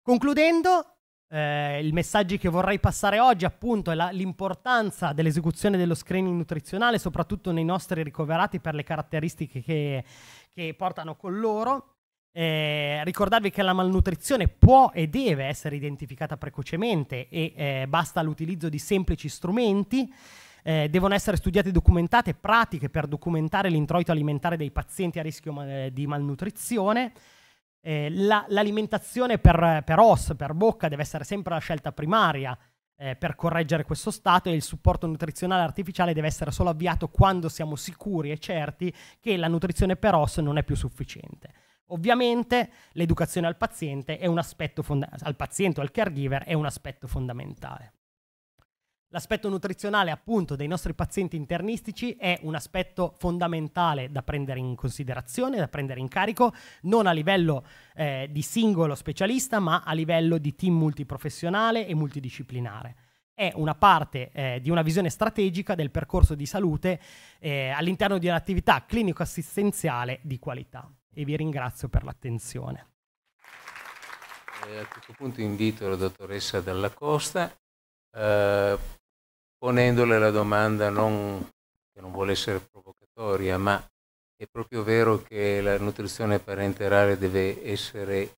Concludendo, eh, I messaggi che vorrei passare oggi appunto è l'importanza dell'esecuzione dello screening nutrizionale, soprattutto nei nostri ricoverati per le caratteristiche che, che portano con loro. Eh, ricordarvi che la malnutrizione può e deve essere identificata precocemente e eh, basta l'utilizzo di semplici strumenti. Eh, devono essere studiate e documentate pratiche per documentare l'introito alimentare dei pazienti a rischio ma- eh, di malnutrizione. Eh, la- l'alimentazione per, per os, per bocca, deve essere sempre la scelta primaria eh, per correggere questo stato e il supporto nutrizionale artificiale deve essere solo avviato quando siamo sicuri e certi che la nutrizione per os non è più sufficiente. Ovviamente l'educazione al paziente, è un aspetto fonda- al paziente o al caregiver è un aspetto fondamentale. L'aspetto nutrizionale appunto dei nostri pazienti internistici è un aspetto fondamentale da prendere in considerazione, da prendere in carico, non a livello eh, di singolo specialista, ma a livello di team multiprofessionale e multidisciplinare. È una parte eh, di una visione strategica del percorso di salute eh, all'interno di un'attività clinico-assistenziale di qualità e vi ringrazio per l'attenzione. Eh, a questo punto invito la dottoressa Dalla Costa eh, ponendole la domanda non, che non vuole essere provocatoria, ma è proprio vero che la nutrizione parenterale deve essere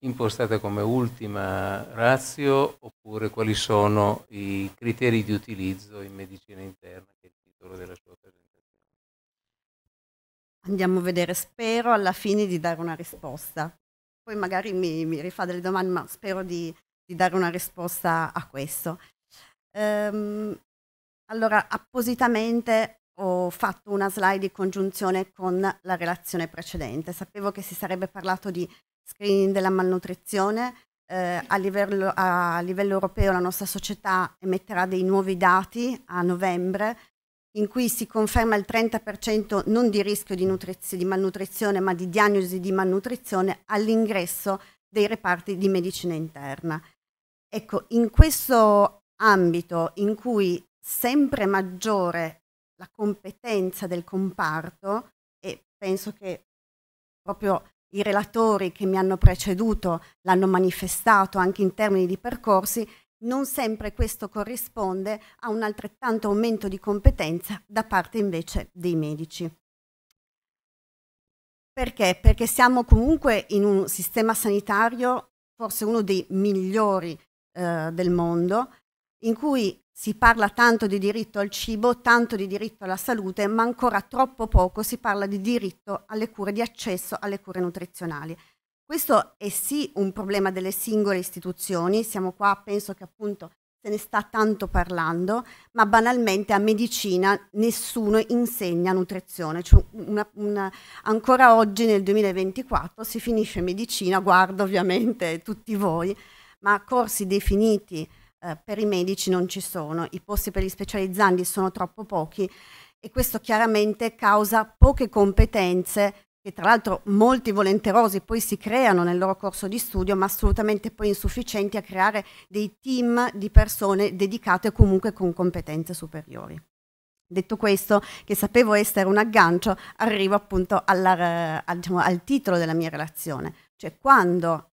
impostata come ultima razio oppure quali sono i criteri di utilizzo in medicina interna, che è il titolo della sua presentazione andiamo a vedere, spero alla fine di dare una risposta. Poi magari mi, mi rifà delle domande, ma spero di, di dare una risposta a questo. Ehm, allora, appositamente ho fatto una slide in congiunzione con la relazione precedente. Sapevo che si sarebbe parlato di screening della malnutrizione. Eh, a, livello, a livello europeo la nostra società emetterà dei nuovi dati a novembre in cui si conferma il 30% non di rischio di, di malnutrizione ma di diagnosi di malnutrizione all'ingresso dei reparti di medicina interna. Ecco, in questo ambito in cui sempre maggiore la competenza del comparto e penso che proprio i relatori che mi hanno preceduto l'hanno manifestato anche in termini di percorsi, non sempre questo corrisponde a un altrettanto aumento di competenza da parte invece dei medici. Perché? Perché siamo comunque in un sistema sanitario forse uno dei migliori eh, del mondo, in cui si parla tanto di diritto al cibo, tanto di diritto alla salute, ma ancora troppo poco si parla di diritto alle cure, di accesso alle cure nutrizionali. Questo è sì un problema delle singole istituzioni, siamo qua, penso che appunto se ne sta tanto parlando, ma banalmente a medicina nessuno insegna nutrizione. Cioè una, una, ancora oggi nel 2024 si finisce medicina, guardo ovviamente tutti voi, ma corsi definiti eh, per i medici non ci sono, i posti per gli specializzanti sono troppo pochi e questo chiaramente causa poche competenze che tra l'altro molti volenterosi poi si creano nel loro corso di studio, ma assolutamente poi insufficienti a creare dei team di persone dedicate comunque con competenze superiori. Detto questo, che sapevo essere un aggancio, arrivo appunto alla, eh, al, diciamo, al titolo della mia relazione, cioè quando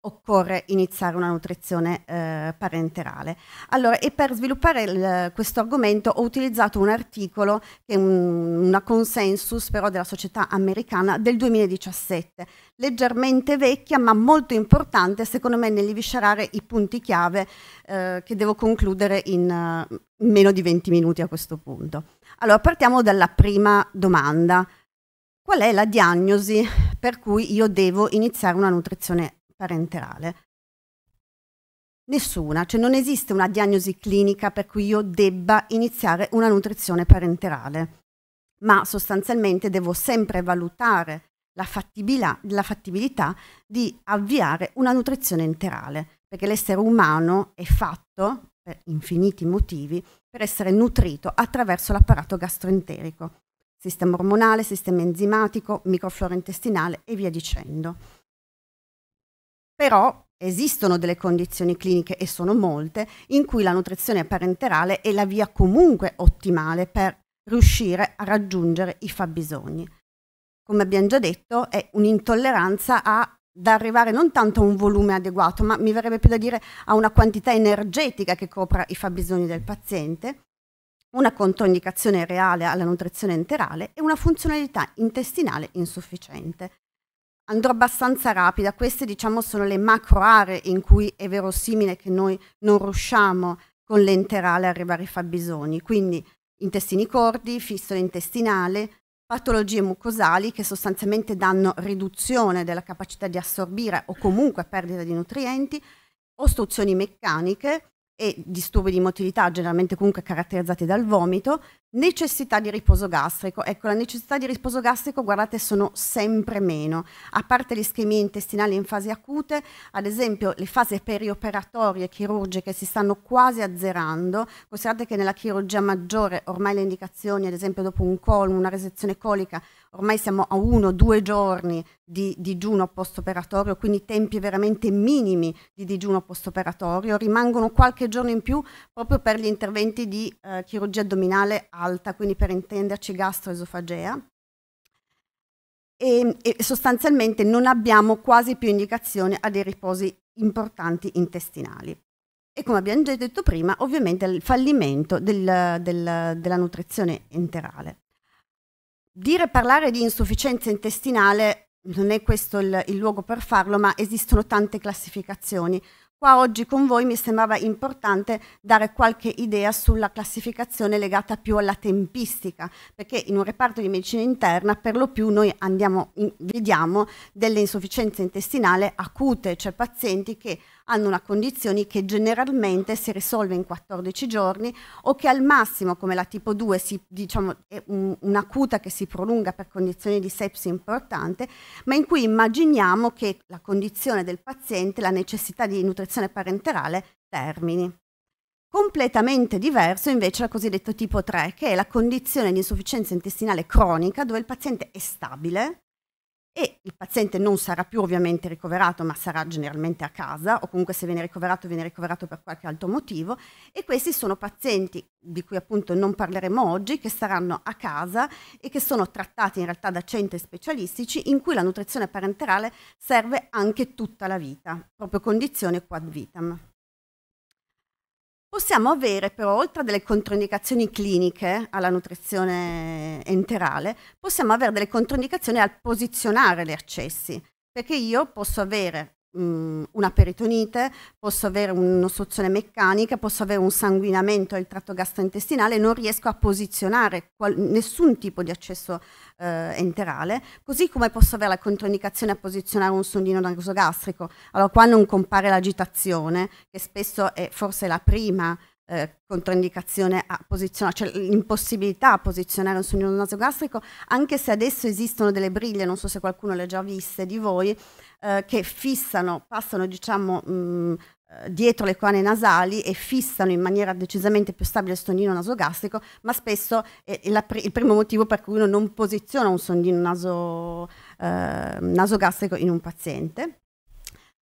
occorre iniziare una nutrizione eh, parenterale. Allora, e per sviluppare il, questo argomento ho utilizzato un articolo che è un, una consensus però della società americana del 2017, leggermente vecchia ma molto importante secondo me nell'eviscerare i punti chiave eh, che devo concludere in uh, meno di 20 minuti a questo punto. Allora, partiamo dalla prima domanda. Qual è la diagnosi per cui io devo iniziare una nutrizione parenterale? Nessuna, cioè non esiste una diagnosi clinica per cui io debba iniziare una nutrizione parenterale, ma sostanzialmente devo sempre valutare la, la fattibilità di avviare una nutrizione enterale, perché l'essere umano è fatto, per infiniti motivi, per essere nutrito attraverso l'apparato gastroenterico, sistema ormonale, sistema enzimatico, microflora intestinale e via dicendo però esistono delle condizioni cliniche e sono molte in cui la nutrizione parenterale è la via comunque ottimale per riuscire a raggiungere i fabbisogni. Come abbiamo già detto, è un'intolleranza a da arrivare non tanto a un volume adeguato, ma mi verrebbe più da dire a una quantità energetica che copra i fabbisogni del paziente, una controindicazione reale alla nutrizione enterale e una funzionalità intestinale insufficiente. Andrò abbastanza rapida, queste diciamo sono le macro aree in cui è verosimile che noi non riusciamo con l'ente a arrivare ai fabbisogni, quindi intestini cordi, fistole intestinale, patologie mucosali che sostanzialmente danno riduzione della capacità di assorbire o comunque perdita di nutrienti, ostruzioni meccaniche e disturbi di motilità generalmente comunque caratterizzati dal vomito, Necessità di riposo gastrico. Ecco, la necessità di riposo gastrico, guardate, sono sempre meno. A parte gli schemi intestinali in fasi acute, ad esempio le fasi perioperatorie chirurgiche si stanno quasi azzerando. Considerate che nella chirurgia maggiore ormai le indicazioni, ad esempio dopo un colmo, una resezione colica, ormai siamo a uno o due giorni di digiuno postoperatorio, quindi tempi veramente minimi di digiuno postoperatorio. Rimangono qualche giorno in più proprio per gli interventi di eh, chirurgia addominale a alta, quindi per intenderci gastroesofagea, e, e sostanzialmente non abbiamo quasi più indicazione a dei riposi importanti intestinali. E come abbiamo già detto prima, ovviamente il fallimento del, del, della nutrizione enterale. Dire parlare di insufficienza intestinale non è questo il, il luogo per farlo, ma esistono tante classificazioni. Qua oggi con voi mi sembrava importante dare qualche idea sulla classificazione legata più alla tempistica, perché in un reparto di medicina interna per lo più noi andiamo, vediamo delle insufficienze intestinali acute, cioè pazienti che hanno una condizione che generalmente si risolve in 14 giorni o che al massimo, come la tipo 2, si, diciamo, è un'acuta che si prolunga per condizioni di sepsi importante, ma in cui immaginiamo che la condizione del paziente, la necessità di nutrizione parenterale termini. Completamente diverso invece il cosiddetto tipo 3, che è la condizione di insufficienza intestinale cronica dove il paziente è stabile, e il paziente non sarà più ovviamente ricoverato, ma sarà generalmente a casa o comunque se viene ricoverato viene ricoverato per qualche altro motivo e questi sono pazienti di cui appunto non parleremo oggi che saranno a casa e che sono trattati in realtà da centri specialistici in cui la nutrizione parenterale serve anche tutta la vita, proprio condizione quad vitam. Possiamo avere però, oltre a delle controindicazioni cliniche alla nutrizione enterale, possiamo avere delle controindicazioni al posizionare gli accessi, perché io posso avere mh, mm, una peritonite, posso avere un'ostruzione meccanica, posso avere un sanguinamento del tratto gastrointestinale, non riesco a posizionare qual- nessun tipo di accesso eh, enterale, così come posso avere la controindicazione a posizionare un sondino nasogastrico. Allora qua non compare l'agitazione, che spesso è forse la prima eh, controindicazione a posizionare, cioè l'impossibilità a posizionare un sogno nasogastrico, anche se adesso esistono delle briglie, non so se qualcuno le ha già viste di voi, eh, che fissano, passano diciamo mh, mm, eh, dietro le coane nasali e fissano in maniera decisamente più stabile il sondino nasogastrico, ma spesso è pr il primo motivo per cui uno non posiziona un sondino naso, eh, nasogastrico in un paziente.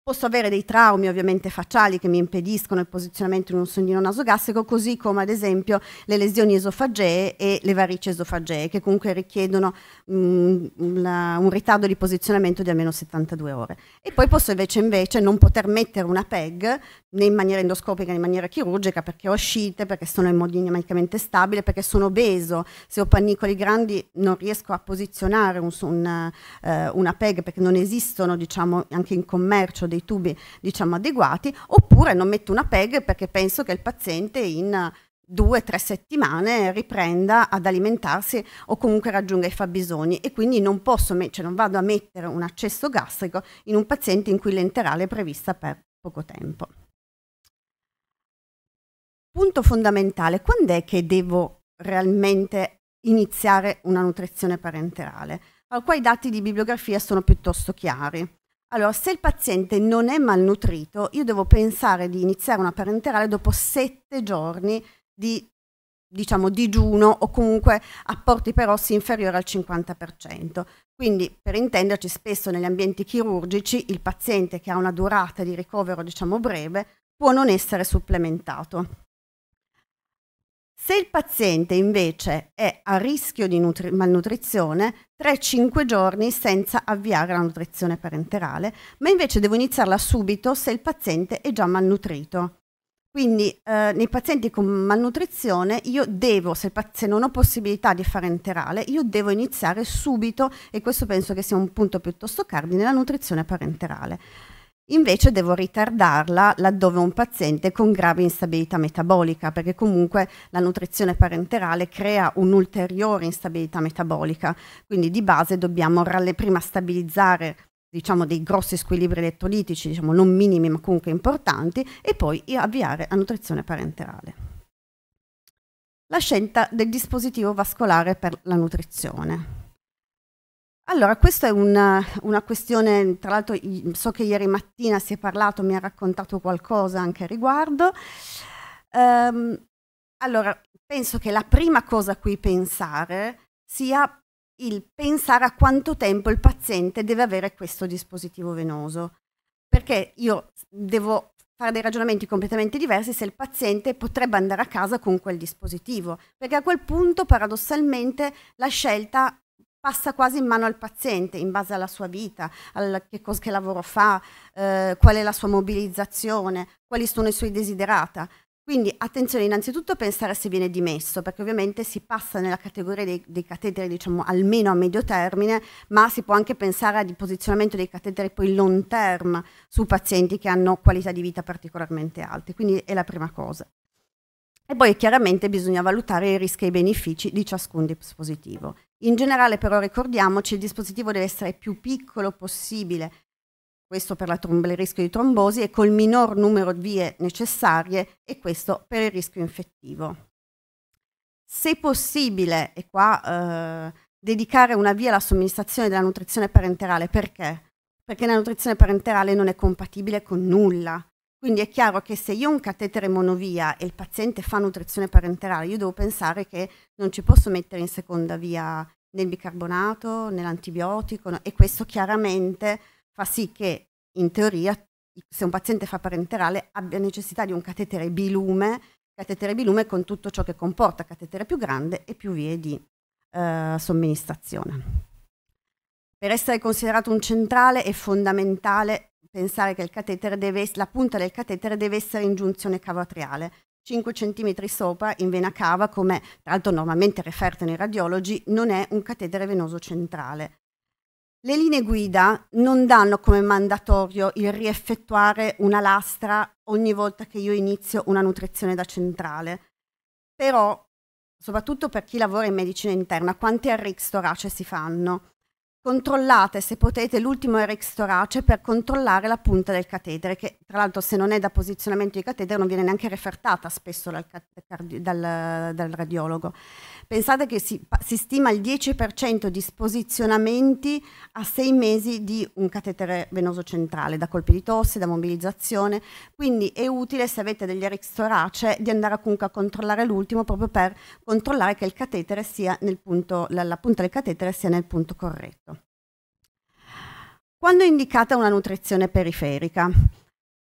Posso avere dei traumi ovviamente facciali che mi impediscono il posizionamento in un sondino nasogastrico, così come ad esempio le lesioni esofagee e le varici esofagee, che comunque richiedono mh, mm, una, un ritardo di posizionamento di almeno 72 ore. E poi posso invece, invece non poter mettere una PEG né in maniera endoscopica né in maniera chirurgica perché ho scite, perché sono emodinamicamente stabile, perché sono obeso, se ho pannicoli grandi non riesco a posizionare un, un, uh, eh, una PEG perché non esistono diciamo anche in commercio dei dei tubi diciamo adeguati, oppure non metto una PEG perché penso che il paziente in due o tre settimane riprenda ad alimentarsi o comunque raggiunga i fabbisogni e quindi non posso, cioè non vado a mettere un accesso gastrico in un paziente in cui l'enterale è prevista per poco tempo. Punto fondamentale, quando è che devo realmente iniziare una nutrizione parenterale? Allora, qua i dati di bibliografia sono piuttosto chiari. Allora, se il paziente non è malnutrito, io devo pensare di iniziare una parenterale dopo sette giorni di diciamo digiuno o comunque apporti per ossi inferiori al 50%. Quindi per intenderci spesso negli ambienti chirurgici il paziente che ha una durata di ricovero diciamo breve può non essere supplementato. Se il paziente invece è a rischio di nutri- malnutrizione, 3-5 giorni senza avviare la nutrizione parenterale, ma invece devo iniziarla subito se il paziente è già malnutrito. Quindi eh, nei pazienti con malnutrizione io devo, se, se, non ho possibilità di fare enterale, io devo iniziare subito, e questo penso che sia un punto piuttosto cardine, la nutrizione parenterale. Invece devo ritardarla laddove un paziente con grave instabilità metabolica, perché comunque la nutrizione parenterale crea un'ulteriore instabilità metabolica, quindi di base dobbiamo prima stabilizzare diciamo, dei grossi squilibri elettrolitici, diciamo, non minimi ma comunque importanti, e poi avviare la nutrizione parenterale la scelta del dispositivo vascolare per la nutrizione. Allora, questa è una, una questione, tra l'altro so che ieri mattina si è parlato, mi ha raccontato qualcosa anche a riguardo. Um, allora, penso che la prima cosa a cui pensare sia il pensare a quanto tempo il paziente deve avere questo dispositivo venoso, perché io devo fare dei ragionamenti completamente diversi se il paziente potrebbe andare a casa con quel dispositivo, perché a quel punto paradossalmente la scelta passa quasi in mano al paziente in base alla sua vita, al che, cosa, che lavoro fa, eh, qual è la sua mobilizzazione, quali sono i suoi desiderata. Quindi attenzione innanzitutto a pensare se viene dimesso, perché ovviamente si passa nella categoria dei, dei cateteri diciamo almeno a medio termine, ma si può anche pensare al posizionamento dei cateteri poi long term su pazienti che hanno qualità di vita particolarmente alte, quindi è la prima cosa. E poi chiaramente bisogna valutare i rischi e i benefici di ciascun dispositivo. In generale però ricordiamoci il dispositivo deve essere più piccolo possibile, questo per il rischio di trombosi e col minor numero di vie necessarie e questo per il rischio infettivo. Se possibile, e qua eh, dedicare una via alla somministrazione della nutrizione parenterale, perché? Perché la nutrizione parenterale non è compatibile con nulla, quindi è chiaro che se io ho un catetere monovia e il paziente fa nutrizione parenterale, io devo pensare che non ci posso mettere in seconda via né il bicarbonato né l'antibiotico no? e questo chiaramente fa sì che in teoria se un paziente fa parenterale abbia necessità di un catetere bilume, catetere bilume con tutto ciò che comporta catetere più grande e più vie di eh, somministrazione. Per essere considerato un centrale è fondamentale pensare che deve, la punta del catetere deve essere in giunzione cavo atriale. 5 cm sopra in vena cava, come tra l'altro normalmente referto nei radiologi, non è un catetere venoso centrale. Le linee guida non danno come mandatorio il rieffettuare una lastra ogni volta che io inizio una nutrizione da centrale, però soprattutto per chi lavora in medicina interna, quanti RX torace si fanno? controllate se potete l'ultimo RX torace per controllare la punta del catetere, che tra l'altro se non è da posizionamento di catetere non viene neanche refertata spesso dal, dal, dal radiologo. Pensate che si, si stima il 10% di sposizionamenti a sei mesi di un catetere venoso centrale, da colpi di tosse, da mobilizzazione, quindi è utile se avete degli RX torace di andare comunque a controllare l'ultimo proprio per controllare che il catetere sia nel punto, la, la punta del catetere sia nel punto corretto. Quando è indicata una nutrizione periferica?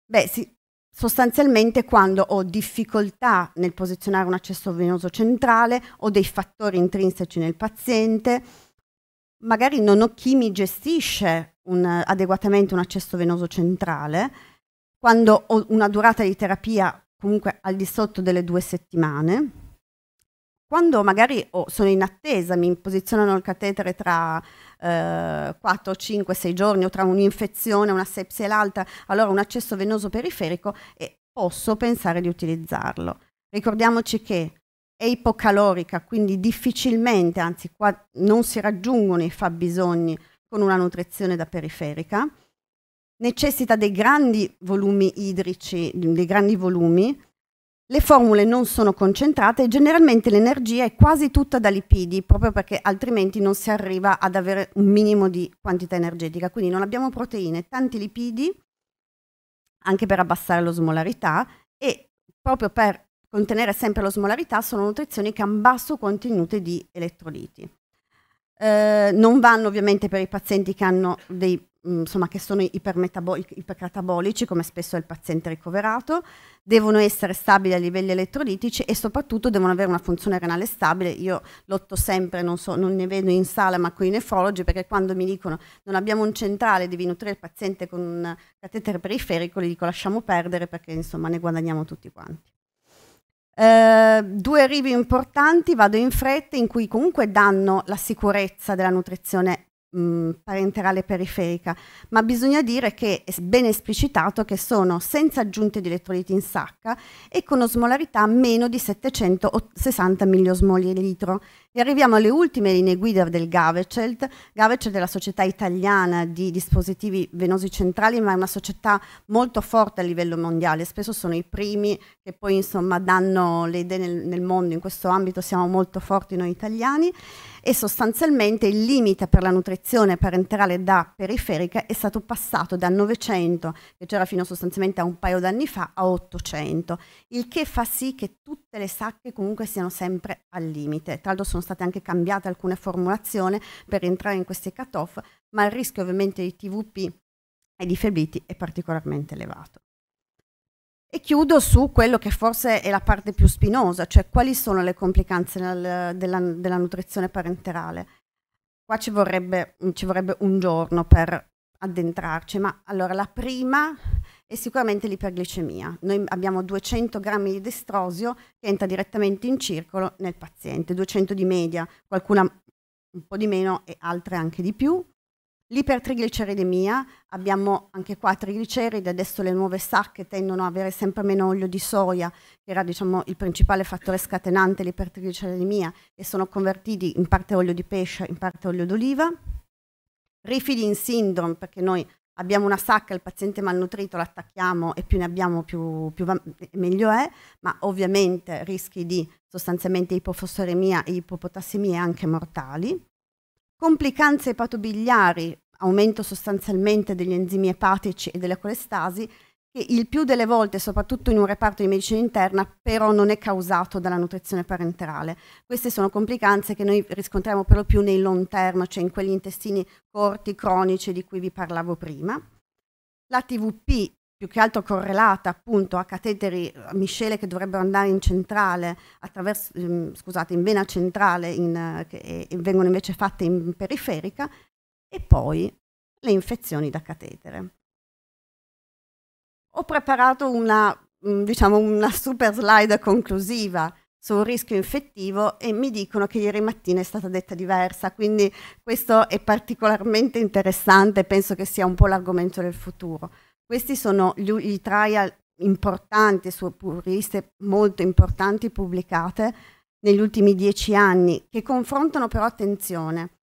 Beh, sì, sostanzialmente quando ho difficoltà nel posizionare un accesso venoso centrale, ho dei fattori intrinseci nel paziente, magari non ho chi mi gestisce un, adeguatamente un accesso venoso centrale, quando ho una durata di terapia comunque al di sotto delle due settimane, quando magari oh, sono in attesa, mi posizionano il catetere tra eh, 4, 5, 6 giorni o tra un'infezione, una sepsia e l'altra, allora un accesso venoso periferico e posso pensare di utilizzarlo. Ricordiamoci che è ipocalorica, quindi difficilmente, anzi qua non si raggiungono i fabbisogni con una nutrizione da periferica, necessita dei grandi volumi idrici, dei grandi volumi, le formule non sono concentrate e generalmente l'energia è quasi tutta da lipidi, proprio perché altrimenti non si arriva ad avere un minimo di quantità energetica. Quindi non abbiamo proteine, tanti lipidi, anche per abbassare l'osmolarità e proprio per contenere sempre l'osmolarità sono nutrizioni che hanno basso contenuto di elettroliti. Eh, non vanno ovviamente per i pazienti che hanno dei Mm, insomma, che sono ipercatabolici, come spesso è il paziente ricoverato, devono essere stabili a livelli elettrolitici e soprattutto devono avere una funzione renale stabile. Io lotto sempre, non, so, non ne vedo in sala, ma con i nefrologi, perché quando mi dicono non abbiamo un centrale, devi nutrire il paziente con un catetere periferico, gli dico lasciamo perdere perché insomma ne guadagniamo tutti quanti. Uh, due arrivi importanti, vado in fretta, in cui comunque danno la sicurezza della nutrizione mh, parenterale periferica, ma bisogna dire che è ben esplicitato che sono senza aggiunte di elettroliti in sacca e con osmolarità meno di 760 miliosmoli al litro, e arriviamo alle ultime linee guida del Gavecelt. Gavecelt è la società italiana di dispositivi venosi centrali, ma è una società molto forte a livello mondiale. Spesso sono i primi che poi insomma danno le idee nel, nel mondo. In questo ambito siamo molto forti noi italiani e sostanzialmente il limite per la nutrizione parenterale da periferica è stato passato da 900, che c'era fino sostanzialmente a un paio d'anni fa, a 800, il che fa sì che tutti tutte le sacche comunque siano sempre al limite. Tra l'altro sono state anche cambiate alcune formulazioni per entrare in questi cut-off, ma il rischio ovviamente di TVP e di febbriti è particolarmente elevato. E chiudo su quello che forse è la parte più spinosa, cioè quali sono le complicanze nel, della, della, nutrizione parenterale. Qua ci vorrebbe, ci vorrebbe un giorno per addentrarci, ma allora la prima e sicuramente l'iperglicemia. Noi abbiamo 200 grammi di destrosio che entra direttamente in circolo nel paziente, 200 di media, qualcuna un po' di meno e altre anche di più. L'ipertrigliceridemia, abbiamo anche qua trigliceridi, adesso le nuove sacche tendono ad avere sempre meno olio di soia, che era diciamo, il principale fattore scatenante l'ipertrigliceridemia, e sono convertiti in parte olio di pesce, in parte olio d'oliva. Rifidin syndrome, perché noi abbiamo una sacca, il paziente malnutrito, l'attacchiamo e più ne abbiamo più, più va- meglio è, ma ovviamente rischi di sostanzialmente ipofosforemia e ipopotassemia anche mortali. Complicanze epatobiliari, aumento sostanzialmente degli enzimi epatici e delle colestasi il più delle volte, soprattutto in un reparto di medicina interna, però non è causato dalla nutrizione parenterale. Queste sono complicanze che noi riscontriamo per lo più nei long term, cioè in quegli intestini corti, cronici di cui vi parlavo prima. La TVP più che altro correlata appunto a cateteri, a miscele che dovrebbero andare in centrale, ehm, scusate, in vena centrale in, che eh, e vengono invece fatte in periferica, e poi le infezioni da catetere. Ho preparato una, mm, diciamo, una super slide conclusiva sul rischio infettivo e mi dicono che ieri mattina è stata detta diversa, quindi questo è particolarmente interessante, penso che sia un po' l'argomento del futuro. Questi sono gli, i trial importanti su riviste molto importanti pubblicate negli ultimi dieci anni, che confrontano però attenzione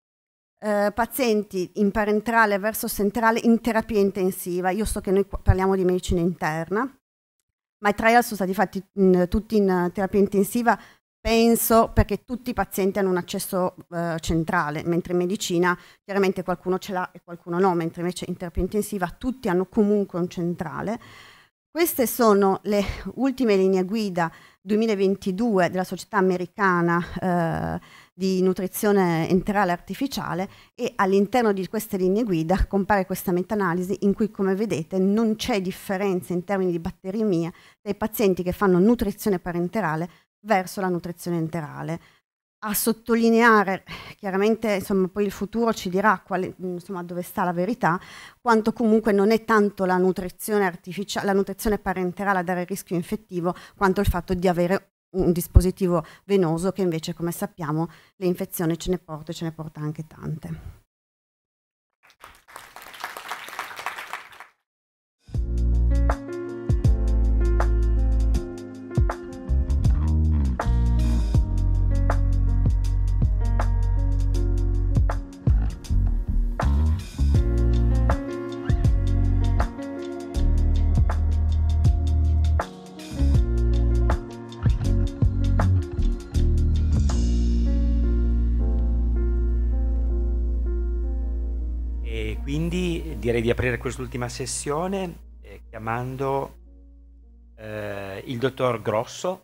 eh, pazienti in parentrale verso centrale in terapia intensiva. Io so che noi parliamo di medicina interna, ma i trial sono stati fatti in, tutti in terapia intensiva, penso perché tutti i pazienti hanno un accesso eh, centrale, mentre in medicina chiaramente qualcuno ce l'ha e qualcuno no, mentre invece in terapia intensiva tutti hanno comunque un centrale. Queste sono le ultime linee guida 2022 della Società Americana eh, di nutrizione enterale artificiale e all'interno di queste linee guida compare questa meta-analisi in cui come vedete non c'è differenza in termini di batterimia dei pazienti che fanno nutrizione parenterale verso la nutrizione enterale. A sottolineare, chiaramente insomma, poi il futuro ci dirà quale, insomma, dove sta la verità, quanto comunque non è tanto la nutrizione, la nutrizione parenterale a dare rischio infettivo, quanto il fatto di avere un dispositivo venoso che invece come sappiamo le infezioni ce ne porta e ce ne porta anche tante. direi di aprire quest'ultima sessione eh, chiamando eh, il dottor Grosso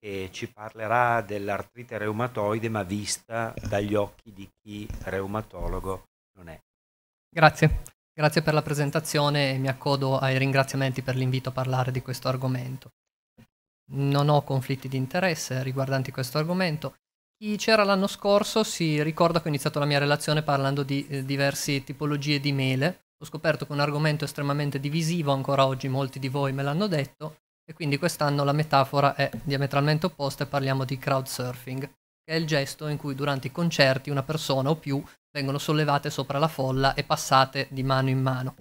che ci parlerà dell'artrite reumatoide ma vista dagli occhi di chi reumatologo non è. Grazie, grazie per la presentazione e mi accodo ai ringraziamenti per l'invito a parlare di questo argomento. Non ho conflitti di interesse riguardanti questo argomento. Chi c'era l'anno scorso si ricorda che ho iniziato la mia relazione parlando di eh, diverse tipologie di mele ho scoperto che un argomento estremamente divisivo, ancora oggi molti di voi me l'hanno detto, e quindi quest'anno la metafora è diametralmente opposta e parliamo di crowdsurfing, che è il gesto in cui durante i concerti una persona o più vengono sollevate sopra la folla e passate di mano in mano.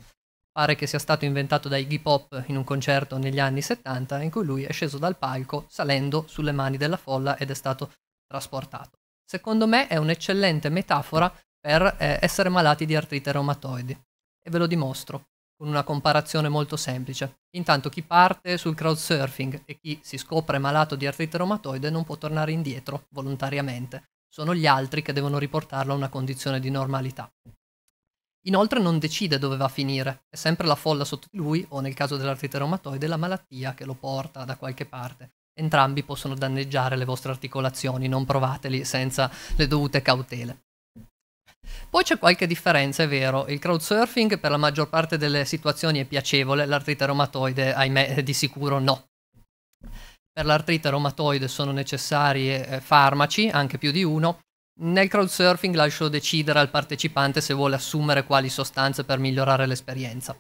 Pare che sia stato inventato dai hip hop in un concerto negli anni 70 in cui lui è sceso dal palco salendo sulle mani della folla ed è stato trasportato. Secondo me è un'eccellente metafora per eh, essere malati di artrite reumatoidi e ve lo dimostro con una comparazione molto semplice. Intanto chi parte sul crowdsurfing e chi si scopre malato di artrite reumatoide non può tornare indietro volontariamente. Sono gli altri che devono riportarlo a una condizione di normalità. Inoltre non decide dove va a finire, è sempre la folla sotto di lui o nel caso dell'artrite reumatoide la malattia che lo porta da qualche parte. Entrambi possono danneggiare le vostre articolazioni, non provateli senza le dovute cautele. Poi c'è qualche differenza, è vero, il crowdsurfing per la maggior parte delle situazioni è piacevole, l'artrite reumatoide ahimè eh, di sicuro no. Per l'artrite reumatoide sono necessari eh, eh, farmaci, anche più di uno. Nel crowdsurfing lascio decidere al partecipante se vuole assumere quali sostanze per migliorare l'esperienza.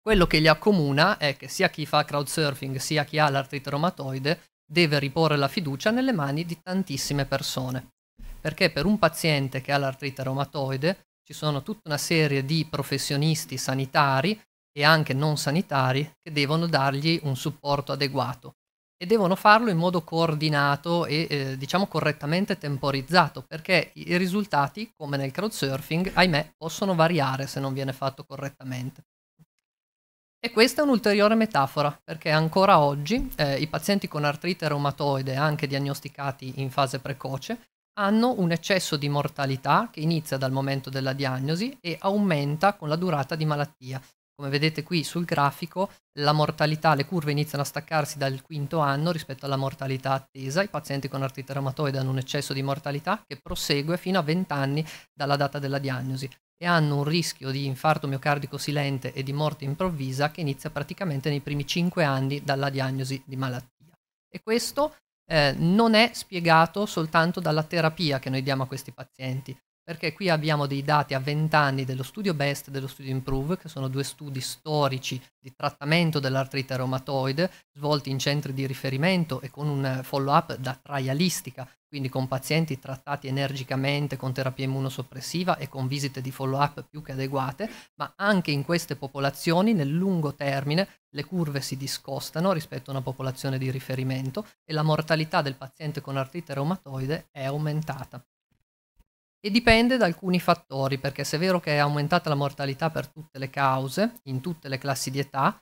Quello che li accomuna è che sia chi fa crowdsurfing sia chi ha l'artrite reumatoide deve riporre la fiducia nelle mani di tantissime persone perché per un paziente che ha l'artrite reumatoide ci sono tutta una serie di professionisti sanitari e anche non sanitari che devono dargli un supporto adeguato e devono farlo in modo coordinato e eh, diciamo correttamente temporizzato perché i risultati come nel crowdsurfing ahimè possono variare se non viene fatto correttamente. E questa è un'ulteriore metafora, perché ancora oggi eh, i pazienti con artrite reumatoide, anche diagnosticati in fase precoce, hanno un eccesso di mortalità che inizia dal momento della diagnosi e aumenta con la durata di malattia. Come vedete qui sul grafico, la mortalità, le curve iniziano a staccarsi dal quinto anno rispetto alla mortalità attesa. I pazienti con artrite reumatoide hanno un eccesso di mortalità che prosegue fino a 20 anni dalla data della diagnosi e hanno un rischio di infarto miocardico silente e di morte improvvisa che inizia praticamente nei primi 5 anni dalla diagnosi di malattia. E questo eh, non è spiegato soltanto dalla terapia che noi diamo a questi pazienti, perché qui abbiamo dei dati a 20 anni dello studio BEST e dello studio IMPROVE, che sono due studi storici di trattamento dell'artrite reumatoide, svolti in centri di riferimento e con un follow-up da trialistica, quindi con pazienti trattati energicamente con terapia immunosoppressiva e con visite di follow-up più che adeguate, ma anche in queste popolazioni nel lungo termine le curve si discostano rispetto a una popolazione di riferimento e la mortalità del paziente con artrite reumatoide è aumentata. E dipende da alcuni fattori, perché se è vero che è aumentata la mortalità per tutte le cause, in tutte le classi di età,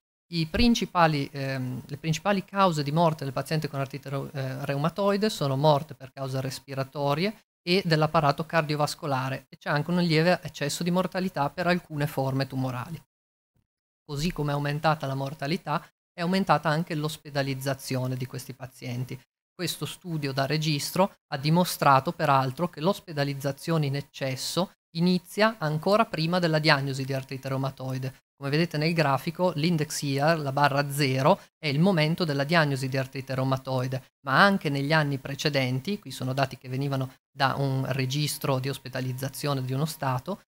principali, ehm, le principali cause di morte del paziente con artrite eh, reumatoide sono morte per cause respiratorie e dell'apparato cardiovascolare e c'è anche un lieve eccesso di mortalità per alcune forme tumorali. Così come è aumentata la mortalità, è aumentata anche l'ospedalizzazione di questi pazienti questo studio da registro ha dimostrato peraltro che l'ospedalizzazione in eccesso inizia ancora prima della diagnosi di artrite reumatoide. Come vedete nel grafico, l'index year, la barra 0, è il momento della diagnosi di artrite reumatoide, ma anche negli anni precedenti, qui sono dati che venivano da un registro di ospedalizzazione di uno Stato,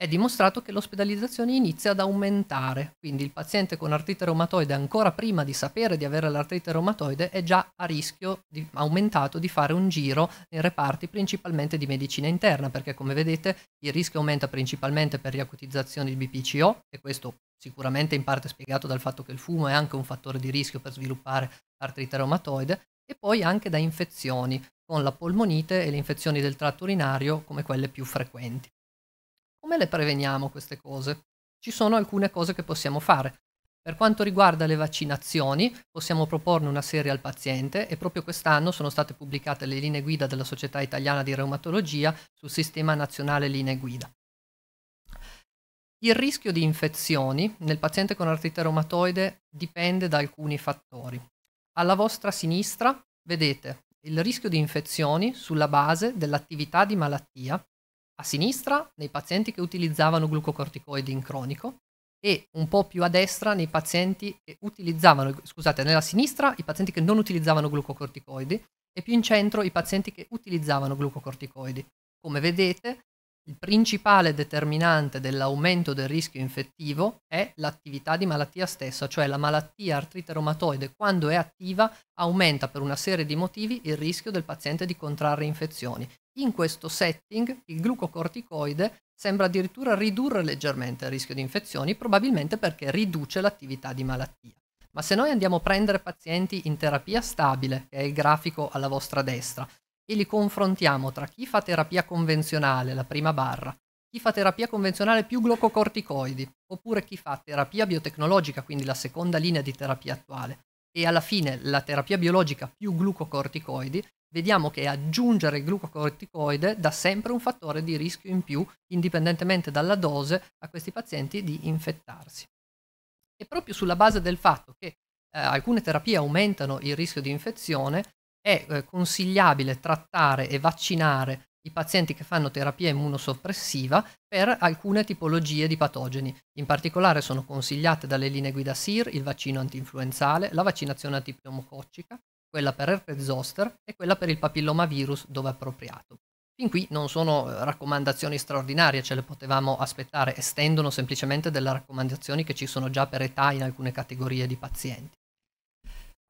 è dimostrato che l'ospedalizzazione inizia ad aumentare, quindi il paziente con artrite reumatoide ancora prima di sapere di avere l'artrite reumatoide è già a rischio di, aumentato di fare un giro nei reparti principalmente di medicina interna, perché come vedete il rischio aumenta principalmente per riacutizzazione di BPCO e questo sicuramente in parte spiegato dal fatto che il fumo è anche un fattore di rischio per sviluppare artrite reumatoide e poi anche da infezioni con la polmonite e le infezioni del tratto urinario come quelle più frequenti. Come le preveniamo queste cose? Ci sono alcune cose che possiamo fare. Per quanto riguarda le vaccinazioni, possiamo proporne una serie al paziente e proprio quest'anno sono state pubblicate le linee guida della Società Italiana di Reumatologia sul Sistema Nazionale Linee Guida. Il rischio di infezioni nel paziente con artrite reumatoide dipende da alcuni fattori. Alla vostra sinistra vedete il rischio di infezioni sulla base dell'attività di malattia a sinistra nei pazienti che utilizzavano glucocorticoidi in cronico e un po' più a destra nei pazienti che utilizzavano, scusate, nella sinistra i pazienti che non utilizzavano glucocorticoidi e più in centro i pazienti che utilizzavano glucocorticoidi. Come vedete, il principale determinante dell'aumento del rischio infettivo è l'attività di malattia stessa, cioè la malattia artrite reumatoide quando è attiva aumenta per una serie di motivi il rischio del paziente di contrarre infezioni in questo setting il glucocorticoide sembra addirittura ridurre leggermente il rischio di infezioni, probabilmente perché riduce l'attività di malattia. Ma se noi andiamo a prendere pazienti in terapia stabile, che è il grafico alla vostra destra, e li confrontiamo tra chi fa terapia convenzionale, la prima barra, chi fa terapia convenzionale più glucocorticoidi, oppure chi fa terapia biotecnologica, quindi la seconda linea di terapia attuale, e alla fine la terapia biologica più glucocorticoidi, vediamo che aggiungere il glucocorticoide dà sempre un fattore di rischio in più, indipendentemente dalla dose, a questi pazienti di infettarsi. E proprio sulla base del fatto che eh, alcune terapie aumentano il rischio di infezione, è eh, consigliabile trattare e vaccinare i pazienti che fanno terapia immunosoppressiva per alcune tipologie di patogeni. In particolare sono consigliate dalle linee guida SIR il vaccino antinfluenzale, la vaccinazione antipneumococcica, quella per herpes zoster e quella per il papillomavirus dove appropriato. Fin qui non sono eh, raccomandazioni straordinarie, ce le potevamo aspettare, estendono semplicemente delle raccomandazioni che ci sono già per età in alcune categorie di pazienti.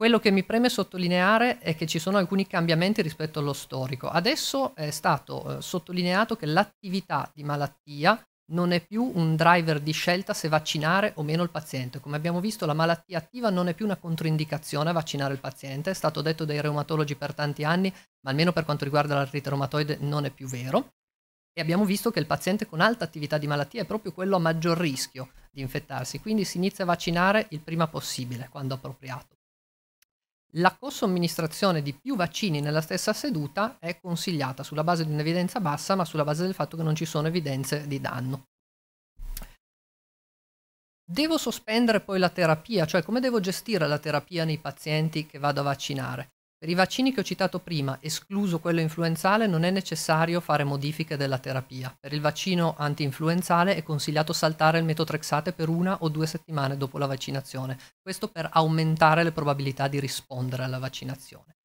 Quello che mi preme sottolineare è che ci sono alcuni cambiamenti rispetto allo storico. Adesso è stato eh, sottolineato che l'attività di malattia non è più un driver di scelta se vaccinare o meno il paziente. Come abbiamo visto, la malattia attiva non è più una controindicazione a vaccinare il paziente, è stato detto dai reumatologi per tanti anni, ma almeno per quanto riguarda l'artrite reumatoide non è più vero. E abbiamo visto che il paziente con alta attività di malattia è proprio quello a maggior rischio di infettarsi, quindi si inizia a vaccinare il prima possibile, quando appropriato la cosomministrazione di più vaccini nella stessa seduta è consigliata sulla base di un'evidenza bassa, ma sulla base del fatto che non ci sono evidenze di danno. Devo sospendere poi la terapia, cioè come devo gestire la terapia nei pazienti che vado a vaccinare? Per i vaccini che ho citato prima, escluso quello influenzale, non è necessario fare modifiche della terapia. Per il vaccino anti-influenzale è consigliato saltare il metotrexate per una o due settimane dopo la vaccinazione, questo per aumentare le probabilità di rispondere alla vaccinazione.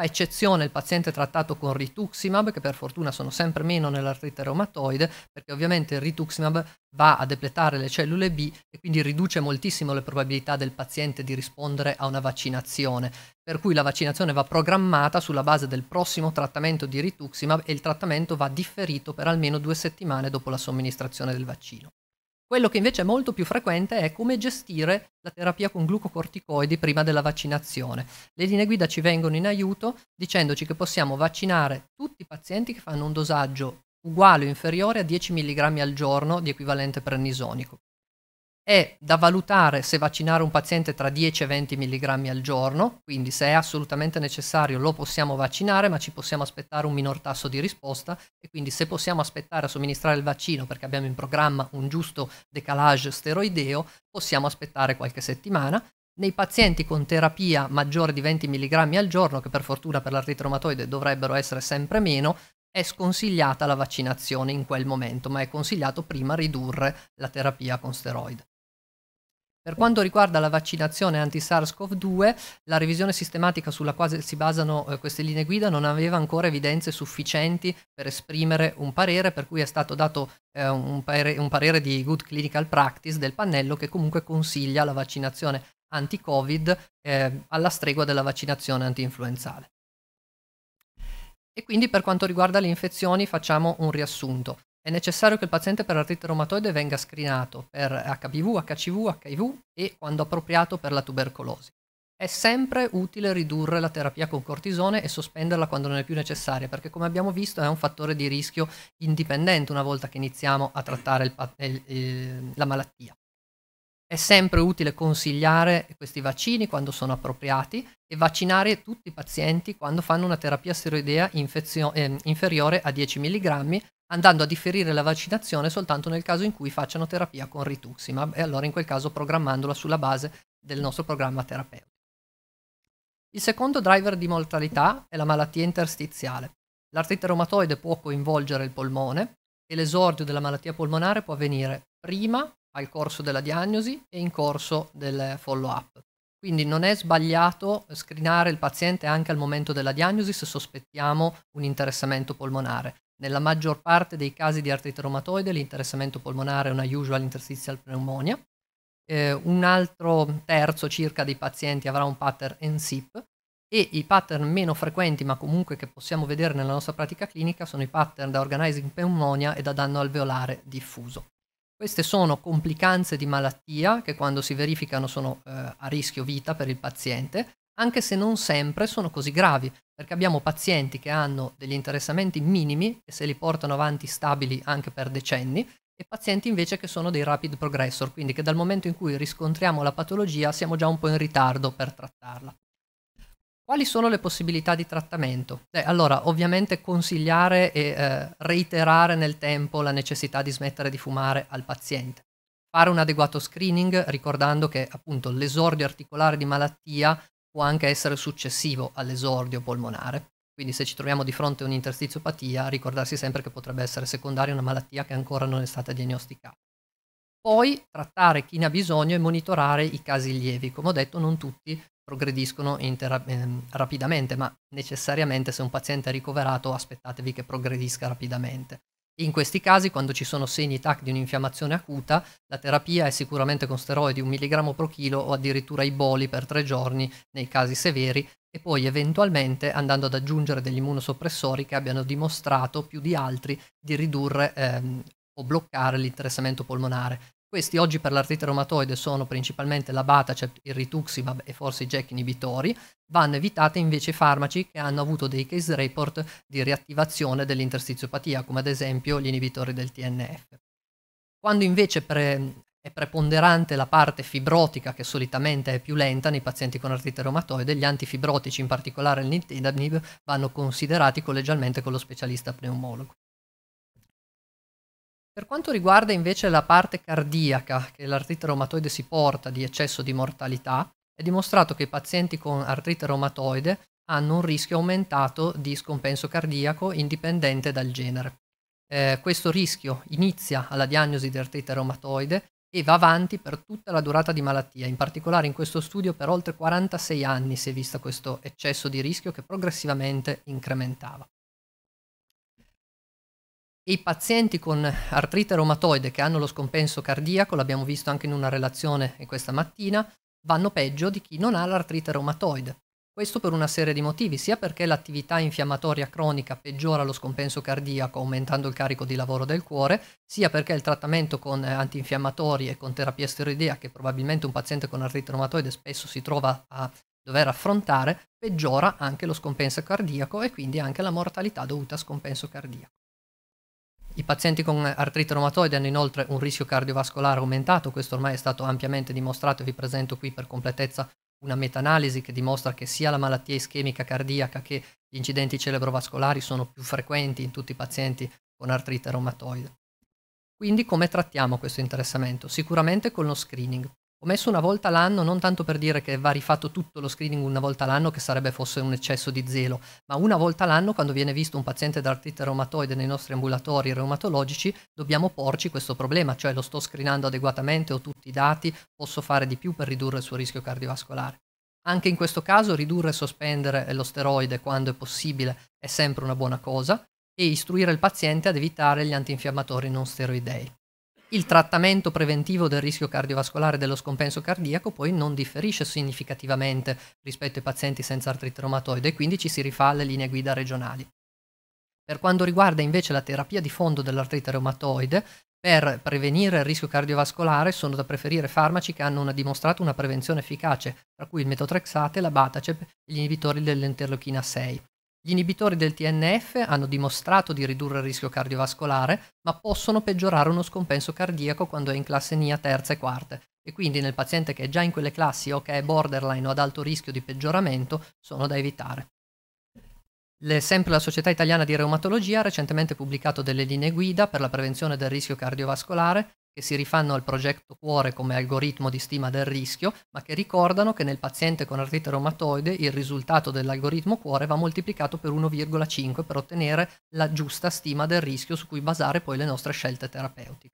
Fa eccezione il paziente trattato con rituximab, che per fortuna sono sempre meno nell'artrite reumatoide, perché ovviamente il rituximab va a depletare le cellule B e quindi riduce moltissimo le probabilità del paziente di rispondere a una vaccinazione. Per cui la vaccinazione va programmata sulla base del prossimo trattamento di rituximab e il trattamento va differito per almeno due settimane dopo la somministrazione del vaccino. Quello che invece è molto più frequente è come gestire la terapia con glucocorticoidi prima della vaccinazione. Le linee guida ci vengono in aiuto dicendoci che possiamo vaccinare tutti i pazienti che fanno un dosaggio uguale o inferiore a 10 mg al giorno di equivalente prenisonico è da valutare se vaccinare un paziente tra 10 e 20 mg al giorno, quindi se è assolutamente necessario lo possiamo vaccinare, ma ci possiamo aspettare un minor tasso di risposta e quindi se possiamo aspettare a somministrare il vaccino perché abbiamo in programma un giusto decalage steroideo, possiamo aspettare qualche settimana. Nei pazienti con terapia maggiore di 20 mg al giorno, che per fortuna per l'artrite reumatoide dovrebbero essere sempre meno, è sconsigliata la vaccinazione in quel momento, ma è consigliato prima ridurre la terapia con steroide. Per quanto riguarda la vaccinazione anti-SARS-CoV-2, la revisione sistematica sulla quale si basano eh, queste linee guida non aveva ancora evidenze sufficienti per esprimere un parere, per cui è stato dato eh, un, parere, un parere di good clinical practice del pannello che comunque consiglia la vaccinazione anti-Covid eh, alla stregua della vaccinazione anti-influenzale. E quindi per quanto riguarda le infezioni facciamo un riassunto. È necessario che il paziente per artrite reumatoide venga screenato per HPV, HCV, HIV e, quando appropriato, per la tubercolosi. È sempre utile ridurre la terapia con cortisone e sospenderla quando non è più necessaria, perché come abbiamo visto è un fattore di rischio indipendente una volta che iniziamo a trattare il, il, il, la malattia. È sempre utile consigliare questi vaccini quando sono appropriati e vaccinare tutti i pazienti quando fanno una terapia steroidea infezio- eh, inferiore a 10 mg, andando a differire la vaccinazione soltanto nel caso in cui facciano terapia con rituximab e allora in quel caso programmandola sulla base del nostro programma terapeutico. Il secondo driver di mortalità è la malattia interstiziale. L'artrite reumatoide può coinvolgere il polmone e l'esordio della malattia polmonare può avvenire prima al corso della diagnosi e in corso del follow-up. Quindi non è sbagliato screenare il paziente anche al momento della diagnosi se sospettiamo un interessamento polmonare. Nella maggior parte dei casi di artrite reumatoide l'interessamento polmonare è una usual interstitial pneumonia. Eh, un altro terzo circa dei pazienti avrà un pattern NSIP e i pattern meno frequenti ma comunque che possiamo vedere nella nostra pratica clinica sono i pattern da organizing pneumonia e da danno alveolare diffuso. Queste sono complicanze di malattia che quando si verificano sono eh, a rischio vita per il paziente, anche se non sempre sono così gravi, perché abbiamo pazienti che hanno degli interessamenti minimi e se li portano avanti stabili anche per decenni, e pazienti invece che sono dei rapid progressor, quindi che dal momento in cui riscontriamo la patologia siamo già un po' in ritardo per trattarla. Quali sono le possibilità di trattamento? Beh, allora, ovviamente consigliare e eh, reiterare nel tempo la necessità di smettere di fumare al paziente. Fare un adeguato screening ricordando che appunto l'esordio articolare di malattia può anche essere successivo all'esordio polmonare. Quindi se ci troviamo di fronte a un'interstiziopatia, ricordarsi sempre che potrebbe essere secondaria una malattia che ancora non è stata diagnosticata. Poi trattare chi ne ha bisogno e monitorare i casi lievi. Come ho detto, non tutti progrediscono ehm, rapidamente, ma necessariamente se un paziente è ricoverato aspettatevi che progredisca rapidamente. In questi casi, quando ci sono segni TAC di un'infiammazione acuta, la terapia è sicuramente con steroidi 1 mg pro chilo o addirittura i boli per 3 giorni nei casi severi e poi eventualmente andando ad aggiungere degli immunosoppressori che abbiano dimostrato più di altri di ridurre ehm, o bloccare l'interessamento polmonare. Questi oggi per l'artrite reumatoide sono principalmente la Batacep, il rituximab e forse i jack inibitori, vanno evitate invece farmaci che hanno avuto dei case report di riattivazione dell'interstiziopatia, come ad esempio gli inibitori del TNF. Quando invece pre- è preponderante la parte fibrotica che solitamente è più lenta nei pazienti con artrite reumatoide, gli antifibrotici, in particolare il nintedanib, vanno considerati collegialmente con lo specialista pneumologo. Per quanto riguarda invece la parte cardiaca che l'artrite reumatoide si porta di eccesso di mortalità, è dimostrato che i pazienti con artrite reumatoide hanno un rischio aumentato di scompenso cardiaco indipendente dal genere. Eh, questo rischio inizia alla diagnosi di artrite reumatoide e va avanti per tutta la durata di malattia, in particolare in questo studio per oltre 46 anni si è visto questo eccesso di rischio che progressivamente incrementava. I pazienti con artrite reumatoide che hanno lo scompenso cardiaco, l'abbiamo visto anche in una relazione questa mattina, vanno peggio di chi non ha l'artrite reumatoide. Questo per una serie di motivi, sia perché l'attività infiammatoria cronica peggiora lo scompenso cardiaco aumentando il carico di lavoro del cuore, sia perché il trattamento con antinfiammatori e con terapia steroidea che probabilmente un paziente con artrite reumatoide spesso si trova a dover affrontare, peggiora anche lo scompenso cardiaco e quindi anche la mortalità dovuta a scompenso cardiaco. I pazienti con artrite reumatoide hanno inoltre un rischio cardiovascolare aumentato, questo ormai è stato ampiamente dimostrato, e vi presento qui per completezza una meta-analisi che dimostra che sia la malattia ischemica cardiaca che gli incidenti cerebrovascolari sono più frequenti in tutti i pazienti con artrite reumatoide. Quindi come trattiamo questo interessamento? Sicuramente con lo screening. Ho messo una volta l'anno, non tanto per dire che va rifatto tutto lo screening una volta l'anno, che sarebbe fosse un eccesso di zelo, ma una volta l'anno quando viene visto un paziente d'artrite reumatoide nei nostri ambulatori reumatologici, dobbiamo porci questo problema, cioè lo sto screenando adeguatamente, ho tutti i dati, posso fare di più per ridurre il suo rischio cardiovascolare. Anche in questo caso ridurre e sospendere lo steroide quando è possibile è sempre una buona cosa e istruire il paziente ad evitare gli antinfiammatori non steroidei il trattamento preventivo del rischio cardiovascolare e dello scompenso cardiaco poi non differisce significativamente rispetto ai pazienti senza artrite reumatoide e quindi ci si rifà alle linee guida regionali. Per quanto riguarda invece la terapia di fondo dell'artrite reumatoide, per prevenire il rischio cardiovascolare sono da preferire farmaci che hanno una dimostrato una prevenzione efficace, tra cui il metotrexate, la batacep e gli inibitori dell'interleuchina 6. Gli inibitori del TNF hanno dimostrato di ridurre il rischio cardiovascolare, ma possono peggiorare uno scompenso cardiaco quando è in classe NIA terza e quarta, e quindi nel paziente che è già in quelle classi o che è borderline o ad alto rischio di peggioramento sono da evitare. Le, sempre la Società Italiana di Reumatologia ha recentemente pubblicato delle linee guida per la prevenzione del rischio cardiovascolare che si rifanno al progetto cuore come algoritmo di stima del rischio, ma che ricordano che nel paziente con artrite reumatoide il risultato dell'algoritmo cuore va moltiplicato per 1,5 per ottenere la giusta stima del rischio su cui basare poi le nostre scelte terapeutiche.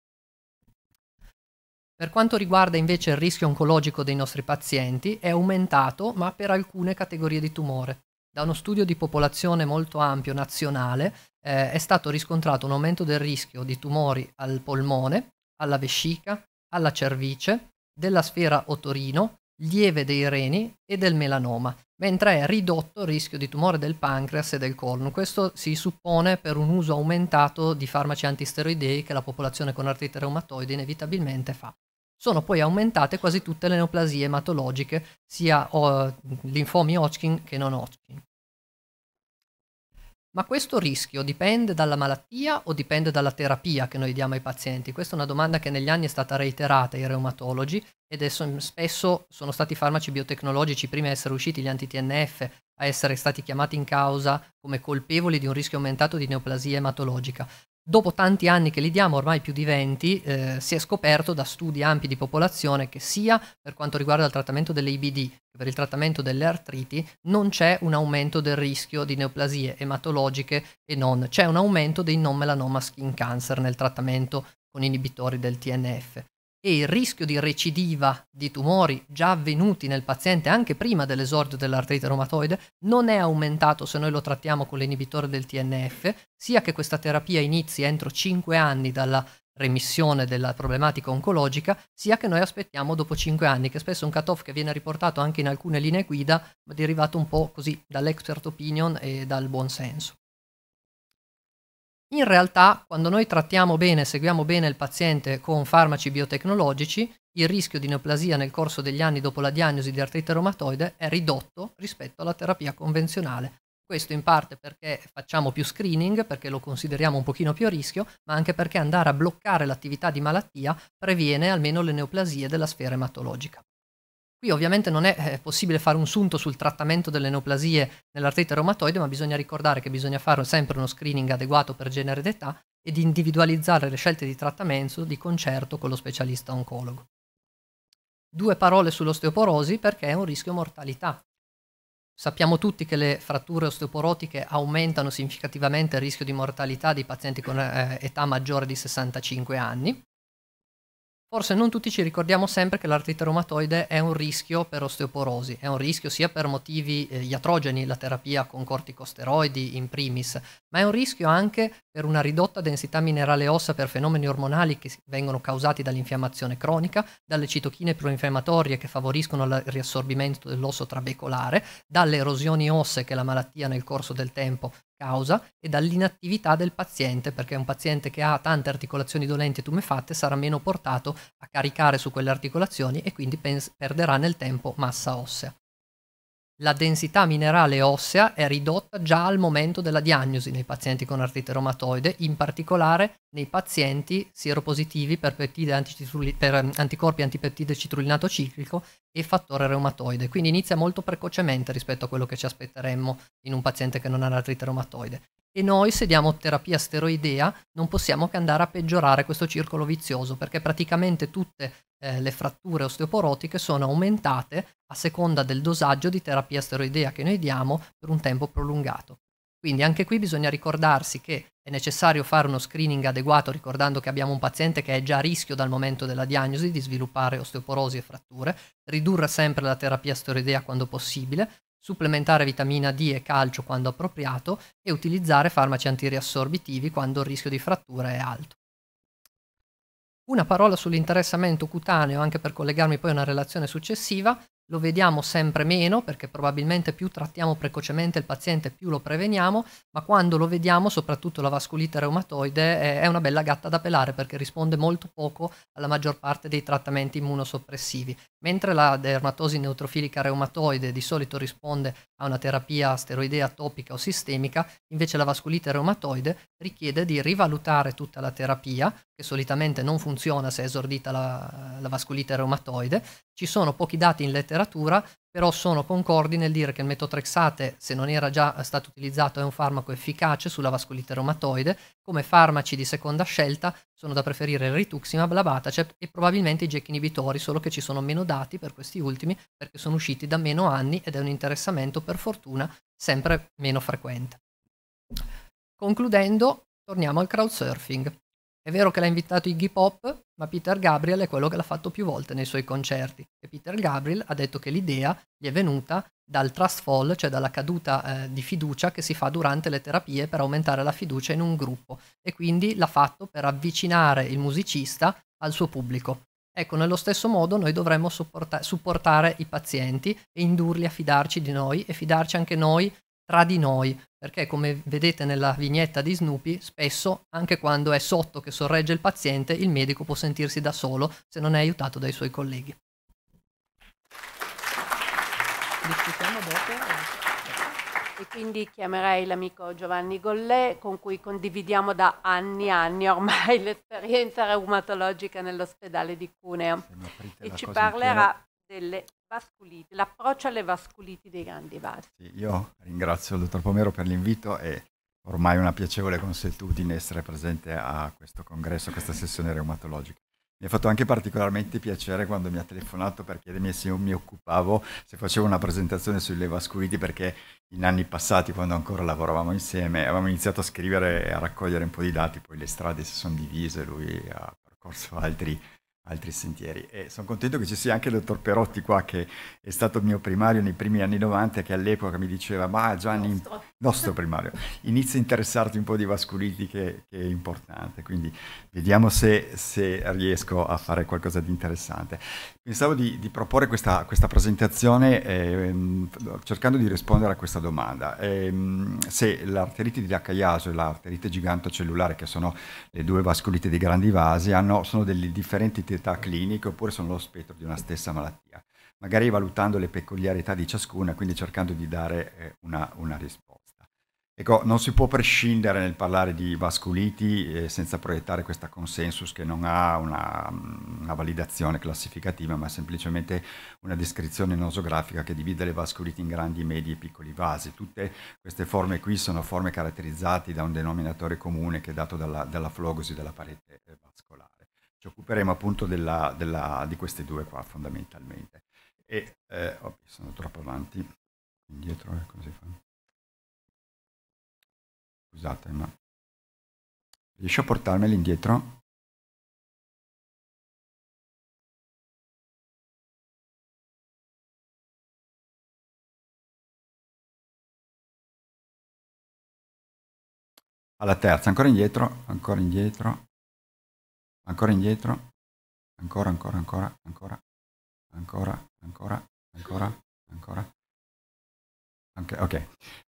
Per quanto riguarda invece il rischio oncologico dei nostri pazienti, è aumentato ma per alcune categorie di tumore. Da uno studio di popolazione molto ampio nazionale eh, è stato riscontrato un aumento del rischio di tumori al polmone, alla vescica, alla cervice, della sfera otorino, lieve dei reni e del melanoma, mentre è ridotto il rischio di tumore del pancreas e del colon. Questo si suppone per un uso aumentato di farmaci antisteroidei che la popolazione con artrite reumatoide inevitabilmente fa. Sono poi aumentate quasi tutte le neoplasie ematologiche, sia oh, linfomi Hodgkin che non Hodgkin. Ma questo rischio dipende dalla malattia o dipende dalla terapia che noi diamo ai pazienti? Questa è una domanda che negli anni è stata reiterata ai reumatologi ed è, spesso sono stati i farmaci biotecnologici, prima di essere usciti gli anti-TNF, a essere stati chiamati in causa come colpevoli di un rischio aumentato di neoplasia ematologica. Dopo tanti anni che li diamo, ormai più di 20, eh, si è scoperto da studi ampi di popolazione che sia per quanto riguarda il trattamento delle IBD che per il trattamento delle artriti non c'è un aumento del rischio di neoplasie ematologiche e non, c'è un aumento dei non melanoma skin cancer nel trattamento con inibitori del TNF e il rischio di recidiva di tumori già avvenuti nel paziente anche prima dell'esordio dell'artrite reumatoide non è aumentato se noi lo trattiamo con l'inibitore del TNF, sia che questa terapia inizi entro 5 anni dalla remissione della problematica oncologica, sia che noi aspettiamo dopo 5 anni, che spesso è un cut che viene riportato anche in alcune linee guida, ma derivato un po' così dall'expert opinion e dal buon senso. In realtà, quando noi trattiamo bene, seguiamo bene il paziente con farmaci biotecnologici, il rischio di neoplasia nel corso degli anni dopo la diagnosi di artrite reumatoide è ridotto rispetto alla terapia convenzionale. Questo in parte perché facciamo più screening, perché lo consideriamo un pochino più a rischio, ma anche perché andare a bloccare l'attività di malattia previene almeno le neoplasie della sfera ematologica. Qui ovviamente non è eh, possibile fare un sunto sul trattamento delle neoplasie nell'artrite reumatoide, ma bisogna ricordare che bisogna fare sempre uno screening adeguato per genere d'età ed individualizzare le scelte di trattamento di concerto con lo specialista oncologo. Due parole sull'osteoporosi perché è un rischio mortalità. Sappiamo tutti che le fratture osteoporotiche aumentano significativamente il rischio di mortalità dei pazienti con eh, età maggiore di 65 anni Forse non tutti ci ricordiamo sempre che l'artrite reumatoide è un rischio per osteoporosi, è un rischio sia per motivi eh, iatrogeni, la terapia con corticosteroidi in primis, ma è un rischio anche per una ridotta densità minerale ossa per fenomeni ormonali che vengono causati dall'infiammazione cronica, dalle citochine proinfiammatorie che favoriscono il riassorbimento dell'osso trabecolare, dalle erosioni osse che la malattia nel corso del tempo causa e dall'inattività del paziente, perché un paziente che ha tante articolazioni dolenti e tumefatte sarà meno portato a caricare su quelle articolazioni e quindi pens- perderà nel tempo massa ossea la densità minerale ossea è ridotta già al momento della diagnosi nei pazienti con artrite reumatoide, in particolare nei pazienti sieropositivi per, per ehm, anticorpi antipeptide citrullinato ciclico e fattore reumatoide. Quindi inizia molto precocemente rispetto a quello che ci aspetteremmo in un paziente che non ha artrite reumatoide. E noi, se diamo terapia steroidea, non possiamo che andare a peggiorare questo circolo vizioso, perché praticamente tutte eh, le fratture osteoporotiche sono aumentate a seconda del dosaggio di terapia steroidea che noi diamo per un tempo prolungato. Quindi anche qui bisogna ricordarsi che è necessario fare uno screening adeguato ricordando che abbiamo un paziente che è già a rischio dal momento della diagnosi di sviluppare osteoporosi e fratture, ridurre sempre la terapia steroidea quando possibile, supplementare vitamina D e calcio quando appropriato e utilizzare farmaci antiriassorbitivi quando il rischio di frattura è alto. Una parola sull'interessamento cutaneo, anche per collegarmi poi a una relazione successiva, lo vediamo sempre meno perché probabilmente più trattiamo precocemente il paziente più lo preveniamo, ma quando lo vediamo, soprattutto la vasculite reumatoide, è una bella gatta da pelare perché risponde molto poco alla maggior parte dei trattamenti immunosoppressivi, mentre la dermatosi neutrofilica reumatoide di solito risponde a una terapia steroidea topica o sistemica, invece la vasculite reumatoide richiede di rivalutare tutta la terapia, che solitamente non funziona se è esordita la, la vascolite reumatoide, ci sono pochi dati in letteratura temperatura, però sono concordi nel dire che il metotrexate, se non era già stato utilizzato, è un farmaco efficace sulla vascolite reumatoide, come farmaci di seconda scelta sono da preferire il rituximab, la Batacep e probabilmente i jack inibitori, solo che ci sono meno dati per questi ultimi perché sono usciti da meno anni ed è un interessamento per fortuna sempre meno frequente. Concludendo, torniamo al crowdsurfing. È vero che l'ha invitato Iggy Pop, ma Peter Gabriel è quello che l'ha fatto più volte nei suoi concerti. E Peter Gabriel ha detto che l'idea gli è venuta dal trust fall, cioè dalla caduta eh, di fiducia che si fa durante le terapie per aumentare la fiducia in un gruppo. E quindi l'ha fatto per avvicinare il musicista al suo pubblico. Ecco, nello stesso modo noi dovremmo supporta- supportare i pazienti e indurli a fidarci di noi e fidarci anche noi tra di noi, perché come vedete nella vignetta di Snoopy, spesso, anche quando è sotto che sorregge il paziente, il medico può sentirsi da solo se non è aiutato dai suoi colleghi. E quindi chiamerei l'amico Giovanni Gollet con cui condividiamo da anni e anni ormai l'esperienza reumatologica nell'ospedale di Cuneo e ci parlerà delle vasculiti, l'approccio alle vasculiti dei grandi vasi. Sì, io ringrazio il dottor Pomero per l'invito e ormai una piacevole consuetudine essere presente a questo congresso, a questa sessione reumatologica. Mi ha fatto anche particolarmente piacere quando mi ha telefonato per chiedermi se io mi occupavo, se facevo una presentazione sulle vasculiti, perché in anni passati, quando ancora lavoravamo insieme, avevamo iniziato a scrivere e a raccogliere un po' di dati, poi le strade si sono divise, lui ha percorso altri altri sentieri. E sono contento che ci sia anche il dottor Perotti qua, che è stato mio primario nei primi anni 90, che all'epoca mi diceva, ma Gianni, nostro, nostro primario, inizia a interessarti un po' di vasculiti, che, che, è importante. Quindi Vediamo se, se, riesco a fare qualcosa di interessante. Pensavo di, di proporre questa, questa presentazione eh, cercando di rispondere a questa domanda. Eh, se l'arterite di Lakayasu e l'arterite gigantocellulare, che sono le due vascolite dei grandi vasi, hanno, sono delle differenti età cliniche oppure sono lo spettro di una stessa malattia, magari valutando le peculiarità di ciascuna, quindi cercando di dare eh, una, una risposta. Ecco, non si può prescindere nel parlare di vasculiti senza proiettare questa consensus che non ha una, una validazione classificativa, ma semplicemente una descrizione nosografica che divide le vasculiti in grandi, medi e piccoli vasi. Tutte queste forme qui sono forme caratterizzate da un denominatore comune che è dato dalla, dalla flogosi della parete eh, vascolare. Ci occuperemo appunto della, della, di queste due qua fondamentalmente. E, eh, oh, sono troppo avanti, indietro, eh, come si fa? Scusate, ma... Riesci a portarmeli indietro? alla terza, ancora indietro, ancora indietro, ancora indietro, ancora, ancora, ancora, ancora, ancora, ancora, ancora, ancora. Ok, ok.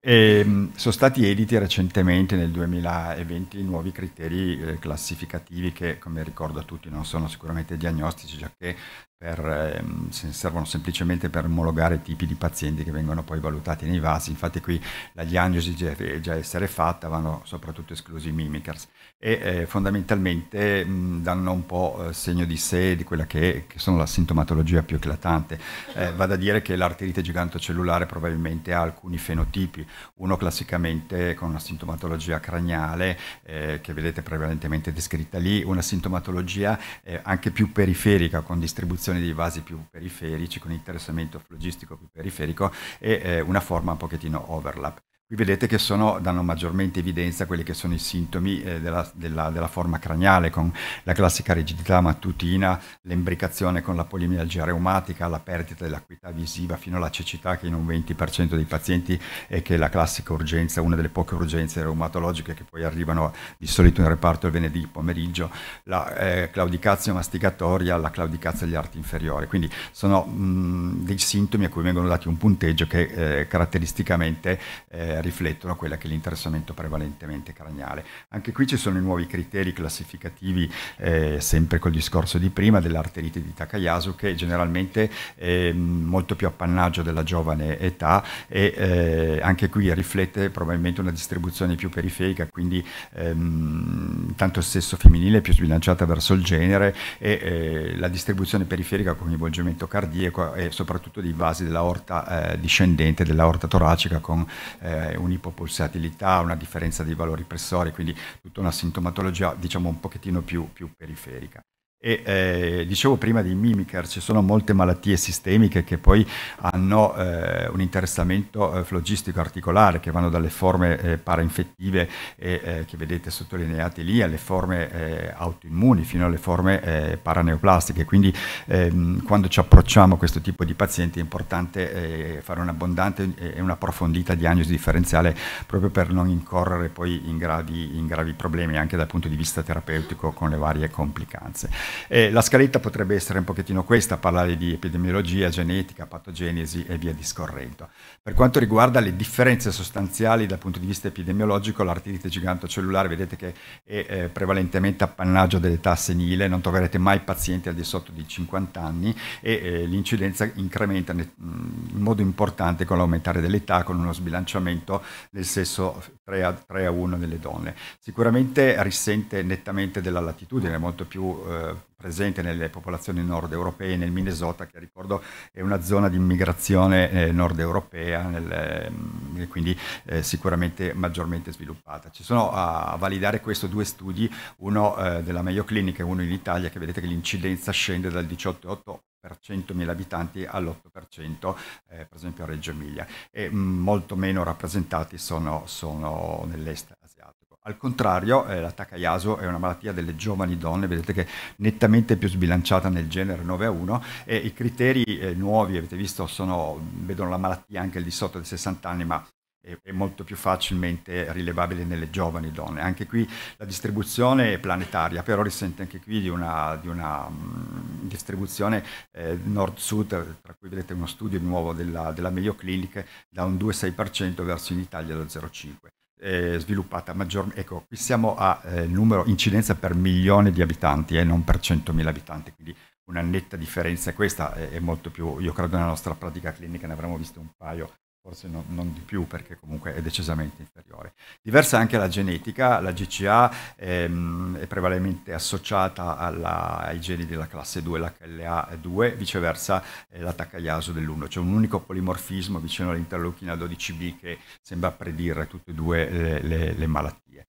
E ehm, sono stati editi recentemente nel 2020 nuovi criteri eh, classificativi che, come ricordo a tutti, non sono sicuramente diagnostici, già che per, ehm, servono semplicemente per omologare tipi di pazienti che vengono poi valutati nei vasi. Infatti qui la diagnosi deve già essere fatta, vanno soprattutto esclusi i mimicers e eh, fondamentalmente mh, danno un po' eh, segno di sé di quella che, è, che sono la sintomatologia più eclatante. Eh, vado a dire che l'arterite gigantocellulare probabilmente ha alcuni fenotipi, uno classicamente con una sintomatologia craniale eh, che vedete prevalentemente descritta lì, una sintomatologia eh, anche più periferica con distribuzione dei vasi più periferici, con interessamento flogistico più periferico e eh, una forma un pochettino overlap. Qui vedete che sono, danno maggiormente evidenza quelli che sono i sintomi eh, della, della, della, forma craniale, con la classica rigidità mattutina, l'embricazione con la polimialgia reumatica, la perdita dell'acquità visiva fino alla cecità che in un 20% dei pazienti è che la classica urgenza, una delle poche urgenze reumatologiche che poi arrivano di solito in reparto il venerdì pomeriggio, la eh, claudicazio masticatoria, la claudicazio degli arti inferiori. Quindi sono mh, mm, dei sintomi a cui vengono dati un punteggio che eh, caratteristicamente eh, eh, riflettono quella che è l'interessamento prevalentemente craniale. Anche qui ci sono i nuovi criteri classificativi, eh, sempre col discorso di prima, dell'arterite di Takayasu, che generalmente è mm, molto più appannaggio della giovane età e eh, anche qui riflette probabilmente una distribuzione più periferica, quindi ehm, tanto il sesso femminile è più sbilanciata verso il genere e eh, la distribuzione periferica con coinvolgimento cardiaco e soprattutto dei vasi dell'aorta eh, discendente, della dell'aorta toracica con eh, un'ipopulsatilità, una differenza dei valori pressori, quindi tutta una sintomatologia diciamo un pochettino più, più periferica. E eh, dicevo prima di Mimiker, ci sono molte malattie sistemiche che poi hanno eh, un interessamento eh, flogistico articolare, che vanno dalle forme eh, parainfettive eh, che vedete sottolineate lì, alle forme eh, autoimmuni fino alle forme paraneoplastiche. Quindi ehm, quando ci approcciamo a questo tipo di pazienti è importante fare un'abbondante e un'approfondita diagnosi differenziale proprio per non incorrere poi in gravi, in gravi problemi anche dal punto di vista terapeutico con le varie complicanze. Eh, la scaletta potrebbe essere un pochettino questa, parlare di epidemiologia, genetica, patogenesi e via discorrendo. Per quanto riguarda le differenze sostanziali dal punto di vista epidemiologico, l'artritide gigantocellulare vedete che è eh, prevalentemente appannaggio dell'età senile, non troverete mai pazienti al di sotto di 50 anni e eh, l'incidenza incrementa mm, in modo importante con l'aumentare dell'età, con uno sbilanciamento del sesso 3 a, 3 a 1 delle donne. Sicuramente risente nettamente della latitudine, è molto più eh, presente nelle popolazioni nord europee, nel Minnesota che ricordo è una zona di immigrazione eh, nord europea mm, e eh, quindi sicuramente maggiormente sviluppata. Ci sono a, a validare questo due studi, uno eh, della Mayo Clinic e uno in Italia che vedete che l'incidenza scende dal 18,8 per 100.000 abitanti all'8%, eh, per esempio a Reggio Emilia, e mm, molto meno rappresentati sono, sono nell'est asiatico. Al contrario, eh, la Takayasu è una malattia delle giovani donne, vedete che è nettamente più sbilanciata nel genere 9 a 1 e i criteri eh, nuovi, avete visto, sono, vedono la malattia anche al di sotto dei 60 anni, ma e, molto più facilmente rilevabile nelle giovani donne. Anche qui la distribuzione è planetaria, però risente anche qui di una, di una mh, mm, distribuzione eh, nord-sud, tra cui vedete uno studio nuovo della, della Mayo Clinic, da un 2,6% verso in Italia lo 0,5%. Eh, sviluppata maggiormente. Ecco, qui siamo a eh, numero, incidenza per milione di abitanti e eh, non per 100.000 abitanti, quindi una netta differenza. Questa è, è molto più, io credo nella nostra pratica clinica ne avremmo visto un paio forse no, non di più perché comunque è decisamente inferiore. Diversa anche la genetica, la GCA ehm, è prevalentemente associata alla, ai geni della classe 2, lhla KLA2, viceversa eh, la Takayasu dell'1, c'è un unico polimorfismo vicino all'interleuchina 12B che sembra predire tutte e due le, le, le malattie.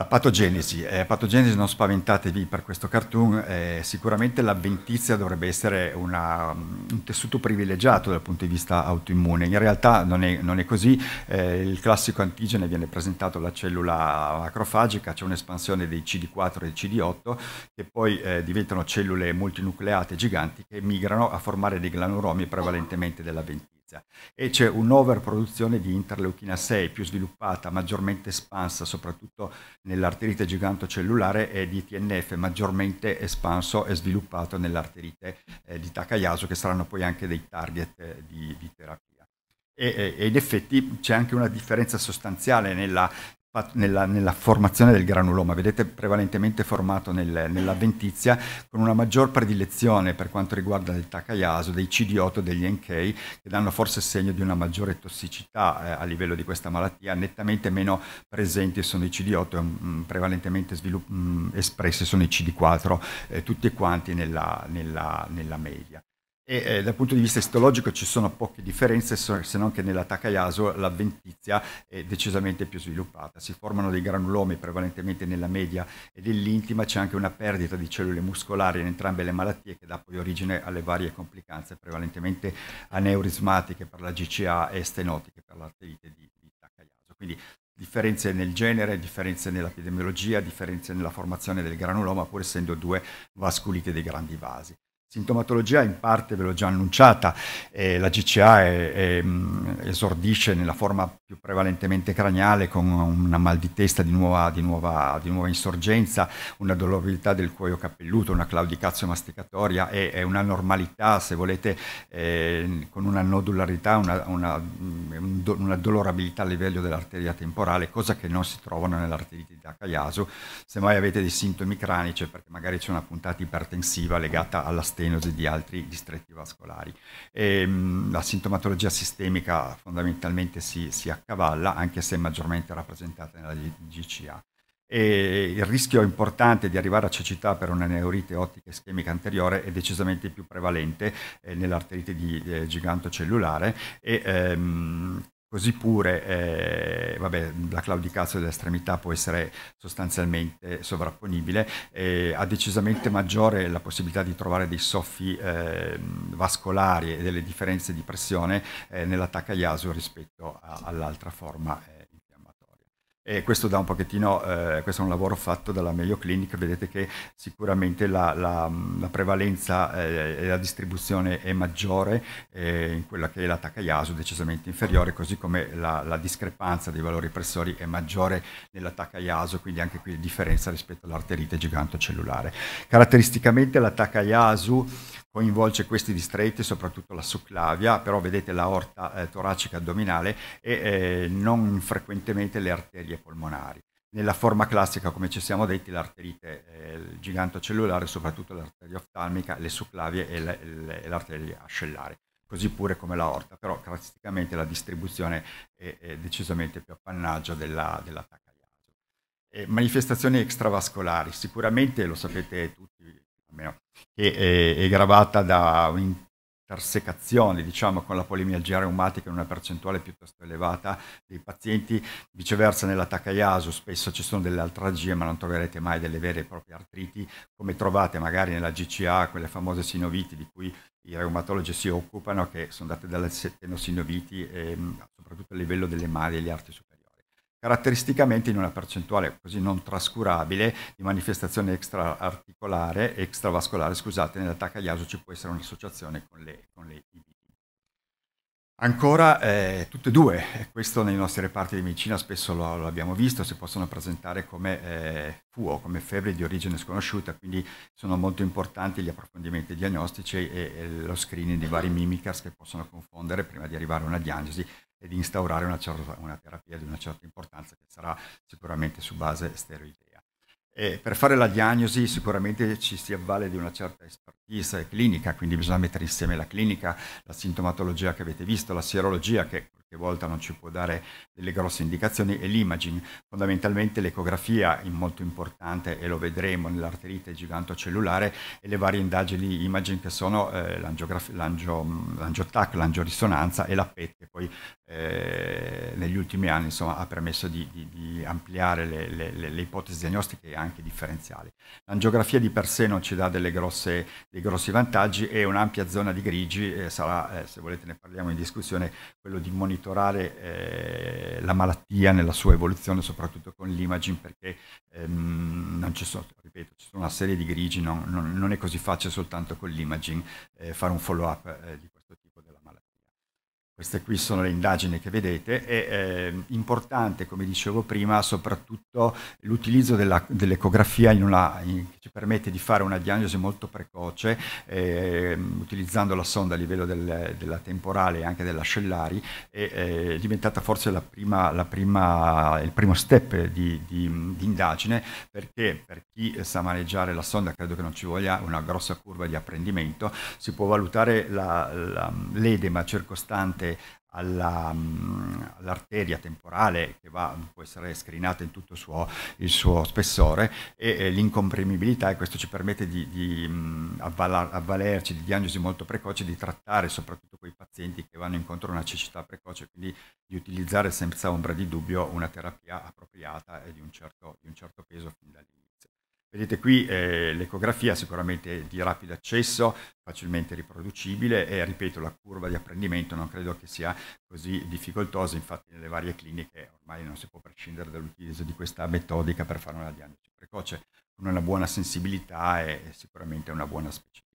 La patogenesi, eh, patogenesi non spaventatevi per questo cartoon, eh, sicuramente l'avventizia dovrebbe essere una, mm, un tessuto privilegiato dal punto di vista autoimmune, in realtà non è, non è così, eh, il classico antigene viene presentato alla cellula macrofagica, c'è un'espansione dei CD4 e dei CD8 che poi eh, diventano cellule multinucleate giganti che migrano a formare dei glanuromi prevalentemente dell'avventizia giustizia e c'è un'overproduzione di interleuchina 6 più sviluppata, maggiormente espansa, soprattutto nell'arterite gigantocellulare e di TNF maggiormente espanso e sviluppato nell'arterite eh, di Takayasu che saranno poi anche dei target eh, di, di terapia e, in effetti c'è anche una differenza sostanziale nella nella, nella, formazione del granuloma, vedete prevalentemente formato nel, nella con una maggior predilezione per quanto riguarda il Takayasu, dei CD8, degli NK, che danno forse segno di una maggiore tossicità eh, a livello di questa malattia, nettamente meno presenti sono i CD8, mh, mm, prevalentemente svilupp- mh, mm, espressi sono i CD4, eh, tutti quanti nella, nella, nella media. E eh, dal punto di vista istologico ci sono poche differenze, se non che nella Takayasu la è decisamente più sviluppata. Si formano dei granulomi prevalentemente nella media e nell'intima, c'è anche una perdita di cellule muscolari in entrambe le malattie che dà poi origine alle varie complicanze, prevalentemente aneurismatiche per la GCA e stenotiche per l'arterite di, di Takayasu. Quindi differenze nel genere, differenze nell'epidemiologia, differenze nella formazione del granuloma, pur essendo due vasculite dei grandi vasi sintomatologia in parte ve l'ho già annunciata, eh, la GCA è, è, mm, esordisce nella forma più prevalentemente craniale con una mal di testa di nuova, di nuova, di nuova insorgenza, una dolorabilità del cuoio capelluto, una claudicazio masticatoria e, e una normalità, se volete, eh, con una nodularità, una, una, mm, una, dolorabilità a livello dell'arteria temporale, cosa che non si trovano nell'arterite da Cayaso, se mai avete dei sintomi cranici perché magari c'è una puntata ipertensiva legata alla stessa astenosi di altri distretti vascolari. E, ehm, la sintomatologia sistemica fondamentalmente si, si, accavalla, anche se maggiormente rappresentata nella GCA. E il rischio importante di arrivare a cecità per una neurite ottica ischemica anteriore è decisamente più prevalente eh, nell'arterite di eh, gigantocellulare e ehm, Così pure eh, vabbè, la claudicazio dell'estremità può essere sostanzialmente sovrapponibile, eh, ha decisamente maggiore la possibilità di trovare dei soffi eh, vascolari e delle differenze di pressione eh, nell'attacca IASU rispetto a, all'altra forma. Eh, e questo dà un pochettino, eh, questo è un lavoro fatto dalla Mayo Clinic, vedete che sicuramente la, la, la prevalenza eh, e la distribuzione è maggiore eh, in quella che è la Takayasu, decisamente inferiore, così come la, la discrepanza dei valori pressori è maggiore nella Takayasu, quindi anche qui differenza rispetto all'arterite gigantocellulare. Caratteristicamente la Takayasu coinvolge questi distretti, soprattutto la succlavia, però vedete la orta eh, toracica addominale e eh, non frequentemente le arterie polmonari. Nella forma classica, come ci siamo detti, l'arterite eh, il cellulare, soprattutto l'arteria oftalmica, le succlavie e, le, le, l'arteria ascellare, così pure come la orta, però classicamente la distribuzione è, è decisamente più appannaggio della, della eh, manifestazioni extravascolari, sicuramente lo sapete tutti, almeno, che è, è gravata da un'intersecazione diciamo, con la polimialgia reumatica in una percentuale piuttosto elevata dei pazienti, viceversa nella Takayasu spesso ci sono delle altragie ma non troverete mai delle vere e proprie artriti come trovate magari nella GCA, quelle famose sinoviti di cui i reumatologi si occupano, che sono date dalle setenossinoviti, ehm, soprattutto a livello delle mani e degli arti superiori caratteristicamente in una percentuale così non trascurabile di manifestazione extraarticolare, extravascolare, scusate, nell'attaccagliaso ci può essere un'associazione con le, con le IBD. Ancora eh, tutte e due, questo nei nostri reparti di medicina spesso lo, lo abbiamo visto, si possono presentare come eh, FUO, come febbre di origine sconosciuta, quindi sono molto importanti gli approfondimenti diagnostici e, e lo screening di vari mimicars che possono confondere prima di arrivare a una diagnosi e di instaurare una, certa, una terapia di una certa importanza che sarà sicuramente su base steroidea. E per fare la diagnosi sicuramente ci si avvale di una certa expertise clinica, quindi bisogna mettere insieme la clinica, la sintomatologia che avete visto, la sierologia che qualche volta non ci può dare delle grosse indicazioni e l'imaging, fondamentalmente l'ecografia è molto importante e lo vedremo nell'arterite gigantocellulare e le varie indagini imaging che sono eh, l'angiotac, l'angiorisonanza e la PET che poi eh, negli ultimi anni insomma, ha permesso di, di, di ampliare le, le, le, ipotesi diagnostiche e anche differenziali. L'angiografia di per sé non ci dà grosse, dei grossi vantaggi e un'ampia zona di grigi eh, sarà, eh, se volete ne parliamo in discussione, quello di monitorare eh, la malattia nella sua evoluzione, soprattutto con l'imaging, perché ehm, non ci sono, ripeto, ci sono una serie di grigi, non, non, non è così facile soltanto con l'imaging eh, fare un follow-up di questo. Queste qui sono le indagini che vedete, è eh, importante, come dicevo prima, soprattutto l'utilizzo della, dell'ecografia in una, in, che ci permette di fare una diagnosi molto precoce, eh, utilizzando la sonda a livello del, della temporale e anche della scellari, è, eh, è diventata forse la prima, la prima, il primo step di, di, di indagine, perché per chi sa maneggiare la sonda credo che non ci voglia una grossa curva di apprendimento, si può valutare la, la, l'edema circostante alla, mh, mm, all'arteria temporale che va, può essere screenata in tutto il suo, il suo spessore e, e, l'incomprimibilità e questo ci permette di, di mh, mm, avvalar, avvalerci di diagnosi molto precoce, di trattare soprattutto quei pazienti che vanno incontro a una cecità precoce, quindi di utilizzare senza ombra di dubbio una terapia appropriata e di un certo, di un certo peso fin da lì. Vedete qui eh, l'ecografia sicuramente di rapido accesso, facilmente riproducibile e ripeto la curva di apprendimento non credo che sia così difficoltosa, infatti nelle varie cliniche ormai non si può prescindere dall'utilizzo di questa metodica per fare una diagnosi precoce con una buona sensibilità e sicuramente una buona specificazione.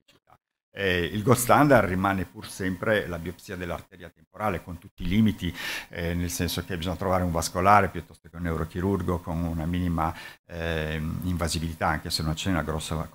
Eh, il gold standard rimane pur sempre la biopsia dell'arteria temporale con tutti i limiti, eh, nel senso che bisogna trovare un vascolare piuttosto che un neurochirurgo con una minima eh, invasibilità, anche se non c'è una grossa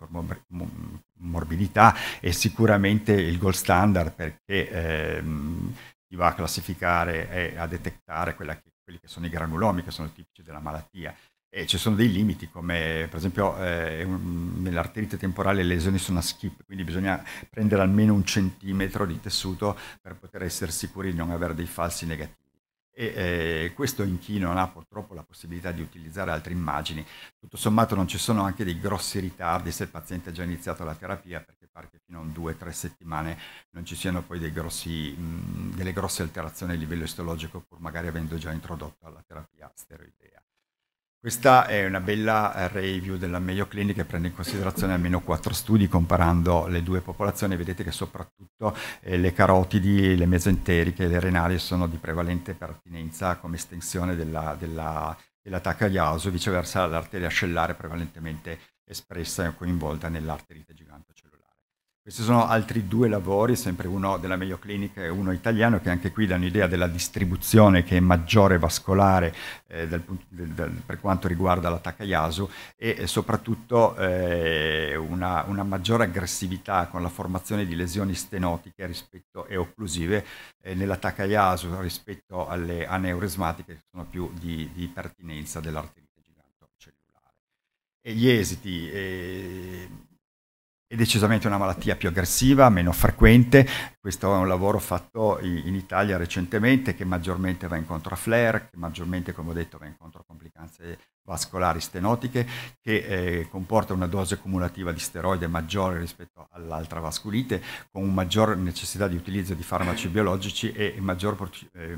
morbidità, e sicuramente il gold standard perché ti ehm, va a classificare e a detectare che, quelli che sono i granulomi, che sono tipici della malattia. E ci sono dei limiti, come per esempio eh, nell'arterite temporale le lesioni sono a skip, quindi bisogna prendere almeno un centimetro di tessuto per poter essere sicuri di non avere dei falsi negativi. E eh, questo in chi non ha purtroppo la possibilità di utilizzare altre immagini. Tutto sommato non ci sono anche dei grossi ritardi se il paziente ha già iniziato la terapia, perché pare che fino a due o tre settimane non ci siano poi grossi, mh, delle grosse alterazioni a livello istologico, pur magari avendo già introdotto la terapia steroidea. Questa è una bella review della Mayo Clinic che prende in considerazione almeno quattro studi comparando le due popolazioni. Vedete che soprattutto eh, le carotidi, le mesenteriche e le renali sono di prevalente pertinenza come estensione della, della, dell'attacco agli auso, viceversa l'arteria ascellare prevalentemente espressa e coinvolta nell'arterite gigante questi sono altri due lavori, sempre uno della Meglio Clinica e uno italiano, che anche qui danno idea della distribuzione che è maggiore vascolare eh, del, del, per quanto riguarda la Takayasu e, soprattutto eh, una, una, maggiore aggressività con la formazione di lesioni stenotiche rispetto, e occlusive eh, nella Takayasu rispetto alle aneurismatiche che sono più di, di pertinenza dell'arterite gigantocellulare. E gli esiti eh, è decisamente una malattia più aggressiva, meno frequente, questo è un lavoro fatto in Italia recentemente che maggiormente va incontro a flare, che maggiormente, come ho detto, va incontro a complicanze vascolari stenotiche, che eh, comporta una dose cumulativa di steroide maggiore rispetto all'altra vasculite, con maggior necessità di utilizzo di farmaci biologici e maggior eh,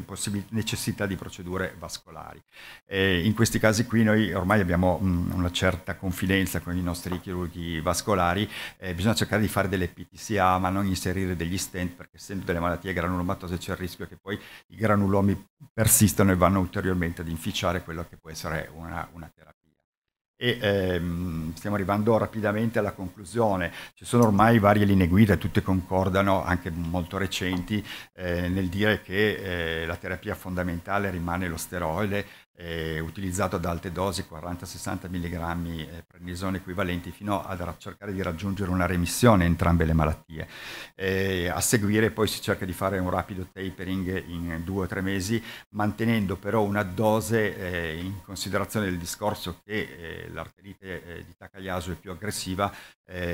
necessità di procedure vascolari. E in questi casi qui noi ormai abbiamo mh, mm, una certa confidenza con i nostri chirurghi vascolari, eh, bisogna cercare di fare delle PTCA, ma non inserire degli stent perché essendo delle malattie granulomatose c'è il rischio che poi i granulomi persistano e vanno ulteriormente ad inficiare quello che può essere una, una terapia. E, ehm, stiamo arrivando rapidamente alla conclusione. Ci sono ormai varie linee guida, tutte concordano, anche molto recenti, eh, nel dire che eh, la terapia fondamentale rimane lo steroide, eh, utilizzato ad alte dosi 40-60 mg eh, prednisone equivalenti fino a ra- cercare di raggiungere una remissione entrambe le malattie. Eh, a seguire poi si cerca di fare un rapido tapering in due o tre mesi, mantenendo però una dose eh, in considerazione del discorso che eh, l'arterite eh, di Takayasu è più aggressiva,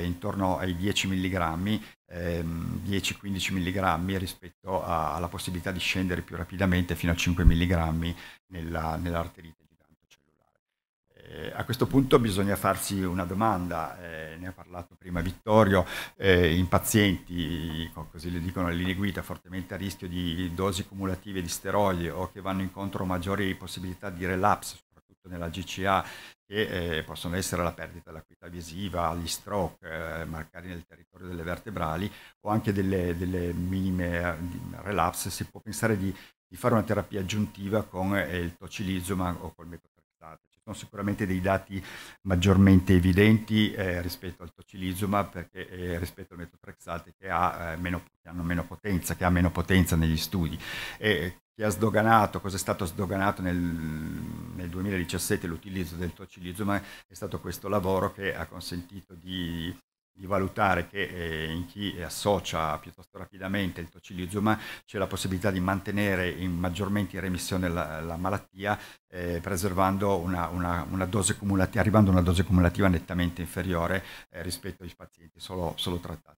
intorno ai 10 mg 10-15 ehm, mg rispetto a, alla possibilità di scendere più rapidamente fino a 5 mg nella, nell'arterite gigantocellulare. Eh, a questo punto bisogna farsi una domanda, eh, ne ha parlato prima Vittorio, eh, in pazienti, così le dicono le linee guida, fortemente a rischio di dosi cumulative di steroidi o che vanno incontro a maggiori possibilità di relapse soprattutto nella GCA che eh, possono essere la perdita dell'acquità visiva, gli stroke, eh, marcari nel territorio delle vertebrali o anche delle, delle minime eh, relapse, si può pensare di, di, fare una terapia aggiuntiva con eh, il tocilizoma o col mecotrexate. Ci sono sicuramente dei dati maggiormente evidenti eh, rispetto al tocilizoma perché, eh, rispetto al metotrexate che, ha, meno, che hanno meno potenza, che ha meno potenza negli studi. E, che ha sdoganato, cosa è stato sdoganato nel, nel 2017 l'utilizzo del tocilizumab, è stato questo lavoro che ha consentito di, di valutare che eh, in chi associa piuttosto rapidamente il tocilizumab c'è la possibilità di mantenere in, maggiormente in remissione la, la malattia, eh, preservando una, una, una, dose cumulativa, arrivando a una dose cumulativa nettamente inferiore eh, rispetto ai pazienti solo, solo trattati.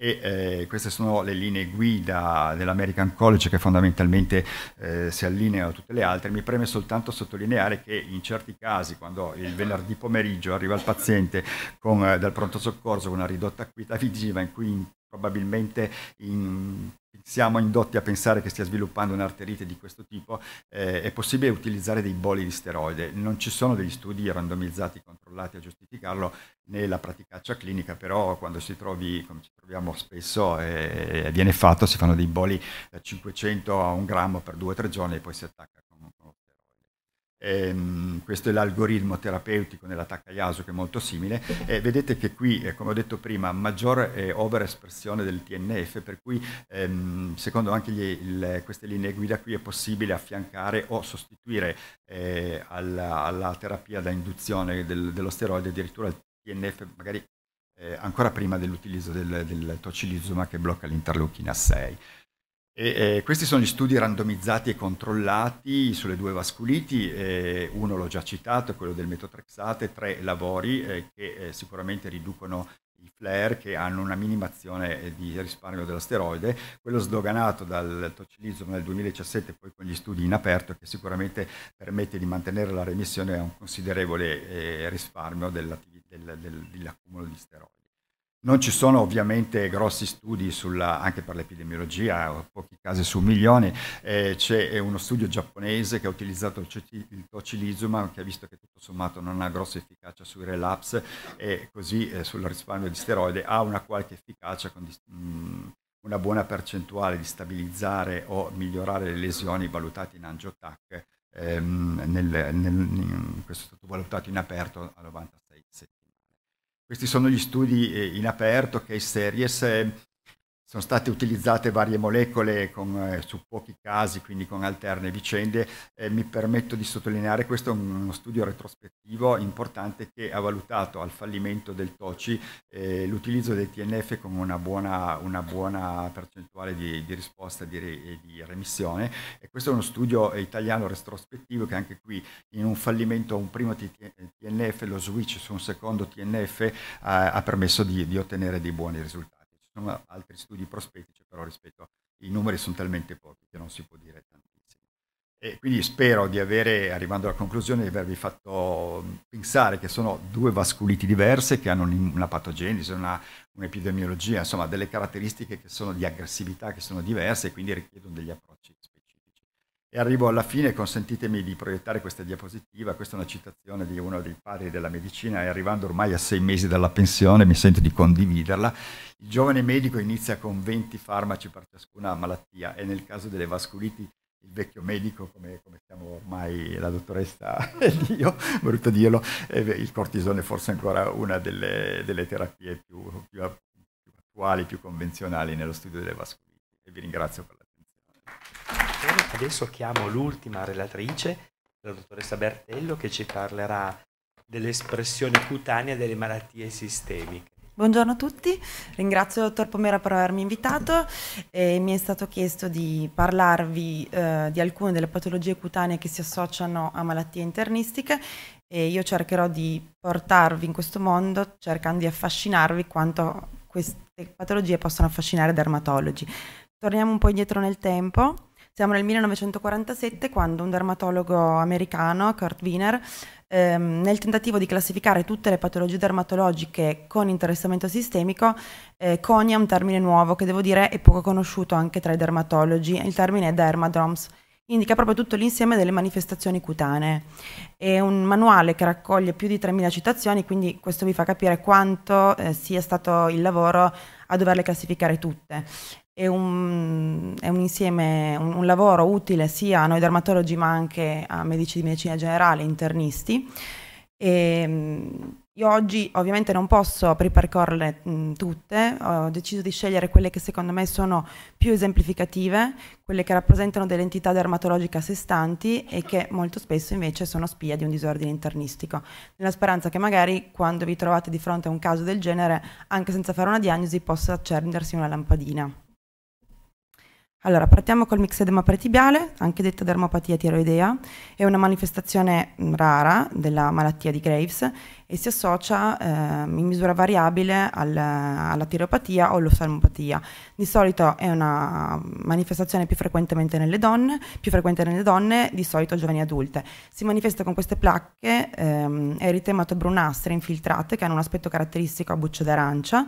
E, eh, queste sono le linee guida dell'American College che fondamentalmente eh, si allineano a tutte le altre. Mi preme soltanto sottolineare che in certi casi, quando il venerdì pomeriggio arriva il paziente con, eh, dal pronto soccorso con una ridotta acquieta visiva in cui in probabilmente in siamo indotti a pensare che stia sviluppando un'arterite di questo tipo, eh, è possibile utilizzare dei boli di steroide. Non ci sono degli studi randomizzati, controllati a giustificarlo nella praticaccia clinica, però quando si trovi, come ci troviamo spesso, eh, viene fatto, si fanno dei boli da 500 a 1 grammo per 2-3 giorni e poi si attacca Ehm, questo è l'algoritmo terapeutico nella Takayasu che è molto simile e vedete che qui eh, come ho detto prima maggiore eh, overespressione del TNF per cui ehm, secondo anche gli, il, queste linee guida qui è possibile affiancare o sostituire eh, alla, alla, terapia da induzione del, dello steroide addirittura il TNF magari eh, ancora prima dell'utilizzo del, del tocilizumab che blocca l'interleuchina 6 e, eh, questi sono gli studi randomizzati e controllati sulle due vasculiti, eh, uno l'ho già citato, quello del metotrexate, tre lavori eh, che eh, sicuramente riducono i flare che hanno una minimazione eh, di risparmio dello steroide, quello sdoganato dal tocilizum nel 2017 poi con gli studi in aperto che sicuramente permette di mantenere la remissione a un considerevole eh, risparmio dell'accumulo di steroidi. Non ci sono ovviamente grossi studi sulla, anche per l'epidemiologia, pochi casi su milioni, eh, c'è eh, uno studio giapponese che ha utilizzato il tocilizumab che ha visto che tutto sommato non ha grossa efficacia sui relapse e così eh, sul risparmio di steroide ha una qualche efficacia con mh, mm, una buona percentuale di stabilizzare o migliorare le lesioni valutate in angiotac, ehm, nel, nel, in, questo è stato valutato in aperto a 96 questi sono gli studi eh, in aperto, case series, eh, sono state utilizzate varie molecole con, eh, su pochi casi, quindi con alterne vicende. Eh, mi permetto di sottolineare questo è uno studio retrospettivo importante che ha valutato al fallimento del TOCI eh, l'utilizzo del TNF con una buona, una buona percentuale di, di risposta e di, di, remissione. E questo è uno studio italiano retrospettivo che anche qui in un fallimento a un primo TNF, lo switch su un secondo TNF ha permesso di, di ottenere dei buoni risultati sono altri studi prospettici, cioè, però rispetto ai numeri sono talmente pochi che non si può dire tantissimo. E quindi spero di avere, arrivando alla conclusione, di avervi fatto pensare che sono due vasculiti diverse che hanno una patogenesi, una, un'epidemiologia, insomma delle caratteristiche che sono di aggressività che sono diverse e quindi richiedono degli approcci e arrivo alla fine, consentitemi di proiettare questa diapositiva, questa è una citazione di uno dei padri della medicina e arrivando ormai a sei mesi dalla pensione mi sento di condividerla. Il giovane medico inizia con 20 farmaci per ciascuna malattia e nel caso delle vasculiti il vecchio medico, come, come siamo ormai la dottoressa e io, voluto dirlo, eh, il cortisone forse ancora una delle, delle terapie più, più, più attuali, più convenzionali nello studio delle vasculiti. E vi ringrazio per Adesso chiamo l'ultima relatrice, la dottoressa Bertello, che ci parlerà dell'espressione cutanea delle malattie sistemiche. Buongiorno a tutti, ringrazio il dottor Pomera per avermi invitato e mi è stato chiesto di parlarvi eh, di alcune delle patologie cutanee che si associano a malattie internistiche e io cercherò di portarvi in questo mondo cercando di affascinarvi quanto queste patologie possono affascinare dermatologi. Torniamo un po' indietro nel tempo, siamo nel 1947 quando un dermatologo americano, Kurt Wiener, ehm, nel tentativo di classificare tutte le patologie dermatologiche con interessamento sistemico, eh, conia un termine nuovo che devo dire è poco conosciuto anche tra i dermatologi, il termine è dermadroms indica proprio tutto l'insieme delle manifestazioni cutanee. È un manuale che raccoglie più di 3.000 citazioni, quindi questo vi fa capire quanto eh, sia stato il lavoro a doverle classificare tutte è un, è un insieme, un, un, lavoro utile sia a noi dermatologi ma anche a medici di medicina generale, internisti. E, ehm, io oggi ovviamente non posso ripercorrerle tutte, ho deciso di scegliere quelle che secondo me sono più esemplificative, quelle che rappresentano delle entità dermatologiche a sé stanti e che molto spesso invece sono spia di un disordine internistico, nella speranza che magari quando vi trovate di fronte a un caso del genere, anche senza fare una diagnosi, possa accendersi una lampadina. Allora, partiamo col mixedema pretibiale, anche detta dermopatia tiroidea, è una manifestazione mm, rara della malattia di Graves e si associa eh, in misura variabile al, alla tiropatia o all'ossalmopatia. Di solito è una manifestazione più frequentemente nelle donne, più frequente nelle donne, di solito giovani adulte. Si manifesta con queste placche ehm, eritemato infiltrate che hanno un aspetto caratteristico a bucce d'arancia,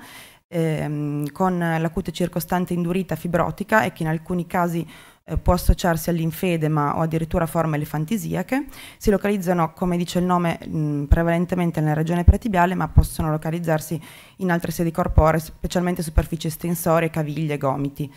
ehm, con cute circostante indurita fibrotica e che in alcuni casi eh, può associarsi all'infedema o addirittura a forme elefantisiache, si localizzano, come dice il nome, mh, prevalentemente nella regione pretibiale, ma possono localizzarsi in altre sedi corporee, specialmente superfici estensorie, caviglie, gomiti.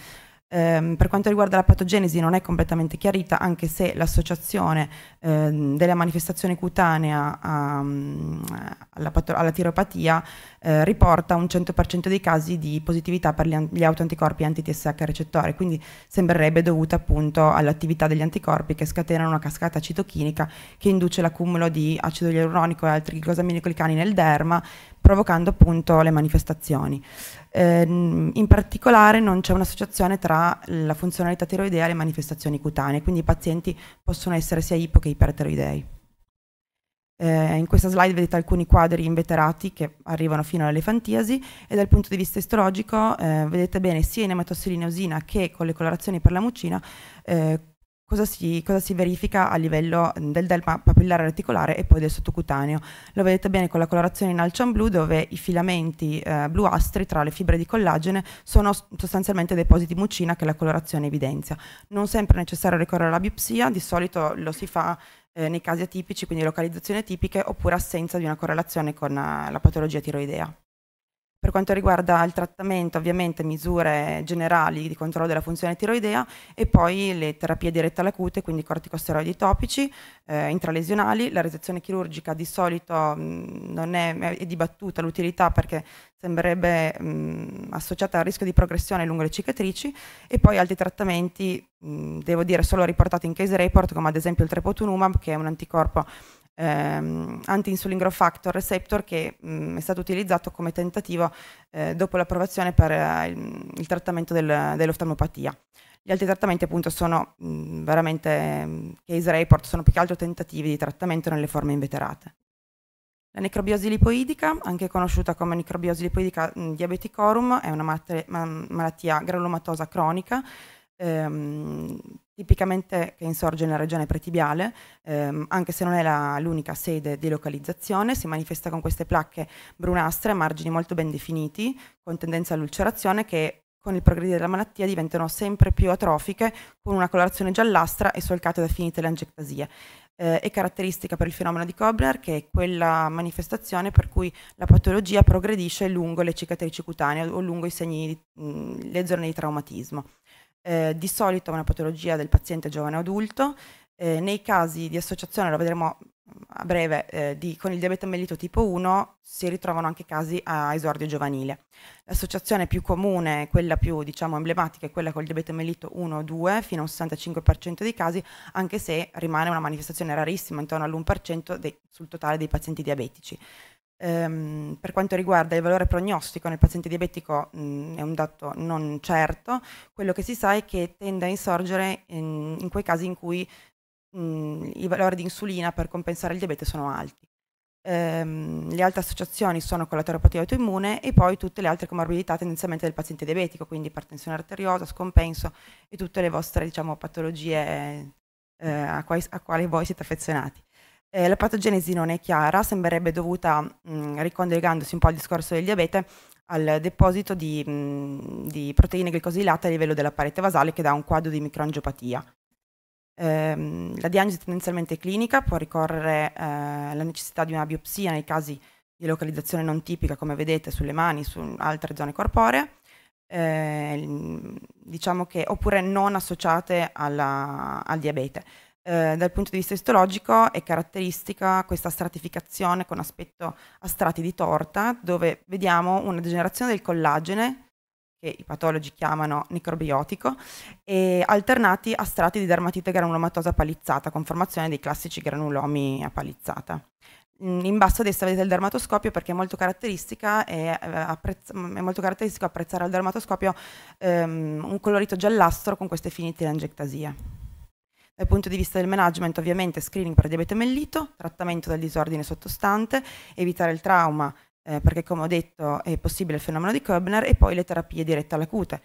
Ehm, per quanto riguarda la patogenesi non è completamente chiarita, anche se l'associazione ehm, della manifestazione cutanea a, a, alla, alla, tiropatia eh, riporta un 100% dei casi di positività per gli, an- gli autoanticorpi anti-TSH recettori, quindi sembrerebbe dovuta appunto all'attività degli anticorpi che scatenano una cascata citochinica che induce l'accumulo di acido ialuronico e altri glicosamini nel derma, provocando appunto le manifestazioni. Eh, in particolare non c'è un'associazione tra la funzionalità tiroidea e le manifestazioni cutanee, quindi i pazienti possono essere sia ipo che ipertiroidei. Eh, in questa slide vedete alcuni quadri inveterati che arrivano fino all'elefantiasi e dal punto di vista istologico eh, vedete bene sia in ematossilinea che con le colorazioni per la mucina eh, cosa si, cosa si, verifica a livello del delma papillare reticolare e poi del sottocutaneo. Lo vedete bene con la colorazione in alcian blu dove i filamenti eh, bluastri tra le fibre di collagene sono sostanzialmente depositi mucina che la colorazione evidenzia. Non sempre è necessario ricorrere alla biopsia, di solito lo si fa eh, nei casi atipici, quindi localizzazioni atipiche oppure assenza di una correlazione con eh, la patologia tiroidea. Per quanto riguarda il trattamento, ovviamente misure generali di controllo della funzione tiroidea e poi le terapie dirette all'acute, quindi corticosteroidi topici, eh, intralesionali. La resezione chirurgica di solito mh, mm, non è, è, dibattuta l'utilità perché sembrerebbe mh, mm, associata al rischio di progressione lungo le cicatrici e poi altri trattamenti, mh, mm, devo dire, solo riportati in case report, come ad esempio il trepotunumab, che è un anticorpo ehm, anti-insulin growth factor receptor che mh, mm, è stato utilizzato come tentativo eh, dopo l'approvazione per eh, il, il, trattamento del, dell'oftalmopatia. Gli altri trattamenti appunto sono mh, mm, veramente mh, mm, case report, sono più che altro tentativi di trattamento nelle forme inveterate. La necrobiosi lipoidica, anche conosciuta come necrobiosi lipoidica diabeticorum, è una malattia granulomatosa cronica ehm, tipicamente che insorge nella regione pretibiale, ehm, anche se non è l'unica sede di localizzazione, si manifesta con queste placche brunastre, a margini molto ben definiti, con tendenza all'ulcerazione che con il progredire della malattia diventano sempre più atrofiche, con una colorazione giallastra e solcate da finite lancectasie. Eh, è caratteristica per il fenomeno di Kobler che è quella manifestazione per cui la patologia progredisce lungo le cicatrici cutanee o lungo segni, mh, le zone di traumatismo eh, di solito è una patologia del paziente giovane adulto, eh, nei casi di associazione, lo vedremo a breve, eh, di, con il diabete mellito tipo 1 si ritrovano anche casi a esordio giovanile. L'associazione più comune, quella più diciamo, emblematica, è quella col diabete mellito 1 o 2, fino a un 65% dei casi, anche se rimane una manifestazione rarissima, intorno all'1% sul totale dei pazienti diabetici. Ehm, per quanto riguarda il valore prognostico nel paziente diabetico mh, mm, è un dato non certo, quello che si sa è che tende a insorgere in, in quei casi in cui mh, mm, i valori di insulina per compensare il diabete sono alti. Ehm, le altre associazioni sono con la terapia autoimmune e poi tutte le altre comorbidità tendenzialmente del paziente diabetico, quindi ipertensione arteriosa, scompenso e tutte le vostre diciamo, patologie eh, a, quali, a quali voi siete affezionati. Eh, la patogenesi non è chiara, sembrerebbe dovuta, mh, mm, ricollegandosi un po' al discorso del diabete, al deposito di, mh, mm, di proteine glicosilate a livello della parete vasale che dà un quadro di microangiopatia. Eh, la diagnosi è tendenzialmente clinica può ricorrere eh, alla necessità di una biopsia nei casi di localizzazione non tipica, come vedete, sulle mani, su altre zone corporee, eh, diciamo che, oppure non associate alla, al diabete. Eh, dal punto di vista istologico è caratteristica questa stratificazione con aspetto a strati di torta, dove vediamo una degenerazione del collagene, che i patologi chiamano necrobiotico, alternati a strati di dermatite granulomatosa palizzata, con formazione dei classici granulomi a palizzata. Mm, in basso a destra vedete il dermatoscopio perché è molto, è, eh, apprezz- è molto caratteristico apprezzare al dermatoscopio ehm, un colorito giallastro con queste finite angiectasie. Dal punto di vista del management, ovviamente screening per diabete mellito, trattamento del disordine sottostante, evitare il trauma, eh, perché come ho detto è possibile il fenomeno di Koebner, e poi le terapie dirette all'acute,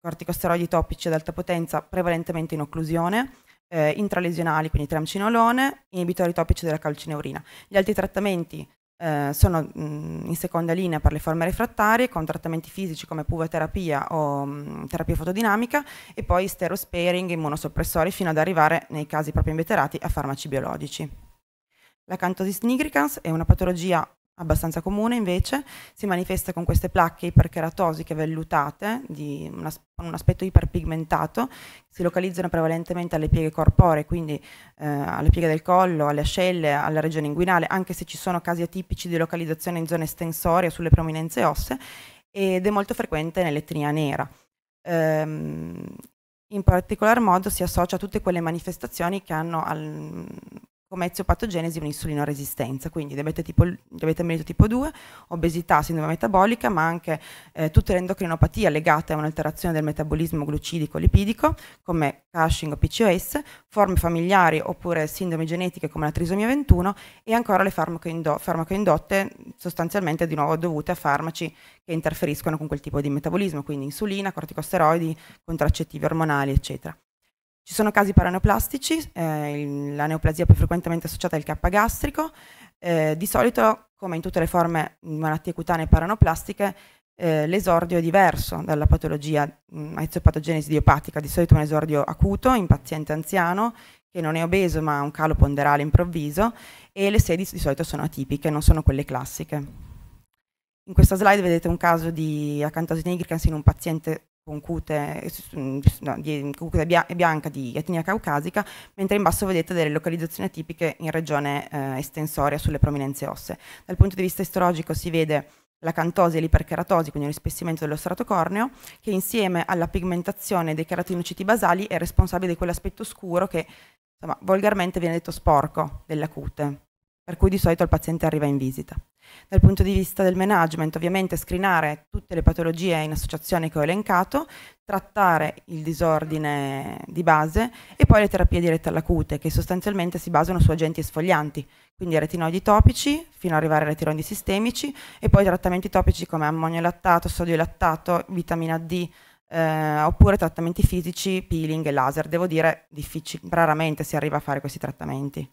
corticosteroidi topici ad alta potenza prevalentemente in occlusione, eh, intralesionali, quindi tramcinolone, inibitori topici della calcineurina. Gli altri trattamenti eh, sono mh, mm, in seconda linea per le forme refrattarie con trattamenti fisici come puvaterapia o mh, mm, terapia fotodinamica e poi sterosparing, immunosoppressori fino ad arrivare nei casi proprio inveterati a farmaci biologici. La cantosis nigricans è una patologia abbastanza comune invece, si manifesta con queste placche ipercheratosiche vellutate, di una, con un aspetto iperpigmentato, si localizzano prevalentemente alle pieghe corporee, quindi eh, alle pieghe del collo, alle ascelle, alla regione inguinale, anche se ci sono casi atipici di localizzazione in zone estensorie o sulle prominenze ossee, ed è molto frequente nell'etnia nera. Ehm, in particolar modo si associa a tutte quelle manifestazioni che hanno al, come eziopatogenesi un'insulinoresistenza, quindi diabete, tipo, diabete mellito tipo 2, obesità, sindrome metabolica, ma anche eh, tutte le endocrinopatie legate a un'alterazione del metabolismo glucidico lipidico, come cashing o PCOS, forme familiari oppure sindrome genetiche come la trisomia 21 e ancora le farmacoindo farmacoindotte sostanzialmente di nuovo dovute a farmaci che interferiscono con quel tipo di metabolismo, quindi insulina, corticosteroidi, contraccettivi ormonali, eccetera. Ci sono casi paraneoplastici, eh, la neoplasia più frequentemente associata è il K gastrico. Eh, di solito, come in tutte le forme di malattie cutanee paranoplastiche, eh, l'esordio è diverso dalla patologia mh, mm, eziopatogenesi idiopatica, di solito è un esordio acuto in paziente anziano che non è obeso ma ha un calo ponderale improvviso e le sedi di solito sono atipiche, non sono quelle classiche. In questa slide vedete un caso di acantosi nigricans in un paziente con cute, mm, no, di, mm, cute bianca di etnia caucasica, mentre in basso vedete delle localizzazioni tipiche in regione eh, estensoria sulle prominenze ossee. Dal punto di vista istologico si vede la cantosi e l'ipercheratosi, quindi un rispessimento dello strato corneo, che insieme alla pigmentazione dei keratinociti basali è responsabile di quell'aspetto scuro che insomma, volgarmente viene detto sporco della cute per cui di solito il paziente arriva in visita. Dal punto di vista del management, ovviamente screenare tutte le patologie in associazione che ho elencato, trattare il disordine di base e poi le terapie dirette all'acute, che sostanzialmente si basano su agenti esfoglianti, quindi retinoidi topici fino ad arrivare ai retinoidi sistemici e poi trattamenti topici come ammonio lattato, sodio lattato, vitamina D, eh, oppure trattamenti fisici, peeling e laser. Devo dire, raramente si arriva a fare questi trattamenti.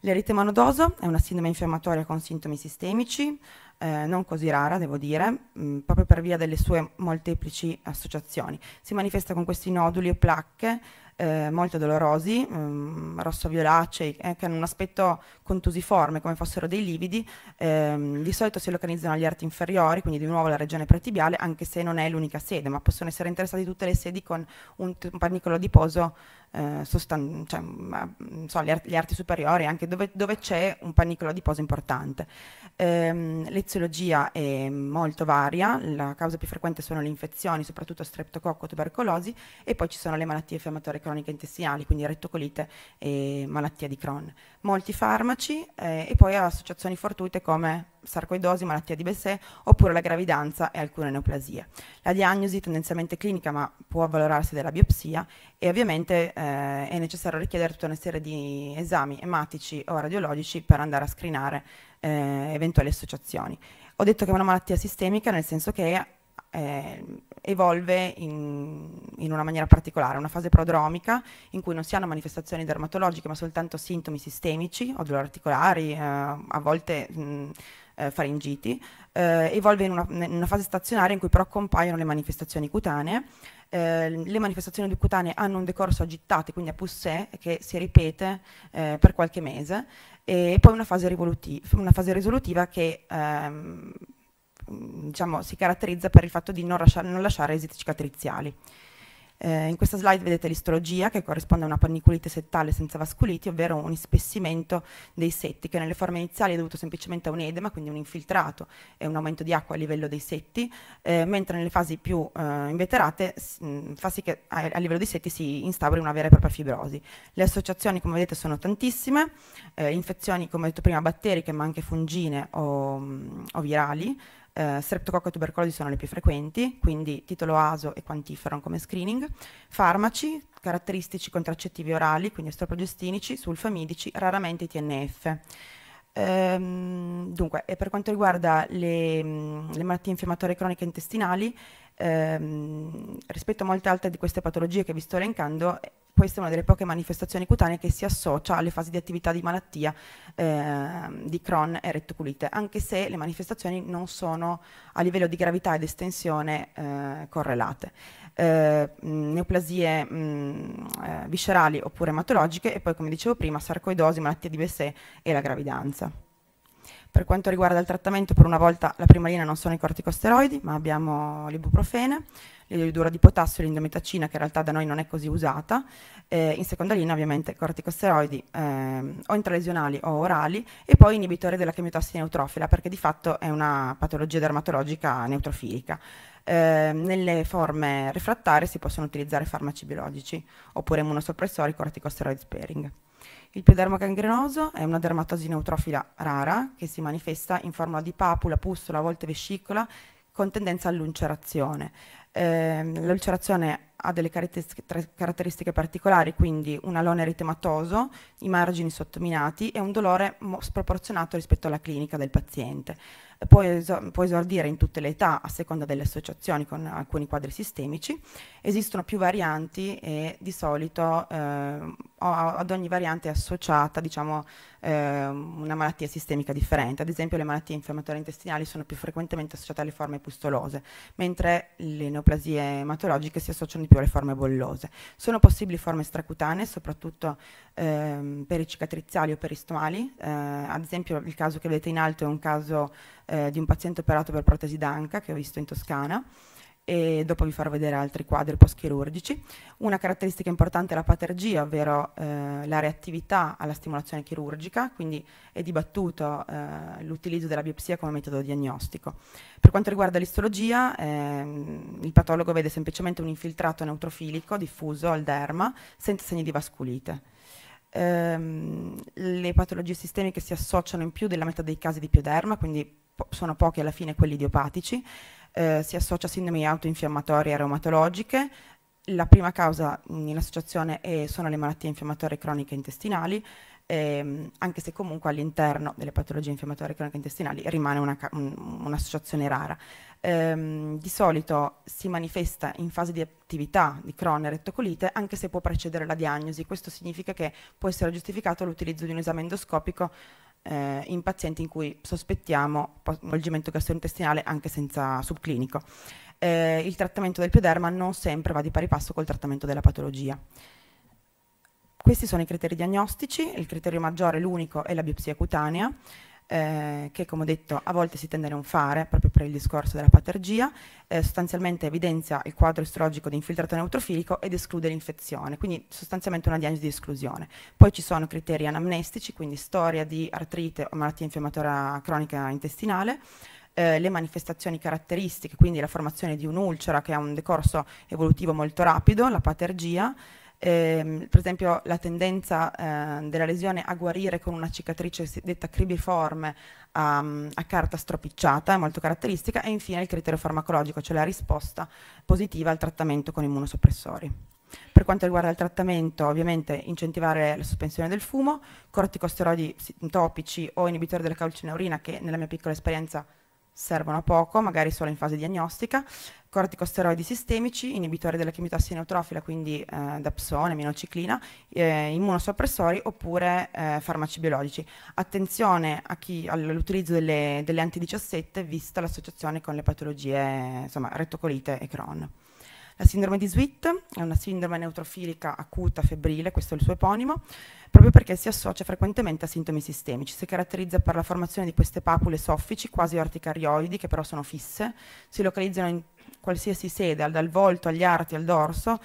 L'eritema nodoso è una sindrome infiammatoria con sintomi sistemici, eh, non così rara, devo dire, mh, mm, proprio per via delle sue molteplici associazioni. Si manifesta con questi noduli e placche eh, molto dolorosi, mh, mm, rosso-violacei, eh, che hanno un aspetto contusiforme, come fossero dei lividi. Ehm, di solito si localizzano agli arti inferiori, quindi di nuovo la regione pretibiale, anche se non è l'unica sede, ma possono essere interessati tutte le sedi con un, un panicolo poso, eh, sostan- cioè, ma, so, le, arti, le, arti superiori, anche dove, dove c'è un panicolo poso importante. Ehm, l'eziologia è molto varia, la causa più frequente sono le infezioni, soprattutto streptococco, tubercolosi, e poi ci sono le malattie fiammatorie cronica intestinali, quindi rettocolite e malattia di Crohn. Molti farmaci eh, e poi associazioni fortuite come sarcoidosi, malattia di Bessè oppure la gravidanza e alcune neoplasie. La diagnosi tendenzialmente clinica ma può avvalorarsi della biopsia e ovviamente eh, è necessario richiedere tutta una serie di esami ematici o radiologici per andare a screenare eh, eventuali associazioni. Ho detto che è una malattia sistemica nel senso che eh, evolve in, in, una maniera particolare, una fase prodromica in cui non si hanno manifestazioni dermatologiche ma soltanto sintomi sistemici o dolori articolari, eh, a volte mh, mm, eh, faringiti, eh, evolve in una, in una, fase stazionaria in cui però compaiono le manifestazioni cutanee. Eh, le manifestazioni cutanee hanno un decorso agitato, quindi a poussé, che si ripete eh, per qualche mese, e poi una fase, una fase risolutiva che ehm, Mm, diciamo, si caratterizza per il fatto di non, lasciare, non lasciare esiti cicatriziali. Eh, in questa slide vedete l'istologia che corrisponde a una panniculite settale senza vasculiti, ovvero un ispessimento dei setti che nelle forme iniziali è dovuto semplicemente a un edema, quindi un infiltrato e un aumento di acqua a livello dei setti, eh, mentre nelle fasi più eh, inveterate mh, mm, fa sì che a, a, livello dei setti si instauri una vera e propria fibrosi. Le associazioni come vedete sono tantissime, eh, infezioni come ho detto prima batteriche ma anche fungine o, mm, o virali, eh, streptococco e tubercolosi sono le più frequenti, quindi titolo ASO e quantiferon come screening, farmaci, caratteristici contraccettivi orali, quindi estroprogestinici, sulfamidici, raramente TNF. Ehm, dunque, per quanto riguarda le, le malattie infiammatorie croniche intestinali, ehm, rispetto a molte altre di queste patologie che vi sto elencando, questa è una delle poche manifestazioni cutanee che si associa alle fasi di attività di malattia eh, di Crohn e rettoculite, anche se le manifestazioni non sono a livello di gravità ed estensione eh, correlate. Eh, neoplasie mh, eh, viscerali oppure ematologiche e poi come dicevo prima sarcoidosi, malattia di Bessè e la gravidanza. Per quanto riguarda il trattamento, per una volta la prima linea non sono i corticosteroidi, ma abbiamo l'ibuprofene, l'iodura di potassio, l'indometacina che in realtà da noi non è così usata, eh, in seconda linea ovviamente corticosteroidi eh, o intralesionali o orali e poi inibitore della chemiotassi neutrofila perché di fatto è una patologia dermatologica neutrofilica. Eh, nelle forme refrattarie si possono utilizzare farmaci biologici oppure immunosoppressori corticosteroid sparing. Il piodermo gangrenoso è una dermatosi neutrofila rara che si manifesta in forma di papula, pustola, a volte vescicola, con tendenza all'ulcerazione. Eh, l'ulcerazione ha delle caratteristiche particolari, quindi un alone eritematoso, i margini sottominati e un dolore sproporzionato rispetto alla clinica del paziente. Può, esordire in tutte le età a seconda delle associazioni con alcuni quadri sistemici. Esistono più varianti e di solito eh, ad ogni variante è associata diciamo, eh, una malattia sistemica differente. Ad esempio le malattie infiammatorie intestinali sono più frequentemente associate alle forme pustolose, mentre le neoplasie ematologiche si associano di più alle forme bollose. Sono possibili forme stracutanee, soprattutto ehm, per i cicatriziali o per peristomali. Eh, ad esempio il caso che vedete in alto è un caso eh, di un paziente operato per protesi d'anca che ho visto in Toscana e dopo vi farò vedere altri quadri post-chirurgici. Una caratteristica importante è la patergia, ovvero eh, la reattività alla stimolazione chirurgica, quindi è dibattuto eh, l'utilizzo della biopsia come metodo diagnostico. Per quanto riguarda l'istologia, ehm, il patologo vede semplicemente un infiltrato neutrofilico diffuso al derma senza segni di vasculite ehm, le patologie sistemiche si associano in più della metà dei casi di pioderma, quindi po sono pochi alla fine quelli idiopatici, eh, si associa a sindromi autoinfiammatorie e reumatologiche. La prima causa in associazione è, sono le malattie infiammatorie croniche intestinali, ehm, anche se comunque all'interno delle patologie infiammatorie croniche intestinali rimane un'associazione un, un rara. Ehm, di solito si manifesta in fase di attività di Crohn e rettocolite anche se può precedere la diagnosi. Questo significa che può essere giustificato l'utilizzo di un esame endoscopico eh, in pazienti in cui sospettiamo coinvolgimento gastrointestinale anche senza subclinico. Eh, il trattamento del pioderma non sempre va di pari passo col trattamento della patologia. Questi sono i criteri diagnostici, il criterio maggiore, l'unico, è la biopsia cutanea eh, che come ho detto a volte si tende a non fare proprio per il discorso della patergia, eh, sostanzialmente evidenzia il quadro istrologico di infiltrato neutrofilico ed esclude l'infezione, quindi sostanzialmente una diagnosi di esclusione. Poi ci sono criteri anamnestici, quindi storia di artrite o malattia infiammatoria cronica intestinale, eh, le manifestazioni caratteristiche, quindi la formazione di un'ulcera che ha un decorso evolutivo molto rapido, la patergia, ehm, per esempio la tendenza eh, della lesione a guarire con una cicatrice detta cribiforme a, a, carta stropicciata è molto caratteristica e infine il criterio farmacologico, cioè la risposta positiva al trattamento con immunosoppressori. Per quanto riguarda il trattamento, ovviamente incentivare la sospensione del fumo, corticosteroidi topici o inibitori della calcineurina che nella mia piccola esperienza servono a poco, magari solo in fase diagnostica, corticosteroidi sistemici, inibitori della chemiotassia neutrofila, quindi eh, dapsone, minociclina, eh, immunosoppressori oppure eh, farmaci biologici. Attenzione all'utilizzo delle, delle antidiciassette vista l'associazione con le patologie insomma, retocolite e Crohn. La sindrome di Sweet è una sindrome neutrofilica acuta febbrile, questo è il suo eponimo, proprio perché si associa frequentemente a sintomi sistemici. Si caratterizza per la formazione di queste papule soffici, quasi orticarioidi, che però sono fisse, si localizzano in qualsiasi sede, dal volto agli arti al dorso,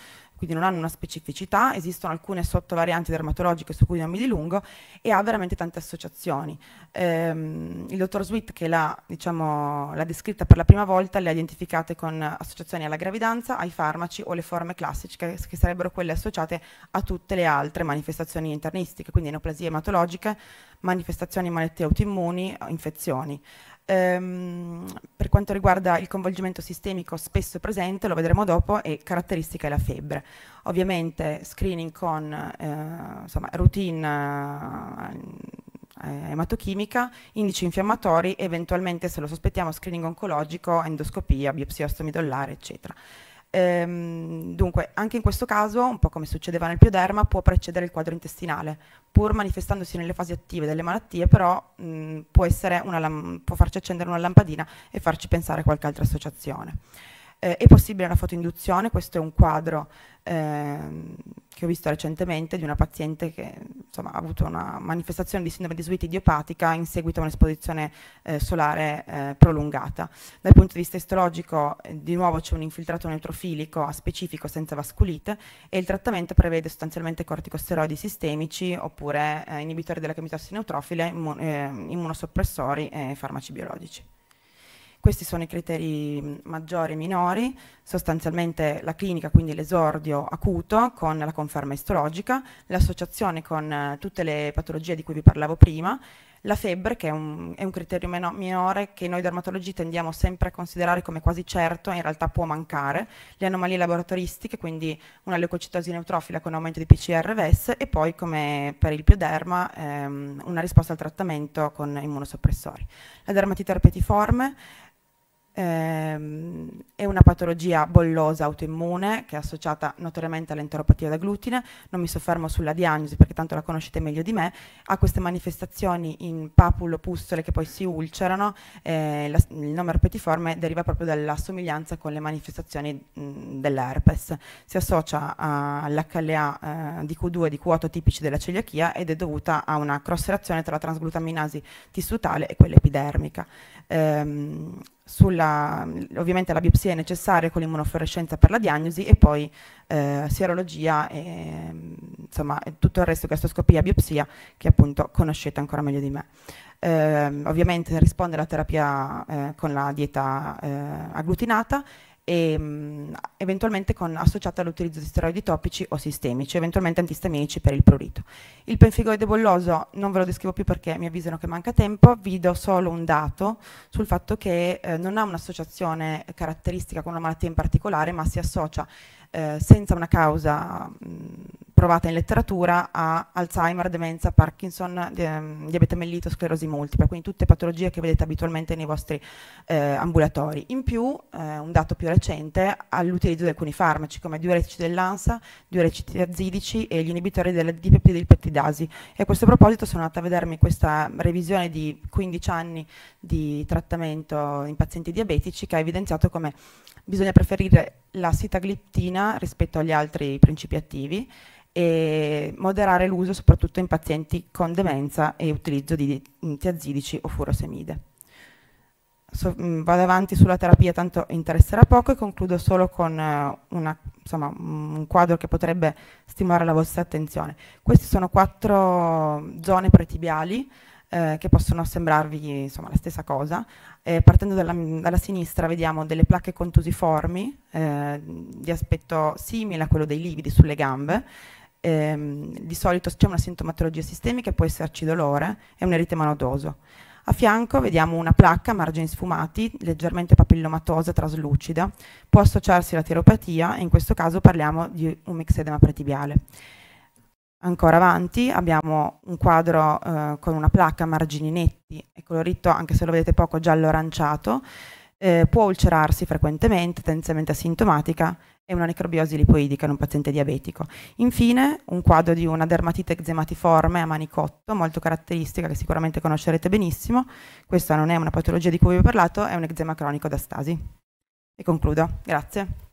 quindi non hanno una specificità, esistono alcune sottovarianti dermatologiche su cui non mi dilungo e ha veramente tante associazioni. Ehm, il dottor Sweet che l'ha, diciamo, descritta per la prima volta le ha identificate con associazioni alla gravidanza, ai farmaci o le forme classiche che, che sarebbero quelle associate a tutte le altre manifestazioni internistiche, quindi neoplasie ematologiche, manifestazioni malattie autoimmuni, infezioni ehm, per quanto riguarda il coinvolgimento sistemico spesso presente, lo vedremo dopo, e caratteristica è la febbre. Ovviamente screening con eh, insomma, routine eh, ematochimica, indici infiammatori, eventualmente se lo sospettiamo screening oncologico, endoscopia, biopsia ostomidollare, eccetera. Ehm, dunque, anche in questo caso, un po' come succedeva nel pioderma, può precedere il quadro intestinale, pur manifestandosi nelle fasi attive delle malattie, però mh, può, può farci accendere una lampadina e farci pensare a qualche altra associazione. Eh, è possibile una fotoinduzione, questo è un quadro ehm, che ho visto recentemente di una paziente che insomma, ha avuto una manifestazione di sindrome di suite idiopatica in seguito a un'esposizione eh, solare eh, prolungata. Dal punto di vista istologico eh, di nuovo c'è un infiltrato neutrofilico a specifico senza vasculite e il trattamento prevede sostanzialmente corticosteroidi sistemici oppure eh, inibitori della chemitosi neutrofile, immun eh, immunosoppressori e farmaci biologici. Questi sono i criteri mm, maggiori e minori, sostanzialmente la clinica, quindi l'esordio acuto con la conferma istologica, l'associazione con eh, tutte le patologie di cui vi parlavo prima, la febbre che è un, è un criterio meno, minore che noi dermatologi tendiamo sempre a considerare come quasi certo, in realtà può mancare, le anomalie laboratoristiche, quindi una leucocitosi neutrofila con aumento di PCRVS e poi come per il pioderma ehm, una risposta al trattamento con immunosoppressori. La dermatite repetiforme, Ehm, è una patologia bollosa autoimmune che è associata notoriamente all'enteropatia da glutine. Non mi soffermo sulla diagnosi perché tanto la conoscete meglio di me. Ha queste manifestazioni in papulo, pustole che poi si ulcerano. Eh, la, il nome herpetiforme deriva proprio dalla somiglianza con le manifestazioni dell'herpes. Si associa all'HLA eh, di Q2 e di Q8 tipici della celiachia ed è dovuta a una cross-reazione tra la transglutaminasi tissutale e quella epidermica ehm, sulla, ovviamente la biopsia è necessaria con l'immunofluorescenza per la diagnosi e poi eh, sierologia e insomma, tutto il resto gastroscopia, biopsia che appunto conoscete ancora meglio di me. Eh, ovviamente risponde la terapia eh, con la dieta eh, agglutinata e, ehm, mh, eventualmente con, associata all'utilizzo di steroidi topici o sistemici, eventualmente antistaminici per il prurito. Il penfigoide bolloso non ve lo descrivo più perché mi avvisano che manca tempo, vi do solo un dato sul fatto che eh, non ha un'associazione caratteristica con una malattia in particolare, ma si associa eh, senza una causa provata in letteratura a Alzheimer, demenza, Parkinson, ehm, diabete mellito, sclerosi multipla, quindi tutte patologie che vedete abitualmente nei vostri eh, ambulatori. In più, eh, un dato più recente, all'utilizzo di alcuni farmaci come diuretici dell'ANSA, diuretici azidici e gli inibitori della DPP dipeptidilpeptidasi. E a questo proposito sono andata a vedermi questa revisione di 15 anni di trattamento in pazienti diabetici che ha evidenziato come bisogna preferire la sitagliptina rispetto agli altri principi attivi e moderare l'uso soprattutto in pazienti con demenza e utilizzo di tiazidici o furosemide. So, mm, vado avanti sulla terapia, tanto interesserà poco e concludo solo con eh, una, insomma, un quadro che potrebbe stimolare la vostra attenzione. Queste sono quattro zone pretibiali eh, che possono sembrarvi insomma, la stessa cosa. Eh, partendo dalla, dalla, sinistra vediamo delle placche contusiformi eh, di aspetto simile a quello dei lividi sulle gambe. Ehm, di solito c'è una sintomatologia sistemica, può esserci dolore e un eritema nodoso. A fianco vediamo una placca a margini sfumati, leggermente papillomatosa, traslucida. Può associarsi alla tiropatia e in questo caso parliamo di un mixedema pretibiale. Ancora avanti abbiamo un quadro eh, con una placca a margini netti e colorito, anche se lo vedete poco, giallo-aranciato, eh, può ulcerarsi frequentemente, tendenzialmente asintomatica, e una necrobiosi lipoidica in un paziente diabetico. Infine, un quadro di una dermatite eczematiforme a manicotto, molto caratteristica, che sicuramente conoscerete benissimo. Questa non è una patologia di cui vi ho parlato, è un eczema cronico da stasi. E concludo. Grazie.